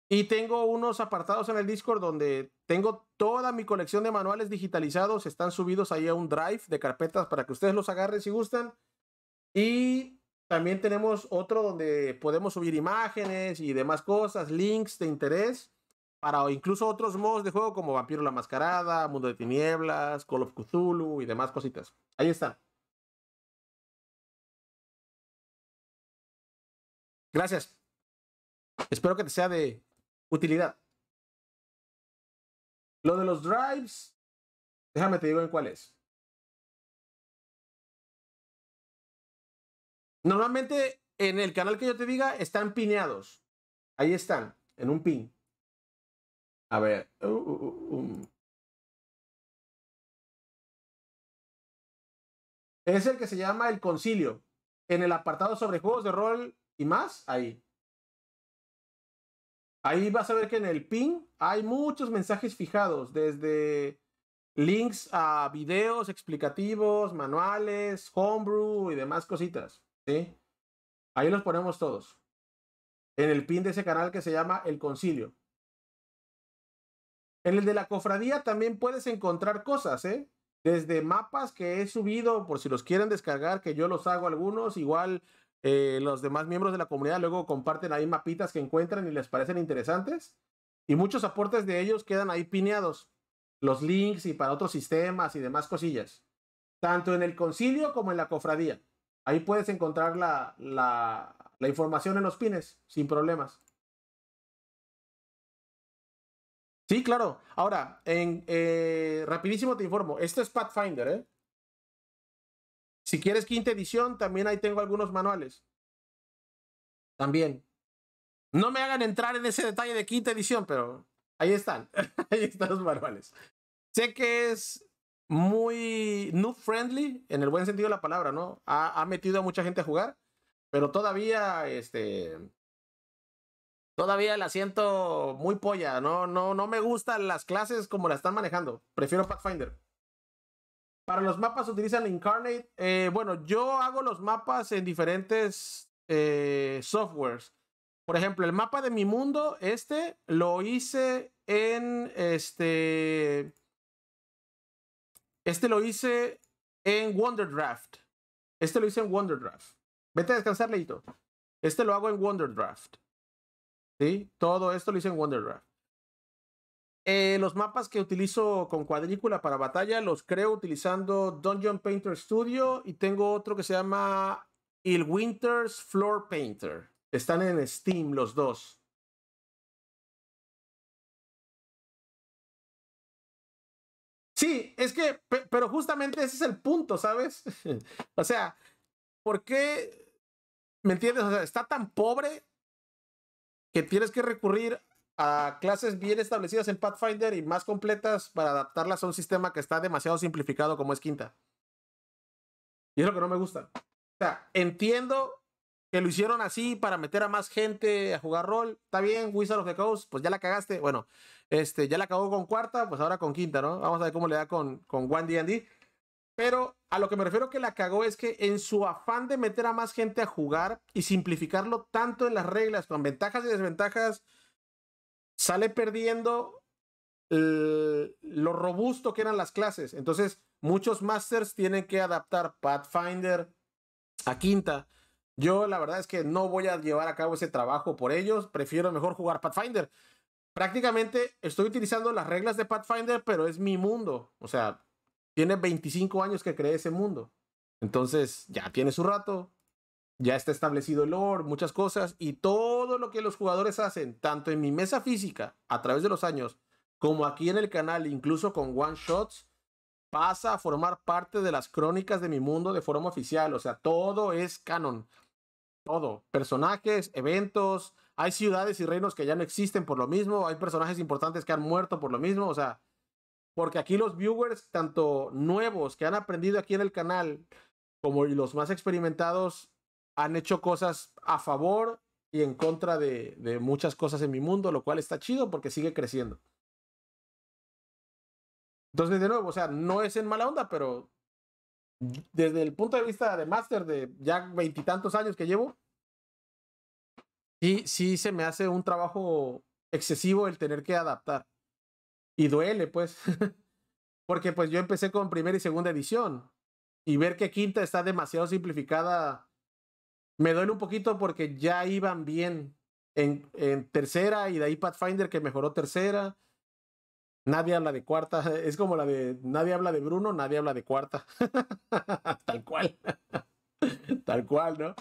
[SPEAKER 1] y tengo unos apartados en el Discord donde tengo toda mi colección de manuales digitalizados, están subidos ahí a un drive de carpetas para que ustedes los agarren si gustan. Y también tenemos otro donde podemos subir imágenes y demás cosas, links de interés para incluso otros modos de juego como Vampiro la Mascarada, Mundo de Tinieblas, Call of Cthulhu y demás cositas. Ahí está.
[SPEAKER 3] Gracias. Espero que te sea de utilidad. Lo de los drives, déjame te digo en cuál es. Normalmente en el canal que yo te diga están pineados. Ahí están, en un pin. A ver. Uh, uh, uh, um. es el que se llama el concilio.
[SPEAKER 1] En el apartado sobre juegos de rol y más ahí. Ahí vas a ver que en el pin hay muchos mensajes fijados, desde links a videos explicativos, manuales, homebrew y demás cositas. ¿sí? Ahí los ponemos todos. En el pin de ese canal que se llama El Concilio. En el de la cofradía también puedes encontrar cosas, ¿eh? Desde mapas que he subido, por si los quieren descargar, que yo los hago algunos, igual eh, los demás miembros de la comunidad luego comparten ahí mapitas que encuentran y les parecen interesantes. Y muchos aportes de ellos quedan ahí pineados. Los links y para otros sistemas y demás cosillas. Tanto en el concilio como en la cofradía. Ahí puedes encontrar la, información en los pines, sin problemas. Sí, claro. Ahora, eh, rapidísimo te informo. Esto es Pathfinder, ¿eh? Si quieres quinta edición, también ahí tengo algunos manuales. También. No me hagan entrar en ese detalle de quinta edición, pero ahí están. ahí están los manuales. Sé que es muy new friendly, en el buen sentido de la palabra, ¿no? Ha, metido a mucha gente a jugar, pero todavía, este. Todavía la siento muy polla, ¿no? No, no me gustan las clases como la están manejando. Prefiero Pathfinder. Para los mapas utilizan Incarnate. Eh, bueno, yo hago los mapas en diferentes eh, softwares. Por ejemplo, el mapa de mi mundo, este, lo hice en este. Este lo hice en Wonderdraft. Este lo hice en Wonderdraft. Vete a descansar, Leito. Este lo hago en Wonderdraft. ¿Sí? Todo esto lo hice en Wonderdraft. Eh, los mapas que utilizo con cuadrícula para batalla los creo utilizando Dungeon Painter Studio y tengo otro que se llama Il Winters Floor Painter. Están en Steam los dos. Sí, es que, pero justamente ese es el punto, ¿sabes? o sea, ¿por qué? ¿Me entiendes? O sea, está tan pobre que tienes que recurrir a clases bien establecidas en Pathfinder y más completas para adaptarlas a un sistema que está demasiado simplificado como es Quinta. Y es lo que no me gusta. sea, entiendo que lo hicieron así para meter a más gente a jugar rol. Está bien, Wizard of the Coast, pues ya la cagaste. Bueno, este, ya la cagó con cuarta, pues ahora con quinta, ¿no? Vamos a ver cómo le da con, con One D&D. Pero a lo que me refiero que la cagó es que en su afán de meter a más gente a jugar y simplificarlo tanto en las reglas, con ventajas y desventajas, sale perdiendo lo robusto que eran las clases. Entonces, muchos masters tienen que adaptar Pathfinder a quinta. Yo la verdad es que no voy a llevar a cabo ese trabajo por ellos, prefiero mejor jugar Pathfinder. Prácticamente estoy utilizando las reglas de Pathfinder, pero es mi mundo. O sea, tiene 25 años que creé ese mundo. Entonces, ya tiene su rato, ya está establecido el lore, muchas cosas, y todo lo que los jugadores hacen, tanto en mi mesa física a través de los años, como aquí en el canal, incluso con one shots, pasa a formar parte de las crónicas de mi mundo de forma oficial. O sea, todo es canon. Todo. Personajes, eventos. Hay ciudades y reinos que ya no existen por lo mismo. Hay personajes importantes que han muerto por lo mismo. O sea, porque aquí los viewers, tanto nuevos que han aprendido aquí en el canal, como los más experimentados, han hecho cosas a favor y en contra de, muchas cosas en mi mundo, lo cual está chido porque sigue creciendo. Entonces, de nuevo, o sea, no es en mala onda, pero desde el punto de vista de máster de ya veintitantos años que llevo, sí, sí se me hace un trabajo excesivo el tener que adaptar. Y duele, pues. Porque pues yo empecé con primera y segunda edición. Y ver que quinta está demasiado simplificada me duele un poquito porque ya iban bien en, tercera y de ahí Pathfinder que mejoró tercera. Nadie habla de cuarta. Es como la de nadie habla de Bruno, nadie habla de cuarta. Tal cual. Tal cual, ¿no?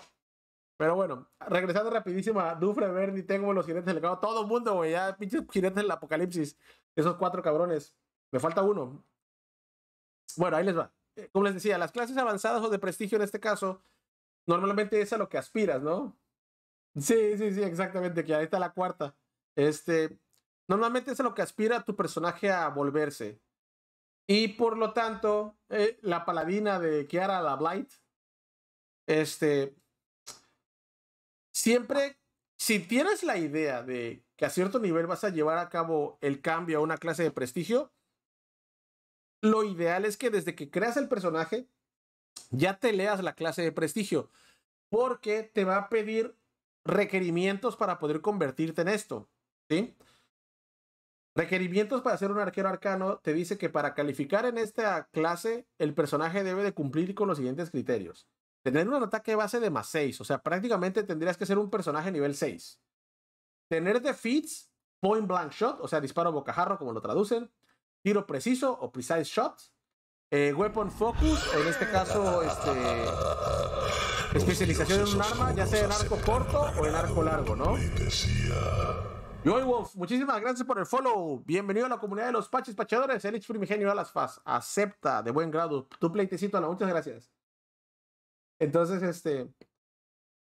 [SPEAKER 1] Pero bueno, regresando rapidísimo a Dufre Verdi, tengo los jinetes del cago Todo el mundo, güey, ya pinches jinetes del apocalipsis. Esos cuatro cabrones. Me falta uno. Bueno, ahí les va. Eh, como les decía, las clases avanzadas o de prestigio en este caso Normalmente es a lo que aspiras, ¿no? Sí, sí, sí, exactamente, que ahí está la cuarta. Este, normalmente es a lo que aspira tu personaje a volverse. Y por lo tanto, eh, la paladina de Kiara, la Blight, este, siempre, si tienes la idea de que a cierto nivel vas a llevar a cabo el cambio a una clase de prestigio, lo ideal es que desde que creas el personaje, ya te leas la clase de prestigio, porque te va a pedir requerimientos para poder convertirte en esto, ¿sí? Requerimientos para ser un arquero arcano te dice que para calificar en esta clase el personaje debe de cumplir con los siguientes criterios. Tener un ataque base de más 6, o sea, prácticamente tendrías que ser un personaje nivel 6. Tener defeats, point blank shot, o sea, disparo bocajarro como lo traducen, tiro preciso o precise shot, eh, weapon Focus, en este caso, este, especialización en un arma, ya sea en arco corto o en arco largo, ¿no? Joy Wolf, muchísimas gracias por el follow. Bienvenido a la comunidad de los Paches Pachadores. El primigenio a las FAS. Acepta de buen grado tu pleitecito, Ana. Muchas gracias. Entonces, este.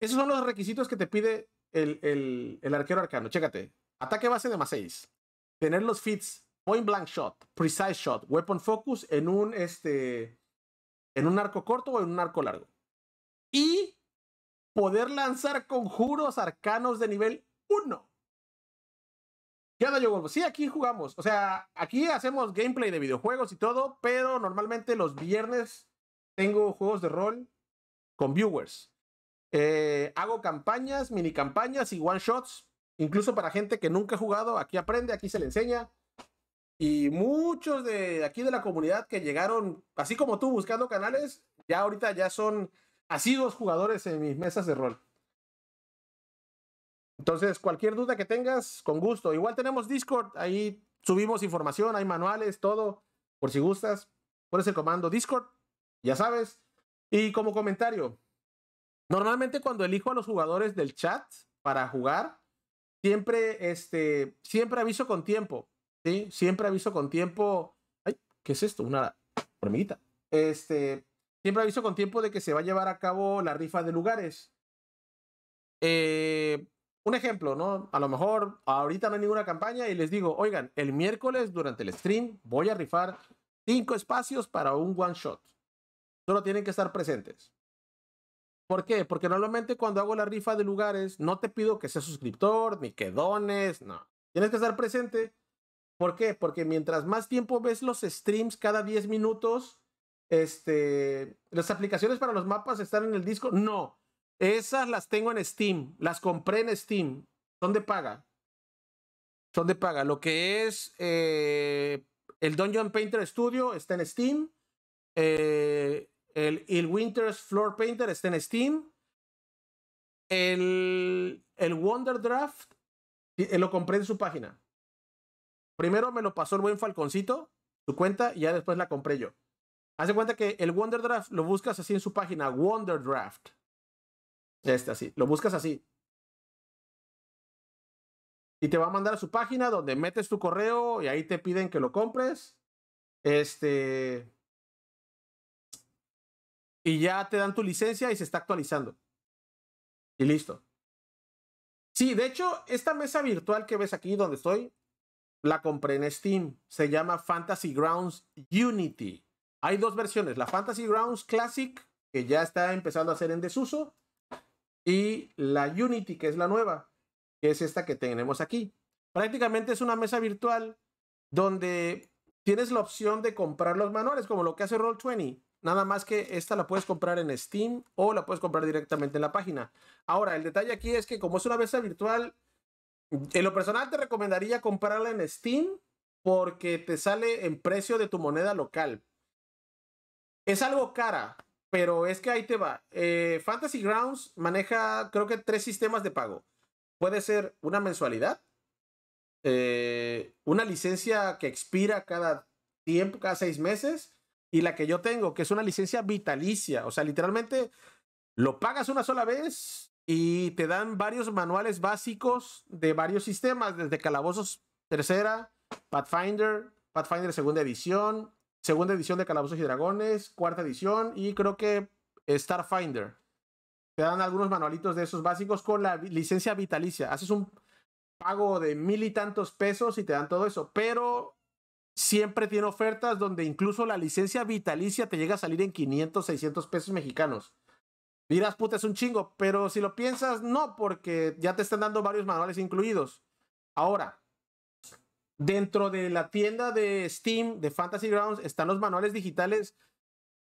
[SPEAKER 1] Esos son los requisitos que te pide el, el arquero arcano. Chécate. Ataque base de más 6. Tener los fits point blank shot, precise shot, weapon focus en un este en un arco corto o en un arco largo. Y poder lanzar conjuros arcanos de nivel 1. ¿Qué onda, yo Sí, aquí jugamos. O sea, aquí hacemos gameplay de videojuegos y todo, pero normalmente los viernes tengo juegos de rol con viewers. Eh, hago campañas, mini campañas y one shots, incluso para gente que nunca ha jugado. Aquí aprende, aquí se le enseña. Y muchos de aquí de la comunidad que llegaron, así como tú, buscando canales, ya ahorita ya son asiduos jugadores en mis mesas de rol. Entonces, cualquier duda que tengas, con gusto. Igual tenemos Discord, ahí subimos información, hay manuales, todo, por si gustas. Pones el comando Discord, ya sabes. Y como comentario, normalmente cuando elijo a los jugadores del chat para jugar, siempre, este, siempre aviso con tiempo. Siempre aviso con tiempo. Ay, ¿qué es esto? Una hormiguita. Este, siempre aviso con tiempo de que se va a llevar a cabo la rifa de lugares. Eh, un ejemplo, ¿no? A lo mejor ahorita no hay ninguna campaña y les digo, oigan, el miércoles durante el stream voy a rifar cinco espacios para un one shot. Solo tienen que estar presentes. ¿Por qué? Porque normalmente cuando hago la rifa de lugares no te pido que seas suscriptor ni que dones, no. Tienes que estar presente ¿Por qué? Porque mientras más tiempo ves los streams cada 10 minutos, este, las aplicaciones para los mapas están en el disco. No, esas las tengo en Steam, las compré en Steam. Son de paga. Son de paga. Lo que es eh, el Dungeon Painter Studio está en Steam. Eh, el, Winters Floor Painter está en Steam. El, el Wonder Draft eh, lo compré en su página. Primero me lo pasó el buen Falconcito, su cuenta, y ya después la compré yo. Hace cuenta que el Wonder Draft lo buscas así en su página, Wonder Draft. Este así, lo buscas así. Y te va a mandar a su página donde metes tu correo y ahí te piden que lo compres. Este. Y ya te dan tu licencia y se está actualizando. Y listo. Sí, de hecho, esta mesa virtual que ves aquí donde estoy la compré en Steam. Se llama Fantasy Grounds Unity. Hay dos versiones, la Fantasy Grounds Classic, que ya está empezando a ser en desuso, y la Unity, que es la nueva, que es esta que tenemos aquí. Prácticamente es una mesa virtual donde tienes la opción de comprar los manuales, como lo que hace Roll20. Nada más que esta la puedes comprar en Steam o la puedes comprar directamente en la página. Ahora, el detalle aquí es que como es una mesa virtual, en lo personal te recomendaría comprarla en Steam porque te sale en precio de tu moneda local. Es algo cara, pero es que ahí te va. Eh, Fantasy Grounds maneja creo que tres sistemas de pago. Puede ser una mensualidad, eh, una licencia que expira cada tiempo, cada seis meses, y la que yo tengo, que es una licencia vitalicia. O sea, literalmente lo pagas una sola vez y te dan varios manuales básicos de varios sistemas, desde Calabozos Tercera, Pathfinder, Pathfinder Segunda Edición, Segunda Edición de Calabozos y Dragones, Cuarta Edición y creo que Starfinder. Te dan algunos manualitos de esos básicos con la licencia vitalicia. Haces un pago de mil y tantos pesos y te dan todo eso, pero siempre tiene ofertas donde incluso la licencia vitalicia te llega a salir en 500, 600 pesos mexicanos. Dirás, puta, es un chingo, pero si lo piensas, no, porque ya te están dando varios manuales incluidos. Ahora, dentro de la tienda de Steam de Fantasy Grounds están los manuales digitales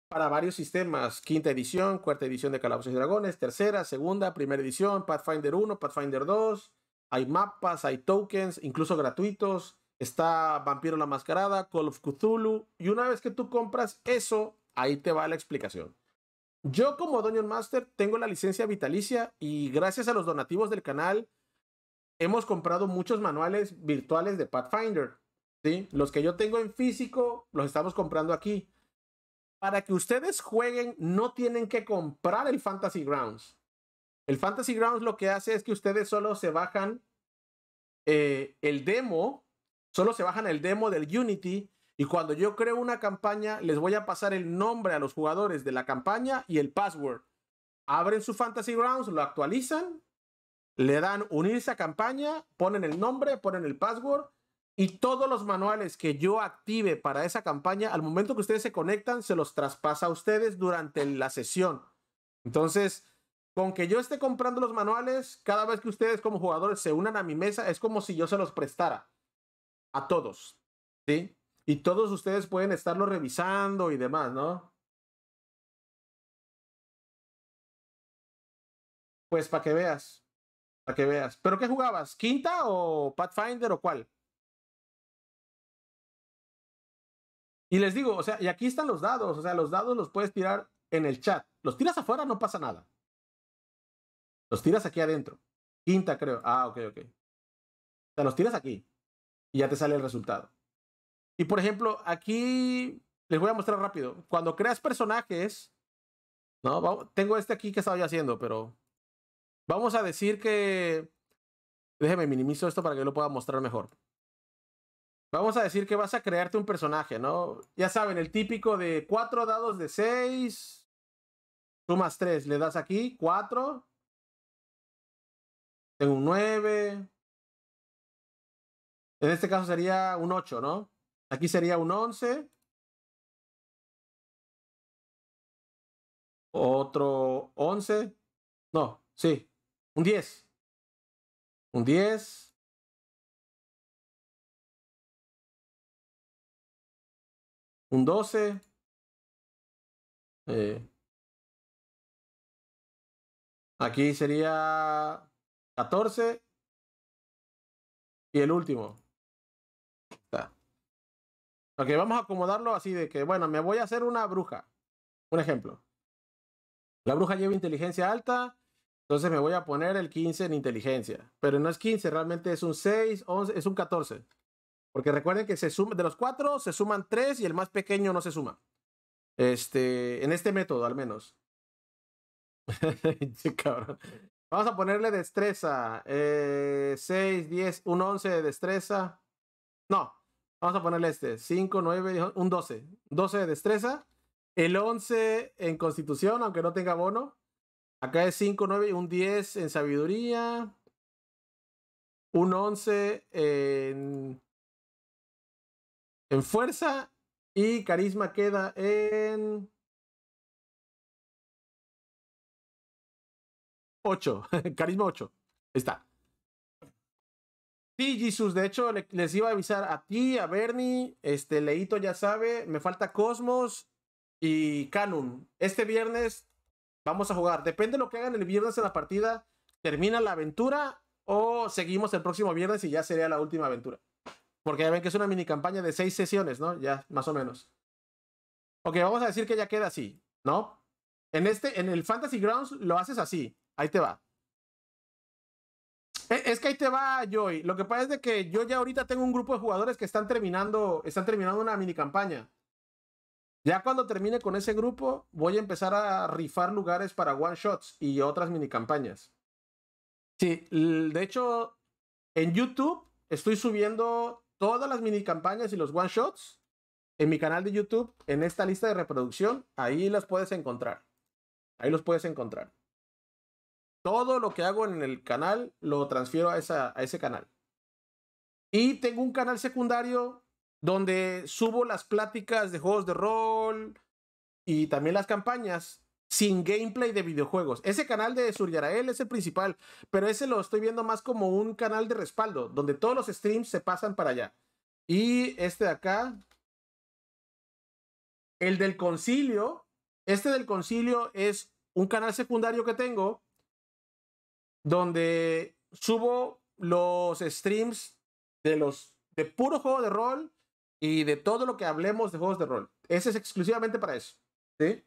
[SPEAKER 1] para varios sistemas, quinta edición, cuarta edición de Calabozos y Dragones, tercera, segunda, primera edición, Pathfinder 1, Pathfinder 2, hay mapas, hay tokens, incluso gratuitos, está Vampiro la Mascarada, Call of Cthulhu, y una vez que tú compras eso, ahí te va la explicación. Yo como Dungeon Master tengo la licencia vitalicia y gracias a los donativos del canal hemos comprado muchos manuales virtuales de Pathfinder. Los que yo tengo en físico los estamos comprando aquí. Para que ustedes jueguen no tienen que comprar el Fantasy Grounds. El Fantasy Grounds lo que hace es que ustedes solo se bajan eh, el demo, solo se bajan el demo del Unity y cuando yo creo una campaña, les voy a pasar el nombre a los jugadores de la campaña y el password. Abren su Fantasy Grounds, lo actualizan, le dan unirse a campaña, ponen el nombre, ponen el password y todos los manuales que yo active para esa campaña, al momento que ustedes se conectan, se los traspasa a ustedes durante la sesión. Entonces, con que yo esté comprando los manuales, cada vez que ustedes como jugadores se unan a mi mesa, es como si yo se los prestara a todos. ¿Sí? Y todos ustedes pueden estarlo
[SPEAKER 3] revisando y demás, ¿no? Pues para que veas. Para que veas. ¿Pero qué jugabas? ¿Quinta o Pathfinder o cuál? Y les digo, o sea, y
[SPEAKER 1] aquí están los dados. O sea, los dados los puedes tirar en el chat. Los tiras afuera, no pasa nada. Los tiras aquí adentro. Quinta, creo. Ah, ok, ok. O sea, los tiras aquí. Y ya te sale el resultado. Y por ejemplo, aquí les voy a mostrar rápido. Cuando creas personajes, ¿no? tengo este aquí que estaba yo haciendo, pero vamos a decir que... Déjeme minimizo esto para que lo pueda mostrar mejor. Vamos a decir que vas a crearte un personaje, ¿no? Ya saben, el típico de cuatro dados de seis, sumas tres, le das aquí,
[SPEAKER 3] cuatro, tengo un nueve, en este caso sería un ocho, ¿no? Aquí sería un 11. Otro 11. No, sí. Un 10. Un 10. Un 12. Eh. Aquí sería 14. Y el
[SPEAKER 1] último. Ok, vamos a acomodarlo así de que, bueno, me voy a hacer una bruja. Un ejemplo. La bruja lleva inteligencia alta, entonces me voy a poner el 15 en inteligencia. Pero no es 15, realmente es un 6, 11, es un 14. Porque recuerden que se suma, de los 4 se suman 3 y el más pequeño no se suma. Este, en este método al menos. sí, cabrón. Vamos a ponerle destreza. 6, eh, 10, un 11 de destreza. No, Vamos a ponerle este. 5, 9, un 12. 12 de destreza. El 11 en constitución, aunque no tenga bono. Acá es 5, 9 y un 10 en sabiduría. Un 11 en, en fuerza. Y carisma
[SPEAKER 3] queda en
[SPEAKER 1] 8. carisma 8. Ahí está. Sí, Jesús. de hecho les iba a avisar a ti, a Bernie, este Leito ya sabe, me falta Cosmos y Canon. Este viernes vamos a jugar. Depende de lo que hagan el viernes en la partida, termina la aventura o seguimos el próximo viernes y ya sería la última aventura. Porque ya ven que es una mini campaña de seis sesiones, ¿no? Ya, más o menos. Ok, vamos a decir que ya queda así, ¿no? En este, en el Fantasy Grounds lo haces así. Ahí te va. Eh, es que ahí te va, Joy. Lo que pasa es de que yo ya ahorita tengo un grupo de jugadores que están terminando, están terminando una mini campaña. Ya cuando termine con ese grupo, voy a empezar a rifar lugares para one shots y otras mini campañas. Sí, de hecho, en YouTube estoy subiendo todas las mini campañas y los one shots en mi canal de YouTube, en esta lista de reproducción. Ahí las puedes encontrar. Ahí los puedes encontrar. Todo lo que hago en el canal lo transfiero a, ese canal. Y tengo un canal secundario donde subo las pláticas de juegos de rol y también las campañas sin gameplay de videojuegos. Ese canal de Suryarael es el principal, pero ese lo estoy viendo más como un canal de respaldo, donde todos los streams se pasan para allá. Y este de acá, el del concilio, este del concilio es un canal secundario que tengo donde subo los streams de los de puro juego de rol y de todo lo que hablemos de juegos de rol. Ese es exclusivamente para eso. ¿sí?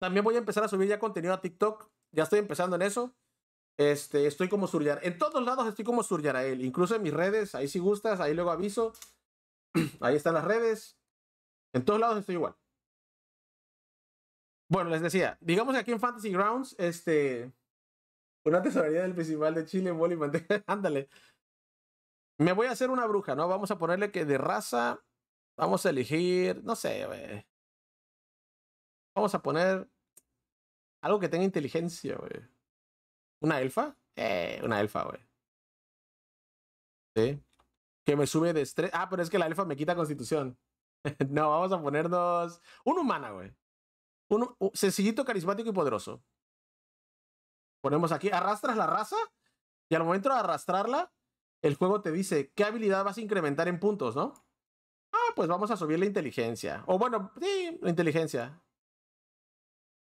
[SPEAKER 1] También voy a empezar a subir ya contenido a TikTok. Ya estoy empezando en eso. Este, estoy como Suryar. En todos lados estoy como él Incluso en mis redes. Ahí si gustas, ahí luego aviso. ahí están las redes. En todos lados estoy igual. Bueno, les decía, digamos que aquí en Fantasy Grounds, este, una tesorería del principal de Chile, en Ándale. Me voy a hacer una bruja, ¿no? Vamos a ponerle que de raza. Vamos a elegir. No sé, güey. Vamos a poner. Algo que tenga inteligencia, güey. ¿Una elfa? Eh, una elfa, güey. Sí. Que me sube de estrés. Ah, pero es que la elfa me quita constitución. no, vamos a ponernos. Un humana, güey. un, sencillito, carismático y poderoso. Ponemos aquí, arrastras la raza y al momento de arrastrarla, el juego te dice qué habilidad vas a incrementar en puntos, ¿no? Ah, pues vamos a subir la inteligencia. O bueno, sí, la inteligencia.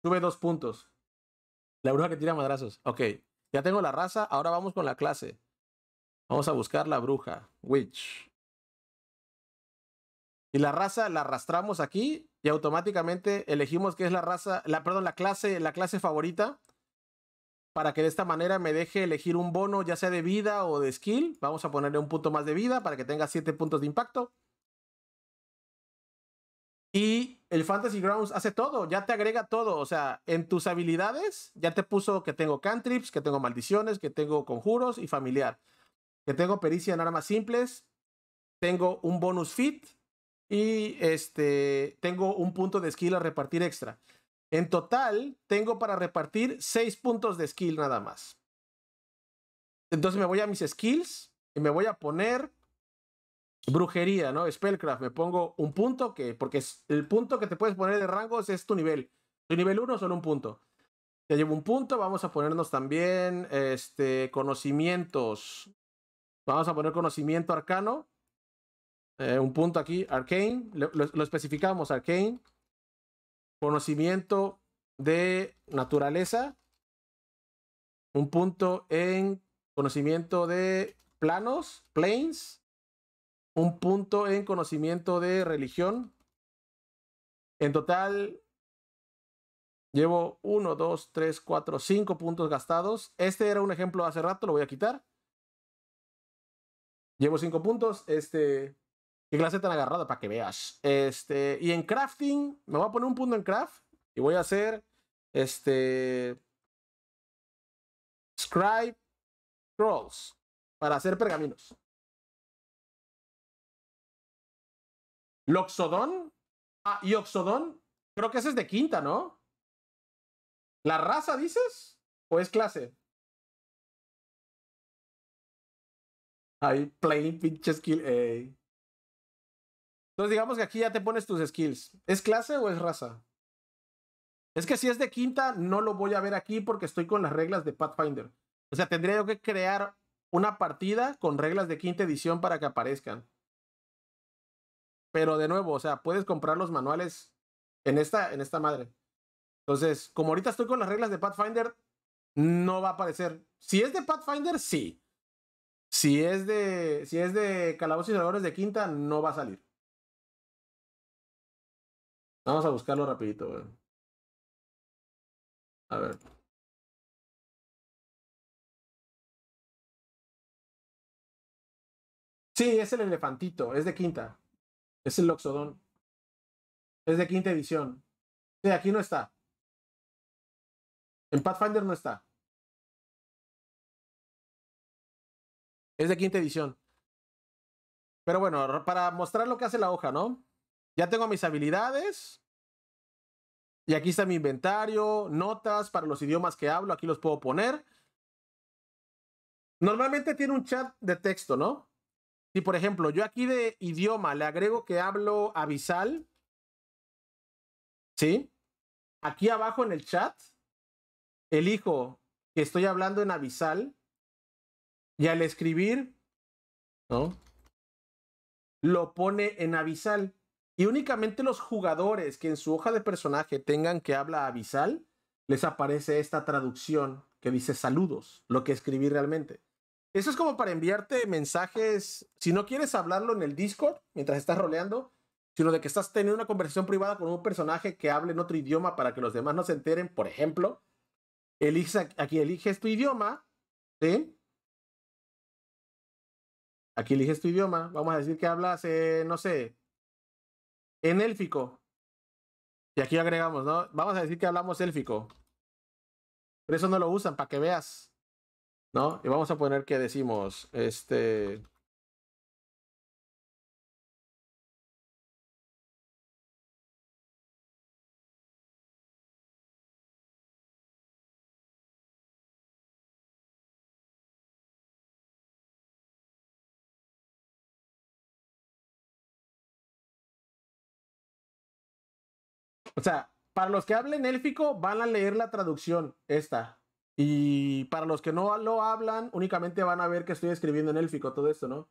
[SPEAKER 1] Sube dos puntos. La bruja que tira madrazos. Ok, ya tengo la raza, ahora vamos con la clase. Vamos a buscar la bruja, witch. Y la raza la arrastramos aquí y automáticamente elegimos que es la raza, la, perdón, la clase, la clase favorita para que de esta manera me deje elegir un bono ya sea de vida o de skill. Vamos a ponerle un punto más de vida para que tenga 7 puntos de impacto. Y el Fantasy Grounds hace todo, ya te agrega todo. O sea, en tus habilidades ya te puso que tengo cantrips, que tengo maldiciones, que tengo conjuros y familiar. Que tengo pericia en armas simples. Tengo un bonus fit. Y este, tengo un punto de skill a repartir extra. En total, tengo para repartir 6 puntos de skill nada más. Entonces me voy a mis skills y me voy a poner brujería, ¿no? Spellcraft. Me pongo un punto que, porque el punto que te puedes poner de rangos es tu nivel. Tu nivel 1 solo un punto. Ya llevo un punto. Vamos a ponernos también este, conocimientos. Vamos a poner conocimiento arcano. Eh, un punto aquí, arcane. lo especificamos, arcane conocimiento de naturaleza, un punto en conocimiento de planos, planes, un punto en conocimiento de religión. En total, llevo 1, 2, 3, 4, 5 puntos gastados. Este era un ejemplo hace rato, lo voy a quitar. Llevo 5 puntos. Este qué clase tan agarrada para que veas. Este, y en crafting, me voy a poner un punto en craft y voy a hacer este scribe scrolls para hacer pergaminos.
[SPEAKER 3] loxodon Ah, y oxodon, Creo que ese es de quinta, ¿no? ¿La raza dices? ¿O es clase? Hay
[SPEAKER 1] plain pinche skill. Entonces digamos que aquí ya te pones tus skills. ¿Es clase o es raza? Es que si es de quinta, no lo voy a ver aquí porque estoy con las reglas de Pathfinder. O sea, tendría yo que crear una partida con reglas de quinta edición para que aparezcan. Pero de nuevo, o sea, puedes comprar los manuales en esta, en esta madre. Entonces, como ahorita estoy con las reglas de Pathfinder, no va a aparecer. Si es de Pathfinder, sí. Si es de, si es de Calabozos y salvadores de quinta, no va a salir.
[SPEAKER 2] Vamos a
[SPEAKER 3] buscarlo rapidito, A ver. Sí, es el elefantito, es de quinta. Es el oxodón, Es de quinta edición. Sí, aquí no está. En Pathfinder no está. Es de quinta edición.
[SPEAKER 1] Pero bueno, para mostrar lo que hace la hoja, ¿no? Ya tengo mis habilidades. Y aquí está mi inventario, notas para los idiomas que hablo, aquí los puedo poner. Normalmente tiene un chat de texto, ¿no? Si por ejemplo yo aquí de idioma le agrego que hablo abisal, ¿sí? Aquí abajo en el chat, elijo que estoy hablando en abisal y al escribir, ¿no? Lo pone en abisal y únicamente los jugadores que en su hoja de personaje tengan que habla abisal, les aparece esta traducción que dice saludos, lo que escribí realmente. Eso es como para enviarte mensajes, si no quieres hablarlo en el Discord mientras estás roleando, sino de que estás teniendo una conversación privada con un personaje que hable en otro idioma para que los demás no se enteren, por ejemplo, eliges aquí eliges tu idioma, ¿sí? Aquí eliges tu idioma, vamos a decir que hablas, eh, no sé, en élfico. Y aquí agregamos, ¿no? Vamos a decir que hablamos élfico. Pero eso no lo usan, para que veas. ¿No? Y vamos a poner que decimos, este... O sea, para los que hablen élfico, van a leer la traducción esta. Y para los que no lo hablan, únicamente van a ver que estoy escribiendo en élfico todo esto, ¿no?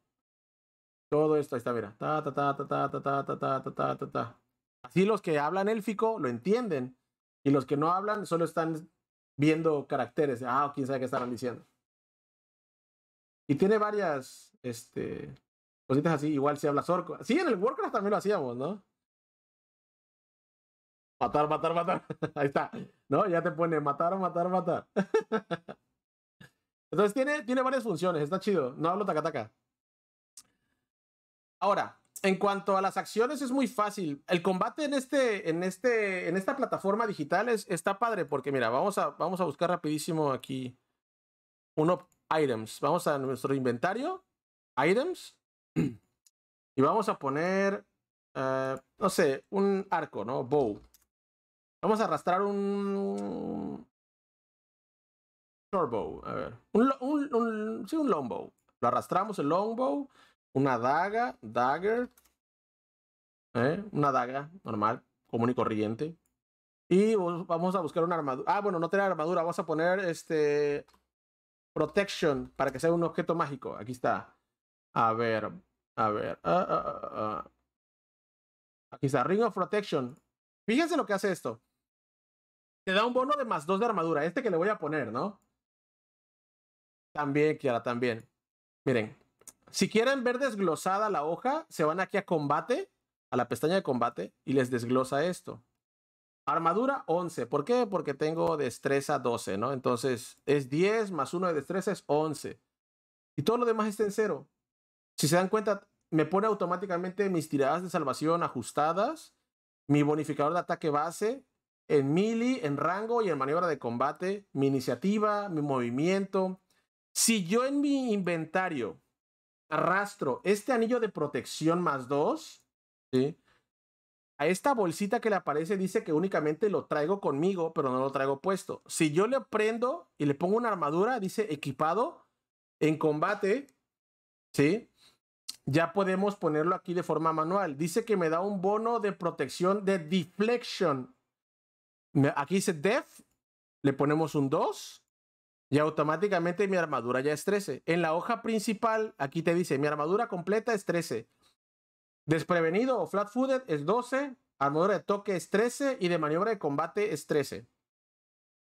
[SPEAKER 1] Todo esto, ahí está, mira. Ta, ta, ta, ta, ta, ta, ta, ta, ta, ta, ta. Así los que hablan élfico lo entienden. Y los que no hablan solo están viendo caracteres. Ah, quién sabe qué estarán diciendo. Y tiene varias este, cositas así. Igual si habla Zorco. Sí, en el Warcraft también lo hacíamos, ¿no? Matar, matar, matar. Ahí está. ¿No? Ya te pone matar, matar, matar. Entonces tiene, tiene varias funciones, está chido. No hablo taca Ahora, en cuanto a las acciones, es muy fácil. El combate en, este, en, este, en esta plataforma digital es, está padre, porque mira, vamos a, vamos a buscar rapidísimo aquí uno items. Vamos a nuestro inventario, items, y vamos a poner, eh, no sé, un arco, ¿no? Bow. Vamos a arrastrar un. Shortbow, a ver. Un, sí, un longbow. Lo arrastramos, el longbow. Una daga, dagger. ¿Eh? Una daga normal, común y corriente. Y vamos a buscar una armadura. Ah, bueno, no tener armadura. Vamos a poner este. Protection para que sea un objeto mágico. Aquí está. A ver, a ver. Ah, ah, ah, Aquí está, Ring of Protection. Fíjense lo que hace esto. Te da un bono de más 2 de armadura. Este que le voy a poner, ¿no? También, Kiara, también. Miren, si quieren ver desglosada la hoja, se van aquí a combate, a la pestaña de combate, y les desglosa esto. Armadura 11. ¿Por qué? Porque tengo destreza 12, ¿no? Entonces es 10 más 1 de destreza es 11. Y todo lo demás está en cero. Si se dan cuenta, me pone automáticamente mis tiradas de salvación ajustadas, mi bonificador de ataque base, en Mili en rango y en maniobra de combate, mi iniciativa, mi movimiento. Si yo en mi inventario arrastro este anillo de protección más dos ¿sí? a esta bolsita que le aparece dice que únicamente lo traigo conmigo, pero no lo traigo puesto. Si yo le prendo y le pongo una armadura, dice equipado en combate, ¿sí? ya podemos ponerlo aquí de forma manual. Dice que me da un bono de protección de deflection Aquí dice def, le ponemos un 2 y automáticamente mi armadura ya es 13. En la hoja principal, aquí te dice, mi armadura completa es 13. Desprevenido o flat-footed es 12, armadura de toque es 13 y de maniobra de combate es 13.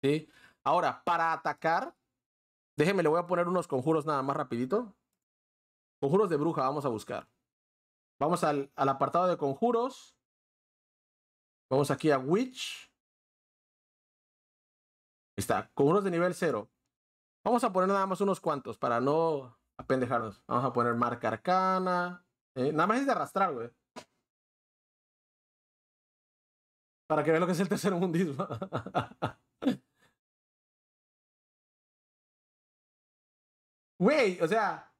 [SPEAKER 1] ¿Sí? Ahora, para atacar, déjeme, le voy a poner unos conjuros nada más rapidito. Conjuros de bruja, vamos a buscar. Vamos al, al apartado de conjuros. Vamos aquí a Witch. Está, con unos de nivel cero. Vamos a poner nada más unos cuantos para no apendejarnos. Vamos a poner marca arcana. Eh, nada más es de arrastrar, güey.
[SPEAKER 3] Para que vean lo que es el tercer mundismo. Güey, o sea,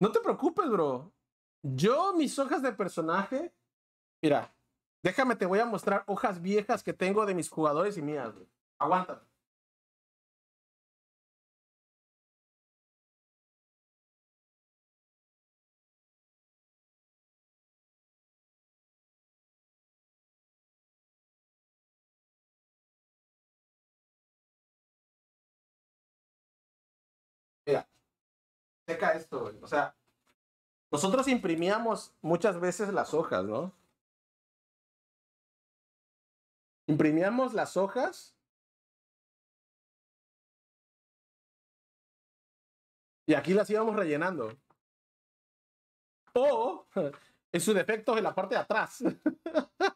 [SPEAKER 3] no te preocupes,
[SPEAKER 1] bro. Yo, mis hojas de personaje. Mira, déjame, te voy a mostrar hojas viejas que tengo de mis jugadores y mías, güey.
[SPEAKER 3] esto, O sea, nosotros imprimíamos muchas veces las hojas, ¿no? Imprimíamos las hojas. Y aquí las íbamos rellenando.
[SPEAKER 1] O, en su defecto, en la parte de atrás.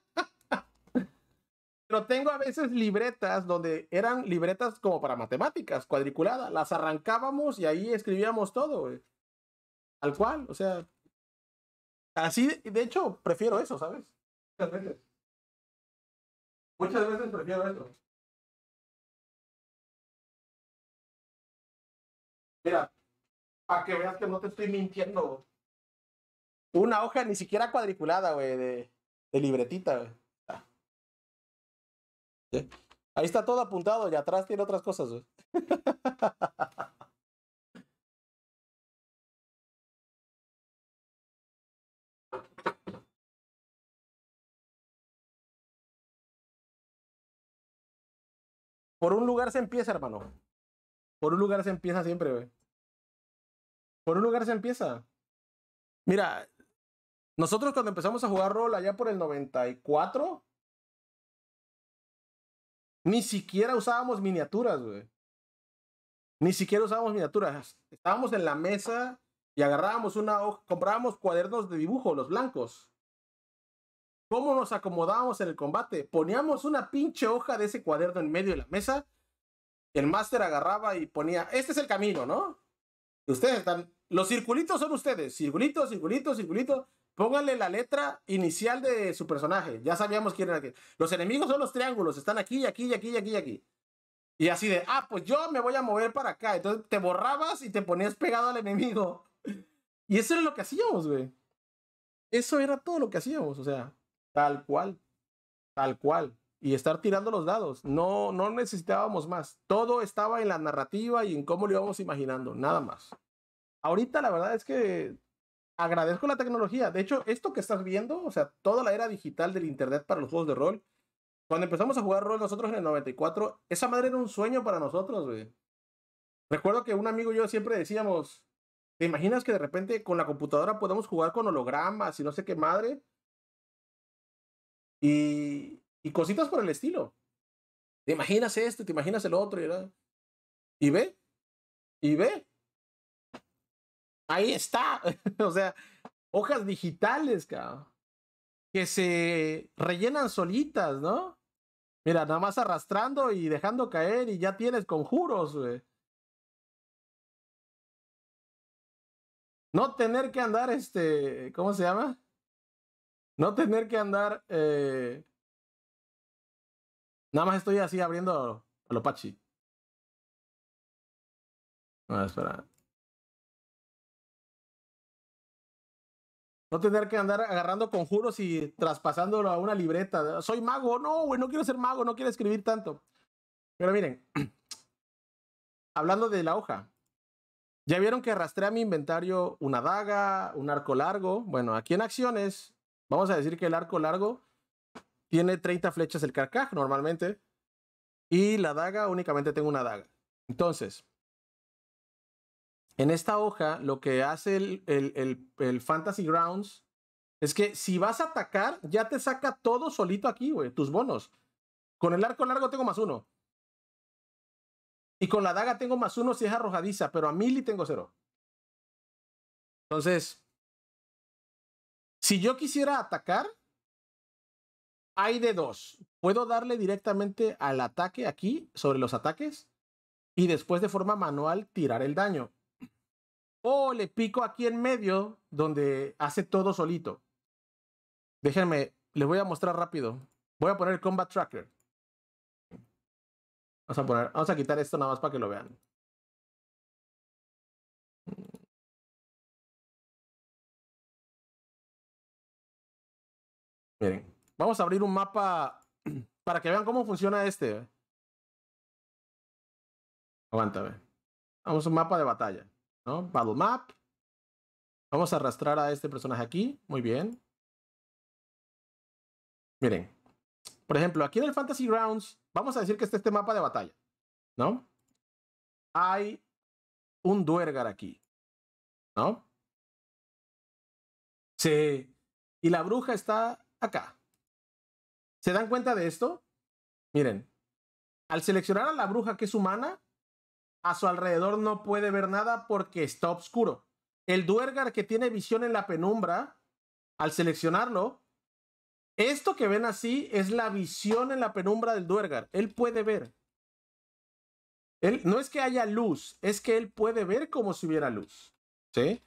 [SPEAKER 1] Pero tengo a veces libretas donde eran libretas como para matemáticas, cuadriculadas. Las arrancábamos y ahí escribíamos todo, güey. Tal cual, o sea. Así, de hecho, prefiero eso, ¿sabes? Muchas veces.
[SPEAKER 3] Muchas veces prefiero eso. Mira, para que veas que no te estoy mintiendo.
[SPEAKER 1] Una hoja ni siquiera cuadriculada, güey, de, de libretita, güey. Ahí está todo apuntado y atrás tiene otras cosas,
[SPEAKER 3] Por un lugar se empieza, hermano.
[SPEAKER 1] Por un lugar se empieza siempre, güey. Por un lugar se empieza. Mira, nosotros cuando empezamos a jugar rol allá por el 94, ni siquiera usábamos miniaturas, güey. Ni siquiera usábamos miniaturas. Estábamos en la mesa y agarrábamos una hoja, comprábamos cuadernos de dibujo, los blancos. ¿Cómo nos acomodábamos en el combate? Poníamos una pinche hoja de ese cuaderno en medio de la mesa. El máster agarraba y ponía, este es el camino, ¿no? Ustedes están, los circulitos son ustedes, circulitos, circulitos, circulitos Póngale la letra inicial de su personaje. Ya sabíamos quién era. Los enemigos son los triángulos. Están aquí, aquí, aquí, aquí, aquí. Y así de, ah, pues yo me voy a mover para acá. Entonces te borrabas y te ponías pegado al enemigo. Y eso era lo que hacíamos, güey. Eso era todo lo que hacíamos. O sea, tal cual. Tal cual. Y estar tirando los dados. No, no necesitábamos más. Todo estaba en la narrativa y en cómo lo íbamos imaginando. Nada más. Ahorita la verdad es que agradezco la tecnología. De hecho, esto que estás viendo, o sea, toda la era digital del Internet para los juegos de rol, cuando empezamos a jugar rol nosotros en el 94, esa madre era un sueño para nosotros, güey. Recuerdo que un amigo y yo siempre decíamos, ¿te imaginas que de repente con la computadora podamos jugar con hologramas y no sé qué madre? Y, y cositas por el estilo. ¿Te imaginas esto? ¿Te imaginas el otro? Y, y ve, y ve ahí está. o sea, hojas digitales, cabrón. Que se rellenan solitas, ¿no? Mira, nada más arrastrando y dejando caer y ya tienes conjuros,
[SPEAKER 3] güey. No tener que andar, este, ¿cómo se llama? No tener que andar, eh... Nada más estoy así abriendo lo Pachi.
[SPEAKER 2] No, espera.
[SPEAKER 1] No tener que andar agarrando conjuros y traspasándolo a una libreta. Soy mago. No, güey, no quiero ser mago, no quiero escribir tanto. Pero miren, hablando de la hoja, ya vieron que arrastré a mi inventario una daga, un arco largo. Bueno, aquí en acciones, vamos a decir que el arco largo tiene 30 flechas el carcaj normalmente. Y la daga, únicamente tengo una daga. Entonces, en esta hoja, lo que hace el, el, Fantasy Grounds es que si vas a atacar, ya te saca todo solito aquí, güey, tus bonos. Con el arco largo tengo más uno. Y con la daga tengo más uno si es arrojadiza, pero a Mili tengo cero. Entonces, si yo quisiera atacar, hay de dos. Puedo darle directamente al ataque aquí sobre los ataques y después de forma manual tirar el daño o le pico aquí en medio donde hace todo solito. Déjenme, les voy a mostrar rápido. Voy a poner el Combat Tracker. Vamos a poner, vamos a quitar esto nada más para que lo
[SPEAKER 3] vean. Miren, vamos a abrir un mapa para que vean cómo funciona este.
[SPEAKER 1] Aguántame. Vamos a un mapa de batalla. ¿no? Battle Map. Vamos a arrastrar a este personaje aquí. Muy bien. Miren. Por ejemplo, aquí en el Fantasy Grounds, vamos a decir que este este mapa de batalla, ¿no? Hay un Duergar aquí, ¿no? Sí. Y la bruja está acá. ¿Se dan cuenta de esto? Miren, al seleccionar a la bruja que es humana, a su alrededor no puede ver nada porque está oscuro. El Duergar que tiene visión en la penumbra, al seleccionarlo, esto que ven así es la visión en la penumbra del Duergar. Él puede ver. Él, no es que haya luz, es que él puede ver como si hubiera luz. ¿Sí?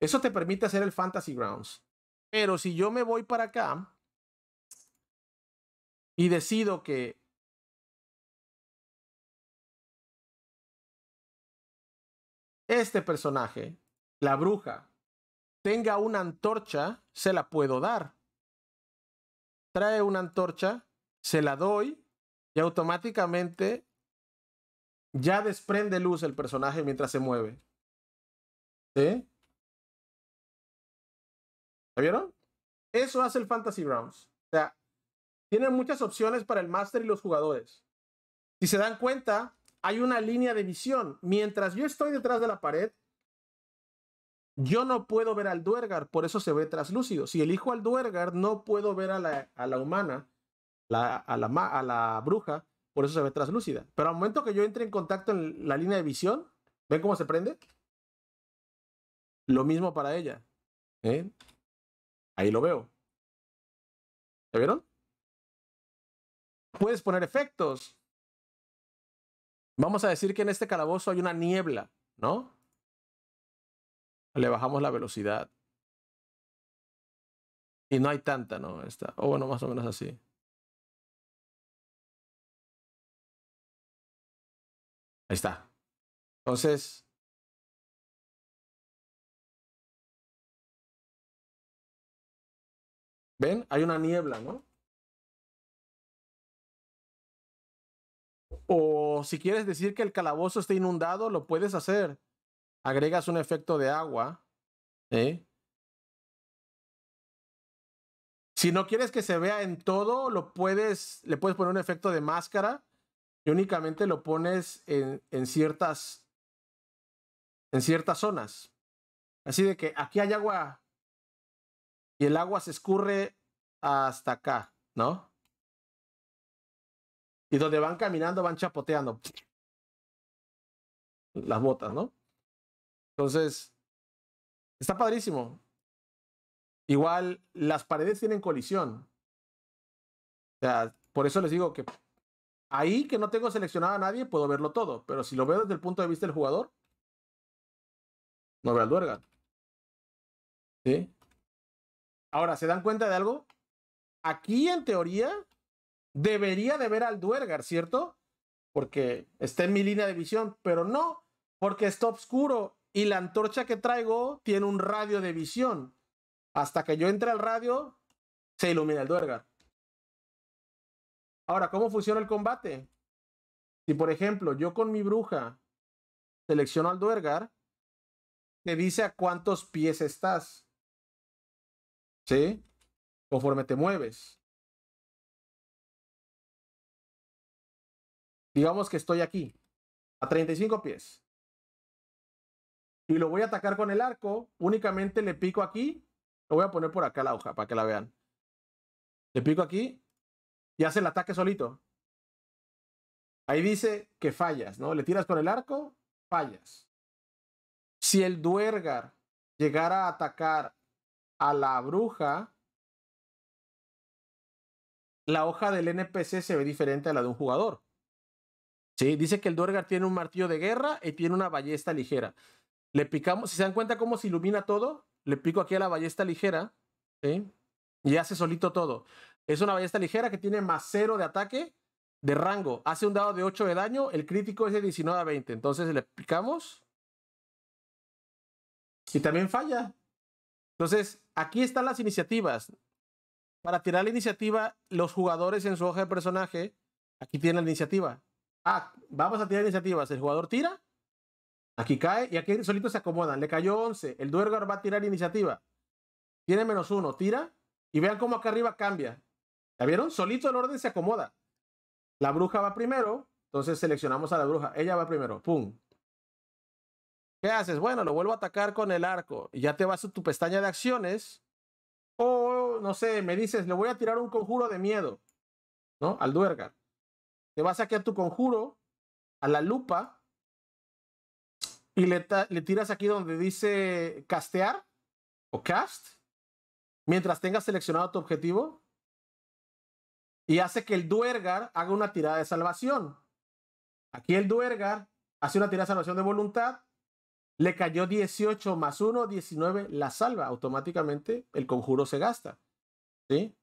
[SPEAKER 1] Eso te permite hacer el Fantasy Grounds. Pero si yo me voy para acá
[SPEAKER 3] y decido que este personaje, la bruja,
[SPEAKER 1] tenga una antorcha, se la puedo dar. Trae una antorcha, se la doy y automáticamente ya desprende luz el personaje mientras se mueve. ¿Sí? ¿La vieron? Eso hace el Fantasy Grounds. O sea, tiene muchas opciones para el máster y los jugadores. Si se dan cuenta, hay una línea de visión. Mientras yo estoy detrás de la pared, yo no puedo ver al Duergar, por eso se ve traslúcido. Si elijo al Duergar, no puedo ver a la, a la humana, la, a, la, a la bruja, por eso se ve traslúcida. Pero al momento que yo entre en contacto en la línea de visión, ¿ven cómo se prende? Lo mismo
[SPEAKER 3] para ella. ¿eh? Ahí lo veo. ¿se vieron? Puedes poner efectos. Vamos
[SPEAKER 1] a decir que en este calabozo hay una niebla, ¿no? Le bajamos la velocidad. Y no hay tanta, ¿no? Esta. O bueno, más o menos
[SPEAKER 2] así. Ahí está. Entonces.
[SPEAKER 3] ¿Ven? Hay una niebla, ¿no?
[SPEAKER 1] O si quieres decir que el calabozo está inundado, lo puedes hacer. Agregas un efecto de agua. Si no quieres que se vea en todo, lo puedes, le puedes poner un efecto de máscara y únicamente lo pones en ciertas en ciertas zonas. Así de que aquí hay agua y el agua se escurre hasta acá, ¿no? Y donde van caminando, van chapoteando
[SPEAKER 3] las botas, ¿no? Entonces,
[SPEAKER 1] está padrísimo. Igual, las paredes tienen colisión. O sea, por eso les digo que ahí que no tengo seleccionado a nadie, puedo verlo todo. Pero si lo veo desde el punto de vista del jugador, no veo al ¿Sí? Ahora, ¿se dan cuenta de algo? Aquí, en teoría, Debería de ver al Duergar, ¿cierto? Porque está en mi línea de visión, pero no, porque está oscuro y la antorcha que traigo tiene un radio de visión. Hasta que yo entre al radio, se ilumina el Duergar. Ahora, ¿cómo funciona el combate? Si, por ejemplo, yo con mi bruja selecciono al Duergar, te dice a cuántos pies estás. ¿Sí? Conforme te mueves.
[SPEAKER 3] Digamos que estoy aquí,
[SPEAKER 1] a 35 pies. Y lo voy a atacar con el arco. Únicamente le pico aquí. Lo voy a poner por acá la hoja para que la vean. Le pico aquí y hace el ataque solito. Ahí dice que fallas, ¿no? Le tiras con el arco, fallas. Si el duergar llegara a atacar a la bruja, la hoja del NPC se ve diferente a la de un jugador. Dice que el Duergar tiene un martillo de guerra y tiene una ballesta ligera. Le picamos, si se dan cuenta cómo se ilumina todo, le pico aquí a la ballesta ligera, Y hace solito todo. Es una ballesta ligera que tiene más cero de ataque, de rango. Hace un dado de 8 de daño, el crítico es de 19 a 20. Entonces le picamos. Y también falla. Entonces, aquí están las iniciativas. Para tirar la iniciativa, los jugadores en su hoja de personaje, aquí tienen la iniciativa. Ah, vamos a tirar iniciativas. El jugador tira. Aquí cae y aquí solito se acomodan. Le cayó 11. El Duergar va a tirar iniciativa. Tiene menos uno. Tira. Y vean cómo acá arriba cambia. ¿Ya vieron? Solito el orden se acomoda. La bruja va primero. Entonces seleccionamos a la bruja. Ella va primero. ¡Pum! ¿Qué haces? Bueno, lo vuelvo a atacar con el arco. Y ya te vas a tu pestaña de acciones. O, no sé, me dices, le voy a tirar un conjuro de miedo. ¿No? Al Duergar. Te vas aquí a tu conjuro, a la lupa, y le, le tiras aquí donde dice castear o cast, mientras tengas seleccionado tu objetivo, y hace que el duergar haga una tirada de salvación. Aquí el duergar hace una tirada de salvación de voluntad, le cayó 18 más 1, 19, la salva automáticamente, el conjuro se gasta. ¿Sí?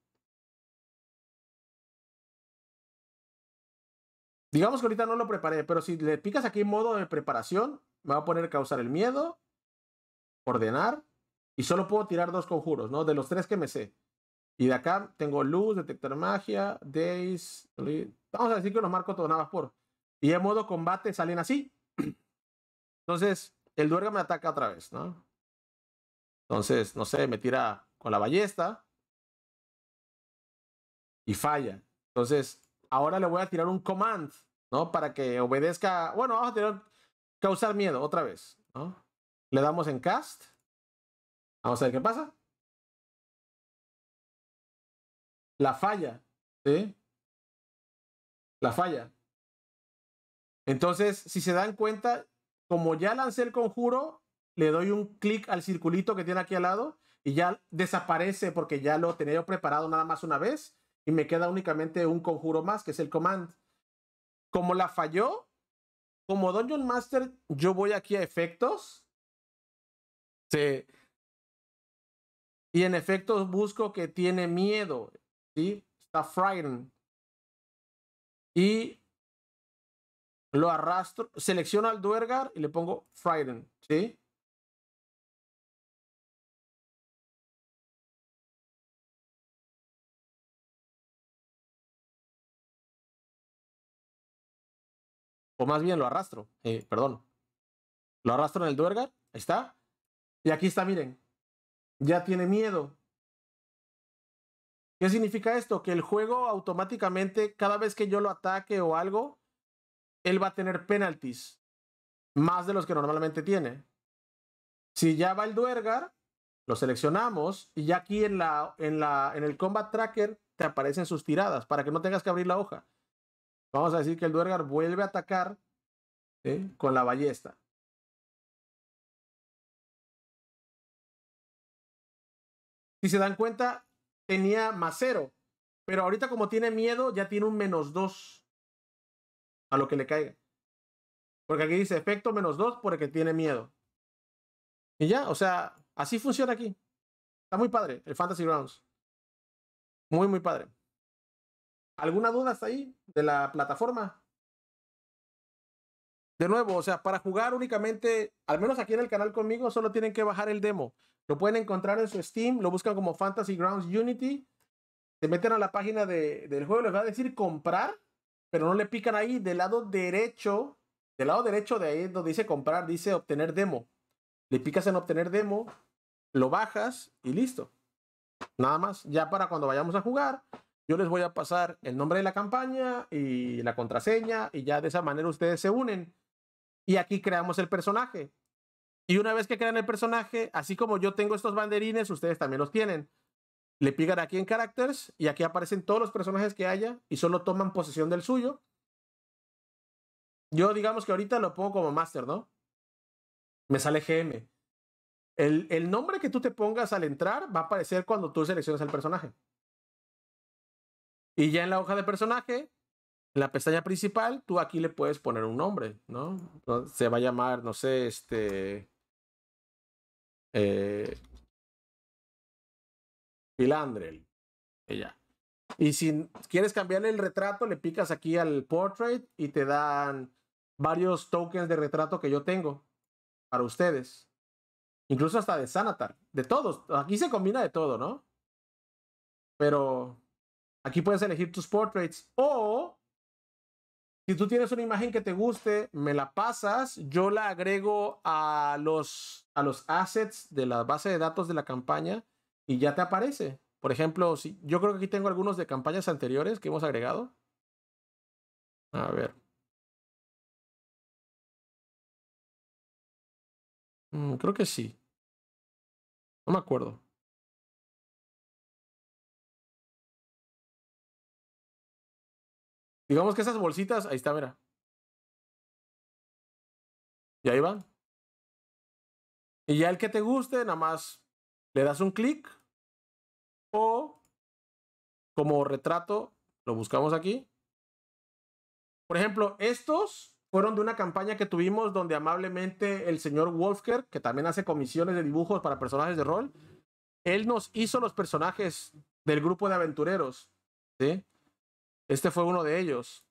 [SPEAKER 3] Digamos que ahorita no lo preparé, pero si le
[SPEAKER 1] picas aquí en modo de preparación, me va a poner causar el miedo, ordenar, y solo puedo tirar dos conjuros, ¿no? De los tres que me sé. Y de acá tengo luz, detector magia, days, vamos a decir que los marco todos nada más por. Y en modo combate salen así. Entonces, el duerga me ataca otra vez, ¿no? Entonces, no sé, me tira con la ballesta y falla. Entonces, ahora le voy a tirar un command, ¿no? Para que obedezca, bueno, vamos a tirar, causar miedo otra vez, ¿no? Le damos en cast.
[SPEAKER 3] Vamos a ver qué pasa. La falla,
[SPEAKER 1] ¿sí? La falla. Entonces, si se dan cuenta, como ya lancé el conjuro, le doy un clic al circulito que tiene aquí al lado y ya desaparece porque ya lo tenía preparado nada más una vez y me queda únicamente un conjuro más, que es el command. Como la falló, como Dungeon Master, yo voy aquí a efectos. Y en efectos busco que tiene miedo. ¿sí? Está
[SPEAKER 3] frightened. Y lo arrastro, selecciono al Duergar y le pongo frightened. ¿sí? o más bien lo arrastro, eh, perdón. Lo arrastro en el Duergar, ahí está. Y aquí está, miren,
[SPEAKER 1] ya tiene miedo. ¿Qué significa esto? Que el juego automáticamente, cada vez que yo lo ataque o algo, él va a tener penalties, más de los que normalmente tiene. Si ya va el Duergar, lo seleccionamos y ya aquí en, la, en, la, en el Combat Tracker te aparecen sus tiradas para que no tengas que abrir la hoja. Vamos a decir que el Duergar vuelve a atacar
[SPEAKER 3] con la ballesta. Si se dan cuenta, tenía más cero. Pero ahorita
[SPEAKER 1] como tiene miedo, ya tiene un menos dos a lo que le caiga. Porque aquí dice efecto menos dos porque tiene miedo. Y ya, o sea, así funciona aquí. Está muy padre el Fantasy Grounds. Muy, muy padre. ¿Alguna duda hasta ahí de la plataforma? De nuevo, o sea, para jugar únicamente, al menos aquí en el canal conmigo, solo tienen que bajar el demo. Lo pueden encontrar en su Steam, lo buscan como Fantasy Grounds Unity. Se meten a la página del juego, les va a decir comprar, pero no le pican ahí. Del lado derecho, del lado derecho de ahí donde dice comprar, dice obtener demo. Le picas en obtener demo, lo bajas y listo. Nada más. Ya para cuando vayamos a jugar, yo les voy a pasar el nombre de la campaña y la contraseña y ya de esa manera ustedes se unen. Y aquí creamos el personaje. Y una vez que crean el personaje, así como yo tengo estos banderines, ustedes también los tienen. Le pigan aquí en Characters y aquí aparecen todos los personajes que haya y solo toman posesión del suyo. Yo digamos que ahorita lo pongo como Master, ¿no? Me sale GM. El, el nombre que tú te pongas al entrar va a aparecer cuando tú selecciones el personaje. Y ya en la hoja de personaje, en la pestaña principal, tú aquí le puedes poner un nombre, ¿no? Se va a llamar, no sé, este. Eh, Y Y si quieres cambiar el retrato, le picas aquí al portrait y te dan varios tokens de retrato que yo tengo para ustedes. Incluso hasta de Sanatar. De todos. Aquí se combina de todo, ¿no? Pero Aquí puedes elegir tus portraits o si tú tienes una imagen que te guste, me la pasas, yo la agrego a los, a los assets de la base de datos de la campaña y ya te aparece. Por ejemplo, si, yo creo que aquí tengo algunos de campañas anteriores que hemos agregado.
[SPEAKER 2] A ver. Mm, creo que sí.
[SPEAKER 3] No me acuerdo. Digamos que esas bolsitas, ahí está, mira. Y ahí van. Y ya el que te guste, nada más le das un clic o como retrato,
[SPEAKER 1] lo buscamos aquí. Por ejemplo, estos fueron de una campaña que tuvimos donde amablemente el señor Wolfker, que también hace comisiones de dibujos para personajes de rol, él nos hizo los personajes del grupo de aventureros. ¿sí? Este fue uno de ellos.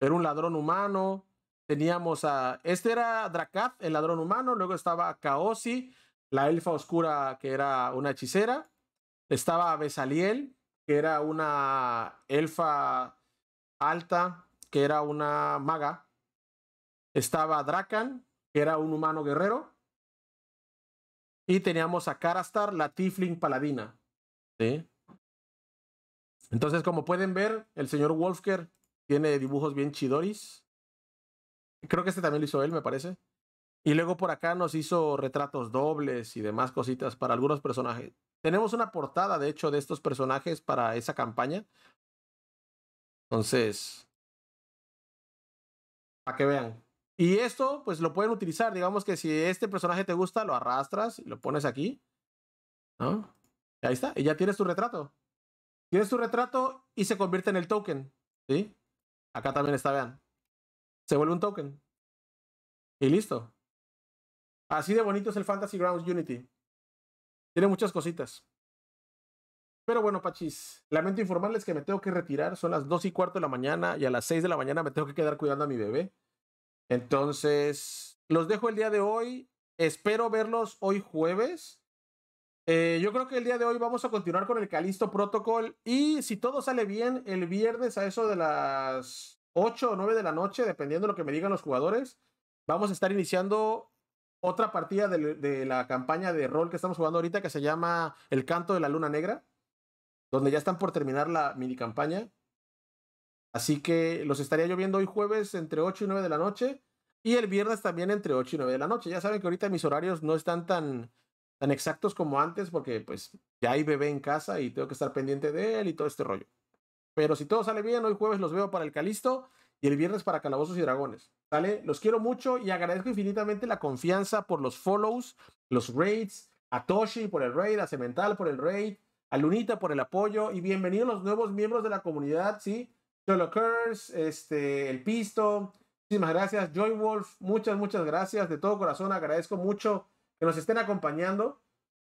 [SPEAKER 1] Era un ladrón humano. Teníamos a... Este era Dracath, el ladrón humano. Luego estaba Kaosi, la elfa oscura que era una hechicera. Estaba Besaliel, que era una elfa alta, que era una maga. Estaba Drakan, que era un humano guerrero. Y teníamos a Karastar, la Tifling paladina. ¿Sí? Entonces, como pueden ver, el señor Wolfker tiene dibujos bien chidoris. Creo que este también lo hizo él, me parece. Y luego por acá nos hizo retratos dobles y demás cositas para algunos personajes. Tenemos una portada, de hecho, de estos personajes para esa campaña. Entonces, para que vean. Y esto, pues lo pueden utilizar. Digamos que si este personaje te gusta, lo arrastras y lo pones aquí. ¿No? ahí está. Y ya tienes tu retrato. Tienes tu retrato y se convierte en el token. ¿Sí? Acá también está, vean. Se vuelve un token. Y listo. Así de bonito es el Fantasy Grounds Unity. Tiene muchas cositas. Pero bueno, Pachis, lamento informarles que me tengo que retirar. Son las 2 y cuarto de la mañana y a las 6 de la mañana me tengo que quedar cuidando a mi bebé. Entonces, los dejo el día de hoy. Espero verlos hoy jueves. Eh, yo creo que el día de hoy vamos a continuar con el Calisto Protocol y si todo sale bien, el viernes a eso de las 8 o 9 de la noche, dependiendo de lo que me digan los jugadores, vamos a estar iniciando otra partida de, la campaña de rol que estamos jugando ahorita que se llama El Canto de la Luna Negra, donde ya están por terminar la mini campaña. Así que los estaría yo viendo hoy jueves entre 8 y 9 de la noche y el viernes también entre 8 y 9 de la noche. Ya saben que ahorita mis horarios no están tan tan exactos como antes porque pues ya hay bebé en casa y tengo que estar pendiente de él y todo este rollo. Pero si todo sale bien, hoy jueves los veo para el Calisto y el viernes para Calabozos y Dragones. vale Los quiero mucho y agradezco infinitamente la confianza por los follows, los raids, a Toshi por el raid, a Cemental por el raid, a Lunita por el apoyo y bienvenidos los nuevos miembros de la comunidad, ¿sí? Solo Curse, este, El Pisto, muchísimas gracias. Joy Wolf, muchas, muchas gracias. De todo corazón agradezco mucho que nos estén acompañando.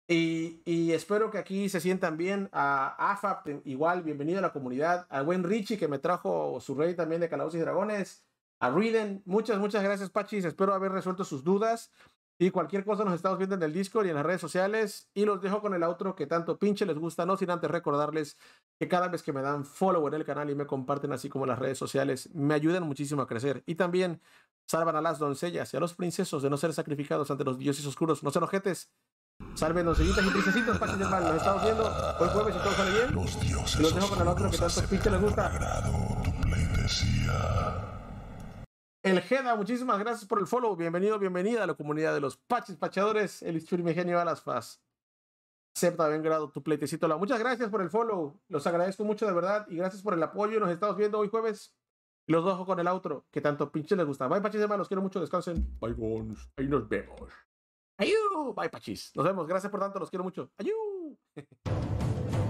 [SPEAKER 1] Y, espero que aquí se sientan bien. A AFAP, igual, bienvenido a la comunidad. A buen Richie, que me trajo su rey también de Calabozos y Dragones. A Riden, muchas, muchas gracias, Pachis. Espero haber resuelto sus dudas. Y cualquier cosa nos estamos viendo en el Discord y en las redes sociales. Y los dejo con el outro que tanto pinche les gusta, no sin antes recordarles que cada vez que me dan follow en el canal y me comparten así como las redes sociales, me ayudan muchísimo a crecer. Y también Salvan a las doncellas y a los princesos de no ser sacrificados ante los dioses oscuros. No sean ojetes. Salven doncellitas y princesitas, pasen del mal. Nos estamos viendo hoy jueves y todo sale bien. Los dioses los dejo con el otro que tanto les gusta. El Jeda, muchísimas gracias por el follow. Bienvenido, bienvenida a la comunidad de los Paches Pachadores. El genio Alasfaz. Acepta bien grado tu pleitecito. Muchas gracias por el follow. Los agradezco mucho de verdad y gracias por el apoyo. Nos estamos viendo hoy jueves. Los dejo con el outro, que tanto pinche les gusta. Bye, pachis, hermanos. Los quiero mucho. Descansen. Bye, bones Ahí nos vemos. Ayú. Bye, pachis. Nos vemos. Gracias por tanto. Los quiero mucho. Ayú.